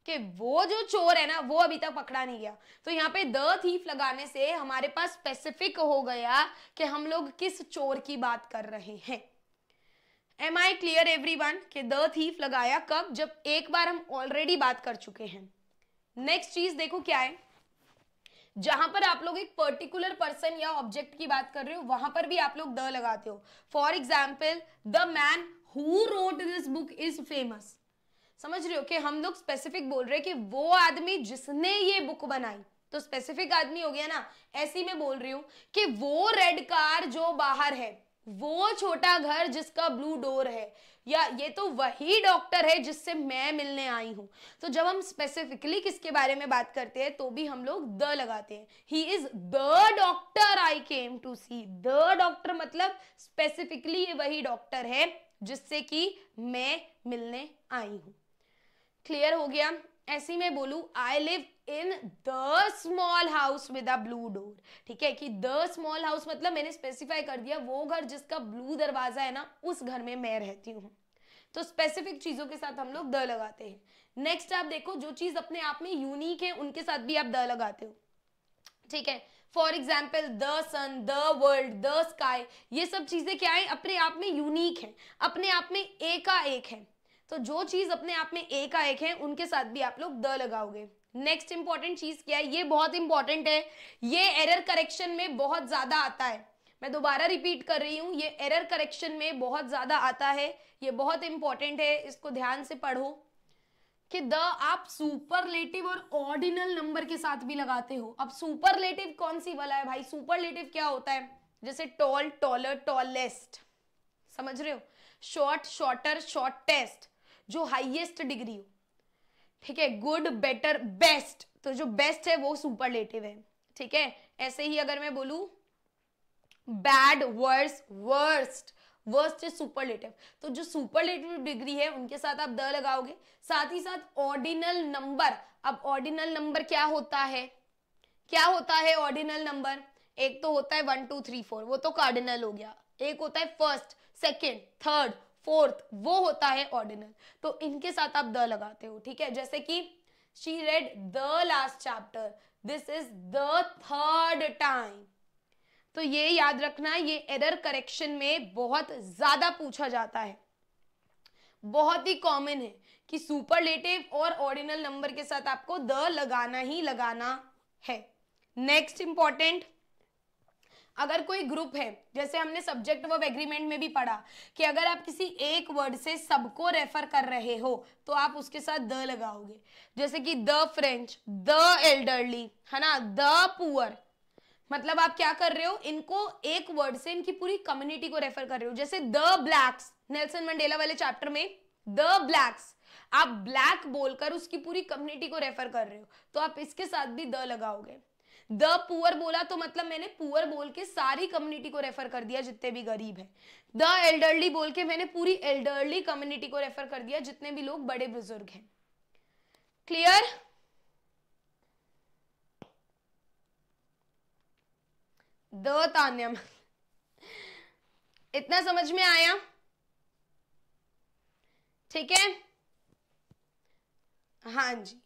कि वो जो चोर है ना वो अभी तक पकड़ा नहीं गया तो यहाँ पे द थीफ लगाने से हमारे पास स्पेसिफिक हो गया कि हम लोग किस चोर की बात कर रहे हैं am I clear every everyone के द थीफ लगाया कब जब एक बार हम ऑलरेडी बात कर चुके हैं नेक्स्ट चीज देखो क्या है जहां पर आप लोग एक पर्टिकुलर पर्सन या ऑब्जेक्ट की बात कर रहे हो वहां पर भी आप लोग द लगाते हो for example the man who wrote this book is famous समझ रहे हो कि हम लोग स्पेसिफिक बोल रहे हैं कि वो आदमी जिसने ये बुक बनाई तो स्पेसिफिक आदमी हो गया ना ऐसी मैं बोल रही हूँ कि वो रेड कार जो बाहर है वो छोटा घर जिसका ब्लू डोर है या ये तो वही डॉक्टर है जिससे मैं मिलने आई हूँ तो जब हम स्पेसिफिकली किसके बारे में बात करते हैं तो भी हम लोग द लगाते हैं he is the doctor I came to see the doctor मतलब स्पेसिफिकली ये वही डॉक्टर है जिससे कि मैं मिलने आई हूं क्लियर हो गया ऐसी मैं बोलू I live in the small house with a blue door ठीक है कि द स्मॉल हाउस मतलब मैंने स्पेसिफाई कर दिया वो घर जिसका ब्लू दरवाजा है ना उस घर में मैं रहती हूँ तो स्पेसिफिक चीजों के साथ हम लोग द लगाते हैं नेक्स्ट आप देखो जो चीज अपने आप में यूनिक है उनके साथ भी आप द लगाते हो ठीक है for example the sun the world the sky ये सब चीजें क्या है अपने आप में यूनिक है अपने आप में एक का एक है तो जो चीज अपने आप में एक का एक है उनके साथ भी आप लोग द लगाओगे नेक्स्ट इंपॉर्टेंट चीज क्या है ये बहुत इंपॉर्टेंट है ये एरर करेक्शन में बहुत ज्यादा आता है मैं दोबारा रिपीट कर रही हूँ ये एरर करेक्शन में बहुत ज्यादा आता है ये बहुत इंपॉर्टेंट है इसको ध्यान से पढ़ो कि द आप सुपरलेटिव और ऑर्डिनल नंबर के साथ भी लगाते हो अब सुपरलेटिव कौन सी वाला है भाई सुपरलेटिव क्या होता है जैसे टॉल टॉलर टॉलेस्ट समझ रहे हो शॉर्ट शॉर्टर शॉर्टेस्ट जो हाईएस्ट डिग्री हो ठीक है गुड बेटर बेस्ट तो जो बेस्ट है वो सुपरलेटिव है ठीक है ऐसे ही अगर मैं बोलू bad worse worst worst is superlative तो जो सुपरलेटिव डिग्री है उनके साथ आप द लगाओगे साथ ही साथ ऑर्डिनल नंबर अब ऑर्डिनल नंबर क्या होता है क्या होता है ऑर्डिनल नंबर एक तो होता है वन टू थ्री फोर वो तो कार्डिनल हो गया एक होता है फर्स्ट सेकेंड थर्ड फोर्थ वो होता है ऑर्डिनल तो इनके साथ आप द लगाते हो ठीक है जैसे कि she read the last chapter this is the third time तो ये याद रखना ये एरर करेक्शन में बहुत ज्यादा पूछा जाता है बहुत ही कॉमन है कि सुपरलेटिव और ऑर्डिनल नंबर के साथ आपको द लगाना ही लगाना है नेक्स्ट इंपॉर्टेंट अगर कोई ग्रुप है जैसे हमने सब्जेक्ट वर्ब एग्रीमेंट में भी पढ़ा कि अगर आप किसी एक वर्ड से सबको रेफर कर रहे हो तो आप उसके साथ द लगाओगे जैसे कि द फ्रेंच द एल्डरली है ना द पुअर मतलब आप क्या कर रहे हो इनको एक वर्ड से इनकी पूरी कम्युनिटी को रेफर कर रहे हो जैसे द ब्लैक्स नेल्सन मंडेला वाले चैप्टर में द ब्लैक्स आप ब्लैक बोलकर उसकी पूरी कम्युनिटी को रेफर कर रहे हो तो आप इसके साथ भी द लगाओगे द पुअर बोला तो मतलब मैंने पुअर बोल के सारी कम्युनिटी को रेफर कर दिया जितने भी गरीब है द एल्डरली बोल के मैंने पूरी एल्डरली कम्युनिटी को रेफर कर दिया जितने भी लोग बड़े बुजुर्ग हैं क्लियर द तान्यम इतना समझ में आया ठीक है हां जी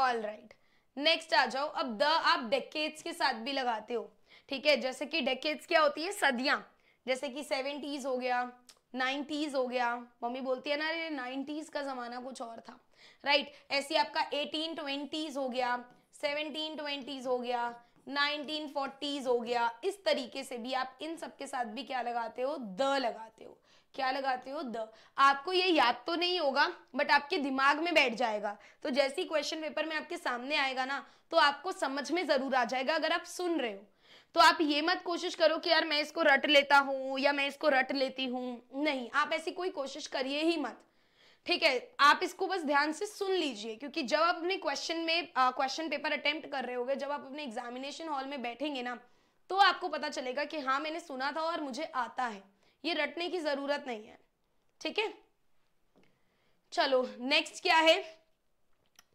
ऑल राइट नेक्स्ट आ जाओ अब द आप डेकेट्स के साथ भी लगाते हो ठीक है जैसे कि डेकेट्स क्या होती है सदियां जैसे कि सेवेंटीज हो गया नाइन्टीज हो गया मम्मी बोलती है ना अरे नाइन्टीज का जमाना कुछ और था राइट right, ऐसे आपका एटीन ट्वेंटीज हो गया सेवनटीन ट्वेंटीज हो गया नाइनटीन फोर्टीज हो गया इस तरीके से भी आप इन सब के साथ भी क्या लगाते हो द लगाते हो क्या लगाते हो द आपको ये याद तो नहीं होगा बट आपके दिमाग में बैठ जाएगा तो जैसे ही क्वेश्चन पेपर में आपके सामने आएगा ना तो आपको समझ में जरूर आ जाएगा अगर आप सुन रहे हो तो आप ये मत कोशिश करो कि यार मैं इसको रट लेता हूँ या मैं इसको रट लेती हूँ नहीं आप ऐसी कोई कोशिश करिए ही मत ठीक है आप इसको बस ध्यान से सुन लीजिए क्योंकि जब आप अपने क्वेश्चन में क्वेश्चन पेपर अटेम्प्ट कर रहे होगे जब आप अपने एग्जामिनेशन हॉल में बैठेंगे ना तो आपको पता चलेगा कि हाँ मैंने सुना था और मुझे आता है ये रटने की जरूरत नहीं है ठीक है चलो नेक्स्ट क्या है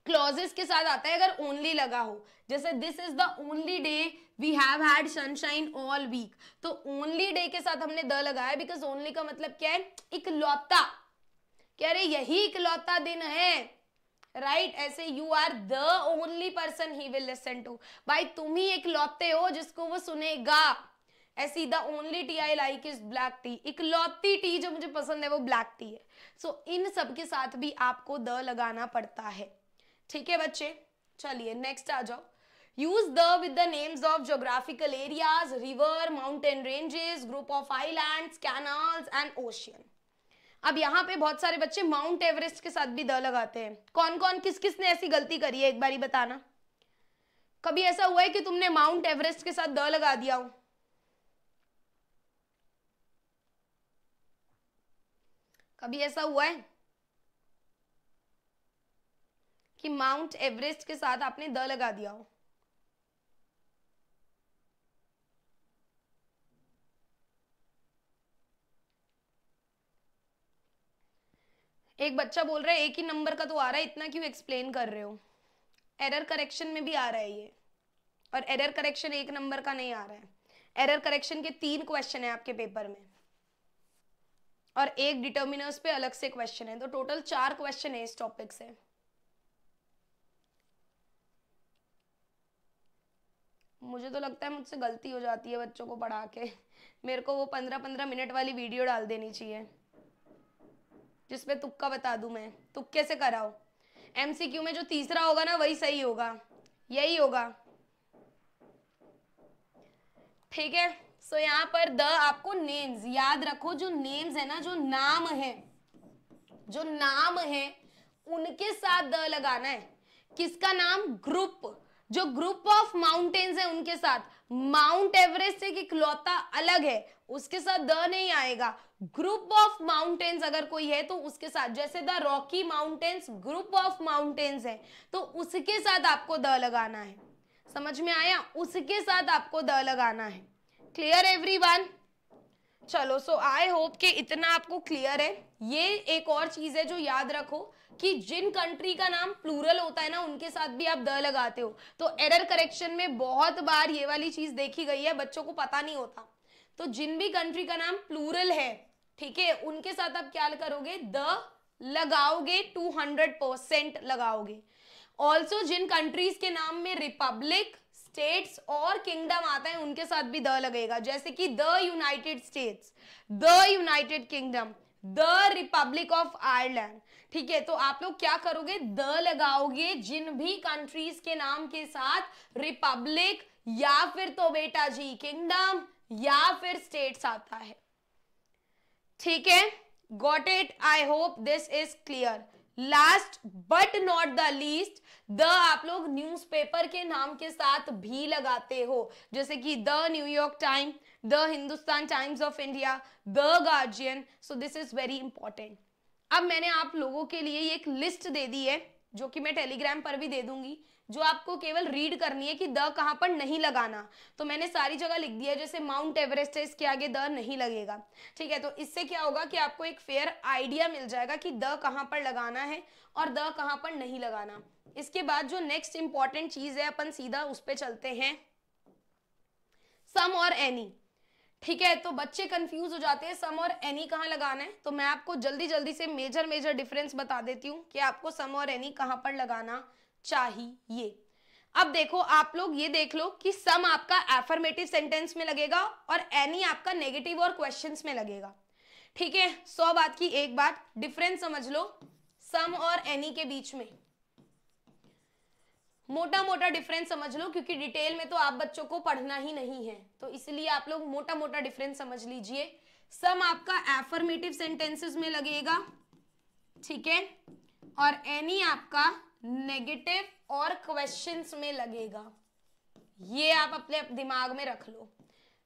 क्लॉजेस के साथ आता है अगर ओनली लगा हो जैसे this is the only day we have had sunshine all week तो ओनली डे के साथ हमने द लगाया बिकॉज ओनली का मतलब क्या है इकलौता कह रहे यही इकलौता दिन है राइट right? ऐसे you are the only person he will listen to भाई तुम ही एक लौते हो जिसको वो सुनेगा ऐसी the only tea I like is black tea इकलौती टी जो मुझे पसंद है वो ब्लैक टी है सो so, इन सब के साथ भी आपको द लगाना पड़ता है ठीक है बच्चे चलिए नेक्स्ट आ जाओ use the with the names of geographical areas river mountain ranges group of islands canals and ocean अब यहाँ पे बहुत सारे बच्चे माउंट एवरेस्ट के साथ भी द लगाते हैं कौन कौन किस किस ने ऐसी गलती करी है एक बारी बताना कभी ऐसा हुआ है कि तुमने माउंट एवरेस्ट के साथ द लगा दिया हो कभी ऐसा हुआ है कि माउंट एवरेस्ट के साथ आपने द लगा दिया हो एक बच्चा बोल रहा है एक ही नंबर का तो आ रहा है इतना क्यों एक्सप्लेन कर रहे हो एरर करेक्शन में भी आ रहा है ये और एरर करेक्शन एक नंबर का नहीं आ रहा है एरर करेक्शन के तीन क्वेश्चन है आपके पेपर में और एक डिटर्मिनर्स पे अलग से क्वेश्चन है तो टोटल चार क्वेश्चन है इस टॉपिक से मुझे तो लगता है मुझसे गलती हो जाती है बच्चों को पढ़ा के मेरे को वो पंद्रह पंद्रह मिनट वाली वीडियो डाल देनी चाहिए जिसपे तुक्का बता दू मैं तुक्के से कराओ एमसीक्यू में जो तीसरा होगा ना वही सही होगा यही होगा ठीक है सो so, यहाँ पर द आपको नेम्स याद रखो जो नेम्स है ना जो नाम है जो नाम है उनके साथ द लगाना है किसका नाम ग्रुप जो ग्रुप ऑफ माउंटेन्स है उनके साथ माउंट एवरेस्ट से इकलौता अलग है उसके साथ द नहीं आएगा ग्रुप ऑफ माउंटेन्स अगर कोई है तो उसके साथ जैसे the Rocky Mountains group of mountains है तो उसके साथ आपको द लगाना है समझ में आया उसके साथ आपको द लगाना है क्लियर वन चलो सो आई होप कि इतना आपको क्लियर है ये एक और चीज है जो याद रखो कि जिन कंट्री का नाम प्लूरल होता है ना उनके साथ भी आप द लगाते हो तो एरर करेक्शन में बहुत बार ये वाली चीज देखी गई है बच्चों को पता नहीं होता तो जिन भी कंट्री का नाम प्लूरल है ठीक है उनके साथ आप क्या करोगे द लगाओगे टू हंड्रेड परसेंट लगाओगे ऑल्सो जिन कंट्रीज के नाम में रिपब्लिक स्टेट्स और किंगडम आता है उनके साथ भी द लगेगा जैसे कि the United States the United Kingdom the Republic of Ireland ठीक है तो आप लोग क्या करोगे द लगाओगे जिन भी कंट्रीज के नाम के साथ रिपब्लिक या फिर तो बेटा जी किंगडम या फिर स्टेट्स आता है ठीक है got it I hope this is clear last but not the least the आप लोग न्यूज़पेपर के नाम के साथ भी लगाते हो जैसे कि the New York Time the Hindustan Times of India the Guardian so this is very important अब मैंने आप लोगों के लिए एक लिस्ट दे दी है जो कि मैं टेलीग्राम पर भी दे दूंगी जो आपको केवल रीड करनी है कि द कहां पर नहीं लगाना तो मैंने सारी जगह लिख दिया जैसे माउंट एवरेस्ट है इसके आगे द नहीं लगेगा ठीक है तो इससे क्या होगा कि आपको एक फेयर आइडिया मिल जाएगा कि द कहां पर लगाना है और द कहाँ पर नहीं लगाना इसके बाद जो नेक्स्ट इंपॉर्टेंट चीज है अपन सीधा उस पर चलते हैं सम और एनी ठीक है तो बच्चे कंफ्यूज हो जाते हैं सम और एनी कहाँ लगाना है तो मैं आपको जल्दी जल्दी से मेजर मेजर डिफरेंस बता देती हूँ कि आपको सम और एनी कहाँ पर लगाना चाहिए अब देखो आप लोग ये देख लो कि सम आपका एफर्मेटिव सेंटेंस में लगेगा और एनी आपका नेगेटिव और क्वेश्चंस में लगेगा ठीक है सौ बात की एक बात डिफरेंस समझ लो सम और एनी के बीच में मोटा मोटा डिफरेंस समझ लो क्योंकि डिटेल में तो आप बच्चों को पढ़ना ही नहीं है तो इसलिए आप लोग मोटा मोटा डिफरेंस समझ लीजिए सम आपका एफर्मेटिव सेंटेंसेस में लगेगा ठीक है और एनी आपका नेगेटिव और क्वेश्चंस में लगेगा ये आप अपने दिमाग में रख लो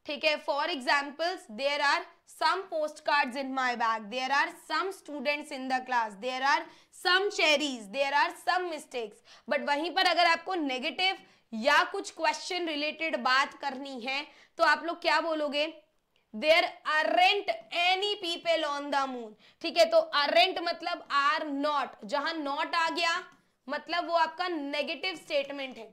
ठीक है for examples there are some post card in my bag there are some students in the class there are some cherries there are some mistakes but वहीं पर अगर आपको नेगेटिव या कुछ क्वेश्चन रिलेटेड बात करनी है तो आप लोग क्या बोलोगे there aren't any people on the moon ठीक है तो अरेंट मतलब आर नॉट जहां नॉट आ गया मतलब वो आपका नेगेटिव स्टेटमेंट है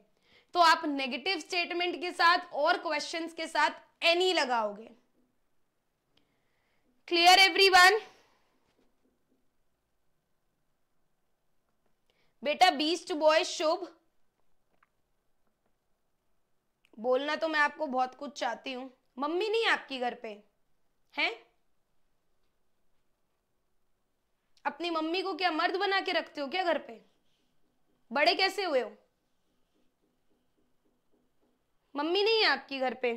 तो आप नेगेटिव स्टेटमेंट के साथ और क्वेश्चंस के साथ एनी लगाओगे क्लियर एवरीवन बेटा बीस्ट बॉय शुभ बोलना तो मैं आपको बहुत कुछ चाहती हूं मम्मी नहीं आपकी घर पे हैं अपनी मम्मी को क्या मर्द बना के रखते हो क्या घर पे बड़े कैसे हुए हो मम्मी नहीं है आपकी घर पे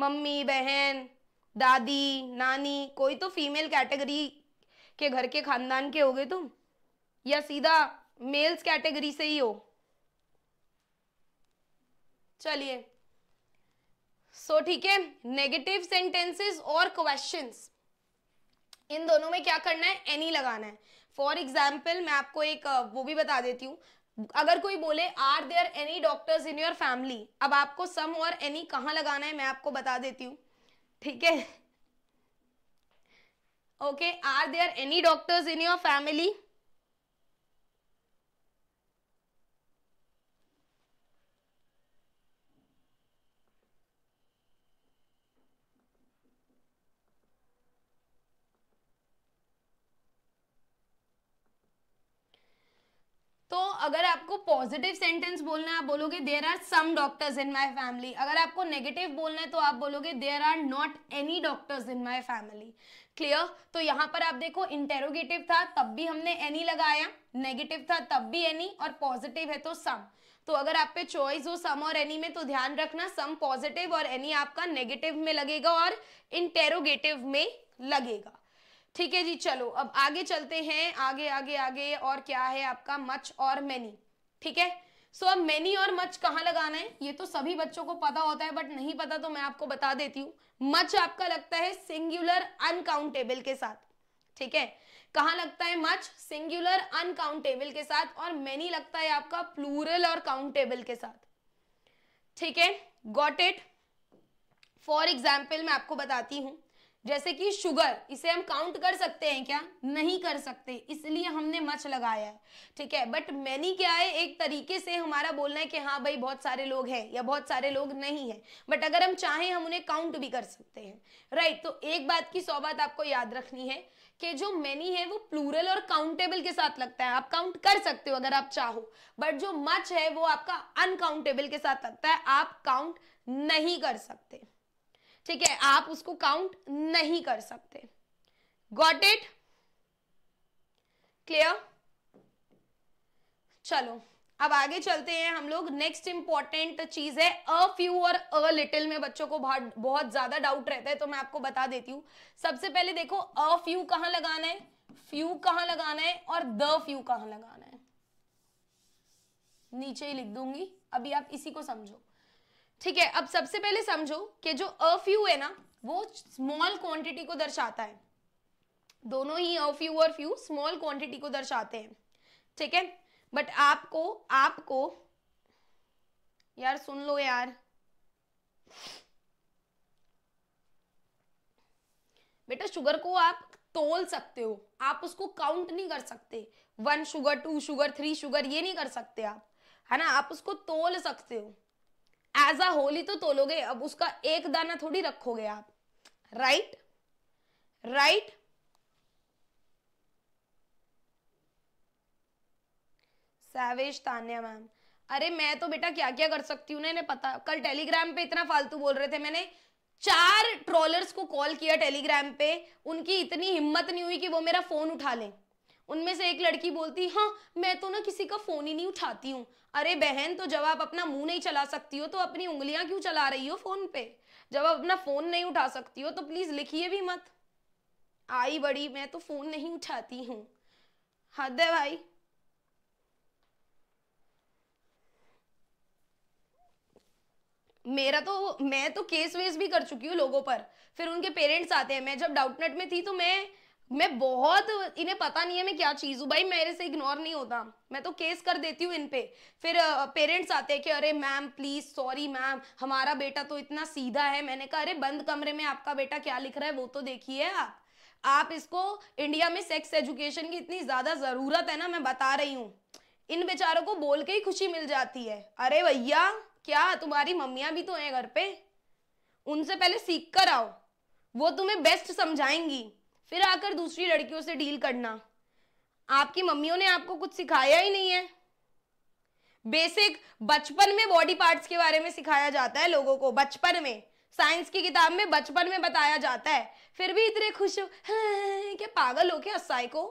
मम्मी बहन दादी नानी कोई तो फीमेल कैटेगरी के घर के खानदान के हो गए तुम या सीधा मेल्स कैटेगरी से ही हो चलिए सो ठीक है नेगेटिव सेंटेंसेस और क्वेश्चंस इन दोनों में क्या करना है एनी लगाना है फॉर एग्जाम्पल मैं आपको एक वो भी बता देती हूँ अगर कोई बोले are there any doctors in your family अब आपको सम और एनी कहा लगाना है मैं आपको बता देती हूँ ठीक है okay are there any doctors in your family तो अगर आपको पॉजिटिव सेंटेंस बोलना है आप बोलोगे there are some doctors in my family अगर आपको नेगेटिव बोलना है तो आप बोलोगे there are not any doctors in my family clear तो यहाँ पर आप देखो इंटेरोगेटिव था तब भी हमने एनी लगाया नेगेटिव था तब भी एनी और पॉजिटिव है तो सम तो अगर आप पे चॉइस हो सम और एनी में तो ध्यान रखना सम पॉजिटिव और एनी आपका नेगेटिव में लगेगा और इंटेरोगेटिव में लगेगा ठीक है जी चलो अब आगे चलते हैं आगे आगे आगे और क्या है आपका मच और मैनी ठीक है सो अब मैनी और मच कहाँ लगाना है ये तो सभी बच्चों को पता होता है बट नहीं पता तो मैं आपको बता देती हूँ मच आपका लगता है सिंगुलर अनकाउंटेबल के साथ ठीक है कहाँ लगता है मच सिंगुलर अनकाउंटेबल के साथ और मैनी लगता है आपका प्लूरल और काउंटेबल के साथ ठीक है गॉट इट फॉर एग्जाम्पल मैं आपको बताती हूँ जैसे कि शुगर इसे हम काउंट कर सकते हैं क्या नहीं कर सकते इसलिए हमने मच लगाया है ठीक है बट मैनी क्या है एक तरीके से हमारा बोलना है कि हाँ भाई बहुत सारे लोग हैं या बहुत सारे लोग नहीं है बट अगर हम चाहें हम उन्हें काउंट भी कर सकते हैं राइट तो एक बात की सौ बात आपको याद रखनी है कि जो मैनी है वो प्लूरल और काउंटेबल के साथ लगता है आप काउंट कर सकते हो अगर आप चाहो बट जो मच है वो आपका अनकाउंटेबल के साथ लगता है आप काउंट नहीं कर सकते ठीक है आप उसको काउंट नहीं कर सकते गॉट इट क्लियर चलो अब आगे चलते हैं हम लोग नेक्स्ट इंपॉर्टेंट चीज है अ फ्यू और अ लिटिल में बच्चों को बहुत बहुत ज्यादा डाउट रहता है तो मैं आपको बता देती हूँ सबसे पहले देखो अ फ्यू कहाँ लगाना है फ्यू कहाँ लगाना है और द फ्यू कहाँ लगाना है नीचे ही लिख दूंगी अभी आप इसी को समझो ठीक है अब सबसे पहले समझो कि जो अफ्यू है ना वो स्मॉल क्वांटिटी को दर्शाता है दोनों ही अफ्यू और फ्यू स्मॉल क्वांटिटी को दर्शाते हैं ठीक है बट आपको आपको यार सुन लो यार बेटा शुगर को आप तोल सकते हो आप उसको काउंट नहीं कर सकते one sugar two sugar three sugar ये नहीं कर सकते आप है ना आप उसको तोल सकते हो एज अ होली तो तोलोगे अब उसका एक दाना थोड़ी रखोगे आप right right Savesh Tanya ma'am अरे मैं तो बेटा क्या क्या कर सकती हूँ ना इन्हें पता कल टेलीग्राम पे इतना फालतू बोल रहे थे मैंने चार ट्रॉलर्स को कॉल किया टेलीग्राम पे उनकी इतनी हिम्मत नहीं हुई कि वो मेरा फोन उठा लें उनमें से एक लड़की बोलती हाँ मैं तो ना किसी का फोन ही नहीं उठाती हूँ अरे बहन तो जब आप अपना मुंह नहीं चला सकती हो तो अपनी उंगलियां क्यों चला रही हो फोन पे जब आप अपना फोन नहीं उठा सकती हो तो प्लीज लिखिए भी मत आई बड़ी मैं तो फोन नहीं उठाती हूँ हद है भाई मेरा तो मैं तो केस वेस भी कर चुकी हूँ लोगों पर फिर उनके पेरेंट्स आते हैं मैं जब डाउटनेट में थी तो मैं मैं बहुत इन्हें पता नहीं है मैं क्या चीज़ हूँ भाई मेरे से इग्नोर नहीं होता मैं तो केस कर देती हूँ इन पे फिर पेरेंट्स आते हैं कि अरे मैम प्लीज़ सॉरी मैम हमारा बेटा तो इतना सीधा है मैंने कहा अरे बंद कमरे में आपका बेटा क्या लिख रहा है वो तो देखिए आप आप इसको इंडिया में सेक्स एजुकेशन की इतनी ज़्यादा ज़रूरत है ना मैं बता रही हूँ इन बेचारों को बोल के ही खुशी मिल जाती है अरे भैया क्या तुम्हारी मम्मियाँ भी तो हैं घर पे उनसे पहले सीख कर आओ वो तुम्हें बेस्ट समझाएंगी फिर आकर दूसरी लड़कियों से डील करना आपकी मम्मियों ने आपको कुछ सिखाया ही नहीं है बेसिक बचपन में बॉडी पार्ट्स के बारे में सिखाया जाता है लोगों को बचपन में साइंस की किताब में बचपन में बताया जाता है फिर भी इतने खुश हो हाँ, क्या पागल हो के असाई को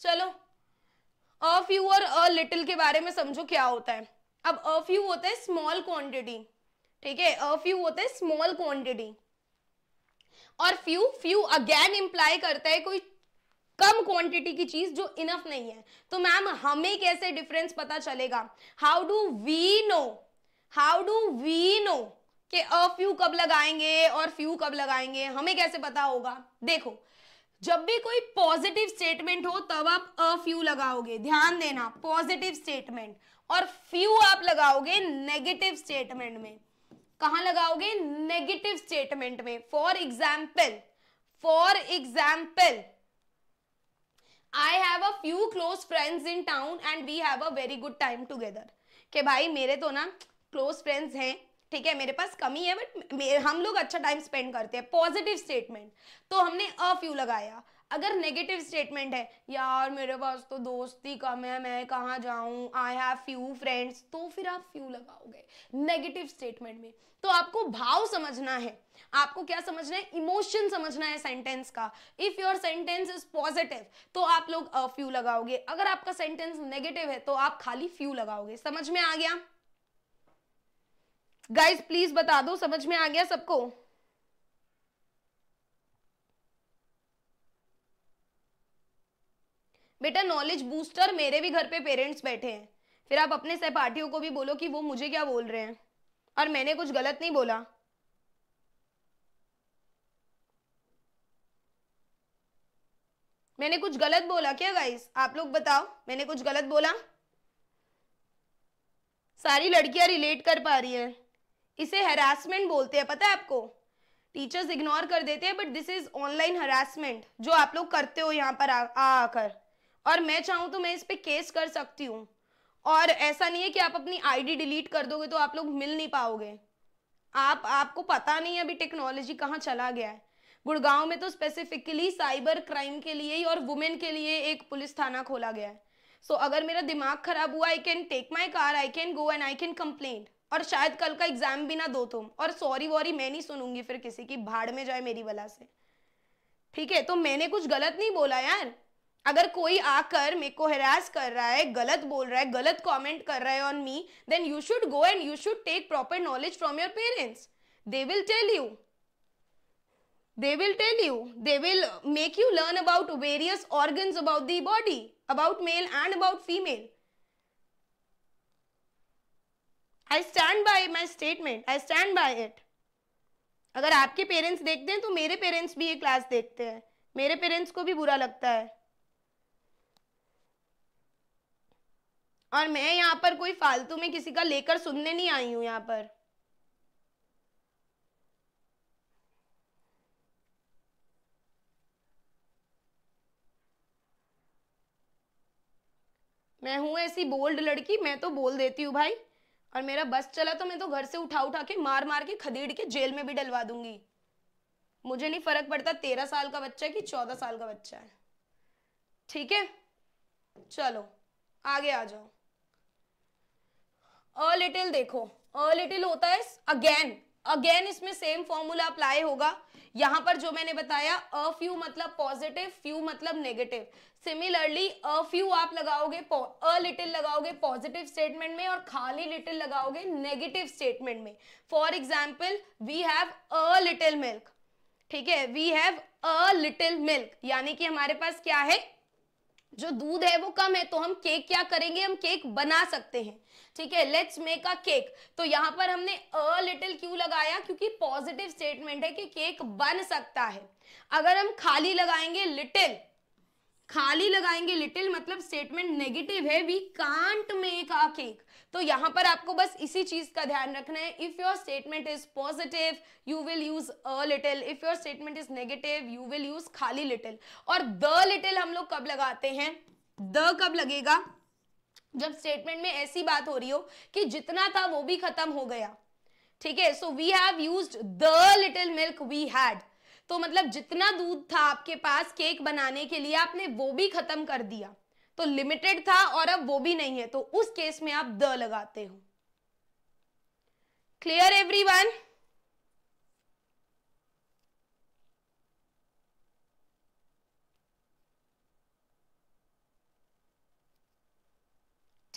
चलो ऑफ यू और अ लिटिल के बारे में समझो क्या होता है अब अ फ्यू होता है स्मॉल क्वांटिटी ठीक है अ फ्यू होता है स्मॉल क्वांटिटी और फ्यू फ्यू अगेन इंप्लाई करता है कोई कम क्वांटिटी की चीज जो इनफ नहीं है तो मैम हमें कैसे डिफरेंस पता चलेगा how do we know how do we know कि अ फ्यू कब लगाएंगे और फ्यू कब लगाएंगे हमें कैसे पता होगा देखो जब भी कोई पॉजिटिव स्टेटमेंट हो तब आप अ फ्यू लगाओगे ध्यान देना पॉजिटिव स्टेटमेंट और फ्यू आप लगाओगे नेगेटिव स्टेटमेंट में कहा लगाओगे नेगेटिव स्टेटमेंट में for example for example I have a few close friends in town and we have a very good time together के भाई मेरे तो ना क्लोज फ्रेंड्स हैं ठीक है मेरे पास कमी है बट हम लोग अच्छा टाइम स्पेंड करते हैं पॉजिटिव स्टेटमेंट तो हमने अ फ्यू लगाया अगर नेगेटिव स्टेटमेंट है यार मेरे पास तो दोस्ती कम है मैं कहाँ जाऊँ आई हैव फ्यू फ्रेंड्स तो फिर आप फ्यू लगाओगे नेगेटिव स्टेटमेंट में तो आपको भाव समझना है आपको क्या समझना है इमोशन समझना है सेंटेंस का if your sentence is positive तो आप लोग फ्यू लगाओगे अगर आपका सेंटेंस नेगेटिव है तो आप खाली फ्यू लगाओगे समझ में आ गया गाइज प्लीज बता दो समझ में आ गया सबको बेटा नॉलेज बूस्टर मेरे भी घर पे पेरेंट्स बैठे हैं फिर आप अपने सहपाठियों को भी बोलो कि वो मुझे क्या बोल रहे हैं और मैंने कुछ गलत नहीं बोला मैंने कुछ गलत बोला क्या गाइस आप लोग बताओ मैंने कुछ गलत बोला सारी लड़कियां रिलेट कर पा रही हैं इसे हरासमेंट बोलते हैं पता है आपको टीचर्स इग्नोर कर देते हैं but this is online harassment जो आप लोग करते हो यहाँ पर आकर और मैं चाहूँ तो मैं इस पर केस कर सकती हूँ और ऐसा नहीं है कि आप अपनी आईडी डिलीट कर दोगे तो आप लोग मिल नहीं पाओगे आप आपको पता नहीं है अभी टेक्नोलॉजी कहाँ चला गया है गुड़गांव में तो स्पेसिफिकली साइबर क्राइम के लिए ही और वुमेन के लिए एक पुलिस थाना खोला गया है सो so, अगर मेरा दिमाग खराब हुआ I can take my car I can go and I can complain और शायद कल का एग्जाम भी ना दो तुम और सॉरी वॉरी मैं नहीं सुनूंगी फिर किसी की भाड़ में जाए मेरी वला से ठीक है तो मैंने कुछ गलत नहीं बोला यार अगर कोई आकर मेरे को हेरास कर रहा है गलत बोल रहा है गलत कमेंट कर रहा है on me then you should go and you should take proper knowledge from your parents they will tell you they will tell you they will make you learn about various organs about the body about male and about female I stand by my statement I stand by it अगर आपके parents देखते हैं तो मेरे parents भी ये class देखते हैं मेरे पेरेंट्स को भी बुरा लगता है और मैं यहाँ पर कोई फालतू में किसी का लेकर सुनने नहीं आई हूं यहाँ पर मैं हूँ ऐसी बोल्ड लड़की मैं तो बोल देती हूँ भाई और मेरा बस चला तो मैं तो घर से उठा उठा के मार मार के खदेड़ के जेल में भी डलवा दूंगी मुझे नहीं फर्क पड़ता तेरह साल का बच्चा है कि चौदह साल का बच्चा है ठीक है चलो आगे आ जाओ अ लिटिल देखो अ लिटिल होता है अगेन अगेन इसमें सेम फॉर्मूला अप्लाई होगा यहां पर जो मैंने बताया अ फ्यू मतलब पॉजिटिव फ्यू मतलब नेगेटिव सिमिलरली अ फ्यू आप लगाओगे अ लिटिल लगाओगे पॉजिटिव स्टेटमेंट में और खाली लिटिल लगाओगे नेगेटिव स्टेटमेंट में for example we have a little milk ठीक है we have a little milk यानी कि हमारे पास क्या है जो दूध है वो कम है तो हम केक क्या करेंगे हम केक बना सकते हैं ठीक है लेट्स मेक अ केक तो यहाँ पर हमने अ लिटिल क्यू लगाया क्योंकि पॉजिटिव स्टेटमेंट है कि केक बन सकता है अगर हम खाली लगाएंगे लिटिल खाली लगाएंगे लिटिल मतलब स्टेटमेंट नेगेटिव है we can't make a cake तो यहाँ पर आपको बस इसी चीज का ध्यान रखना है if your statement is positive you will use a little if your statement is negative you will use खाली लिटिल और द लिटिल हम लोग कब लगाते हैं द कब लगेगा जब स्टेटमेंट में ऐसी बात हो रही हो कि जितना था वो भी खत्म हो गया ठीक है so we have use the little milk we had तो मतलब जितना दूध था आपके पास केक बनाने के लिए आपने वो भी खत्म कर दिया तो लिमिटेड था और अब वो भी नहीं है तो उस केस में आप द लगाते हो क्लियर एवरीवन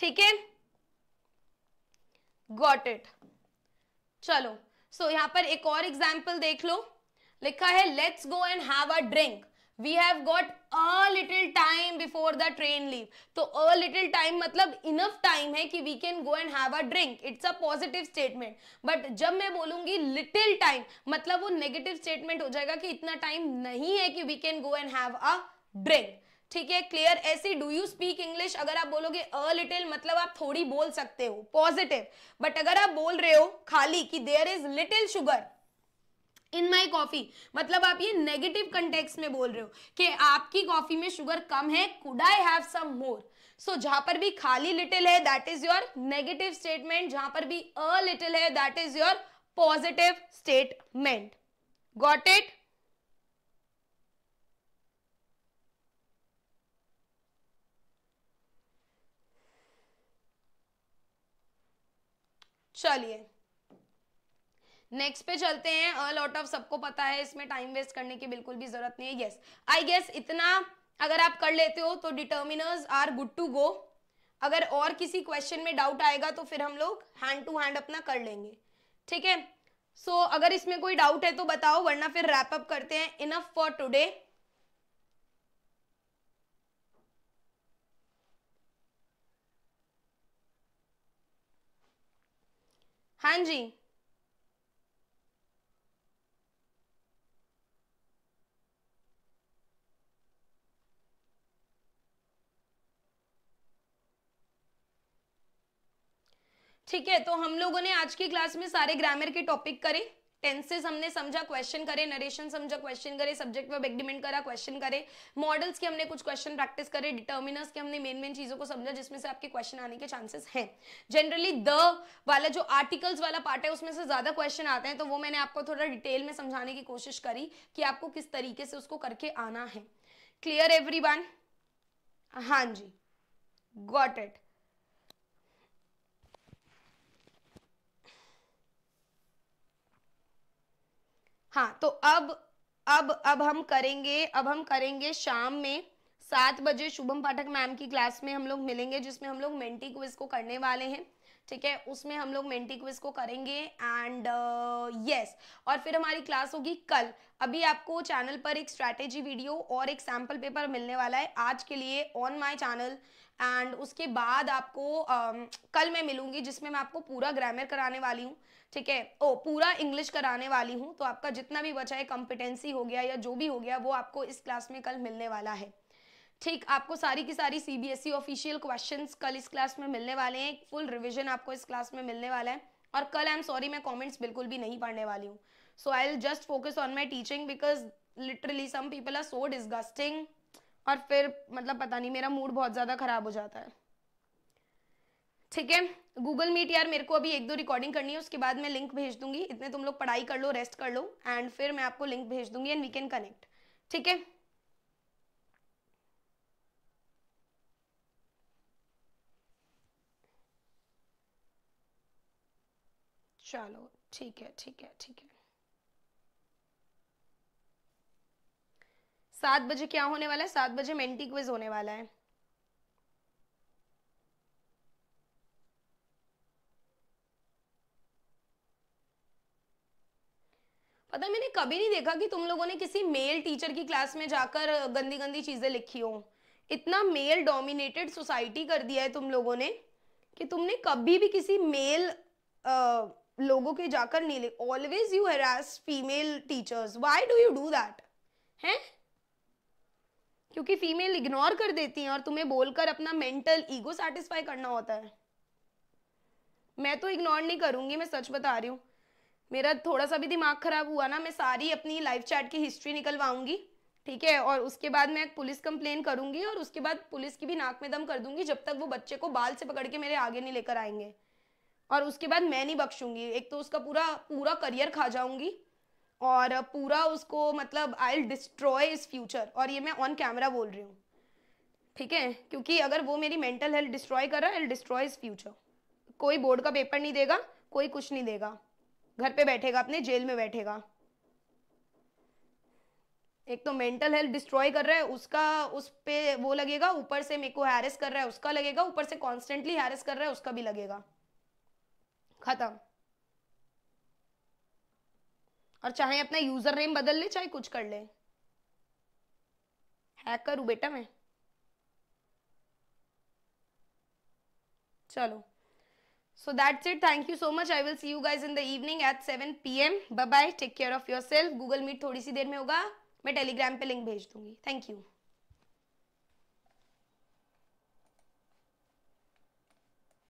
ठीक है गॉट इट चलो सो so, यहाँ पर एक और एग्जाम्पल देख लो लिखा है let's go and have a drink we have got a little time before the train leave तो अ लिटिल टाइम मतलब इनफ टाइम है कि we can go and have a drink it's a positive statement but जब मैं बोलूंगी little time मतलब वो negative statement हो जाएगा कि इतना टाइम नहीं है कि we can go and have a drink ठीक है क्लियर ऐसे डू यू स्पीक इंग्लिश अगर आप बोलोगे अ लिटिल मतलब आप थोड़ी बोल सकते हो पॉजिटिव बट अगर आप बोल रहे हो खाली कि there is little sugar in my coffee मतलब आप ये नेगेटिव कंटेक्स में बोल रहे हो कि आपकी कॉफी में शुगर कम है कुड आई हैव सम मोर सो जहां पर भी खाली लिटिल है that is your negative statement जहां पर भी अ लिटिल है that is your positive statement got it चलिए नेक्स्ट पे चलते हैं अलॉट ऑफ सबको पता है इसमें टाइम वेस्ट करने की बिल्कुल भी जरूरत नहीं है यस आई गेस इतना अगर आप कर लेते हो तो determiners are good to go अगर और किसी क्वेश्चन में डाउट आएगा तो फिर हम लोग हैंड टू हैंड अपना कर लेंगे ठीक है सो अगर इसमें कोई डाउट है तो बताओ वरना फिर रैपअप करते हैं इनफ फॉर टुडे हाँ जी ठीक है तो हम लोगों ने आज की क्लास में सारे ग्रामर के टॉपिक करे टेंसेज हमने समझा क्वेश्चन करे नरेशन समझा क्वेश्चन करे सब्जेक्ट वर्ब एग्रीमेंट करा क्वेश्चन करे मॉडल्स के हमने कुछ क्वेश्चन प्रैक्टिस करे डिटर्मिनर्स के हमने मेन मेन चीजों को समझा जिसमें से आपके क्वेश्चन आने के चांसेस हैं जनरली द वाला जो आर्टिकल्स वाला पार्ट है उसमें से ज्यादा क्वेश्चन आते हैं तो वो मैंने आपको थोड़ा डिटेल में समझाने की कोशिश करी कि आपको किस तरीके से उसको करके आना है क्लियर एवरी वन हाँ जी गॉट इट हाँ तो अब अब अब हम करेंगे अब हम करेंगे शाम में सात बजे शुभम पाठक मैम की क्लास में हम लोग मिलेंगे जिसमें हम लोग मेंटी क्विज को करने वाले हैं ठीक है उसमें हम लोग मेंटी क्विज को करेंगे एंड यस uh, yes. और फिर हमारी क्लास होगी कल अभी आपको चैनल पर एक स्ट्रैटेजी वीडियो और एक सैम्पल पेपर मिलने वाला है आज के लिए ऑन माय चैनल एंड उसके बाद आपको uh, कल मैं मिलूंगी जिसमें मैं आपको पूरा ग्रामर कराने वाली हूँ ठीक है ओ पूरा इंग्लिश कराने वाली हूँ तो आपका जितना भी बचा है कॉम्पिटेंसी हो गया या जो भी हो गया वो आपको इस क्लास में कल मिलने वाला है ठीक आपको सारी की सारी C B S E official question कल इस क्लास में मिलने वाले हैं फुल रिविजन आपको इस क्लास में मिलने वाला है और कल आई एम सॉरी मैं कॉमेंट्स बिल्कुल भी नहीं पढ़ने वाली हूँ so I will just focus on my teaching because literally some people are so disgusting और फिर मतलब पता नहीं मेरा मूड बहुत ज़्यादा ख़राब हो जाता है ठीक है गूगल मीट यार मेरे को अभी एक दो रिकॉर्डिंग करनी है उसके बाद मैं लिंक भेज दूंगी इतने तुम लोग पढ़ाई कर लो रेस्ट कर लो एंड फिर मैं आपको लिंक भेज दूंगी एंड वी कैन कनेक्ट ठीक है चलो ठीक है ठीक है ठीक है सात बजे क्या होने वाला है सात बजे मेंटी क्विज होने वाला है अदर मैंने कभी नहीं देखा कि तुम लोगों ने किसी मेल टीचर की क्लास में जाकर गंदी गंदी चीज़ें लिखी हो इतना मेल डोमिनेटेड सोसाइटी कर दिया है तुम लोगों ने कि तुमने कभी भी किसी मेल लोगों के जाकर नहीं लिख always you harass female teachers why do you do that हैं क्योंकि फीमेल इग्नोर कर देती हैं और तुम्हें बोलकर अपना मेंटल ईगो सेटिस्फाई करना होता है मैं तो इग्नोर नहीं करूंगी मैं सच बता रही हूँ मेरा थोड़ा सा भी दिमाग खराब हुआ ना मैं सारी अपनी लाइफ चैट की हिस्ट्री निकलवाऊंगी ठीक है और उसके बाद मैं पुलिस कंप्लेन करूंगी और उसके बाद पुलिस की भी नाक में दम कर दूंगी जब तक वो बच्चे को बाल से पकड़ के मेरे आगे नहीं लेकर आएंगे और उसके बाद मैं नहीं बख्शूंगी एक तो उसका पूरा पूरा करियर खा जाऊंगी और पूरा उसको मतलब आई डिस्ट्रॉय इस फ्यूचर और ये मैं ऑन कैमरा बोल रही हूँ ठीक है क्योंकि अगर वो मेरी मेंटल हेल्थ डिस्ट्रॉय कर रहा है डिस्ट्रॉय इज फ्यूचर कोई बोर्ड का पेपर नहीं देगा कोई कुछ नहीं देगा घर पे बैठेगा अपने जेल में बैठेगा एक तो मेंटल हेल्थ डिस्ट्रॉय कर रहा है उसका उस पे वो लगेगा ऊपर से मेरे को हैरेस कर रहा है उसका लगेगा ऊपर से कॉन्स्टेंटली हैरेस कर रहा है उसका भी लगेगा खत्म और चाहे अपना यूजर नेम बदल ले चाहे कुछ कर ले हैक करूं बेटा मैं चलो so that's it thank you so much i will see you guys in the evening at 7 pm bye bye take care of yourself google meet thodi si der mein hoga main telegram pe link bhej dungi thank you